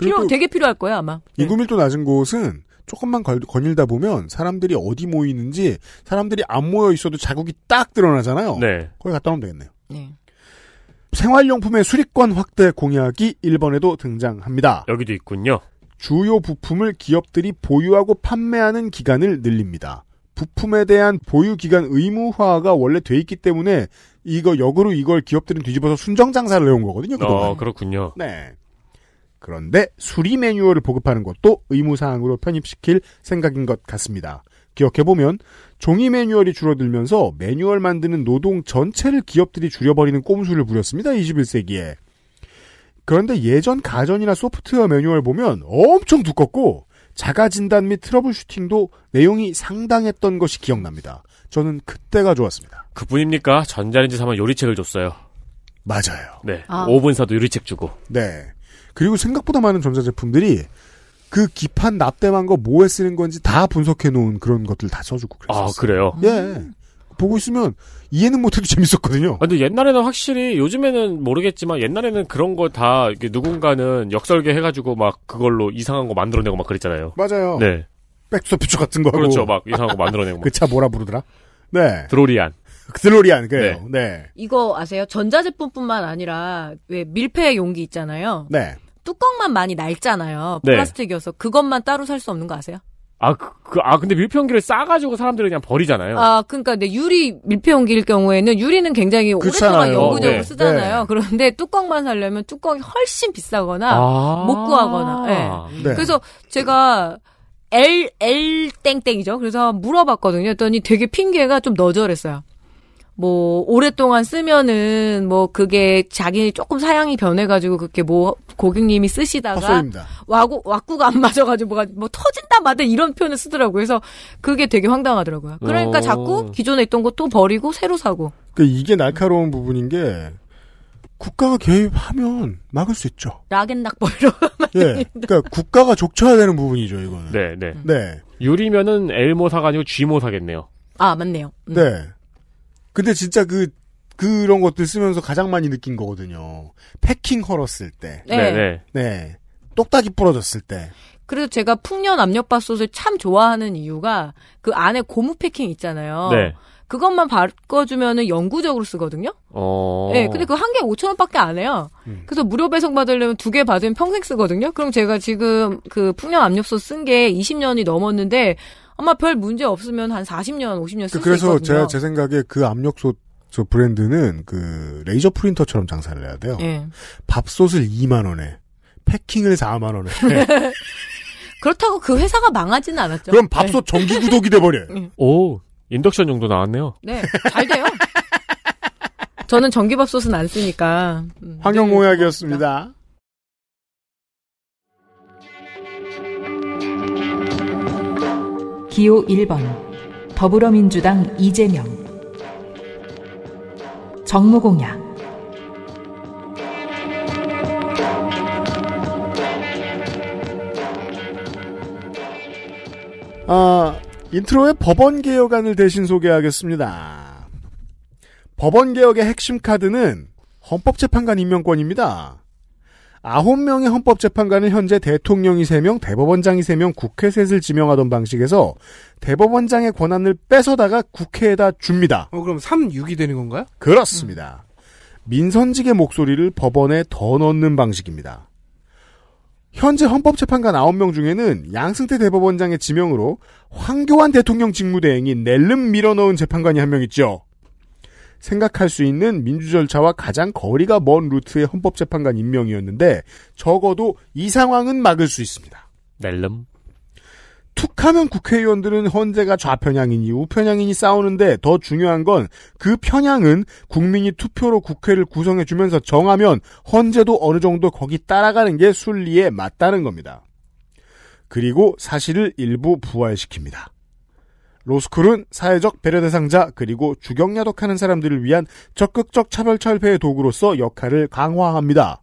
필요 되게 필요할 거예요 아마. 인구밀도 네. 낮은 곳은 조금만 걸, 거닐다 보면 사람들이 어디 모이는지 사람들이 안 모여 있어도 자국이 딱 드러나잖아요. 네. 거기 갔다 오면 되겠네요. 네. 생활용품의 수리권 확대 공약이 1번에도 등장합니다. 여기도 있군요. 주요 부품을 기업들이 보유하고 판매하는 기간을 늘립니다. 부품에 대한 보유 기간 의무화가 원래 돼 있기 때문에 이거 역으로 이걸 기업들은 뒤집어서 순정 장사를 해온 거거든요. 아, 그동안. 어, 그렇군요. 네. 그런데 수리 매뉴얼을 보급하는 것도 의무사항으로 편입시킬 생각인 것 같습니다. 기억해보면 종이 매뉴얼이 줄어들면서 매뉴얼 만드는 노동 전체를 기업들이 줄여버리는 꼼수를 부렸습니다. 21세기에. 그런데 예전 가전이나 소프트웨어 매뉴얼 보면 엄청 두껍고 자가 진단 및 트러블 슈팅도 내용이 상당했던 것이 기억납니다. 저는 그때가 좋았습니다. 그뿐입니까? 전자레인지 사면 요리책을 줬어요. 맞아요. 네. 아. 오븐 사도 요리책 주고. 네. 그리고 생각보다 많은 전자 제품들이 그 기판 납땜한 거 뭐에 쓰는 건지 다 분석해 놓은 그런 것들 다 써주고 그랬어요. 아 그래요? 예. 음. 보고 있으면 이해는 못해도 재밌었거든요. 아, 근데 옛날에는 확실히 요즘에는 모르겠지만 옛날에는 그런 거 다 누군가는 역설계 해가지고 막 그걸로 이상한 거 만들어내고 막 그랬잖아요. 맞아요. 네. 백스터퓨처 같은 거 하고. 그렇죠. 막 이상한 거 만들어내고. 그 차 뭐라 부르더라? 네. 드로리안. 그 드로리안 그래요. 네. 네. 이거 아세요? 전자제품뿐만 아니라 왜 밀폐 용기 있잖아요. 네. 뚜껑만 많이 날잖아요. 네. 플라스틱이어서 네. 그것만 따로 살 수 없는 거 아세요? 아, 그, 그, 아, 근데 밀폐용기를 싸가지고 사람들이 그냥 버리잖아요. 아, 그니까, 근데 유리 밀폐용기일 경우에는 유리는 굉장히 오랫동안 영구적으로 네. 쓰잖아요. 네. 그런데 뚜껑만 사려면 뚜껑이 훨씬 비싸거나 아~ 못 구하거나. 예. 네. 네. 그래서 제가 L, L 땡땡이죠. 그래서 물어봤거든요. 했더니 되게 핑계가 좀 너절했어요. 뭐 오랫동안 쓰면은 뭐 그게 자기 조금 사양이 변해가지고 그게 뭐 고객님이 쓰시다가 와구 와꾸가안 맞아가지고 뭐가 뭐 터진다 마다 이런 표현을 쓰더라고요. 그래서 그게 되게 황당하더라고요. 그러니까 어... 자꾸 기존에 있던 것도 버리고 새로 사고. 그 이게 날카로운 부분인 게 국가가 개입하면 막을 수 있죠. 락앤락벌로. 뭐 예. 그러니까 국가가 족쳐야 되는 부분이죠 이거는. 네, 네. 네. 유리면은 엘모 사가지고 쥐모 사겠네요. 아 맞네요. 음. 네. 근데 진짜 그 그런 것들 쓰면서 가장 많이 느낀 거거든요. 패킹 헐었을 때. 네. 네. 네. 네. 똑딱이 부러졌을 때. 그래서 제가 풍년 압력밥솥을 참 좋아하는 이유가 그 안에 고무 패킹 있잖아요. 네. 그것만 바꿔주면은 영구적으로 쓰거든요. 어. 네, 근데 그 한개에 5천 원밖에 안 해요. 음. 그래서 무료 배송 받으려면 두 개 받으면 평생 쓰거든요. 그럼 제가 지금 그 풍년 압력솥 쓴 게 20년이 넘었는데 아마 별 문제 없으면 한 40년, 50년 쓸수 그, 래서있거요 그래서 제, 제 생각에 그 압력솥 저 브랜드는 그 레이저 프린터처럼 장사를 해야 돼요. 네. 밥솥을 2만 원에, 패킹을 4만 원에. 그렇다고 그 회사가 망하지는 않았죠. 그럼 예. 밥솥 네. 전기 구독이 돼버려. 네. 오, 인덕션 정도 나왔네요. 네, 잘 돼요. 저는 전기밥솥은 안 쓰니까. 음, 환경 네, 공약이었습니다 기호 1번 더불어민주당 이재명 정무공약 아, 인트로의 법원 개혁안을 대신 소개하겠습니다. 법원 개혁의 핵심 카드는 헌법재판관 임명권입니다. 아홉 명의 헌법재판관은 현재 대통령이 3명 대법원장이 3명 국회 셋을 지명하던 방식에서 대법원장의 권한을 뺏어다가 국회에다 줍니다. 어, 그럼 3, 6이 되는 건가요? 그렇습니다. 음. 민선직의 목소리를 법원에 더 넣는 방식입니다. 현재 헌법재판관 9명 중에는 양승태 대법원장의 지명으로 황교안 대통령 직무대행인 낼름 밀어넣은 재판관이 한 명 있죠. 생각할 수 있는 민주 절차와 가장 거리가 먼 루트의 헌법재판관 임명이었는데 적어도 이 상황은 막을 수 있습니다. 낼름. 툭하면 국회의원들은 헌재가 좌편향이니 우편향이니 싸우는데 더 중요한 건 그 편향은 국민이 투표로 국회를 구성해주면서 정하면 헌재도 어느 정도 거기 따라가는 게 순리에 맞다는 겁니다. 그리고 사실을 일부 부활시킵니다. 로스쿨은 사회적 배려 대상자 그리고 주경야독하는 사람들을 위한 적극적 차별 철폐의 도구로서 역할을 강화합니다.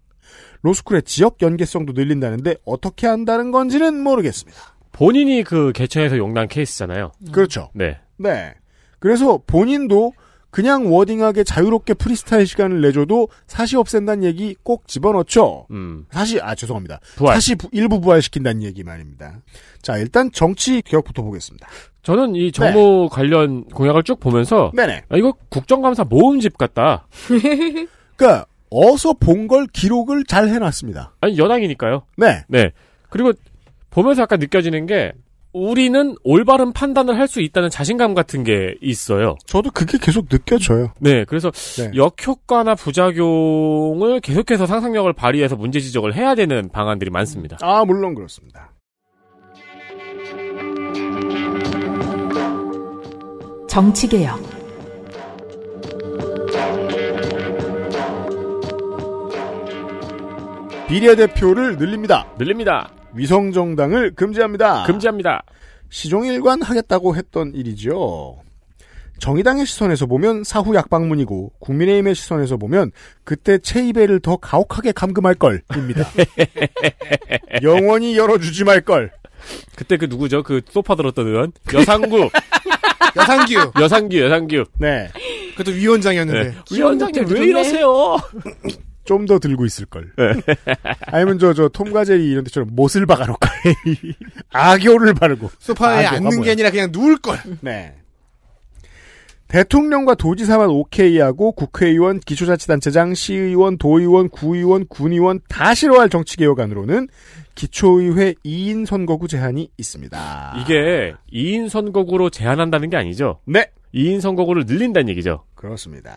로스쿨의 지역 연계성도 늘린다는데 어떻게 한다는 건지는 모르겠습니다. 본인이 그개천에서 용난 케이스잖아요. 그렇죠. 네. 네. 그래서 본인도 그냥 워딩하게 자유롭게 프리스타일 시간을 내줘도 사시 없앤다는 얘기 꼭 집어넣죠. 음. 사시 아 죄송합니다. 부활. 사시 부, 일부 부활시킨다는 얘기 말입니다. 자 일단 정치 개혁부터 보겠습니다. 저는 이 정부 네. 관련 공약을 쭉 보면서 네네. 아, 이거 국정감사 모음집 같다. 그러니까 어서 본 걸 기록을 잘 해놨습니다. 아니 연항이니까요. 네. 네. 그리고 보면서 아까 느껴지는 게 우리는 올바른 판단을 할 수 있다는 자신감 같은 게 있어요. 저도 그게 계속 느껴져요. 네, 그래서 네. 역효과나 부작용을 계속해서 상상력을 발휘해서 문제 지적을 해야 되는 방안들이 많습니다. 아, 물론 그렇습니다. 정치개혁 비례 대표를 늘립니다. 늘립니다. 위성정당을 금지합니다. 금지합니다. 시종일관 하겠다고 했던 일이죠. 정의당의 시선에서 보면 사후 약방문이고 국민의힘의 시선에서 보면 그때 체이베를 더 가혹하게 감금할 걸입니다. 영원히 열어주지 말 걸. 그때 그 누구죠? 그 소파 들었던 의원 여상구. 여상규. 여상규, 여상규. 네. 그것도 위원장이었는데. 네. 위원장님 왜 이러세요? 좀더 들고 있을 걸. 네. 아니면 저저톰과제리 이런 데처럼 못을 박아놓을 걸. 악교를 바르고 소파에 앉는 뭐야. 게 아니라 그냥 누울 걸. 네. 대통령과 도지사만 오케이하고 국회의원, 기초자치단체장, 시의원, 도의원, 구의원, 군의원 다 싫어할 정치개혁안으로는 기초의회 2인 선거구 제한이 있습니다. 이게 2인 선거구로 제한한다는 게 아니죠? 네. 2인 선거구를 늘린다는 얘기죠. 그렇습니다.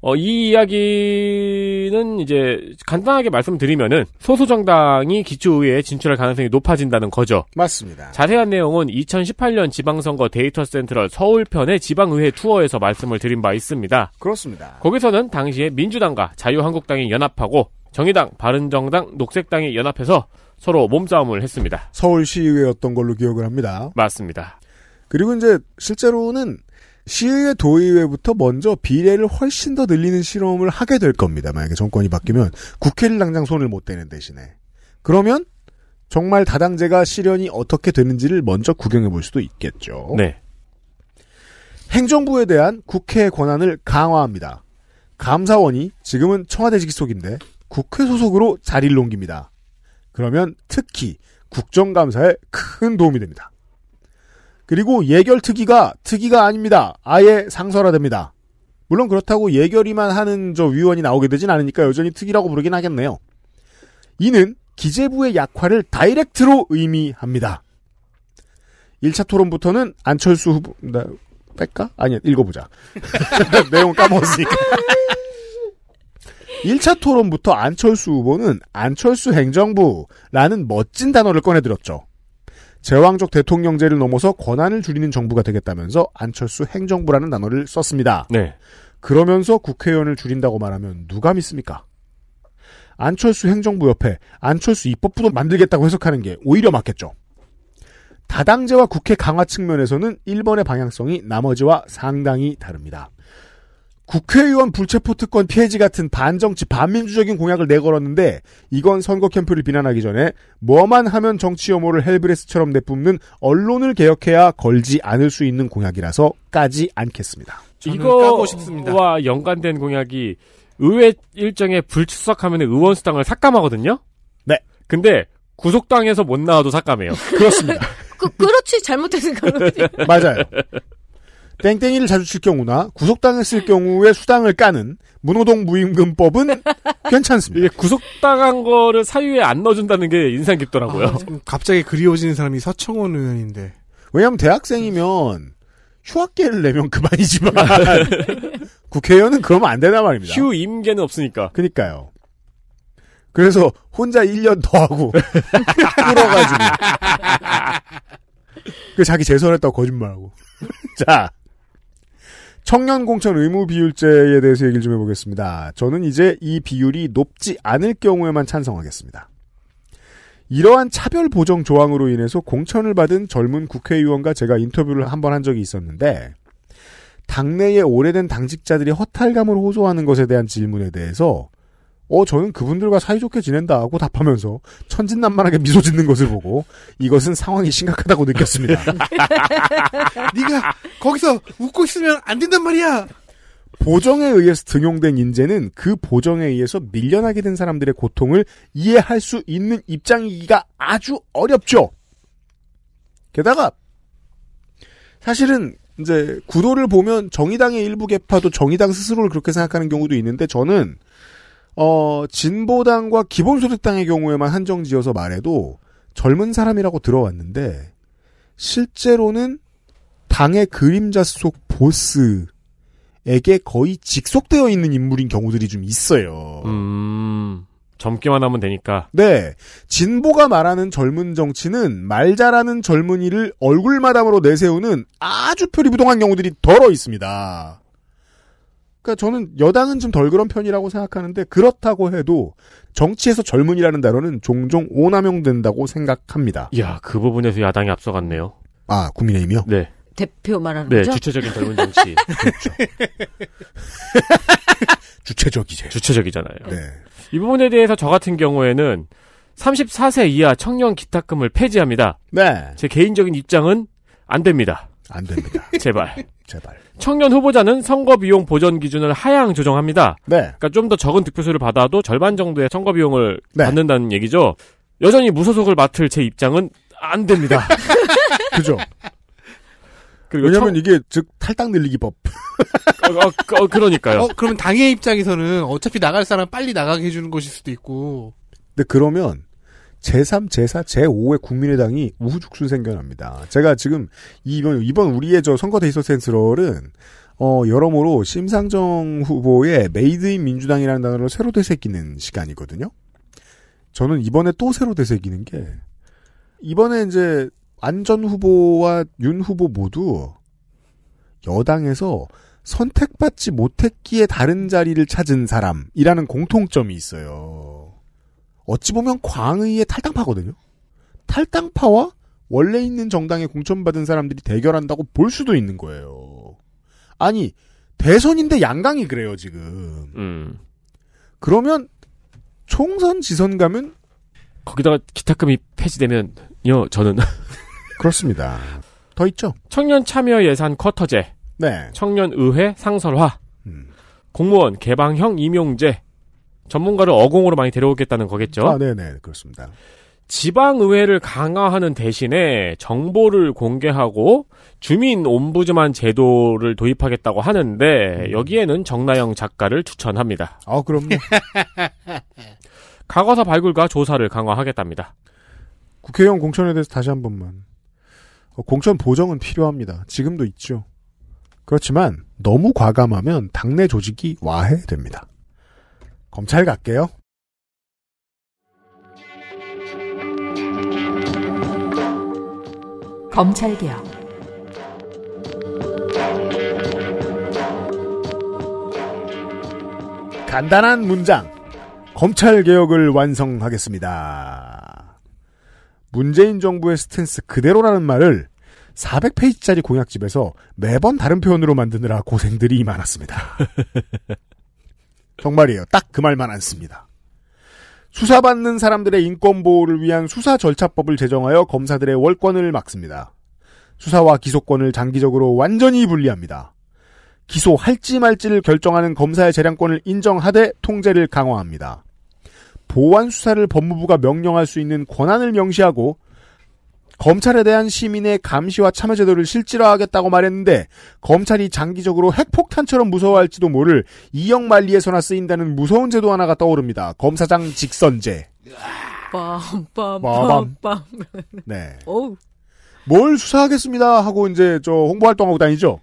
어, 이 이야기는 이제 간단하게 말씀드리면은 소수 정당이 기초의회에 진출할 가능성이 높아진다는 거죠. 맞습니다. 자세한 내용은 2018년 지방선거 데이터 센트럴 서울편의 지방의회 투어에서 말씀을 드린 바 있습니다. 그렇습니다. 거기서는 당시에 민주당과 자유한국당이 연합하고 정의당, 바른정당, 녹색당이 연합해서 서로 몸싸움을 했습니다. 서울시의회였던 걸로 기억을 합니다. 맞습니다. 그리고 이제 실제로는 시의회 도의회부터 먼저 비례를 훨씬 더 늘리는 실험을 하게 될 겁니다. 만약에 정권이 바뀌면 국회를 당장 손을 못 대는 대신에 그러면 정말 다당제가 실현이 어떻게 되는지를 먼저 구경해 볼 수도 있겠죠. 네. 행정부에 대한 국회 권한을 강화합니다. 감사원이 지금은 청와대 직속인데 국회 소속으로 자리를 옮깁니다. 그러면 특히 국정감사에 큰 도움이 됩니다. 그리고 예결 특위가 특위가 아닙니다. 아예 상설화됩니다. 물론 그렇다고 예결이만 하는 저 위원이 나오게 되진 않으니까 여전히 특위라고 부르긴 하겠네요. 이는 기재부의 약화를 다이렉트로 의미합니다. 1차 토론부터는 안철수 후보, 나, 뺄까? 아니야, 읽어보자. 내용 까먹었으니까. 1차 토론부터 안철수 후보는 안철수 행정부라는 멋진 단어를 꺼내들었죠. 제왕적 대통령제를 넘어서 권한을 줄이는 정부가 되겠다면서 안철수 행정부라는 단어를 썼습니다. 네. 그러면서 국회의원을 줄인다고 말하면 누가 믿습니까? 안철수 행정부 옆에 안철수 입법부도 만들겠다고 해석하는 게 오히려 맞겠죠. 다당제와 국회 강화 측면에서는 1번의 방향성이 나머지와 상당히 다릅니다. 국회의원 불체포특권 폐지 같은 반정치 반민주적인 공약을 내걸었는데 이건 선거 캠프를 비난하기 전에 뭐만 하면 정치 혐오를 헬브레스처럼 내뿜는 언론을 개혁해야 걸지 않을 수 있는 공약이라서 까지 않겠습니다. 이거와 까고 싶습니다. 연관된 공약이 의회 일정에 불출석하면 의원 수당을 삭감하거든요. 네. 근데 구속당에서 못 나와도 삭감해요. 그렇습니다. 그, 그렇지 잘못해서 그렇지. 맞아요. 땡땡이를 자주 칠 경우나 구속당했을 경우에 수당을 까는 문호동 무임금법은 괜찮습니다. 이게 구속당한 거를 사유에 안 넣어준다는 게 인상 깊더라고요. 아, 갑자기 그리워지는 사람이 서청원 의원인데. 왜냐하면 대학생이면 휴학계를 내면 그만이지만 국회의원은 그러면 안 되나 말입니다. 휴 임계는 없으니까. 그니까요. 그래서 혼자 1년 더 하고 끌어가지고 그 자기 재선했다고 거짓말하고 자 청년 공천 의무 비율제에 대해서 얘기를 좀 해보겠습니다. 저는 이제 이 비율이 높지 않을 경우에만 찬성하겠습니다. 이러한 차별 보정 조항으로 인해서 공천을 받은 젊은 국회의원과 제가 인터뷰를 한 번 한 적이 있었는데 당내의 오래된 당직자들이 허탈감을 호소하는 것에 대한 질문에 대해서 어, 저는 그분들과 사이좋게 지낸다 하고 답하면서 천진난만하게 미소 짓는 것을 보고 이것은 상황이 심각하다고 느꼈습니다. 네가 거기서 웃고 있으면 안 된단 말이야. 보정에 의해서 등용된 인재는 그 보정에 의해서 밀려나게 된 사람들의 고통을 이해할 수 있는 입장이기가 아주 어렵죠. 게다가 사실은 이제 구도를 보면 정의당의 일부 개파도 정의당 스스로를 그렇게 생각하는 경우도 있는데 저는 어, 진보당과 기본소득당의 경우에만 한정지어서 말해도 젊은 사람이라고 들어왔는데 실제로는 당의 그림자 속 보스에게 거의 직속되어 있는 인물인 경우들이 좀 있어요. 음, 젊기만 하면 되니까. 네. 진보가 말하는 젊은 정치는 말 잘하는 젊은이를 얼굴마담으로 내세우는 아주 표리부동한 경우들이 덜어 있습니다. 그러니까 저는 여당은 좀 덜 그런 편이라고 생각하는데 그렇다고 해도 정치에서 젊은이라는 단어는 종종 오남용된다고 생각합니다. 이야 그 부분에서 야당이 앞서갔네요. 아 국민의힘이요? 네. 대표 말하는 네, 거죠? 주체적인 젊은 정치. 그렇죠. 주체적이죠. 주체적이잖아요. 네. 이 부분에 대해서 저 같은 경우에는 34세 이하 청년 기탁금을 폐지합니다. 네. 제 개인적인 입장은 안 됩니다. 안 됩니다. 제발. 제발. 청년 후보자는 선거 비용 보전 기준을 하향 조정합니다. 네. 그러니까 좀 더 적은 득표수를 받아도 절반 정도의 선거 비용을 네. 받는다는 얘기죠. 여전히 무소속을 맡을 제 입장은 안 됩니다. 그죠. 왜냐면 하 청... 이게 즉 탈당 늘리기법. 어, 어, 어, 그러니까요. 어, 그러면 당의 입장에서는 어차피 나갈 사람 빨리 나가게 해주는 것일 수도 있고. 근데 그러면 제3, 제4, 제5의 국민의당이 우후죽순 생겨납니다. 제가 지금 이번, 이번 우리의 저선거데이어 센스럴은 어, 여러모로 심상정 후보의 메이드 인 민주당이라는 단어로 새로 되새기는 시간이거든요. 저는 이번에 또 새로 되새기는 게 이번에 이제 안전 후보와 윤 후보 모두 여당에서 선택받지 못했기에 다른 자리를 찾은 사람이라는 공통점이 있어요. 어찌 보면 광의의 탈당파거든요. 탈당파와 원래 있는 정당에 공천받은 사람들이 대결한다고 볼 수도 있는 거예요. 아니 대선인데 양강이 그래요 지금. 음. 그러면 총선 지선 가면 거기다가 기탁금이 폐지되면요 저는 그렇습니다. 더 있죠. 청년 참여 예산 쿼터제. 네. 청년 의회 상설화. 음. 공무원 개방형 임용제. 전문가를 어공으로 많이 데려오겠다는 거겠죠? 아, 네네. 그렇습니다. 지방의회를 강화하는 대신에 정보를 공개하고 주민 옴부즈만 제도를 도입하겠다고 하는데 음. 여기에는 정나영 작가를 추천합니다. 아, 그럼요. 과거사 발굴과 조사를 강화하겠답니다. 국회의원 공천에 대해서 다시 한 번만. 어, 공천 보정은 필요합니다. 지금도 있죠. 그렇지만 너무 과감하면 당내 조직이 와해됩니다. 검찰 갈게요. 검찰개혁 간단한 문장 검찰개혁을 완성하겠습니다. 문재인 정부의 스탠스 그대로라는 말을 400페이지짜리 공약집에서 매번 다른 표현으로 만드느라 고생들이 많았습니다. 정말이에요. 딱 그 말만 안 씁니다. 수사받는 사람들의 인권 보호를 위한 수사 절차법을 제정하여 검사들의 월권을 막습니다. 수사와 기소권을 장기적으로 완전히 분리합니다. 기소할지 말지를 결정하는 검사의 재량권을 인정하되 통제를 강화합니다. 보완 수사를 법무부가 명령할 수 있는 권한을 명시하고 검찰에 대한 시민의 감시와 참여 제도를 실질화하겠다고 말했는데 검찰이 장기적으로 핵폭탄처럼 무서워할지도 모를 이역 만리에서나 쓰인다는 무서운 제도 하나가 떠오릅니다. 검사장 직선제. 빰빰빰빰. 네. 오우. 뭘 수사하겠습니다 하고 이제 저 홍보 활동하고 다니죠.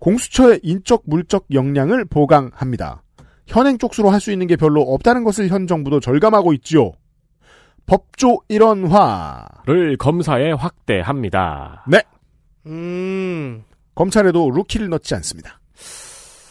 공수처의 인적 물적 역량을 보강합니다. 현행 쪽수로 할 수 있는 게 별로 없다는 것을 현 정부도 절감하고 있지요. 법조 일원화를 검사에 확대합니다. 네. 음. 검찰에도 루키를 넣지 않습니다.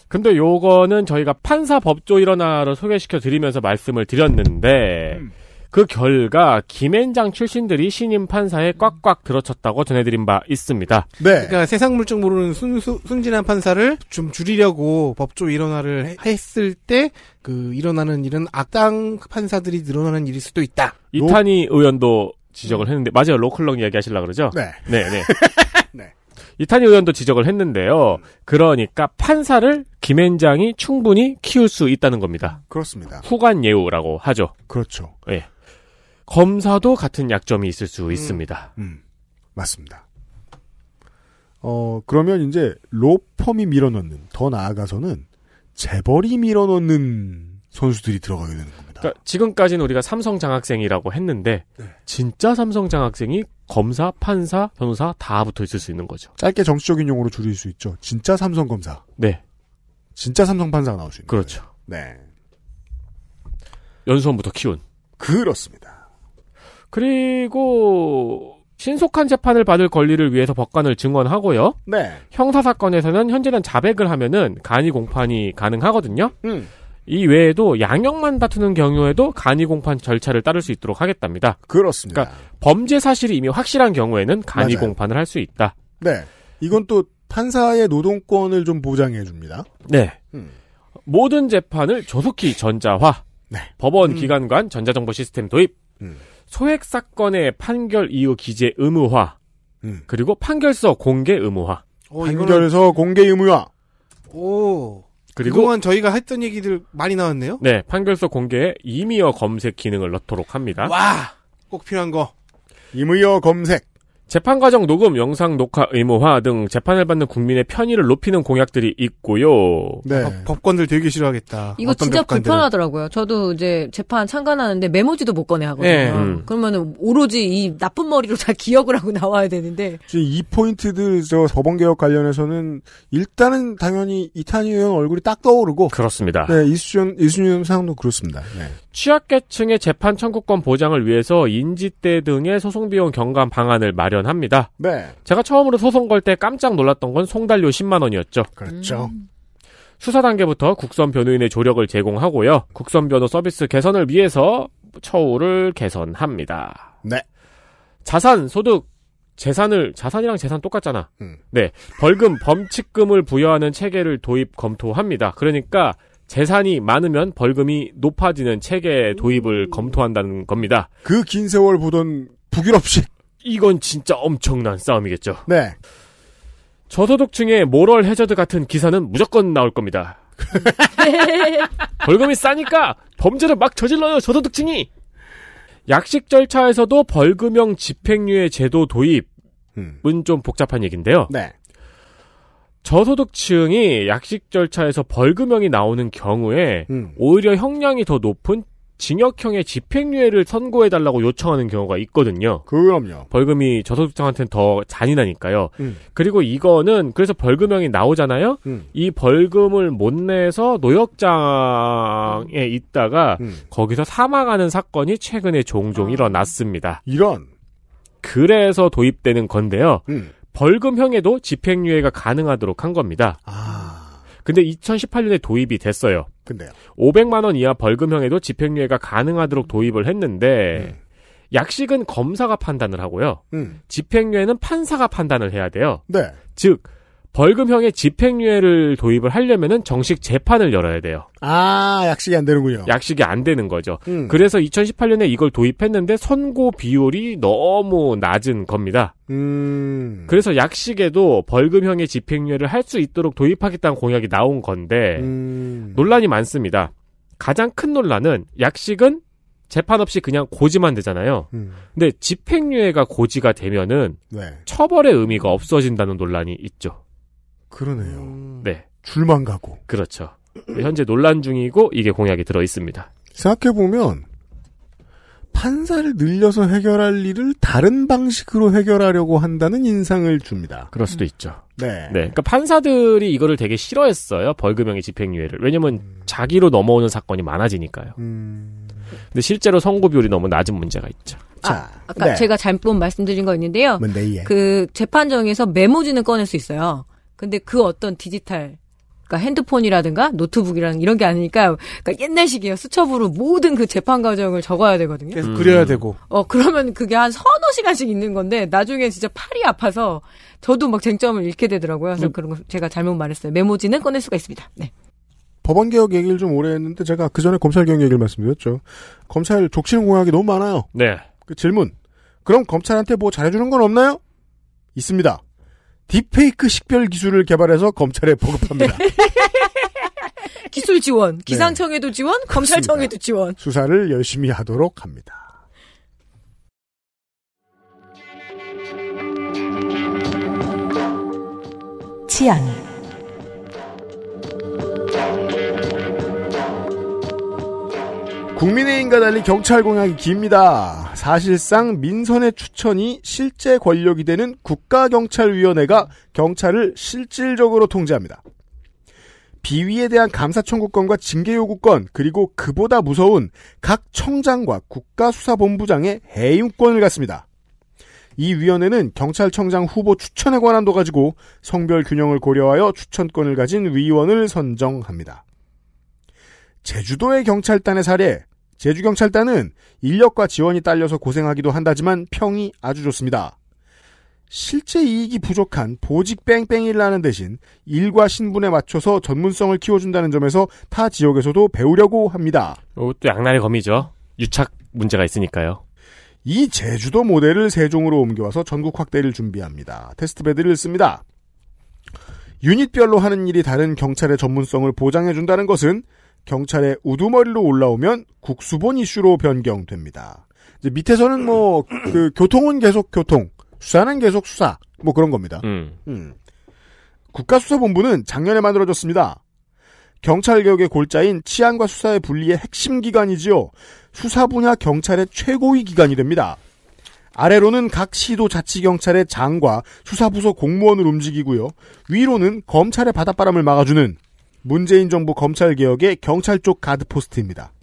근데 요거는 저희가 판사 법조 일원화를 소개시켜 드리면서 말씀을 드렸는데 음. 그 결과 김앤장 출신들이 신임 판사에 꽉꽉 들어쳤다고 전해드린 바 있습니다. 네. 그러니까 세상 물정 모르는 순수, 순진한 판사를 좀 줄이려고 법조 일원화를 했을 때 그 일어나는 일은 악당 판사들이 늘어나는 일일 수도 있다. 이탄희 의원도 지적을 했는데 맞아요. 로컬렁 이야기하실라 그러죠? 네. 네, 네. 네. 이탄희 의원도 지적을 했는데요. 그러니까 판사를 김앤장이 충분히 키울 수 있다는 겁니다. 그렇습니다. 후관 예우라고 하죠. 그렇죠. 예. 검사도 같은 약점이 있을 수 있습니다. 음, 음. 맞습니다. 어, 그러면 이제 로펌이 밀어넣는, 더 나아가서는 재벌이 밀어넣는 선수들이 들어가게 되는 겁니다. 그러니까 지금까지는 우리가 삼성 장학생이라고 했는데 네. 진짜 삼성 장학생이 검사, 판사, 변호사 다 붙어 있을 수 있는 거죠. 짧게 정치적인 용어로 줄일 수 있죠. 진짜 삼성 검사. 네. 진짜 삼성 판사가 나올 수 있는 그렇죠. 거예요. 네. 연수원부터 키운. 그렇습니다. 그리고 신속한 재판을 받을 권리를 위해서 법관을 증언하고요. 네. 형사 사건에서는 현재는 자백을 하면은 간이 공판이 가능하거든요. 음. 이 외에도 양형만 다투는 경우에도 간이 공판 절차를 따를 수 있도록 하겠답니다. 그렇습니다. 그러니까 범죄 사실이 이미 확실한 경우에는 간이 맞아요. 공판을 할 수 있다. 네. 이건 또 판사의 노동권을 좀 보장해 줍니다. 네. 음. 모든 재판을 조속히 전자화. 네. 법원 음. 기관간 전자정보 시스템 도입. 음. 소액 사건의 판결 이후 기재 의무화 음. 그리고 판결서 공개 의무화 어, 판결서 이거는... 공개 의무화 오 그리고 그동안 저희가 했던 얘기들 많이 나왔네요 네 판결서 공개에 임의어 검색 기능을 넣도록 합니다 와꼭 필요한 거 임의어 검색 재판 과정 녹음, 영상 녹화 의무화 등 재판을 받는 국민의 편의를 높이는 공약들이 있고요. 네. 어, 법관들 되게 싫어하겠다. 이거 진짜 법관들은. 불편하더라고요. 저도 이제 재판 참관하는데 메모지도 못 꺼내 하거든요. 네. 음. 그러면은 오로지 이 나쁜 머리로 다 기억을 하고 나와야 되는데. 지금 이 포인트들 저 법원 개혁 관련해서는 일단은 당연히 이탄희 의원 얼굴이 딱 떠오르고 그렇습니다. 네, 이수준 이수준 상도 그렇습니다. 네. 취약계층의 재판 청구권 보장을 위해서 인지대 등의 소송 비용 경감 방안을 마련 마련합니다. 네. 제가 처음으로 소송 걸 때 깜짝 놀랐던 건 송달료 10만 원이었죠. 그렇죠. 음. 수사 단계부터 국선 변호인의 조력을 제공하고요. 국선 변호 서비스 개선을 위해서 처우를 개선합니다. 네. 자산 소득 재산을 자산이랑 재산 똑같잖아. 음. 네. 벌금 범칙금을 부여하는 체계를 도입 검토합니다. 그러니까 재산이 많으면 벌금이 높아지는 체계 도입을 음. 검토한다는 겁니다. 그 긴 세월 보던 북유럽식 이건 진짜 엄청난 싸움이겠죠. 네. 저소득층의 모럴 해저드 같은 기사는 무조건 나올 겁니다. 벌금이 싸니까 범죄를 막 저질러요 저소득층이. 약식 절차에서도 벌금형 집행유예 제도 도입은 음. 좀 복잡한 얘기인데요. 네. 저소득층이 약식 절차에서 벌금형이 나오는 경우에 음. 오히려 형량이 더 높은 징역형의 집행유예를 선고해달라고 요청하는 경우가 있거든요. 그럼요. 벌금이 저소득층한테는 더 잔인하니까요. 음. 그리고 이거는 그래서 벌금형이 나오잖아요. 음. 이 벌금을 못 내서 노역장에 음. 있다가 음. 거기서 사망하는 사건이 최근에 종종 아. 일어났습니다. 이런. 그래서 도입되는 건데요. 음. 벌금형에도 집행유예가 가능하도록 한 겁니다. 아. 근데 2018년에 도입이 됐어요. 근데요. 500만 원 이하 벌금형에도 집행유예가 가능하도록 도입을 했는데 음. 약식은 검사가 판단을 하고요. 음. 집행유예는 판사가 판단을 해야 돼요. 네. 즉 벌금형의 집행유예를 도입을 하려면은 정식 재판을 열어야 돼요. 아, 약식이 안 되는군요. 약식이 안 되는 거죠. 음. 그래서 2018년에 이걸 도입했는데 선고 비율이 너무 낮은 겁니다. 음. 그래서 약식에도 벌금형의 집행유예를 할 수 있도록 도입하겠다는 공약이 나온 건데 음. 논란이 많습니다. 가장 큰 논란은 약식은 재판 없이 그냥 고지만 되잖아요. 음. 근데 집행유예가 고지가 되면은 네. 처벌의 의미가 없어진다는 논란이 있죠. 그러네요. 음... 네. 줄만 가고. 그렇죠. 현재 논란 중이고 이게 공약이 들어 있습니다. 생각해 보면 판사를 늘려서 해결할 일을 다른 방식으로 해결하려고 한다는 인상을 줍니다. 그럴 수도 음. 있죠. 네. 네. 그러니까 판사들이 이거를 되게 싫어했어요. 벌금형의 집행유예를. 왜냐면 음. 자기로 넘어오는 사건이 많아지니까요. 음. 근데 실제로 선고 비율이 너무 낮은 문제가 있죠. 아, 아까 네. 제가 잘못 말씀드린 거 있는데요. 뭔 예. 그 재판정에서 메모지는 꺼낼 수 있어요. 근데 그 어떤 디지털 그러니까 핸드폰이라든가 노트북이라는 이런 게 아니니까 그러니까 옛날식이에요. 수첩으로 모든 그 재판 과정을 적어야 되거든요. 계속 음. 그려야 되고. 어 그러면 그게 한 서너 시간씩 있는 건데 나중에 진짜 팔이 아파서 저도 막 쟁점을 잃게 되더라고요. 그래서 음. 그런 거 제가 잘못 말했어요. 메모지는 꺼낼 수가 있습니다. 네. 법원 개혁 얘기를 좀 오래 했는데 제가 그 전에 검찰 개혁 얘기를 말씀드렸죠. 검찰 족치는 공약이 너무 많아요. 네. 그 질문. 그럼 검찰한테 뭐 잘해주는 건 없나요? 있습니다. 딥페이크 식별 기술을 개발해서 검찰에 보급합니다. 기술 지원, 네. 기상청에도 지원, 검찰청에도 지원. 수사를 열심히 하도록 합니다. 치안. 국민의힘과 달리 경찰 공약이 깁니다. 사실상 민선의 추천이 실제 권력이 되는 국가경찰위원회가 경찰을 실질적으로 통제합니다. 비위에 대한 감사청구권과 징계요구권 그리고 그보다 무서운 각 청장과 국가수사본부장의 해임권을 갖습니다. 이 위원회는 경찰청장 후보 추천에 관한 도 가지고 성별 균형을 고려하여 추천권을 가진 위원을 선정합니다. 제주도의 경찰단의 사례 제주경찰단은 인력과 지원이 딸려서 고생하기도 한다지만 평이 아주 좋습니다. 실제 이익이 부족한 보직 뺑뺑이라는 대신 일과 신분에 맞춰서 전문성을 키워준다는 점에서 타 지역에서도 배우려고 합니다. 어, 또 양날의 검이죠. 유착 문제가 있으니까요. 이 제주도 모델을 세종으로 옮겨와서 전국 확대를 준비합니다. 테스트배드를 씁니다. 유닛별로 하는 일이 다른 경찰의 전문성을 보장해준다는 것은 경찰의 우두머리로 올라오면 국수본 이슈로 변경됩니다. 이제 밑에서는 뭐그 교통은 계속 교통, 수사는 계속 수사, 뭐 그런 겁니다. 음. 음. 국가수사본부는 작년에 만들어졌습니다. 경찰개혁의 골자인 치안과 수사의 분리의 핵심 기관이지요. 수사 분야 경찰의 최고위 기관이 됩니다. 아래로는 각 시도 자치경찰의 장과 수사부서 공무원을 움직이고요. 위로는 검찰의 바닷바람을 막아주는 문재인 정부 검찰개혁의 경찰 쪽 가드포스트입니다.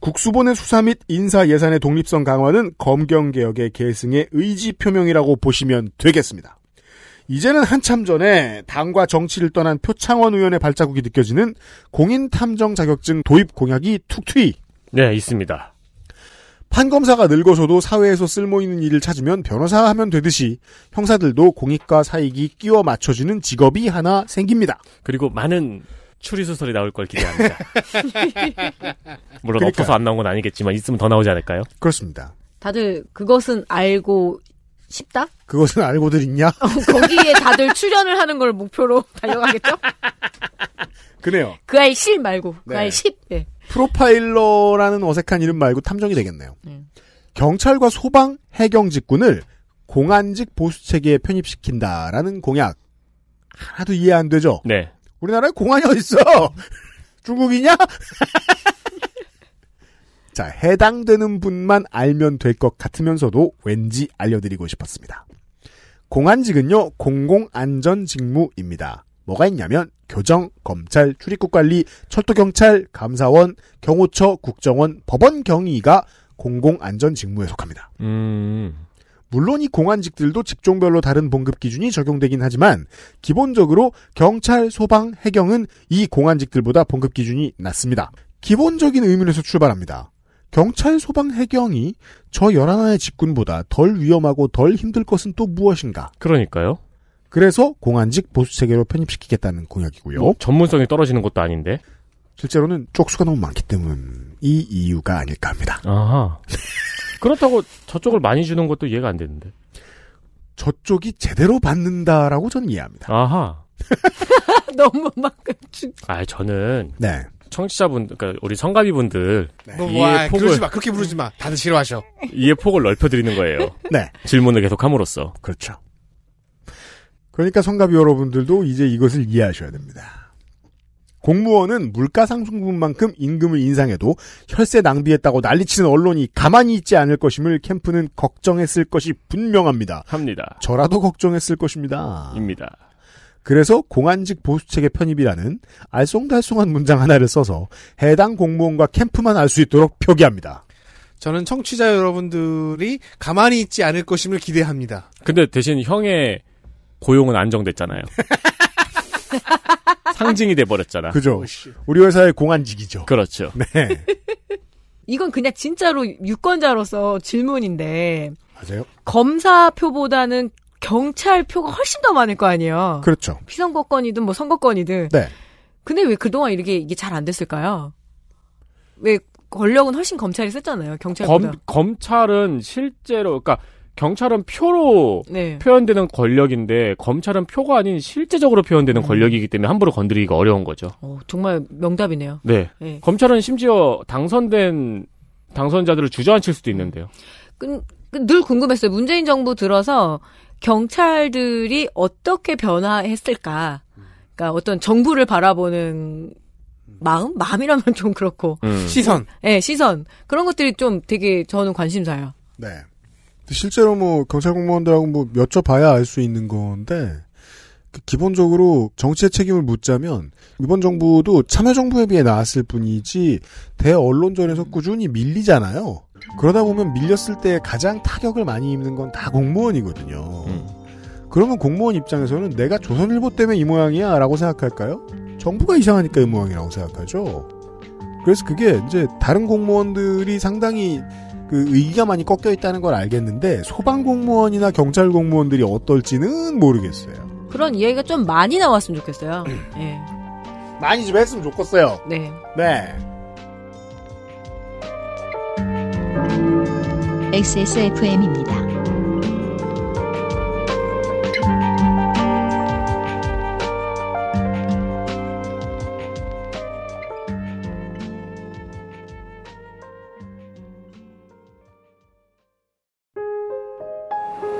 국수본의 수사 및 인사 예산의 독립성 강화는 검경개혁의 계승의 의지 표명이라고 보시면 되겠습니다. 이제는 한참 전에 당과 정치를 떠난 표창원 의원의 발자국이 느껴지는 공인탐정 자격증 도입 공약이 툭튀. 네, 있습니다. 판검사가 늙어서도 사회에서 쓸모있는 일을 찾으면 변호사 하면 되듯이 형사들도 공익과 사익이 끼워 맞춰지는 직업이 하나 생깁니다. 그리고 많은 추리소설이 나올 걸 기대합니다. 물론 그러니까 없어서 안 나온 건 아니겠지만 있으면 더 나오지 않을까요? 그렇습니다. 다들 그것은 알고 싶다? 그것은 알고들 있냐? 어, 거기에 다들 출연을 하는 걸 목표로 달려가겠죠? 그래요. 그 아이 실 말고 그 네. 아이 10. 예. 프로파일러라는 어색한 이름 말고 탐정이 되겠네요. 음. 경찰과 소방, 해경 직군을 공안직 보수 체계에 편입시킨다라는 공약 하나도 이해 안 되죠. 네. 우리나라에 공안이 어딨어 중국이냐? 자, 해당되는 분만 알면 될 것 같으면서도 왠지 알려드리고 싶었습니다. 공안직은요, 공공안전 직무입니다. 뭐가 있냐면 교정, 검찰, 출입국관리, 철도경찰, 감사원, 경호처, 국정원, 법원 경위가 공공안전 직무에 속합니다. 음. 물론 이 공안직들도 직종별로 다른 봉급 기준이 적용되긴 하지만 기본적으로 경찰, 소방, 해경은 이 공안직들보다 봉급 기준이 낮습니다. 기본적인 의문에서 출발합니다. 경찰, 소방, 해경이 저 열하나의 직군보다 덜 위험하고 덜 힘들 것은 또 무엇인가? 그러니까요. 그래서 공안직 보수 체계로 편입시키겠다는 공약이고요. 뭐, 전문성이 떨어지는 것도 아닌데. 실제로는 쪽수가 너무 많기 때문이 이유가 아닐까 합니다. 아하. 그렇다고 저쪽을 많이 주는 것도 이해가 안 되는데. 저쪽이 제대로 받는다라고 저는 이해합니다. 아하. 너무 막. 아, 저는. 네. 청취자분, 그니까 우리 성가비분들 네. 이해 와, 뭐, 아, 폭을 그러지 마, 그렇게 부르지 마. 다들 싫어하셔. 이해 폭을 넓혀드리는 거예요. 네. 질문을 계속함으로써. 그렇죠. 그러니까 성가비 여러분들도 이제 이것을 이해하셔야 됩니다. 공무원은 물가상승분만큼 임금을 인상해도 혈세 낭비했다고 난리치는 언론이 가만히 있지 않을 것임을 캠프는 걱정했을 것이 분명합니다. 합니다. 저라도 걱정했을 것입니다. 입니다. 그래서 공안직 보수책의 편입이라는 알쏭달쏭한 문장 하나를 써서 해당 공무원과 캠프만 알 수 있도록 표기합니다. 저는 청취자 여러분들이 가만히 있지 않을 것임을 기대합니다. 근데 대신 형의 고용은 안정됐잖아요. 상징이 돼버렸잖아. 그죠. 어, 우리 회사의 공안직이죠. 그렇죠. 네. 이건 그냥 진짜로 유권자로서 질문인데. 맞아요. 검사표보다는 경찰표가 훨씬 더 많을 거 아니에요. 그렇죠. 피선거권이든 뭐 선거권이든. 네. 근데 왜 그동안 이렇게 이게 잘 안 됐을까요? 왜 권력은 훨씬 검찰이 썼잖아요. 경찰보다. 검, 검찰은 실제로 그러니까 경찰은 표로 네. 표현되는 권력인데 검찰은 표가 아닌 실제적으로 표현되는 음. 권력이기 때문에 함부로 건드리기가 어려운 거죠. 어, 정말 명답이네요. 네. 네. 검찰은 심지어 당선된 당선자들을 주저앉힐 수도 있는데요. 그, 늘 궁금했어요. 문재인 정부 들어서 경찰들이 어떻게 변화했을까? 그러니까 어떤 정부를 바라보는 마음, 마음이라면 좀 그렇고 음. 시선, 예, 네, 시선 그런 것들이 좀 되게 저는 관심사예요. 네. 실제로 뭐 경찰 공무원들하고 뭐 여쭤봐야 알 수 있는 건데 그 기본적으로 정치의 책임을 묻자면 이번 정부도 참여정부에 비해 나았을 뿐이지 대언론전에서 꾸준히 밀리잖아요. 그러다 보면 밀렸을 때 가장 타격을 많이 입는 건 다 공무원이거든요. 음. 그러면 공무원 입장에서는 내가 조선일보 때문에 이 모양이야 라고 생각할까요? 정부가 이상하니까 이 모양이라고 생각하죠. 그래서 그게 이제 다른 공무원들이 상당히 그 의기가 많이 꺾여 있다는 걸 알겠는데 소방 공무원이나 경찰 공무원들이 어떨지는 모르겠어요. 그런 이야기가 좀 많이 나왔으면 좋겠어요. 네. 많이 좀 했으면 좋겠어요. 네. 네. XSFM입니다.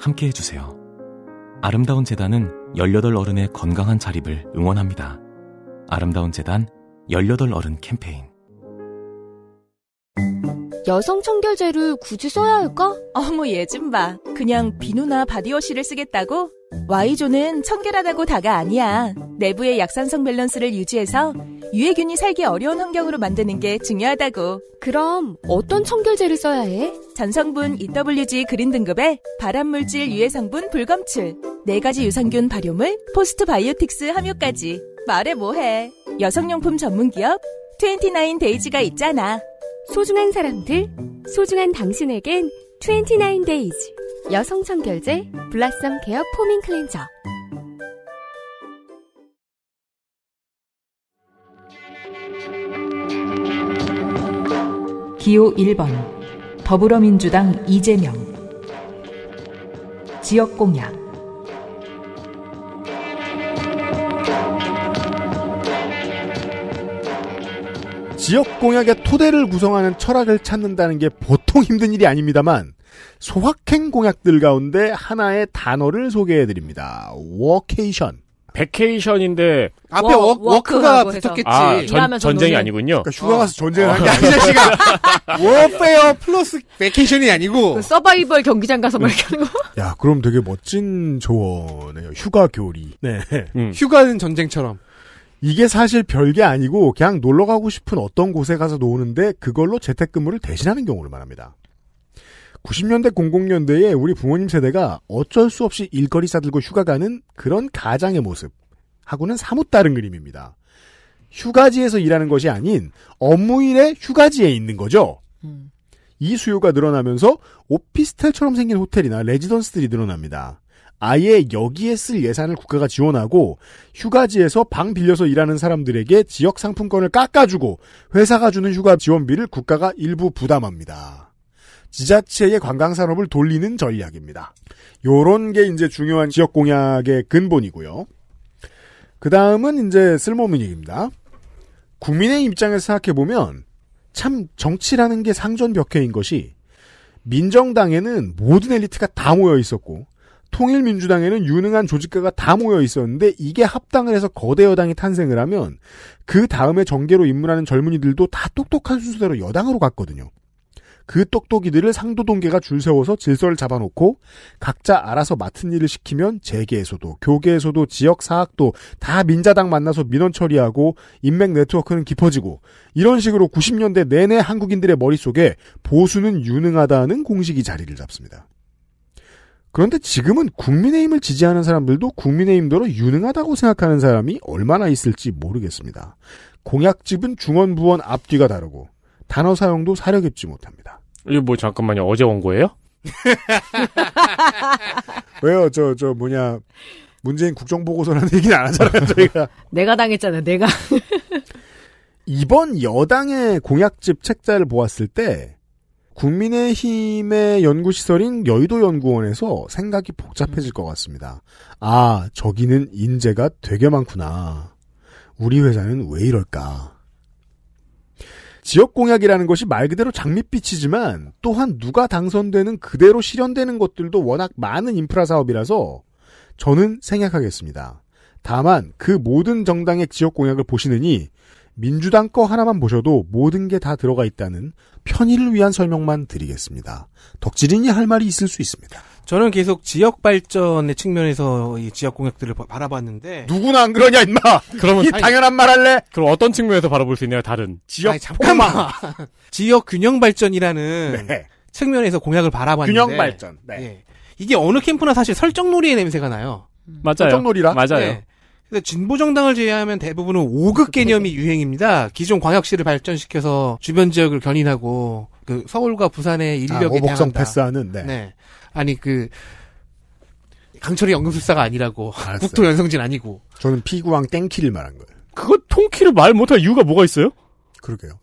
함께 해주세요. 아름다운 재단은 18 어른의 건강한 자립을 응원합니다. 아름다운 재단 18 어른 캠페인 여성 청결제를 굳이 써야 할까? 어머 예진 봐. 그냥 비누나 바디워시를 쓰겠다고? y 조는 청결하다고 다가 아니야. 내부의 약산성 밸런스를 유지해서 유해균이 살기 어려운 환경으로 만드는 게 중요하다고. 그럼 어떤 청결제를 써야 해? 전성분 EWG 그린 등급에 발암물질 유해 성분 불검출, 네 가지 유산균 발효물, 포스트 바이오틱스 함유까지. 말해 뭐해. 여성용품 전문기업 29 데이지가 있잖아. 소중한 사람들, 소중한 당신에겐 29days 여성 청결제 블라썸 개어 포밍 클렌저 기호 1번 더불어민주당 이재명 지역공약 지역 공약의 토대를 구성하는 철학을 찾는다는 게 보통 힘든 일이 아닙니다만 소확행 공약들 가운데 하나의 단어를 소개해드립니다. 워케이션. 베케이션인데 앞에 워, 워크, 가 붙었겠지. 아, 전, 전쟁이 아니군요. 그러니까 휴가 가서 전쟁을 어. 한게 아니 자 워페어 플러스 베케이션이 아니고 그 서바이벌 경기장 가서 막 이렇게 하는 거. 야, 그럼 되게 멋진 조언이에요. 휴가 교리. 네. 음. 휴가는 전쟁처럼. 이게 사실 별게 아니고 그냥 놀러 가고 싶은 어떤 곳에 가서 노는데 그걸로 재택근무를 대신하는 경우를 말합니다. 90년대 00년대에 우리 부모님 세대가 어쩔 수 없이 일거리 싸들고 휴가 가는 그런 가장의 모습 하고는 사뭇 다른 그림입니다. 휴가지에서 일하는 것이 아닌 업무일에 휴가지에 있는 거죠. 음. 이 수요가 늘어나면서 오피스텔처럼 생긴 호텔이나 레지던스들이 늘어납니다. 아예 여기에 쓸 예산을 국가가 지원하고 휴가지에서 방 빌려서 일하는 사람들에게 지역 상품권을 깎아주고 회사가 주는 휴가 지원비를 국가가 일부 부담합니다. 지자체의 관광 산업을 돌리는 전략입니다. 요런 게 이제 중요한 지역 공약의 근본이고요. 그 다음은 이제 쓸모없는 얘입니다 국민의 입장에서 생각해보면 참 정치라는 게 상전벽해인 것이 민정당에는 모든 엘리트가 다 모여 있었고 통일민주당에는 유능한 조직가가 다 모여 있었는데 이게 합당을 해서 거대 여당이 탄생을 하면 그 다음에 정계로 입문하는 젊은이들도 다 똑똑한 순서대로 여당으로 갔거든요. 그 똑똑이들을 상도동계가 줄 세워서 질서를 잡아놓고 각자 알아서 맡은 일을 시키면 재계에서도 교계에서도 지역 사학도 다 민자당 만나서 민원 처리하고 인맥 네트워크는 깊어지고 이런 식으로 90년대 내내 한국인들의 머릿속에 보수는 유능하다는 공식이 자리를 잡습니다. 그런데 지금은 국민의힘을 지지하는 사람들도 국민의힘대로 유능하다고 생각하는 사람이 얼마나 있을지 모르겠습니다. 공약집은 중원부원 앞뒤가 다르고 단어 사용도 사려 깊지 못합니다. 이거 뭐 잠깐만요. 어제 온 거예요? 왜요? 저, 저 뭐냐. 문재인 국정보고서라는 얘기는 안 하잖아요, 저희가. 내가 당했잖아, 요 내가. 이번 여당의 공약집 책자를 보았을 때 국민의힘의 연구시설인 여의도연구원에서 생각이 복잡해질 것 같습니다. 아, 저기는 인재가 되게 많구나. 우리 회사는 왜 이럴까? 지역 공약이라는 것이 말 그대로 장밋빛이지만 또한 누가 당선되는 그대로 실현되는 것들도 워낙 많은 인프라 사업이라서 저는 생략하겠습니다. 다만 그 모든 정당의 지역 공약을 보시느니 민주당 거 하나만 보셔도 모든 게 다 들어가 있다는 편의를 위한 설명만 드리겠습니다. 덕질인이 할 말이 있을 수 있습니다. 저는 계속 지역 발전의 측면에서 이 지역 공약들을 바라봤는데 누구나 안 그러냐 임마. 그러면 당연한 말 할래? 그럼 어떤 측면에서 바라볼 수 있냐 다른 지역 잠깐만. 지역 균형 발전이라는 네. 측면에서 공약을 바라봤는데 균형 발전. 네. 예. 이게 어느 캠프나 사실 설정놀이의 냄새가 나요. 맞아요. 설정놀이라. 맞아요. 네. 근데 진보정당을 제외하면 대부분은 5극 개념이 유행입니다. 기존 광역시를 발전시켜서 주변 지역을 견인하고 그 서울과 부산의 인력이 아, 오대한 패스하는 네. 네. 아니 그 강철이 연금술사가 아니라고 국토 연성진 아니고 저는 피구왕 땡키를 말한 거예요. 그거 통키를 말 못할 이유가 뭐가 있어요? 그러게요.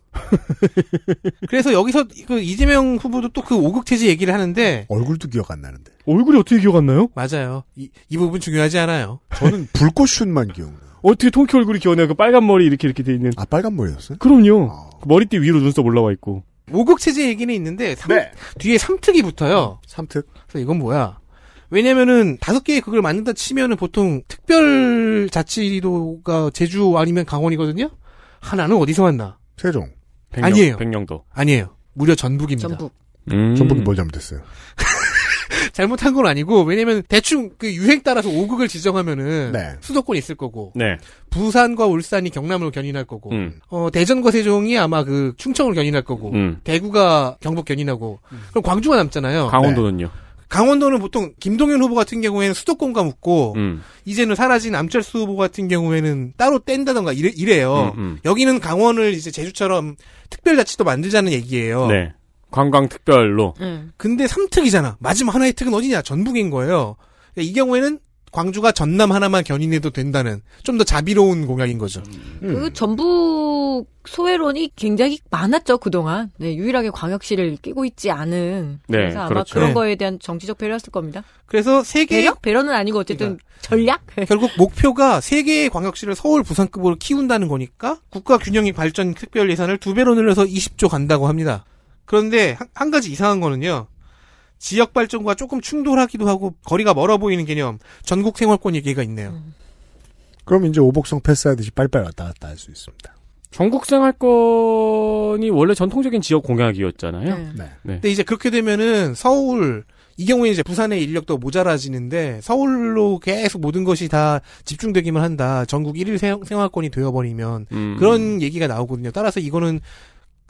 그래서 여기서 그 이재명 후보도 또 그 오극 체제 얘기를 하는데 얼굴도 기억 안 나는데 얼굴이 어떻게 기억 안 나요? 맞아요. 이, 이 부분 중요하지 않아요. 저는 불꽃슛만 기억나. 어떻게 통키 얼굴이 기억나요? 그 빨간 머리 이렇게 이렇게 돼 있는. 아 빨간 머리였어요? 그럼요. 아. 그 머리띠 위로 눈썹 올라와 있고. 오극 체제 얘기는 있는데 삼, 네. 뒤에 삼특이 붙어요. 삼특. 그래서 이건 뭐야? 왜냐면은 다섯 개의 그걸 만든다 치면은 보통 특별 자치도가 제주 아니면 강원이거든요. 하나는 어디서 왔나? 세종. 백령, 아니에요. 백령도. 아니에요. 무려 전북입니다. 전북. 음. 전북이 뭘 잘못했어요? 잘못한 건 아니고 왜냐면 대충 그 유행 따라서 5극을 지정하면은 네. 수도권이 있을 거고 네. 부산과 울산이 경남으로 견인할 거고 음. 어, 대전과 세종이 아마 그 충청으로 견인할 거고 음. 대구가 경북 견인하고 음. 그럼 광주가 남잖아요. 강원도는요. 네. 강원도는 보통 김동연 후보 같은 경우에는 수도권과 묶고 음. 이제는 사라진 암철수 후보 같은 경우에는 따로 뗀다던가 이래, 요 음, 음. 여기는 강원을 이제 제주처럼 특별자치도 만들자는 얘기예요. 네. 관광 특별로. 음. 근데 3특이잖아 마지막 하나의 특은 어디냐? 전북인 거예요. 이 경우에는 광주가 전남 하나만 견인해도 된다는 좀 더 자비로운 공약인 거죠. 음. 그 전북 소외론이 굉장히 많았죠 그동안 네, 유일하게 광역시를 끼고 있지 않은 네, 그래서 아마 그렇죠. 그런 네. 거에 대한 정치적 배려였을 겁니다. 그래서 세계의 배려? 배려는 아니고 어쨌든 그러니까. 전략 결국 목표가 세계의 광역시를 서울 부산급으로 키운다는 거니까 국가 균형이 발전 특별 예산을 두 배로 늘려서 20조 간다고 합니다. 그런데 한, 한 가지 이상한 거는요. 지역 발전과 조금 충돌하기도 하고 거리가 멀어 보이는 개념 전국 생활권 얘기가 있네요. 음. 그럼 이제 오복성 패스하듯이 빨빨 리리 왔다 갔다 할 수 있습니다. 전국 생활권이 원래 전통적인 지역 공약이었잖아요. 네. 네. 네. 근데 이제 그렇게 되면은 서울 이 경우에 이제 부산의 인력도 모자라지는데 서울로 계속 모든 것이 다 집중되기만 한다. 전국 1일 생활권이 되어버리면 음. 그런 얘기가 나오거든요. 따라서 이거는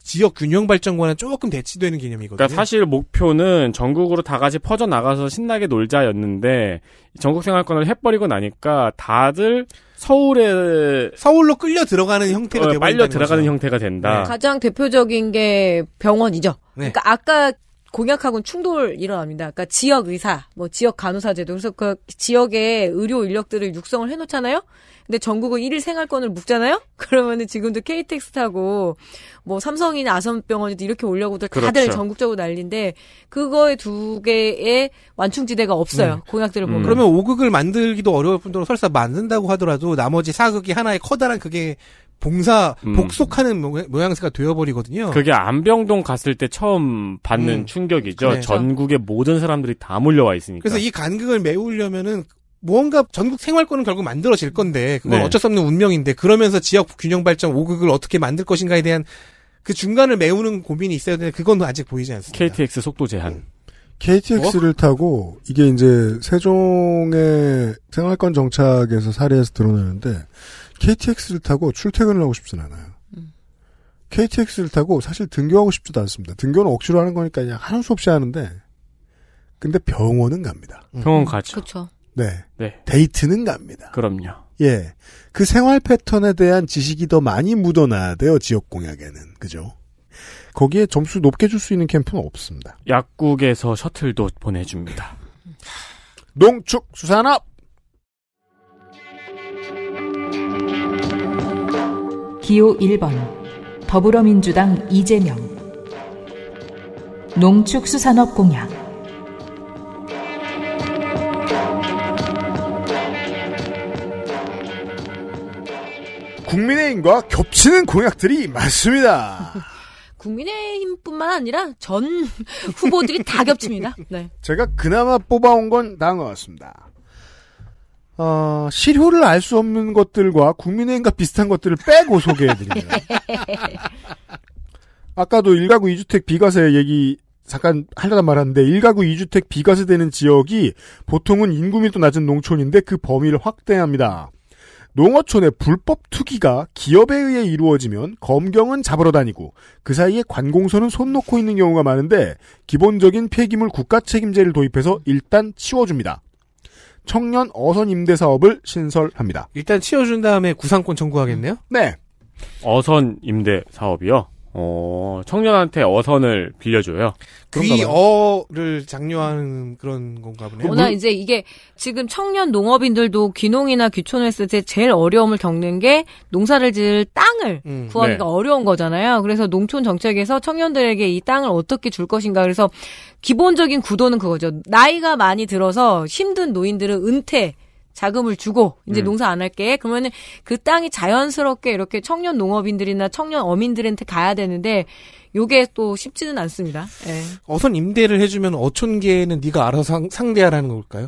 지역 균형 발전과는 조금 대치되는 개념이거든요. 그러니까 사실 목표는 전국으로 다 같이 퍼져 나가서 신나게 놀자였는데 전국 생활권을 해버리고 나니까 다들 서울에 서울로 끌려 들어가는 형태가 어, 빨려 들어가는 거죠. 형태가 된다. 네. 가장 대표적인 게 병원이죠. 네. 그러니까 아까 공약하고는 충돌 일어납니다. 그러니까 지역 의사, 뭐 지역 간호사 제도. 그래서 그 지역의 의료 인력들을 육성을 해놓잖아요. 근데 전국은 1일 생활권을 묶잖아요. 그러면은 지금도 KTX 타고 뭐 삼성이나 아산병원이 이렇게 올려고들 그렇죠. 다들 전국적으로 난리인데 그거에두 개의 완충지대가 없어요. 네. 음. 공약들을 보면. 음. 그러면 5극을 만들기도 어려울 뿐더러 설사 만든다고 하더라도 나머지 4극이 하나의 커다란 그게 봉사 음. 복속하는 모양새가 되어버리거든요. 그게 안병동 갔을 때 처음 받는 음. 충격이죠. 그 전국의 모든 사람들이 다 몰려와 있으니까. 그래서 이 간극을 메우려면은 무언가 전국 생활권은 결국 만들어질 건데 그건 네. 어쩔 수 없는 운명인데 그러면서 지역 균형 발전 5극을 어떻게 만들 것인가에 대한 그 중간을 메우는 고민이 있어야 되는데 그건 아직 보이지 않습니다. KTX 속도 제한. 음. KTX를 어? 타고 이게 이제 세종의 생활권 정착에서 사례에서 드러나는데 KTX를 타고 출퇴근을 하고 싶진 않아요. 음. KTX를 타고 사실 등교하고 싶지도 않습니다. 등교는 억지로 하는 거니까 그냥 하는 수 없이 하는데, 근데 병원은 갑니다. 음. 병원 가죠. 그렇 네. 네. 데이트는 갑니다. 그럼요. 예. 그 생활 패턴에 대한 지식이 더 많이 묻어나야 돼요, 지역 공약에는. 그죠? 거기에 점수 높게 줄 수 있는 캠프는 없습니다. 약국에서 셔틀도 보내줍니다. 농축 수산업! 기호 1번 더불어민주당 이재명 농축수산업 공약 국민의힘과 겹치는 공약들이 많습니다. 국민의힘뿐만 아니라 전 후보들이 다 겹칩니다. 네. 제가 그나마 뽑아온 건 나은 것 같습니다. 어, 실효를 알 수 없는 것들과 국민의힘과 비슷한 것들을 빼고 소개해드립니다. 아까도 1가구 2주택 비과세 얘기 잠깐 하려다 말았는데 1가구 2주택 비과세 되는 지역이 보통은 인구 밀도 낮은 농촌인데 그 범위를 확대합니다. 농어촌의 불법 투기가 기업에 의해 이루어지면 검경은 잡으러 다니고 그 사이에 관공서는 손 놓고 있는 경우가 많은데 기본적인 폐기물 국가 책임제를 도입해서 일단 치워줍니다. 청년 어선 임대 사업을 신설합니다. 일단 치워준 다음에 구상권 청구하겠네요? 네. 어선 임대 사업이요? 어, 청년한테 어선을 빌려줘요. 귀어를 장려하는 그런 건가 보네요. 워낙 이제 이게 지금 청년 농업인들도 귀농이나 귀촌을 했을 때 제일 어려움을 겪는 게 농사를 지을 땅을 음, 구하기가 네. 어려운 거잖아요. 그래서 농촌 정책에서 청년들에게 이 땅을 어떻게 줄 것인가 그래서 기본적인 구도는 그거죠. 나이가 많이 들어서 힘든 노인들은 은퇴, 자금을 주고 이제 음. 농사 안 할게 그러면은 그 땅이 자연스럽게 이렇게 청년 농업인들이나 청년 어민들한테 가야 되는데 요게 또 쉽지는 않습니다. 예. 어선 임대를 해주면 어촌계는 네가 알아서 상대하라는 걸까요?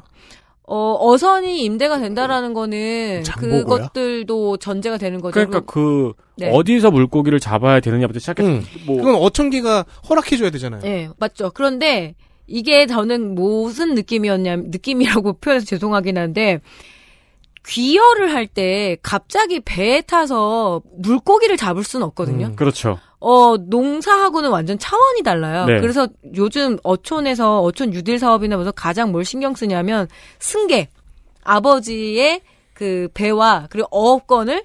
어, 어선이 임대가 된다라는 거는 장보고요? 그것들도 전제가 되는 거죠. 그러니까 그 네. 어디서 물고기를 잡아야 되느냐부터 시작해서 음. 뭐 그건 어촌기가 허락해 줘야 되잖아요. 네, 맞죠. 그런데 이게 저는 무슨 느낌이었냐 느낌이라고 표현해서 죄송하긴 한데 귀여를 할 때 갑자기 배에 타서 물고기를 잡을 수는 없거든요. 음, 그렇죠. 어, 농사하고는 완전 차원이 달라요. 네. 그래서 요즘 어촌에서 어촌 유딜 사업이나 면서 가장 뭘 신경 쓰냐면 승계 아버지의 그 배와 그리고 어업권을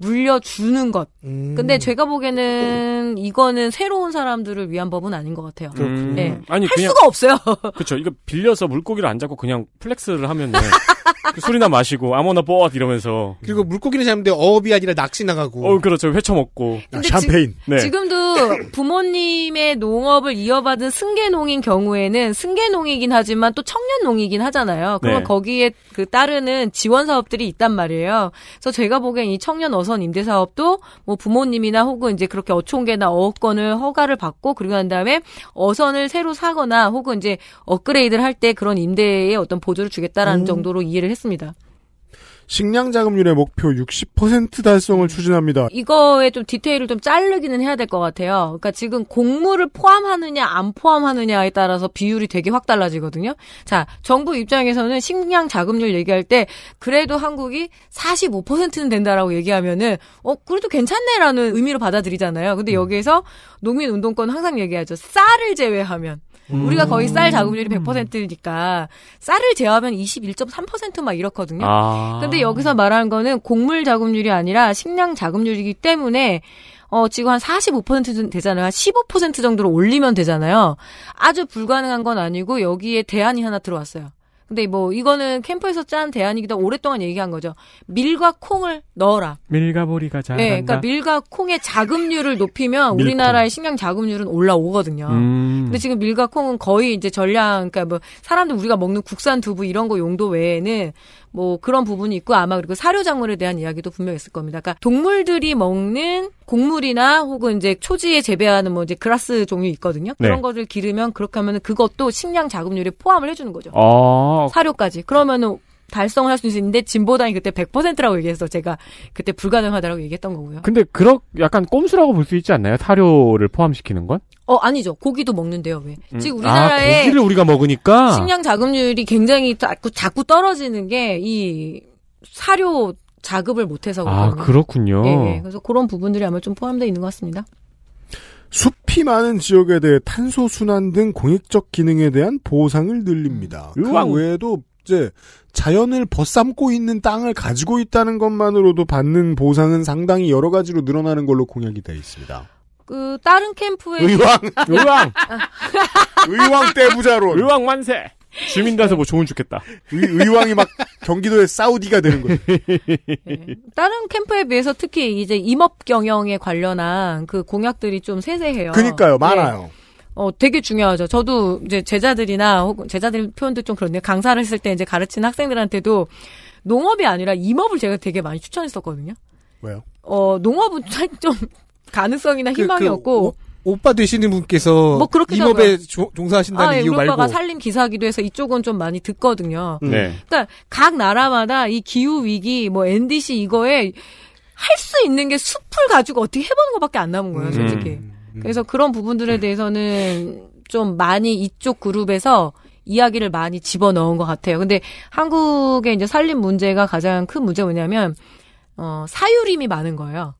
물려주는 것. 음. 근데 제가 보기에는 이거는 새로운 사람들을 위한 법은 아닌 것 같아요. 음. 네. 아니 할 그냥, 수가 없어요. 그렇죠. 이거 빌려서 물고기를 안 잡고 그냥 플렉스를 하면 그 술이나 마시고 아무나 뽀앗 이러면서 그리고 물고기는 잡는데 어업이 아니라 낚시 나가고. 어 그렇죠. 회쳐 먹고. 아, 샴페인. 지, 네. 지금도 부모님의 농업을 이어받은 승계농인 경우에는 승계농이긴 하지만 또 청년농이긴 하잖아요. 그러면 네. 거기에 그 따르는 지원 사업들이 있단 말이에요. 그래서 제가 보기엔 이 청년 어서 어선 임대 사업도 뭐 부모님이나 혹은 이제 그렇게 어촌계나 어업권을 허가를 받고 그리고 난 다음에 어선을 새로 사거나 혹은 이제 업그레이드를 할 때 그런 임대에 어떤 보조를 주겠다라는 음. 정도로 이해를 했습니다. 식량 자금률의 목표 60% 달성을 음. 추진합니다. 이거에 좀 디테일을 좀 자르기는 해야 될 것 같아요. 그러니까 지금 곡물을 포함하느냐 안 포함하느냐에 따라서 비율이 되게 확 달라지거든요. 자, 정부 입장에서는 식량 자금률 얘기할 때 그래도 한국이 45%는 된다라고 얘기하면은 어 그래도 괜찮네라는 의미로 받아들이잖아요. 근데 음. 여기에서 농민 운동권 항상 얘기하죠. 쌀을 제외하면 음. 우리가 거의 쌀 자금률이 100%니까 쌀을 제외하면 21.3%막 이렇거든요. 아. 근데 근데 여기서 말하는 거는 곡물 자금률이 아니라 식량 자금률이기 때문에 어, 지금 한 45% 되잖아요. 한 15% 정도로 올리면 되잖아요. 아주 불가능한 건 아니고 여기에 대안이 하나 들어왔어요. 근데 뭐 이거는 캠프에서 짠 대안이기도 오랫동안 얘기한 거죠. 밀과 콩을 넣어라. 밀과 보리가 잘한다. 네, 그러니까 밀과 콩의 자급률을 높이면 밀콩. 우리나라의 식량 자급률은 올라오거든요. 음. 근데 지금 밀과 콩은 거의 이제 전량 그러니까 뭐 사람들 우리가 먹는 국산 두부 이런 거 용도 외에는 뭐 그런 부분이 있고 아마 그리고 사료작물에 대한 이야기도 분명 있을 겁니다. 그러니까 동물들이 먹는 곡물이나 혹은 이제 초지에 재배하는 뭐 이제 그라스 종류 있거든요. 네. 그런 네. 거를 기르면 그렇게 하면 그것도 식량 자급률에 포함을 해주는 거죠. 아... 사료까지. 그러면은 달성을 할수 있는데 진보당이 그때 100%라고 얘기해서 제가 그때 불가능하다라고 얘기했던 거고요. 근데 그렇 약간 꼼수라고 볼 수 있지 않나요? 사료를 포함시키는 건? 어 아니죠. 고기도 먹는데요. 왜? 음. 지금 아, 우리나라에 아, 고기를 우리가 먹으니까 식량 자급률이 굉장히 자꾸 자꾸 떨어지는 게 이 사료 자급을 못해서 아 그렇군요. 예, 예. 그래서 그런 부분들이 아마 좀 포함되어 있는 것 같습니다. 숲이 많은 지역에 대해 탄소 순환 등 공익적 기능에 대한 보상을 늘립니다. 음. 그 외에도 이제 자연을 벗삼고 있는 땅을 가지고 있다는 것만으로도 받는 보상은 상당히 여러 가지로 늘어나는 걸로 공약이 되어 있습니다. 그 다른 캠프에 의왕 의왕 의왕 때부자론 의왕 만세 주민 돼서 뭐 좋은 죽겠다 의, 왕이막 경기도의 사우디가 되는 거죠. 네. 다른 캠프에 비해서 특히 이제 임업 경영에 관련한 그 공약들이 좀 세세해요. 그니까요 많아요. 네. 어, 되게 중요하죠. 저도 이제 제자들이나 혹은 제자들 표현도 좀 그렇네요. 강사를 했을 때 이제 가르치는 학생들한테도 농업이 아니라 임업을 제가 되게 많이 추천했었거든요. 왜요? 어, 농업은 좀 가능성이나 희망이 그, 없고 그, 오, 빠 되시는 분께서 뭐 그렇게 임업에 조, 종사하신다는 아, 이유 말고 오빠가 살림 기사기도 해서 이쪽은 좀 많이 듣거든요. 음. 네. 그러니까 각 나라마다 이 기후 위기 뭐 NDC 이거에 할 수 있는 게 숲을 가지고 어떻게 해보는 것밖에 안 남은 거예요, 음. 솔직히. 음. 그래서 그런 부분들에 대해서는 좀 많이 이쪽 그룹에서 이야기를 많이 집어넣은 것 같아요. 근데 한국의 이제 살림 문제가 가장 큰 문제 뭐냐면 어 사유림이 많은 거예요.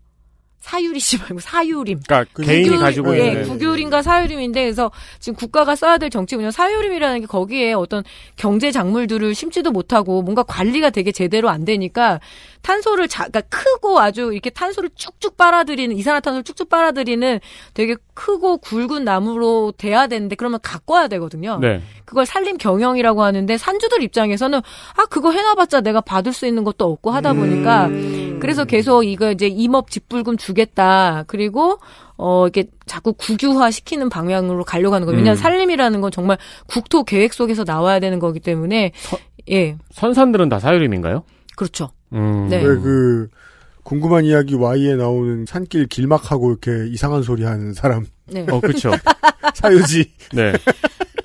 사유리씨 말고 사유림. 그러니까 그 개인이 구교 가지고 예, 있는 구교림과 음. 사유림인데 그래서 지금 국가가 써야 될 정치 운영 사유림이라는 게 거기에 어떤 경제 작물들을 심지도 못하고 뭔가 관리가 되게 제대로 안 되니까 탄소를 자, 그러니까 크고 아주 이렇게 탄소를 쭉쭉 빨아들이는 이산화탄소를 쭉쭉 빨아들이는 되게 크고 굵은 나무로 돼야 되는데 그러면 가꿔야 되거든요. 네. 그걸 산림 경영이라고 하는데 산주들 입장에서는 아 그거 해놔봤자 내가 받을 수 있는 것도 없고 하다 보니까. 음... 그래서 계속 이거 이제 임업 직불금 주겠다. 그리고 어 이게 자꾸 국유화 시키는 방향으로 가려고 하는 거예요. 왜냐하면 음. 산림이라는 건 정말 국토 계획 속에서 나와야 되는 거기 때문에 서, 예. 선산들은 다 사유림인가요? 그렇죠. 음. 네. 왜그 궁금한 이야기 Y에 나오는 산길 길막하고 이렇게 이상한 소리 하는 사람. 네. 어, 그렇죠. 사유지. 네.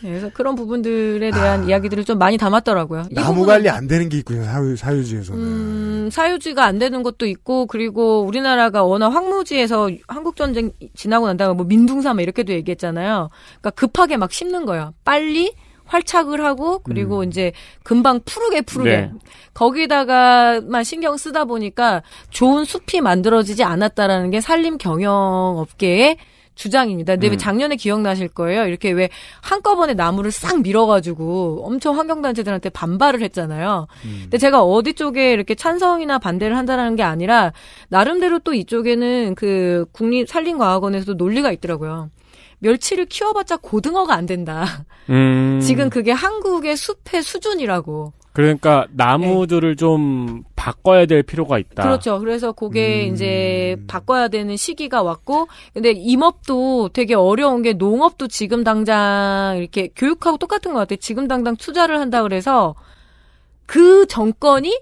그래서 그런 부분들에 대한 아, 이야기들을 좀 많이 담았더라고요. 나무 관리 안 되는 게 있군요. 사유, 사유지에서는. 음, 사유지가 안 되는 것도 있고 그리고 우리나라가 워낙 황무지에서 한국 전쟁 지나고 난 다음에 뭐 민둥삼 이렇게도 얘기했잖아요. 그러니까 급하게 막 심는 거예요. 빨리 활착을 하고 그리고 음. 이제 금방 푸르게 푸르게 네. 거기다가만 신경 쓰다 보니까 좋은 숲이 만들어지지 않았다라는 게 산림 경영 업계에 주장입니다. 근데 음. 왜 작년에 기억나실 거예요. 이렇게 왜 한꺼번에 나무를 싹 밀어가지고 엄청 환경단체들한테 반발을 했잖아요. 음. 근데 제가 어디 쪽에 이렇게 찬성이나 반대를 한다라는 게 아니라 나름대로 또 이쪽에는 그 국립산림과학원에서도 논리가 있더라고요. 멸치를 키워봤자 고등어가 안 된다. 음. 지금 그게 한국의 숲의 수준이라고. 그러니까 나무들을 네. 좀 바꿔야 될 필요가 있다. 그렇죠. 그래서 그게 음... 이제 바꿔야 되는 시기가 왔고, 근데 임업도 되게 어려운 게 농업도 지금 당장 이렇게 교육하고 똑같은 것 같아요. 지금 당장 투자를 한다 그래서 그 정권이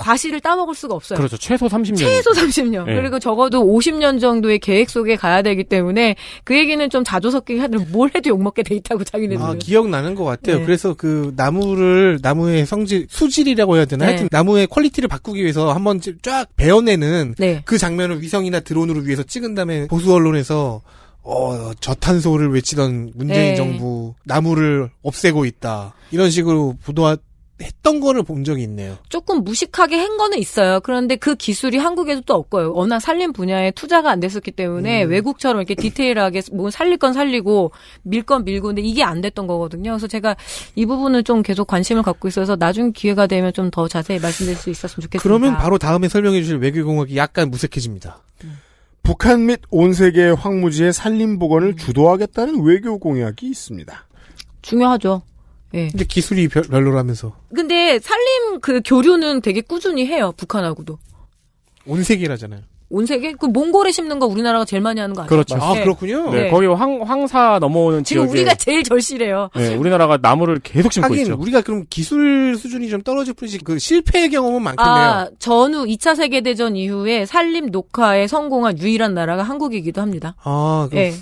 과실을 따먹을 수가 없어요. 그렇죠. 최소 30년. 최소 30년. 네. 예. 그리고 적어도 50년 정도의 계획 속에 가야 되기 때문에 그 얘기는 좀자조 섞이긴 하더라도 뭘 해도 욕먹게 돼 있다고 자기네들. 아, 기억나는 것 같아요. 네. 그래서 그 나무를, 나무의 성질, 수질이라고 해야 되나? 네. 하여튼 나무의 퀄리티를 바꾸기 위해서 한번 쫙 베어내는 네. 그 장면을 위성이나 드론으로 위해서 찍은 다음에 보수 언론에서 어, 저탄소를 외치던 문재인 네. 정부 나무를 없애고 있다. 이런 식으로 보도한 했던 거를 본 적이 있네요. 조금 무식하게 한 거는 있어요. 그런데 그 기술이 한국에도 또 없고요. 워낙 살림 분야에 투자가 안 됐었기 때문에 음. 외국처럼 이렇게 디테일하게 뭐 살릴 건 살리고 밀 건 밀고 근데 이게 안 됐던 거거든요. 그래서 제가 이 부분을 좀 계속 관심을 갖고 있어서 나중 에 기회가 되면 좀 더 자세히 말씀드릴 수 있었으면 좋겠습니다. 그러면 바로 다음에 설명해 주실 외교공학이 약간 무색해집니다. 음. 북한 및 온 세계의 황무지의 산림 복원을 주도하겠다는 외교 공약이 있습니다. 중요하죠. 예. 근데 기술이 별, 별로라면서. 근데 산림그 교류는 되게 꾸준히 해요. 북한하고도. 온 세계라잖아요. 온 세계? 그 몽골에 심는 거 우리나라가 제일 많이 하는 거 아니에요? 그렇죠. 아, 네. 그렇군요. 네, 네. 거의 황, 황사 넘어오는 지금 지역에 우리가 제일 절실해요. 네, 우리나라가 나무를 계속 심고 하긴 있죠. 우리가 그럼 기술 수준이 좀 떨어질 뿐이지 그 실패의 경험은 많겠네요. 아, 전후 2차 세계 대전 이후에 산림 녹화에 성공한 유일한 나라가 한국이기도 합니다. 아, 그 네.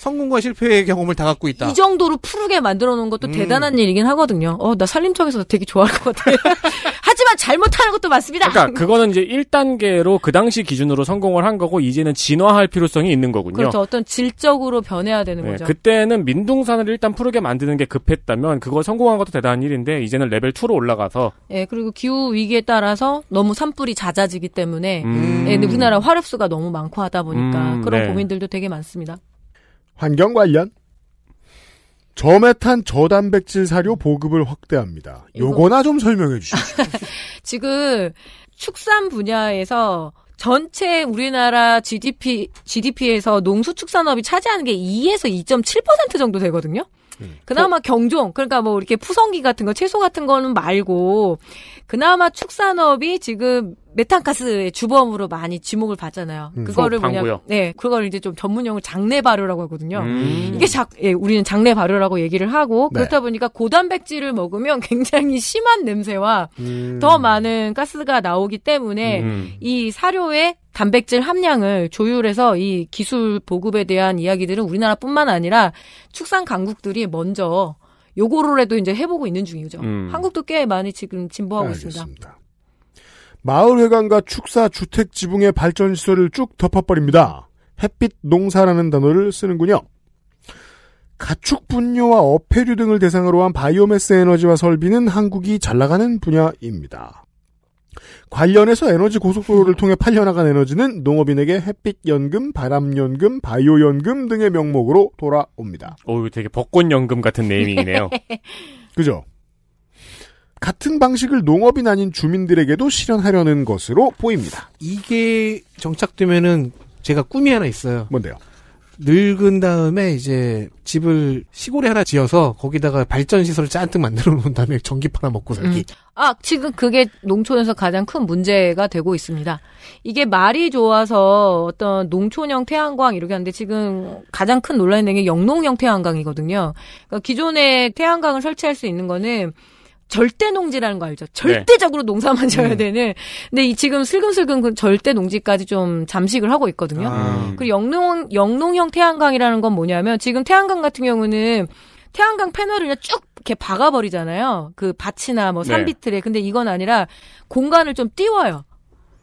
성공과 실패의 경험을 다 갖고 있다. 이 정도로 푸르게 만들어 놓은 것도 음. 대단한 일이긴 하거든요. 어, 나 살림청에서 되게 좋아할 것 같아요. 하지만 잘못하는 것도 많습니다 그러니까 그거는 이제 1단계로 그 당시 기준으로 성공을 한 거고 이제는 진화할 필요성이 있는 거군요. 그렇죠. 어떤 질적으로 변해야 되는 네, 거죠. 그때는 민둥산을 일단 푸르게 만드는 게 급했다면 그거 성공한 것도 대단한 일인데 이제는 레벨 2로 올라가서 예, 네, 그리고 기후 위기에 따라서 너무 산불이 잦아지기 때문에 음. 네, 우리나라 화렵수가 너무 많고 하다 보니까 음, 그런 네. 고민들도 되게 많습니다. 환경 관련 저메탄 저단백질 사료 보급을 확대합니다. 요거나 좀 설명해 주시죠. 지금 축산 분야에서 전체 우리나라 GDP, GDP에서 농수축산업이 차지하는 게 2에서 2.7% 정도 되거든요. 음. 그나마 어. 경종, 그러니까 뭐 이렇게 푸성기 같은 거, 채소 같은 거는 말고, 그나마 축산업이 지금 메탄가스의 주범으로 많이 지목을 받잖아요. 음. 그거를 뭐냐, 네, 그걸 이제 좀 전문용어 장내 발효라고 하거든요. 음. 이게 작, 예, 우리는 장내 발효라고 얘기를 하고 네. 그렇다 보니까 고단백질을 먹으면 굉장히 심한 냄새와 음. 더 많은 가스가 나오기 때문에 음. 이 사료의 단백질 함량을 조율해서 이 기술 보급에 대한 이야기들은 우리나라뿐만 아니라 축산 강국들이 먼저 요거를해도 이제 해보고 있는 중이죠. 음. 한국도 꽤 많이 지금 진보하고 알겠습니다. 있습니다. 마을회관과 축사 주택 지붕의 발전 시설을 쭉 덮어버립니다. 햇빛 농사라는 단어를 쓰는군요. 가축 분뇨와 어패류 등을 대상으로 한 바이오매스 에너지와 설비는 한국이 잘 나가는 분야입니다. 관련해서 에너지 고속도로를 통해 팔려나간 에너지는 농업인에게 햇빛연금, 바람연금, 바이오연금 등의 명목으로 돌아옵니다. 오, 되게 벚꽃연금 같은 네이밍이네요. 그죠? 같은 방식을 농업인 아닌 주민들에게도 실현하려는 것으로 보입니다. 이게 정착되면은 제가 꿈이 하나 있어요. 뭔데요? 늙은 다음에 이제 집을 시골에 하나 지어서 거기다가 발전 시설을 잔뜩 만들어 놓은 다음에 전기 팔나 먹고 살기. 음. 아, 지금 그게 농촌에서 가장 큰 문제가 되고 있습니다. 이게 말이 좋아서 어떤 농촌형 태양광 이렇게 하는데 지금 가장 큰 논란이 된 게 영농형 태양광이거든요. 그러니까 기존에 태양광을 설치할 수 있는 거는 절대 농지라는 거 알죠? 네. 절대적으로 네. 농사만 지어야 음. 되는. 근데 이 지금 슬금슬금 그 절대 농지까지 좀 잠식을 하고 있거든요. 아. 음. 그리고 영농 영농형 태양광이라는 건 뭐냐면 지금 태양광 같은 경우는 태양광 패널을 쭉 이렇게 박아버리잖아요. 그 밭이나 뭐 네. 산비틀에. 네. 근데 이건 아니라 공간을 좀 띄워요.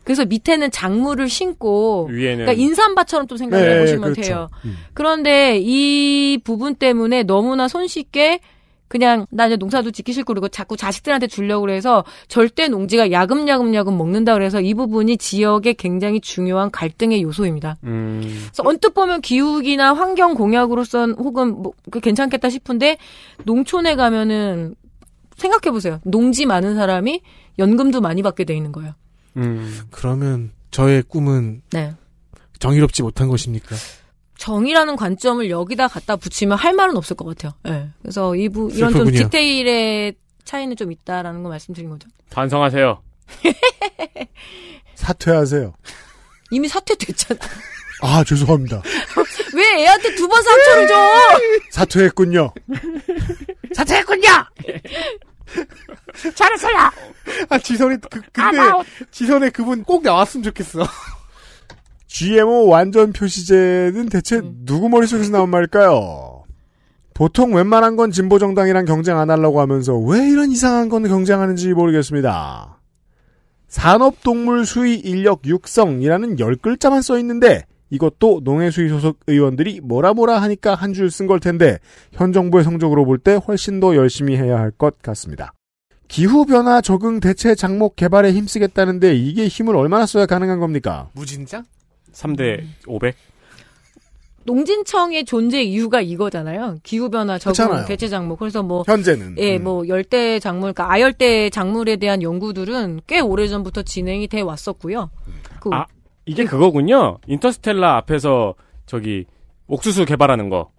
그래서 밑에는 작물을 심고 위에는... 그러니까 인삼밭처럼 좀 생각을 네, 해보시면 그렇죠. 돼요. 음. 그런데 이 부분 때문에 너무나 손쉽게 그냥 나 이제 농사도 지키실거고 자꾸 자식들한테 주려고 그래서 절대 농지가 야금야금 야금 먹는다 그래서 이 부분이 지역의 굉장히 중요한 갈등의 요소입니다. 음. 그래서 언뜻 보면 기후기나 환경 공약으로선 혹은 뭐 그 괜찮겠다 싶은데 농촌에 가면은 생각해 보세요. 농지 많은 사람이 연금도 많이 받게 돼 있는 거예요. 음. 그러면 저의 꿈은 네. 정의롭지 못한 것입니까? 정이라는 관점을 여기다 갖다 붙이면 할 말은 없을 것 같아요. 예. 네. 그래서 이부 이런 슬프군요. 디테일의 차이는 좀 있다라는 거 말씀드린 거죠. 반성하세요. 사퇴하세요. 이미 사퇴됐잖아. 아 죄송합니다. 왜 애한테 두번 상처를 줘? 사퇴했군요. 사퇴했군요. 잘했어요. 아 지선이 그 근데 지선의 그분 꼭 나왔으면 좋겠어. GMO 완전 표시제는 대체 음. 누구 머릿속에서 나온 말일까요? 보통 웬만한 건 진보 정당이랑 경쟁 안 하려고 하면서 왜 이런 이상한 건 경쟁하는지 모르겠습니다. 산업동물 수의 인력 육성이라는 열 글자만 써 있는데 이것도 농해수위 소속 의원들이 뭐라 뭐라 하니까 한 줄 쓴 걸 텐데 현 정부의 성적으로 볼 때 훨씬 더 열심히 해야 할 것 같습니다. 기후변화 적응 대체 장목 개발에 힘쓰겠다는데 이게 힘을 얼마나 써야 가능한 겁니까? 무진장? 3대 500? 농진청의 존재 이유가 이거잖아요. 기후변화 적응 그 대체 작물. 그래서 뭐 현재는 예, 음. 뭐 열대 작물, 그러니까 아열대 작물에 대한 연구들은 꽤 오래 전부터 진행이 돼 왔었고요. 그, 아 이게 그거군요. 인터스텔라 앞에서 저기 옥수수 개발하는 거.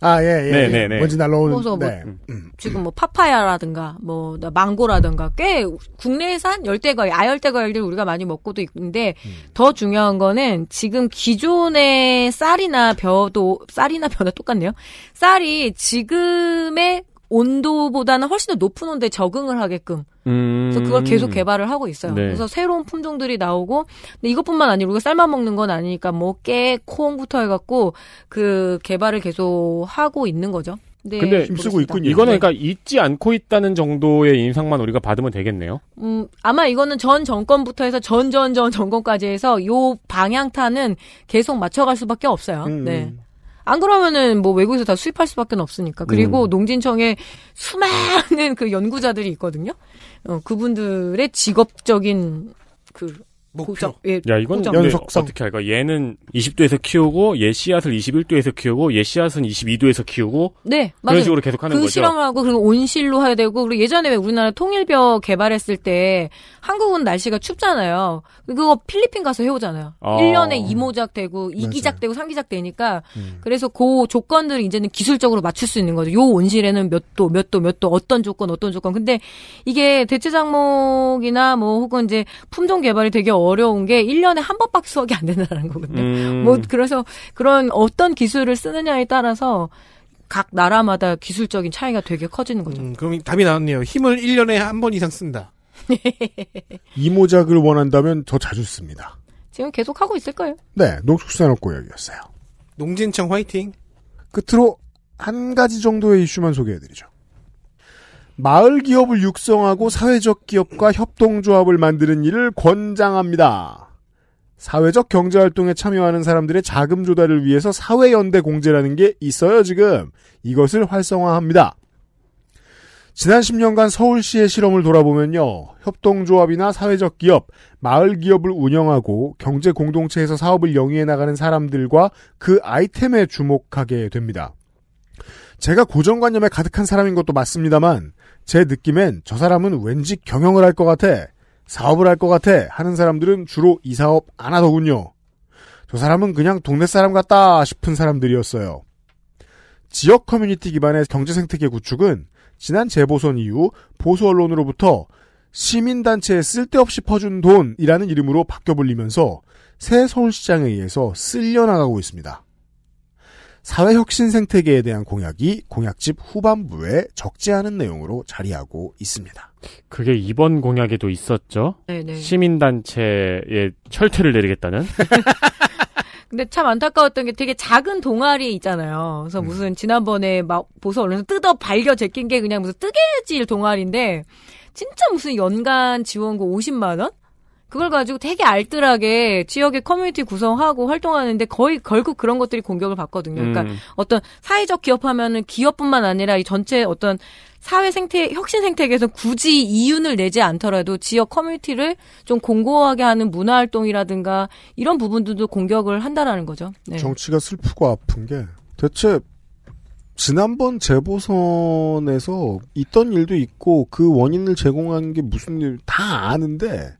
아, 예, 예. 네네네. 먼지 예. 네, 네. 날라오는. 뭐, 네. 음. 음, 음. 지금 뭐, 파파야라든가, 뭐, 망고라든가, 꽤 국내산 열대과일, 아열대과일들 우리가 많이 먹고도 있는데, 음. 더 중요한 거는 지금 기존의 쌀이나 벼도, 쌀이나 벼나 똑같네요. 쌀이 지금의 온도보다는 훨씬 더 높은 온도에 적응을 하게끔 음. 그래서 그걸 음. 계속 개발을 하고 있어요. 네. 그래서 새로운 품종들이 나오고 근데 이것뿐만 아니고 우리가 삶아 먹는 건 아니니까 뭐 깨, 콩부터 해갖고 그 개발을 계속 하고 있는 거죠. 네, 근데 쓰고 있군요. 이거는 네. 그러니까 잊지 않고 있다는 정도의 인상만 우리가 받으면 되겠네요. 음, 아마 이거는 전 정권부터 해서 전 전전 정권까지 해서 요 방향타는 계속 맞춰갈 수밖에 없어요. 음. 네. 음. 안 그러면은 뭐 외국에서 다 수입할 수밖에 없으니까. 그리고 음. 농진청에 수많은 그 연구자들이 있거든요. 어, 그분들의 직업적인 그 목적. 예, 야 이건 연속성. 어떻게 할까? 얘는 20도에서 키우고 얘 씨앗을 21도에서 키우고 얘 씨앗은 22도에서 키우고 네, 맞아요. 식으로 계속 하는 그 거죠. 그 실험을 하고 그리고 온실로 해야 되고 그리고 예전에 왜 우리나라 통일벼 개발했을 때 한국은 날씨가 춥잖아요. 그거 필리핀 가서 해오잖아요. 아. 1년에 2모작 되고 2기작 되고 3기작 되니까 음. 그래서 그 조건들을 이제는 기술적으로 맞출 수 있는 거죠. 요 온실에는 몇 도, 몇 도, 몇 도, 어떤 조건, 어떤 조건. 근데 이게 대체 작목이나 뭐 혹은 이제 품종 개발이 되게 어 어려운 게 1년에 한 번밖에 수확이 안 된다는 거거든요. 음. 뭐 그래서 그런 어떤 기술을 쓰느냐에 따라서 각 나라마다 기술적인 차이가 되게 커지는 거죠. 음, 그럼 답이 나왔네요. 힘을 1년에 한 번 이상 쓴다. 이모작을 원한다면 더 자주 씁니다. 지금 계속 하고 있을 거예요. 네, 농축산업고역이었어요. 농진청 화이팅. 끝으로 한 가지 정도의 이슈만 소개해드리죠. 마을 기업을 육성하고 사회적 기업과 협동조합을 만드는 일을 권장합니다. 사회적 경제 활동에 참여하는 사람들의 자금 조달을 위해서 사회 연대 공제라는 게 있어요, 지금. 이것을 활성화합니다. 지난 10년간 서울시의 실험을 돌아보면요. 협동조합이나 사회적 기업, 마을 기업을 운영하고 경제 공동체에서 사업을 영위해 나가는 사람들과 그 아이템에 주목하게 됩니다. 제가 고정관념에 가득한 사람인 것도 맞습니다만 제 느낌엔 저 사람은 왠지 경영을 할 것 같아. 사업을 할 것 같아. 하는 사람들은 주로 이 사업 안 하더군요. 저 사람은 그냥 동네 사람 같다 싶은 사람들이었어요. 지역 커뮤니티 기반의 경제 생태계 구축은 지난 재보선 이후 보수 언론으로부터 시민단체에 쓸데없이 퍼준 돈이라는 이름으로 바뀌어 불리면서 새 서울시장에 의해서 쓸려나가고 있습니다. 사회혁신 생태계에 대한 공약이 공약집 후반부에 적지 않은 내용으로 자리하고 있습니다. 그게 이번 공약에도 있었죠. 네네. 시민단체의 철퇴를 내리겠다는. 근데 참 안타까웠던 게 되게 작은 동아리 있잖아요. 그래서 음. 무슨 지난번에 막 보수 언론에서 뜯어 발겨 제낀 게 그냥 무슨 뜨개질 동아리인데 진짜 무슨 연간 지원금 50만 원? 그걸 가지고 되게 알뜰하게 지역의 커뮤니티 구성하고 활동하는데 거의 결국 그런 것들이 공격을 받거든요. 그러니까 음. 어떤 사회적 기업하면은 기업뿐만 아니라 이 전체 어떤 사회 생태 혁신 생태계에서 굳이 이윤을 내지 않더라도 지역 커뮤니티를 좀 공고하게 하는 문화 활동이라든가 이런 부분들도 공격을 한다라는 거죠. 네. 정치가 슬프고 아픈 게 대체 지난번 재보선에서 있던 일도 있고 그 원인을 제공한 게 무슨 일 다 아는데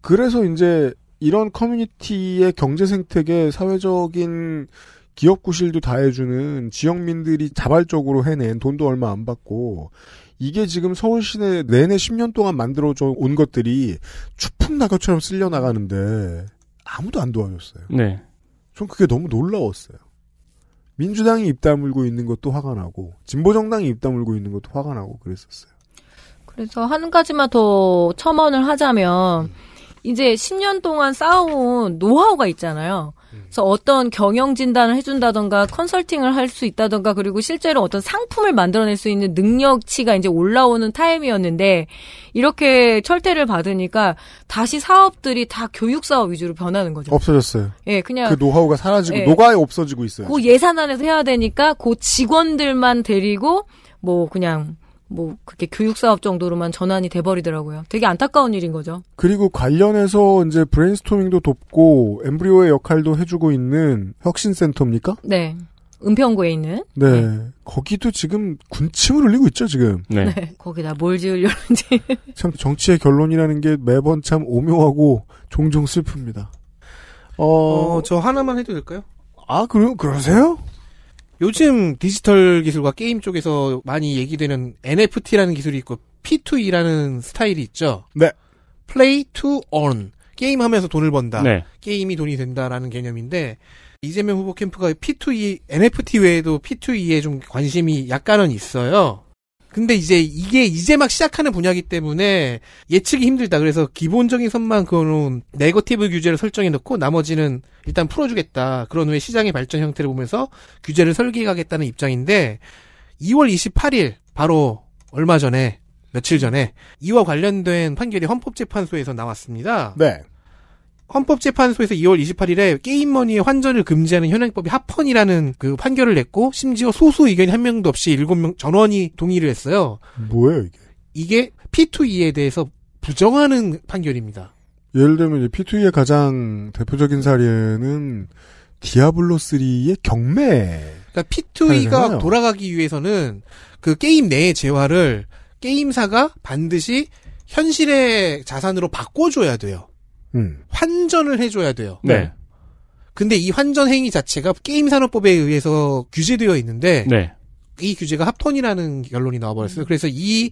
그래서 이제 이런 커뮤니티의 경제 생태계 사회적인 기업 구실도 다 해주는 지역민들이 자발적으로 해낸 돈도 얼마 안 받고 이게 지금 서울 시내 내내 10년 동안 만들어져 온 것들이 추풍 낙엽처럼 쓸려 나가는데 아무도 안 도와줬어요. 네. 전 그게 너무 놀라웠어요. 민주당이 입 다물고 있는 것도 화가 나고 진보 정당이 입 다물고 있는 것도 화가 나고 그랬었어요. 그래서 한 가지만 더 첨언을 하자면 음. 이제 10년 동안 쌓아온 노하우가 있잖아요. 그래서 어떤 경영 진단을 해준다던가 컨설팅을 할 수 있다던가 그리고 실제로 어떤 상품을 만들어낼 수 있는 능력치가 이제 올라오는 타임이었는데 이렇게 철퇴를 받으니까 다시 사업들이 다 교육 사업 위주로 변하는 거죠. 없어졌어요. 예, 그냥 그 노하우가 사라지고 예, 노가에 없어지고 있어요. 그 예산 안에서 해야 되니까 그 직원들만 데리고 뭐 그냥 뭐 그렇게 교육 사업 정도로만 전환이 돼 버리더라고요. 되게 안타까운 일인 거죠. 그리고 관련해서 이제 브레인스토밍도 돕고 엠브리오의 역할도 해주고 있는 혁신센터입니까? 네. 은평구에 있는. 네. 네. 거기도 지금 군침을 흘리고 있죠, 지금. 네. 네. 거기다 뭘 지으려는지. 참, 정치의 결론이라는 게 매번 참 오묘하고 종종 슬픕니다. 어, 어저 하나만 해도 될까요? 아, 그럼, 그러세요? 요즘 디지털 기술과 게임 쪽에서 많이 얘기되는 NFT라는 기술이 있고 P2E라는 스타일이 있죠. 네. Play to Earn. 게임하면서 돈을 번다. 네. 게임이 돈이 된다라는 개념인데 이재명 후보 캠프가 P2E NFT 외에도 P2E에 좀 관심이 약간은 있어요. 근데 이제 이게 이제 막 시작하는 분야기 이 때문에 예측이 힘들다. 그래서 기본적인 선만 그거는 네거티브 규제를 설정해 놓고 나머지는 일단 풀어주겠다. 그런 후에 시장의 발전 형태를 보면서 규제를 설계하겠다는 입장인데 2월 28일 바로 얼마 전에 며칠 전에 이와 관련된 판결이 헌법재판소에서 나왔습니다. 네. 헌법재판소에서 2월 28일에 게임머니의 환전을 금지하는 현행법이 합헌이라는 그 판결을 냈고 심지어 소수 의견이 한 명도 없이 7명 전원이 동의를 했어요. 뭐예요 이게? 이게 P2E에 대해서 부정하는 판결입니다. 예를 들면 P2E의 가장 대표적인 사례는 디아블로 3의 경매. 그러니까 P2E가 돌아가기 위해서는 그 게임 내의 재화를 게임사가 반드시 현실의 자산으로 바꿔줘야 돼요. 음. 환전을 해줘야 돼요. 네. 근데 이 환전 행위 자체가 게임 산업법에 의해서 규제되어 있는데 네. 이 규제가 합헌이라는 결론이 나와버렸어요. 그래서 이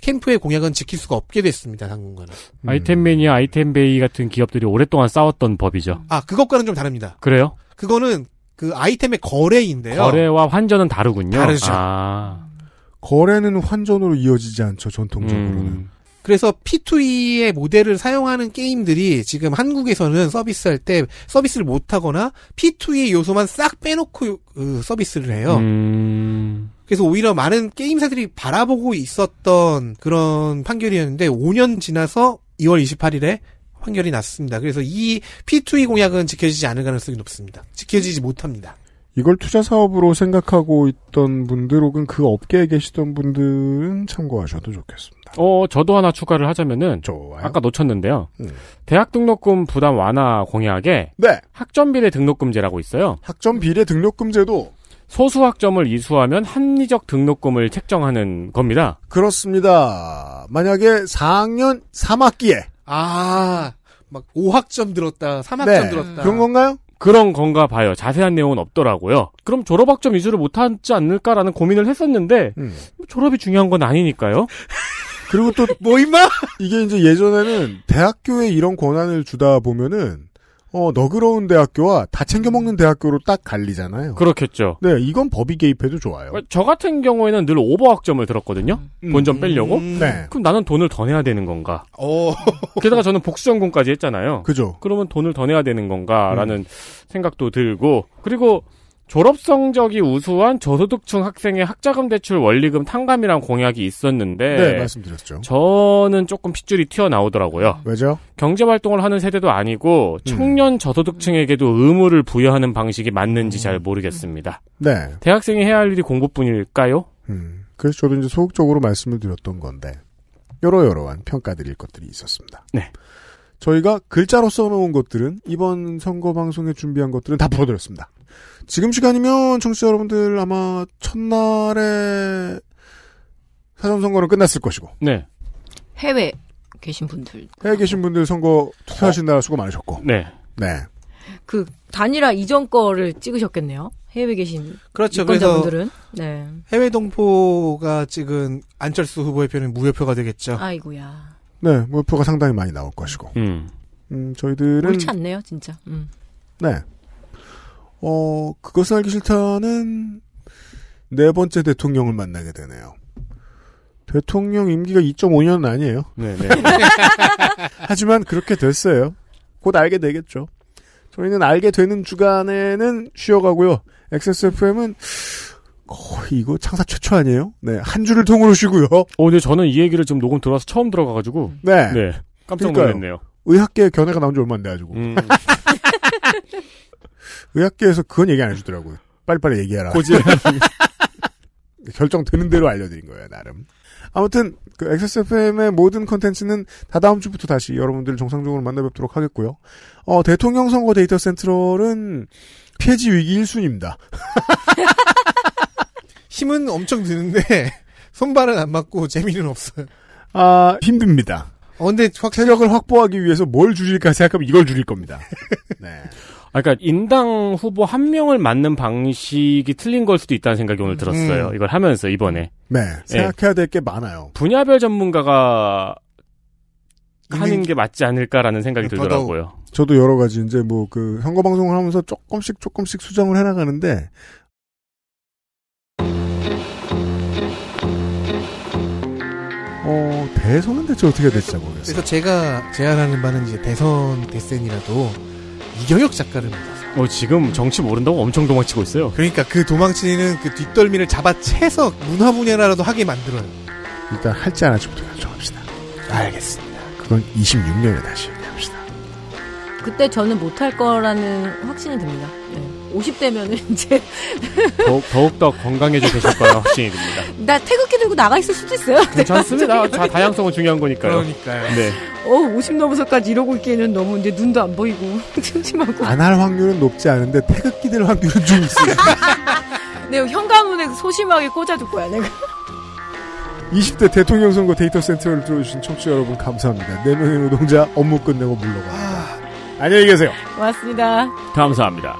캠프의 공약은 지킬 수가 없게 됐습니다. 당분간은. 음. 아이템 매니아, 아이템 베이 같은 기업들이 오랫동안 싸웠던 법이죠. 아 그것과는 좀 다릅니다. 그래요? 그거는 그 아이템의 거래인데요. 거래와 환전은 다르군요. 다르죠. 아. 거래는 환전으로 이어지지 않죠. 전통적으로는. 음. 그래서 P2E의 모델을 사용하는 게임들이 지금 한국에서는 서비스할 때 서비스를 못하거나 P2E 요소만 싹 빼놓고 그 서비스를 해요. 음... 그래서 오히려 많은 게임사들이 바라보고 있었던 그런 판결이었는데 5년 지나서 2월 28일에 판결이 났습니다. 그래서 이 P2E 공약은 지켜지지 않을 가능성이 높습니다. 지켜지지 못합니다. 이걸 투자 사업으로 생각하고 있던 분들 혹은 그 업계에 계시던 분들은 참고하셔도 좋겠습니다. 어, 저도 하나 추가를 하자면은 좋아요. 아까 놓쳤는데요. 음. 대학 등록금 부담 완화 공약에 네. 학점 비례 등록금제라고 있어요. 학점 비례 등록금제도 소수 학점을 이수하면 합리적 등록금을 책정하는 겁니다. 그렇습니다. 만약에 4학년 3학기에 아, 막 5학점 들었다, 3학점 네. 들었다. 그런 건가요? 그런 건가 봐요. 자세한 내용은 없더라고요. 그럼 졸업학점 위주를 못하지 않을까라는 고민을 했었는데 음. 뭐 졸업이 중요한 건 아니니까요. 그리고 또 뭐 임마 이게 이제 예전에는 대학교에 이런 권한을 주다 보면은 어, 너그러운 대학교와 다 챙겨먹는 대학교로 딱 갈리잖아요. 그렇겠죠. 네, 이건 법이 개입해도 좋아요. 어, 저 같은 경우에는 늘 오버학점을 들었거든요. 음, 본점 빼려고. 음, 네. 그럼 나는 돈을 더 내야 되는 건가? 어. 게다가 저는 복수전공까지 했잖아요. 그죠. 그러면 돈을 더 내야 되는 건가라는 음. 생각도 들고, 그리고 졸업 성적이 우수한 저소득층 학생의 학자금 대출 원리금 탕감이란 공약이 있었는데 네, 말씀드렸죠. 저는 조금 핏줄이 튀어나오더라고요. 왜죠? 경제 활동을 하는 세대도 아니고 음. 청년 음. 저소득층에게도 의무를 부여하는 방식이 맞는지 잘 음. 모르겠습니다. 네. 대학생이 해야 할 일이 공부뿐일까요? 음. 그래서 저도 이제 소극적으로 말씀을 드렸던 건데 여러여러한 평가드릴 것들이 있었습니다. 네. 저희가 글자로 써놓은 것들은 이번 선거 방송에 준비한 것들은 다 풀어드렸습니다. 지금 시간이면 청취자 여러분들 아마 첫날에 사전 선거는 끝났을 것이고. 네. 해외 계신 분들. 해외 계신 분들 선거 투표하신 나라 수고 많으셨고. 네. 네. 그 단일화 이전 거를 찍으셨겠네요. 해외 계신 그렇죠. 유권자분들은. 네. 해외 동포가 찍은 안철수 후보의 표는 무효표가 되겠죠. 아이고야. 네, 무효표가 상당히 많이 나올 것이고. 음. 음 저희들은 옳지 않네요, 진짜. 음. 네. 어, 그것을 알기 싫다는 네 번째 대통령을 만나게 되네요. 대통령 임기가 2.5년은 아니에요. 네네. 하지만 그렇게 됐어요. 곧 알게 되겠죠. 저희는 알게 되는 주간에는 쉬어가고요. XSFM은 거의 이거 창사 최초 아니에요? 네. 한 주를 통으로 쉬고요. 어, 근데 저는 이 얘기를 지금 녹음 들어와서 처음 들어가가지고. 네. 네. 깜짝 놀랐네요. 그러니까요. 의학계 견해가 나온 지 얼마 안 돼가지고. 음. 의학계에서 그건 얘기 안 해주더라고요. 빨리빨리 얘기해라. 고 결정 되는 대로 알려드린 거예요, 나름. 아무튼 그 XSFM의 모든 컨텐츠는 다다음 주부터 다시 여러분들을 정상적으로 만나 뵙도록 하겠고요. 어, 대통령 선거 데이터 센트럴은 폐지 위기 1순위입니다. 힘은 엄청 드는데 손발은 안 맞고 재미는 없어요. 아, 힘듭니다. 어, 근데 확 세력을 확보하기 위해서 뭘 줄일까 생각하면 이걸 줄일 겁니다. 네. 아, 그러니까 인당 후보 한 명을 맞는 방식이 틀린 걸 수도 있다는 생각이 오늘 들었어요. 음. 이걸 하면서 이번에. 네. 예. 생각해야 될 게 많아요. 분야별 전문가가 하는 게 맞지 않을까라는 생각이 들더라고요. 저도 여러 가지 이제 뭐 그 선거 방송을 하면서 조금씩 조금씩 수정을 해 나가는데 어, 대선은 대체 어떻게 됐지 모르겠어요. 그래서 제가 제안하는 바는 이제 대선 대센이라도 이경혁 작가입니다. 어, 지금 정치 모른다고 엄청 도망치고 있어요. 그러니까 그 도망치는 그 뒷덜미를 잡아채서 문화 분야라도 하게 만들어요. 일단 할지 안 할지부터 결정합시다. 알겠습니다. 그건 26년에 다시 얘기합시다. 그때 저는 못할 거라는 확신이 듭니다. 50대면은 이제. 더욱, 더욱더 건강해져 계실 거라 확신이 듭니다. 나 태극기 들고 나가 있을 수도 있어요. 네, 괜찮습니다. 자, 다양성은 중요한 거니까요. 그러니까요. 네. 어, 50 넘어서까지 이러고 있기에는 너무 이제 눈도 안 보이고, 심심하고. 안 할 확률은 높지 않은데 태극기 들 확률은 좀 있어요. 네, 현관문에 소심하게 꽂아줄 거야, 내가. 20대 대통령 선거 데이터 센터를 들어주신 청취자 여러분 감사합니다. 4명의 노동자 업무 끝내고 물러가 안녕히 계세요. 고맙습니다. 감사합니다.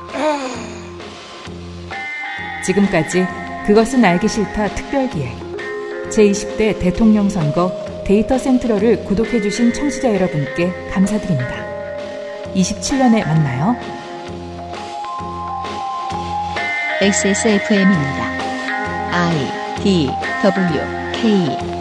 지금까지 그것은 알기 싫다 특별기획 제20대 대통령 선거 데이터 센트럴을 구독해주신 청취자 여러분께 감사드립니다. 27년에 만나요. XSFM입니다. I D W K